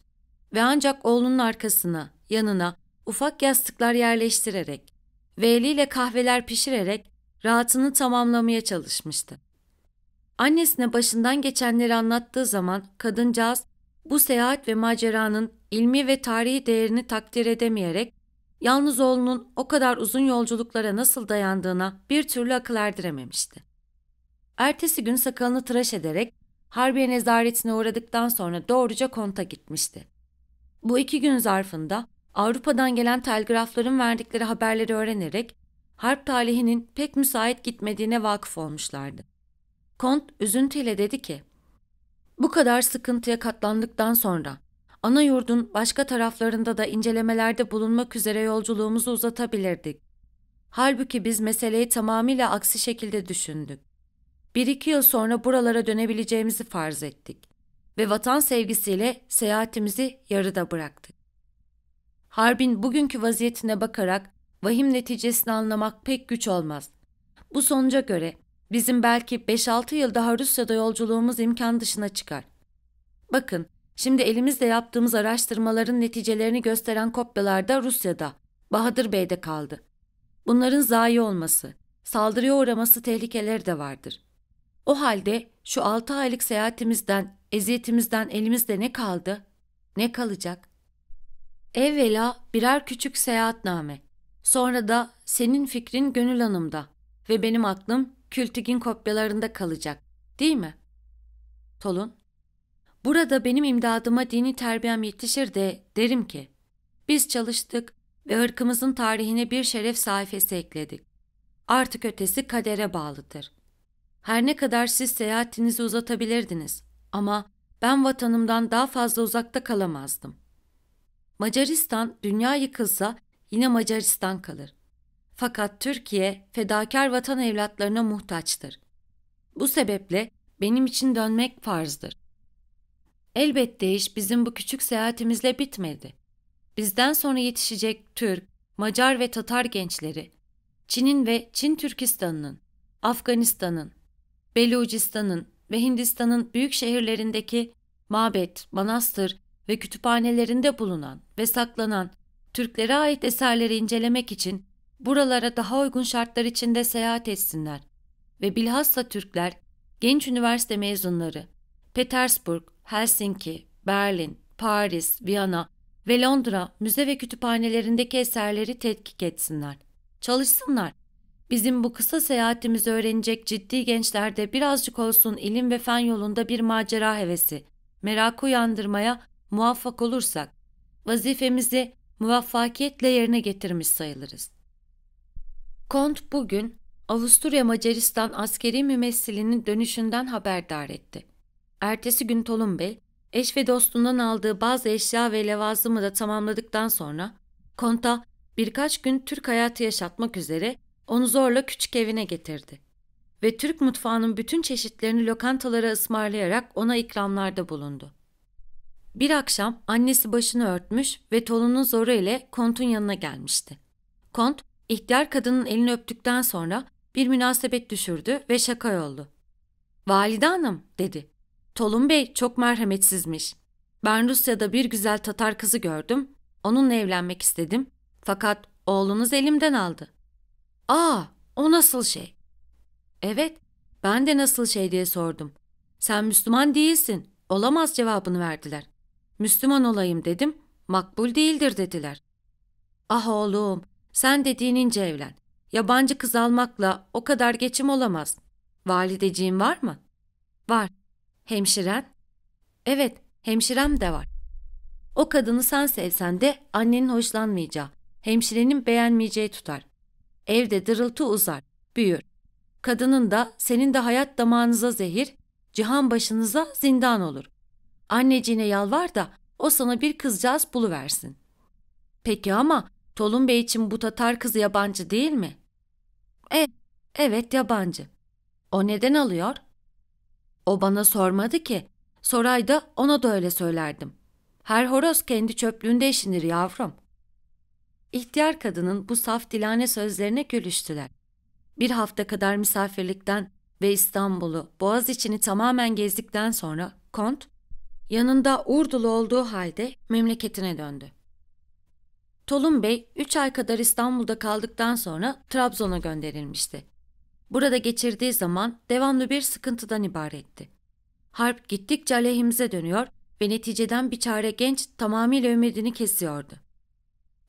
ve ancak oğlunun arkasına, yanına ufak yastıklar yerleştirerek ve eliyle kahveler pişirerek rahatını tamamlamaya çalışmıştı. Annesine başından geçenleri anlattığı zaman kadıncağız bu seyahat ve maceranın ilmi ve tarihi değerini takdir edemeyerek yalnız oğlunun o kadar uzun yolculuklara nasıl dayandığına bir türlü akıl erdirememişti. Ertesi gün sakalını tıraş ederek Harbiye nezaretine uğradıktan sonra doğruca konta gitmişti. Bu iki gün zarfında Avrupa'dan gelen telgrafların verdikleri haberleri öğrenerek harp talihinin pek müsait gitmediğine vakıf olmuşlardı. Kont üzüntüyle dedi ki, bu kadar sıkıntıya katlandıktan sonra ana yurdun başka taraflarında da incelemelerde bulunmak üzere yolculuğumuzu uzatabilirdik. Halbuki biz meseleyi tamamıyla aksi şekilde düşündük. Bir iki yıl sonra buralara dönebileceğimizi farz ettik ve vatan sevgisiyle seyahatimizi yarıda bıraktık. Harbin bugünkü vaziyetine bakarak vahim neticesini anlamak pek güç olmaz. Bu sonuca göre Bizim belki 5-6 yıl daha Rusya'da yolculuğumuz imkan dışına çıkar. Bakın, şimdi elimizde yaptığımız araştırmaların neticelerini gösteren kopyalar da Rusya'da, Bahadır Bey'de kaldı. Bunların zayi olması, saldırıya uğraması tehlikeleri de vardır. O halde şu 6 aylık seyahatimizden, eziyetimizden elimizde ne kaldı? Ne kalacak? Evvela birer küçük seyahatname. Sonra da senin fikrin Gönül Hanım'da ve benim aklım Kültig'in kopyalarında kalacak, değil mi? Tolun, burada benim imdadıma dini terbiyem yetişir de derim ki, biz çalıştık ve ırkımızın tarihine bir şeref sayfası ekledik. Artık ötesi kadere bağlıdır. Her ne kadar siz seyahatinizi uzatabilirdiniz ama ben vatanımdan daha fazla uzakta kalamazdım. Macaristan dünya yıkılsa yine Macaristan kalır. Fakat Türkiye fedakar vatan evlatlarına muhtaçtır. Bu sebeple benim için dönmek farzdır. Elbette iş bizim bu küçük seyahatimizle bitmedi. Bizden sonra yetişecek Türk, Macar ve Tatar gençleri, Çin'in ve Çin Türkistan'ın, Afganistan'ın, Belucistan'ın ve Hindistan'ın büyük şehirlerindeki mabet, manastır ve kütüphanelerinde bulunan ve saklanan Türklere ait eserleri incelemek için buralara daha uygun şartlar içinde seyahat etsinler ve bilhassa Türkler, genç üniversite mezunları, Petersburg, Helsinki, Berlin, Paris, Viyana ve Londra müze ve kütüphanelerindeki eserleri tetkik etsinler. Çalışsınlar. Bizim bu kısa seyahatimizi öğrenecek ciddi gençlerde birazcık olsun ilim ve fen yolunda bir macera hevesi, merakı uyandırmaya muvaffak olursak vazifemizi muvaffakiyetle yerine getirmiş sayılırız. Kont bugün Avusturya Macaristan askeri mümessilinin dönüşünden haberdar etti. Ertesi gün Tolun Bey, eş ve dostundan aldığı bazı eşya ve levazımı da tamamladıktan sonra Konta birkaç gün Türk hayatı yaşatmak üzere onu zorla küçük evine getirdi ve Türk mutfağının bütün çeşitlerini lokantalara ısmarlayarak ona ikramlarda bulundu. Bir akşam annesi başını örtmüş ve Tolun'un zoru ile Kont'un yanına gelmişti. Kont, İhtiyar kadının elini öptükten sonra bir münasebet düşürdü ve şaka yollu. Valide hanım dedi. Tolun Bey çok merhametsizmiş. Ben Rusya'da bir güzel Tatar kızı gördüm. Onunla evlenmek istedim. Fakat oğlunuz elimden aldı. Aa o nasıl şey? Evet ben de nasıl şey diye sordum. Sen Müslüman değilsin. Olamaz cevabını verdiler. Müslüman olayım dedim. Makbul değildir dediler. Ah oğlum sen dediğinince evlen. Yabancı kız almakla o kadar geçim olamaz. Valideciğin var mı? Var. Hemşiren? Evet, hemşirem de var. O kadını sen sevsen de annenin hoşlanmayacağı, hemşirenin beğenmeyeceği tutar. Evde dırıltı uzar, büyür. Kadının da senin de hayat damağınıza zehir, cihan başınıza zindan olur. Anneciğine yalvar da o sana bir kızcağız buluversin. Peki ama Tolun Bey için bu Tatar kızı yabancı değil mi? E, evet yabancı. O neden alıyor? O bana sormadı ki. Sorayda ona da öyle söylerdim. Her horoz kendi çöplüğünde işinir yavrum. İhtiyar kadının bu saf dilane sözlerine gülüştüler. Bir hafta kadar misafirlikten ve İstanbul'u, Boğaz içini tamamen gezdikten sonra Kont, yanında Urdulu olduğu halde memleketine döndü. Tolun Bey 3 ay kadar İstanbul'da kaldıktan sonra Trabzon'a gönderilmişti. Burada geçirdiği zaman devamlı bir sıkıntıdan ibaretti. Harp gittikçe aleyhimize dönüyor ve neticeden bir çare genç tamamıyla ümidini kesiyordu.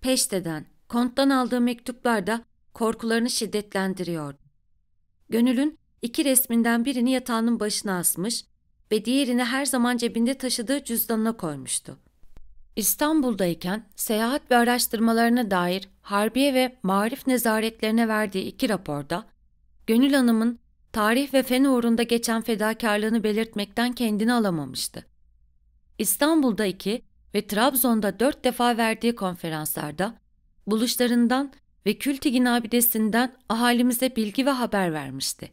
Peşteden, konttan aldığı mektuplar da korkularını şiddetlendiriyordu. Gönül'ün iki resminden birini yatağının başına asmış ve diğerini her zaman cebinde taşıdığı cüzdanına koymuştu. İstanbul'dayken seyahat ve araştırmalarına dair Harbiye ve Marif nezaretlerine verdiği iki raporda Gönül Hanım'ın tarih ve fen uğrunda geçen fedakarlığını belirtmekten kendini alamamıştı. İstanbul'da iki ve Trabzon'da dört defa verdiği konferanslarda buluşlarından ve Kültigin abidesinden ahalimize bilgi ve haber vermişti.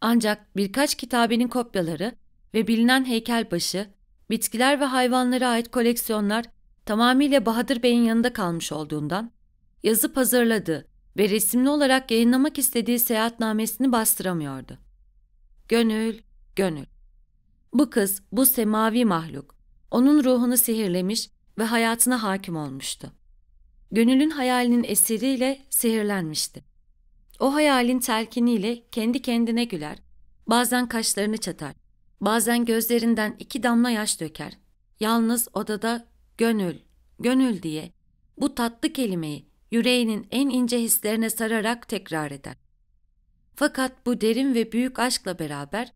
Ancak birkaç kitabenin kopyaları ve bilinen heykel başı bitkiler ve hayvanlara ait koleksiyonlar tamamıyla Bahadır Bey'in yanında kalmış olduğundan, yazıp hazırladığı ve resimli olarak yayınlamak istediği seyahatnamesini bastıramıyordu. Gönül, gönül. Bu kız, bu semavi mahluk, onun ruhunu sihirlemiş ve hayatına hakim olmuştu. Gönül'ün hayalinin esiriyle sihirlenmişti. O hayalin telkiniyle kendi kendine güler, bazen kaşlarını çatar, Bazen gözlerinden iki damla yaş döker. Yalnız odada gönül, gönül diye bu tatlı kelimeyi yüreğinin en ince hislerine sararak tekrar eder. Fakat bu derin ve büyük aşkla beraber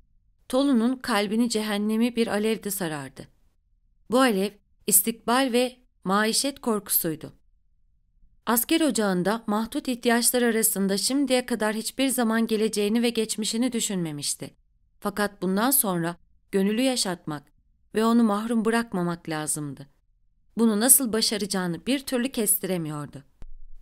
Tolu'nun kalbini cehennemi bir alevde sarardı. Bu alev istikbal ve maişet korkusuydu. Asker ocağında mahdut ihtiyaçlar arasında şimdiye kadar hiçbir zaman geleceğini ve geçmişini düşünmemişti. Fakat bundan sonra gönüllü yaşatmak ve onu mahrum bırakmamak lazımdı. Bunu nasıl başaracağını bir türlü kestiremiyordu.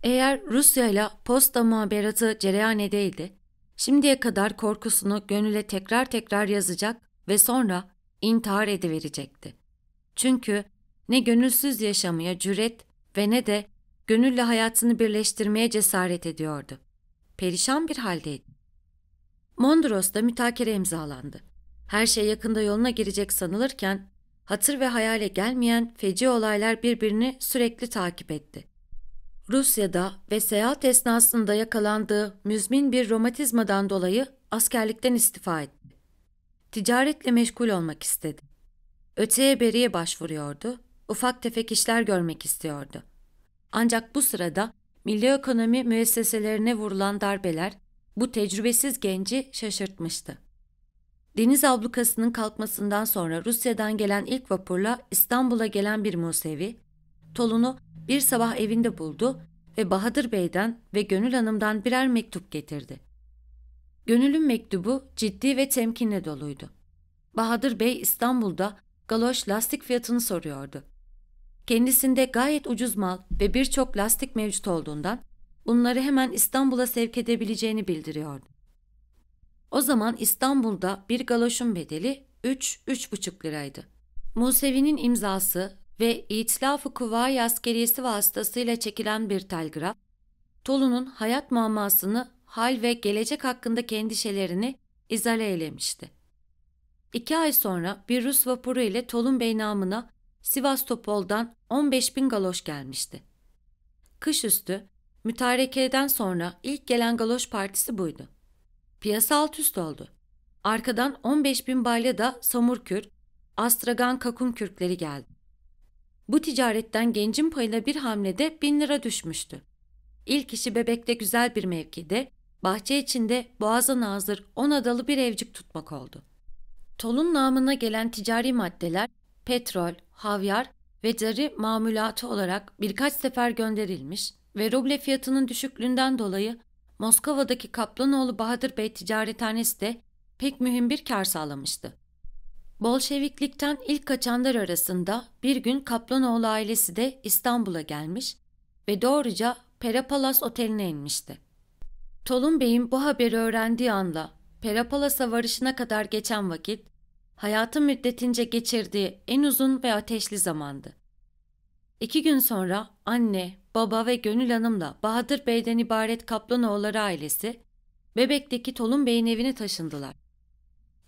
Eğer Rusya ile posta muhaberatı cereyan edeydi, şimdiye kadar korkusunu gönüle tekrar tekrar yazacak ve sonra intihar ediverecekti. Çünkü ne gönülsüz yaşamaya cüret ve ne de gönülle hayatını birleştirmeye cesaret ediyordu. Perişan bir haldeydi. Mondros'ta mütakere imzalandı. Her şey yakında yoluna girecek sanılırken hatır ve hayale gelmeyen feci olaylar birbirini sürekli takip etti. Rusya'da ve seyahat esnasında yakalandığı müzmin bir romatizmadan dolayı askerlikten istifa etti. Ticaretle meşgul olmak istedi. Öteye beriye başvuruyordu, ufak tefek işler görmek istiyordu. Ancak bu sırada milli ekonomi müesseselerine vurulan darbeler bu tecrübesiz genci şaşırtmıştı. Deniz ablukasının kalkmasından sonra Rusya'dan gelen ilk vapurla İstanbul'a gelen bir Musevi, Tolun'u bir sabah evinde buldu ve Bahadır Bey'den ve Gönül Hanım'dan birer mektup getirdi. Gönül'ün mektubu ciddi ve temkinle doluydu. Bahadır Bey İstanbul'da galoş lastik fiyatını soruyordu. Kendisinde gayet ucuz mal ve birçok lastik mevcut olduğundan bunları hemen İstanbul'a sevk edebileceğini bildiriyordu. O zaman İstanbul'da bir galoşun bedeli 3-3,5 liraydı. Musevi'nin imzası ve İtilaf-ı Kuvayi Askeriyesi vasıtasıyla çekilen bir telgraf, Tolu'nun hayat muammasını, hal ve gelecek hakkındaki endişelerini izale eylemişti. İki ay sonra bir Rus vapuru ile Tolun Bey namına Sivastopol'dan 15 bin galoş gelmişti. Kış üstü Mütarekeden sonra ilk gelen Galoş Partisi buydu. Piyasa alt üst oldu. Arkadan 15 bin balya da Samurkür, Astragan Kakun Kürkleri geldi. Bu ticaretten gencin payına bir hamlede bin lira düşmüştü. İlk işi bebekte güzel bir mevkide, bahçe içinde boğaza nazır on adalı bir evcik tutmak oldu. Tolun namına gelen ticari maddeler petrol, havyar ve cari mamulatı olarak birkaç sefer gönderilmiş, ve ruble fiyatının düşüklüğünden dolayı Moskova'daki Kaplanoğlu Bahadır Bey ticarethanesi de pek mühim bir kar sağlamıştı. Bolşeviklikten ilk kaçanlar arasında bir gün Kaplanoğlu ailesi de İstanbul'a gelmiş ve doğruca Perapalas Oteli'ne inmişti. Tolun Bey'in bu haberi öğrendiği anla Perapalas'a varışına kadar geçen vakit hayatı müddetince geçirdiği en uzun ve ateşli zamandı. İki gün sonra anne, baba ve Gönül Hanım'la Bahadır Bey'den ibaret Kaplanoğulları ailesi Bebek'teki Tolun Bey'in evine taşındılar.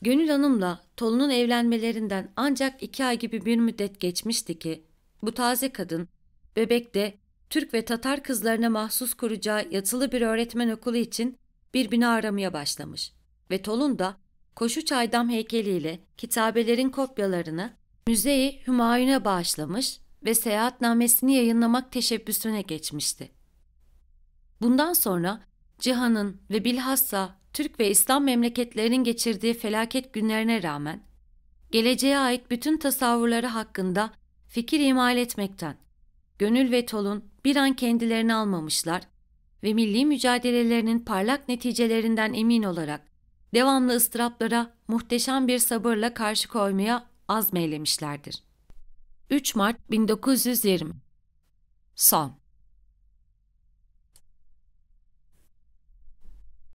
Gönül Hanım'la Tolun'un evlenmelerinden ancak iki ay gibi bir müddet geçmişti ki bu taze kadın Bebek'te Türk ve Tatar kızlarına mahsus kuracağı yatılı bir öğretmen okulu için bir bina aramaya başlamış ve Tolun da Koşu Çaydam heykeliyle kitabelerin kopyalarını Müzeyi Hümayun'a bağışlamış ve seyahatnamesini yayınlamak teşebbüsüne geçmişti. Bundan sonra Cihan'ın ve bilhassa Türk ve İslam memleketlerinin geçirdiği felaket günlerine rağmen geleceğe ait bütün tasavvurları hakkında fikir imal etmekten Gönül ve Tolun bir an kendilerini almamışlar ve milli mücadelelerinin parlak neticelerinden emin olarak devamlı ıstıraplara muhteşem bir sabırla karşı koymaya azmeylemişlerdir. 3 Mart 1920 Son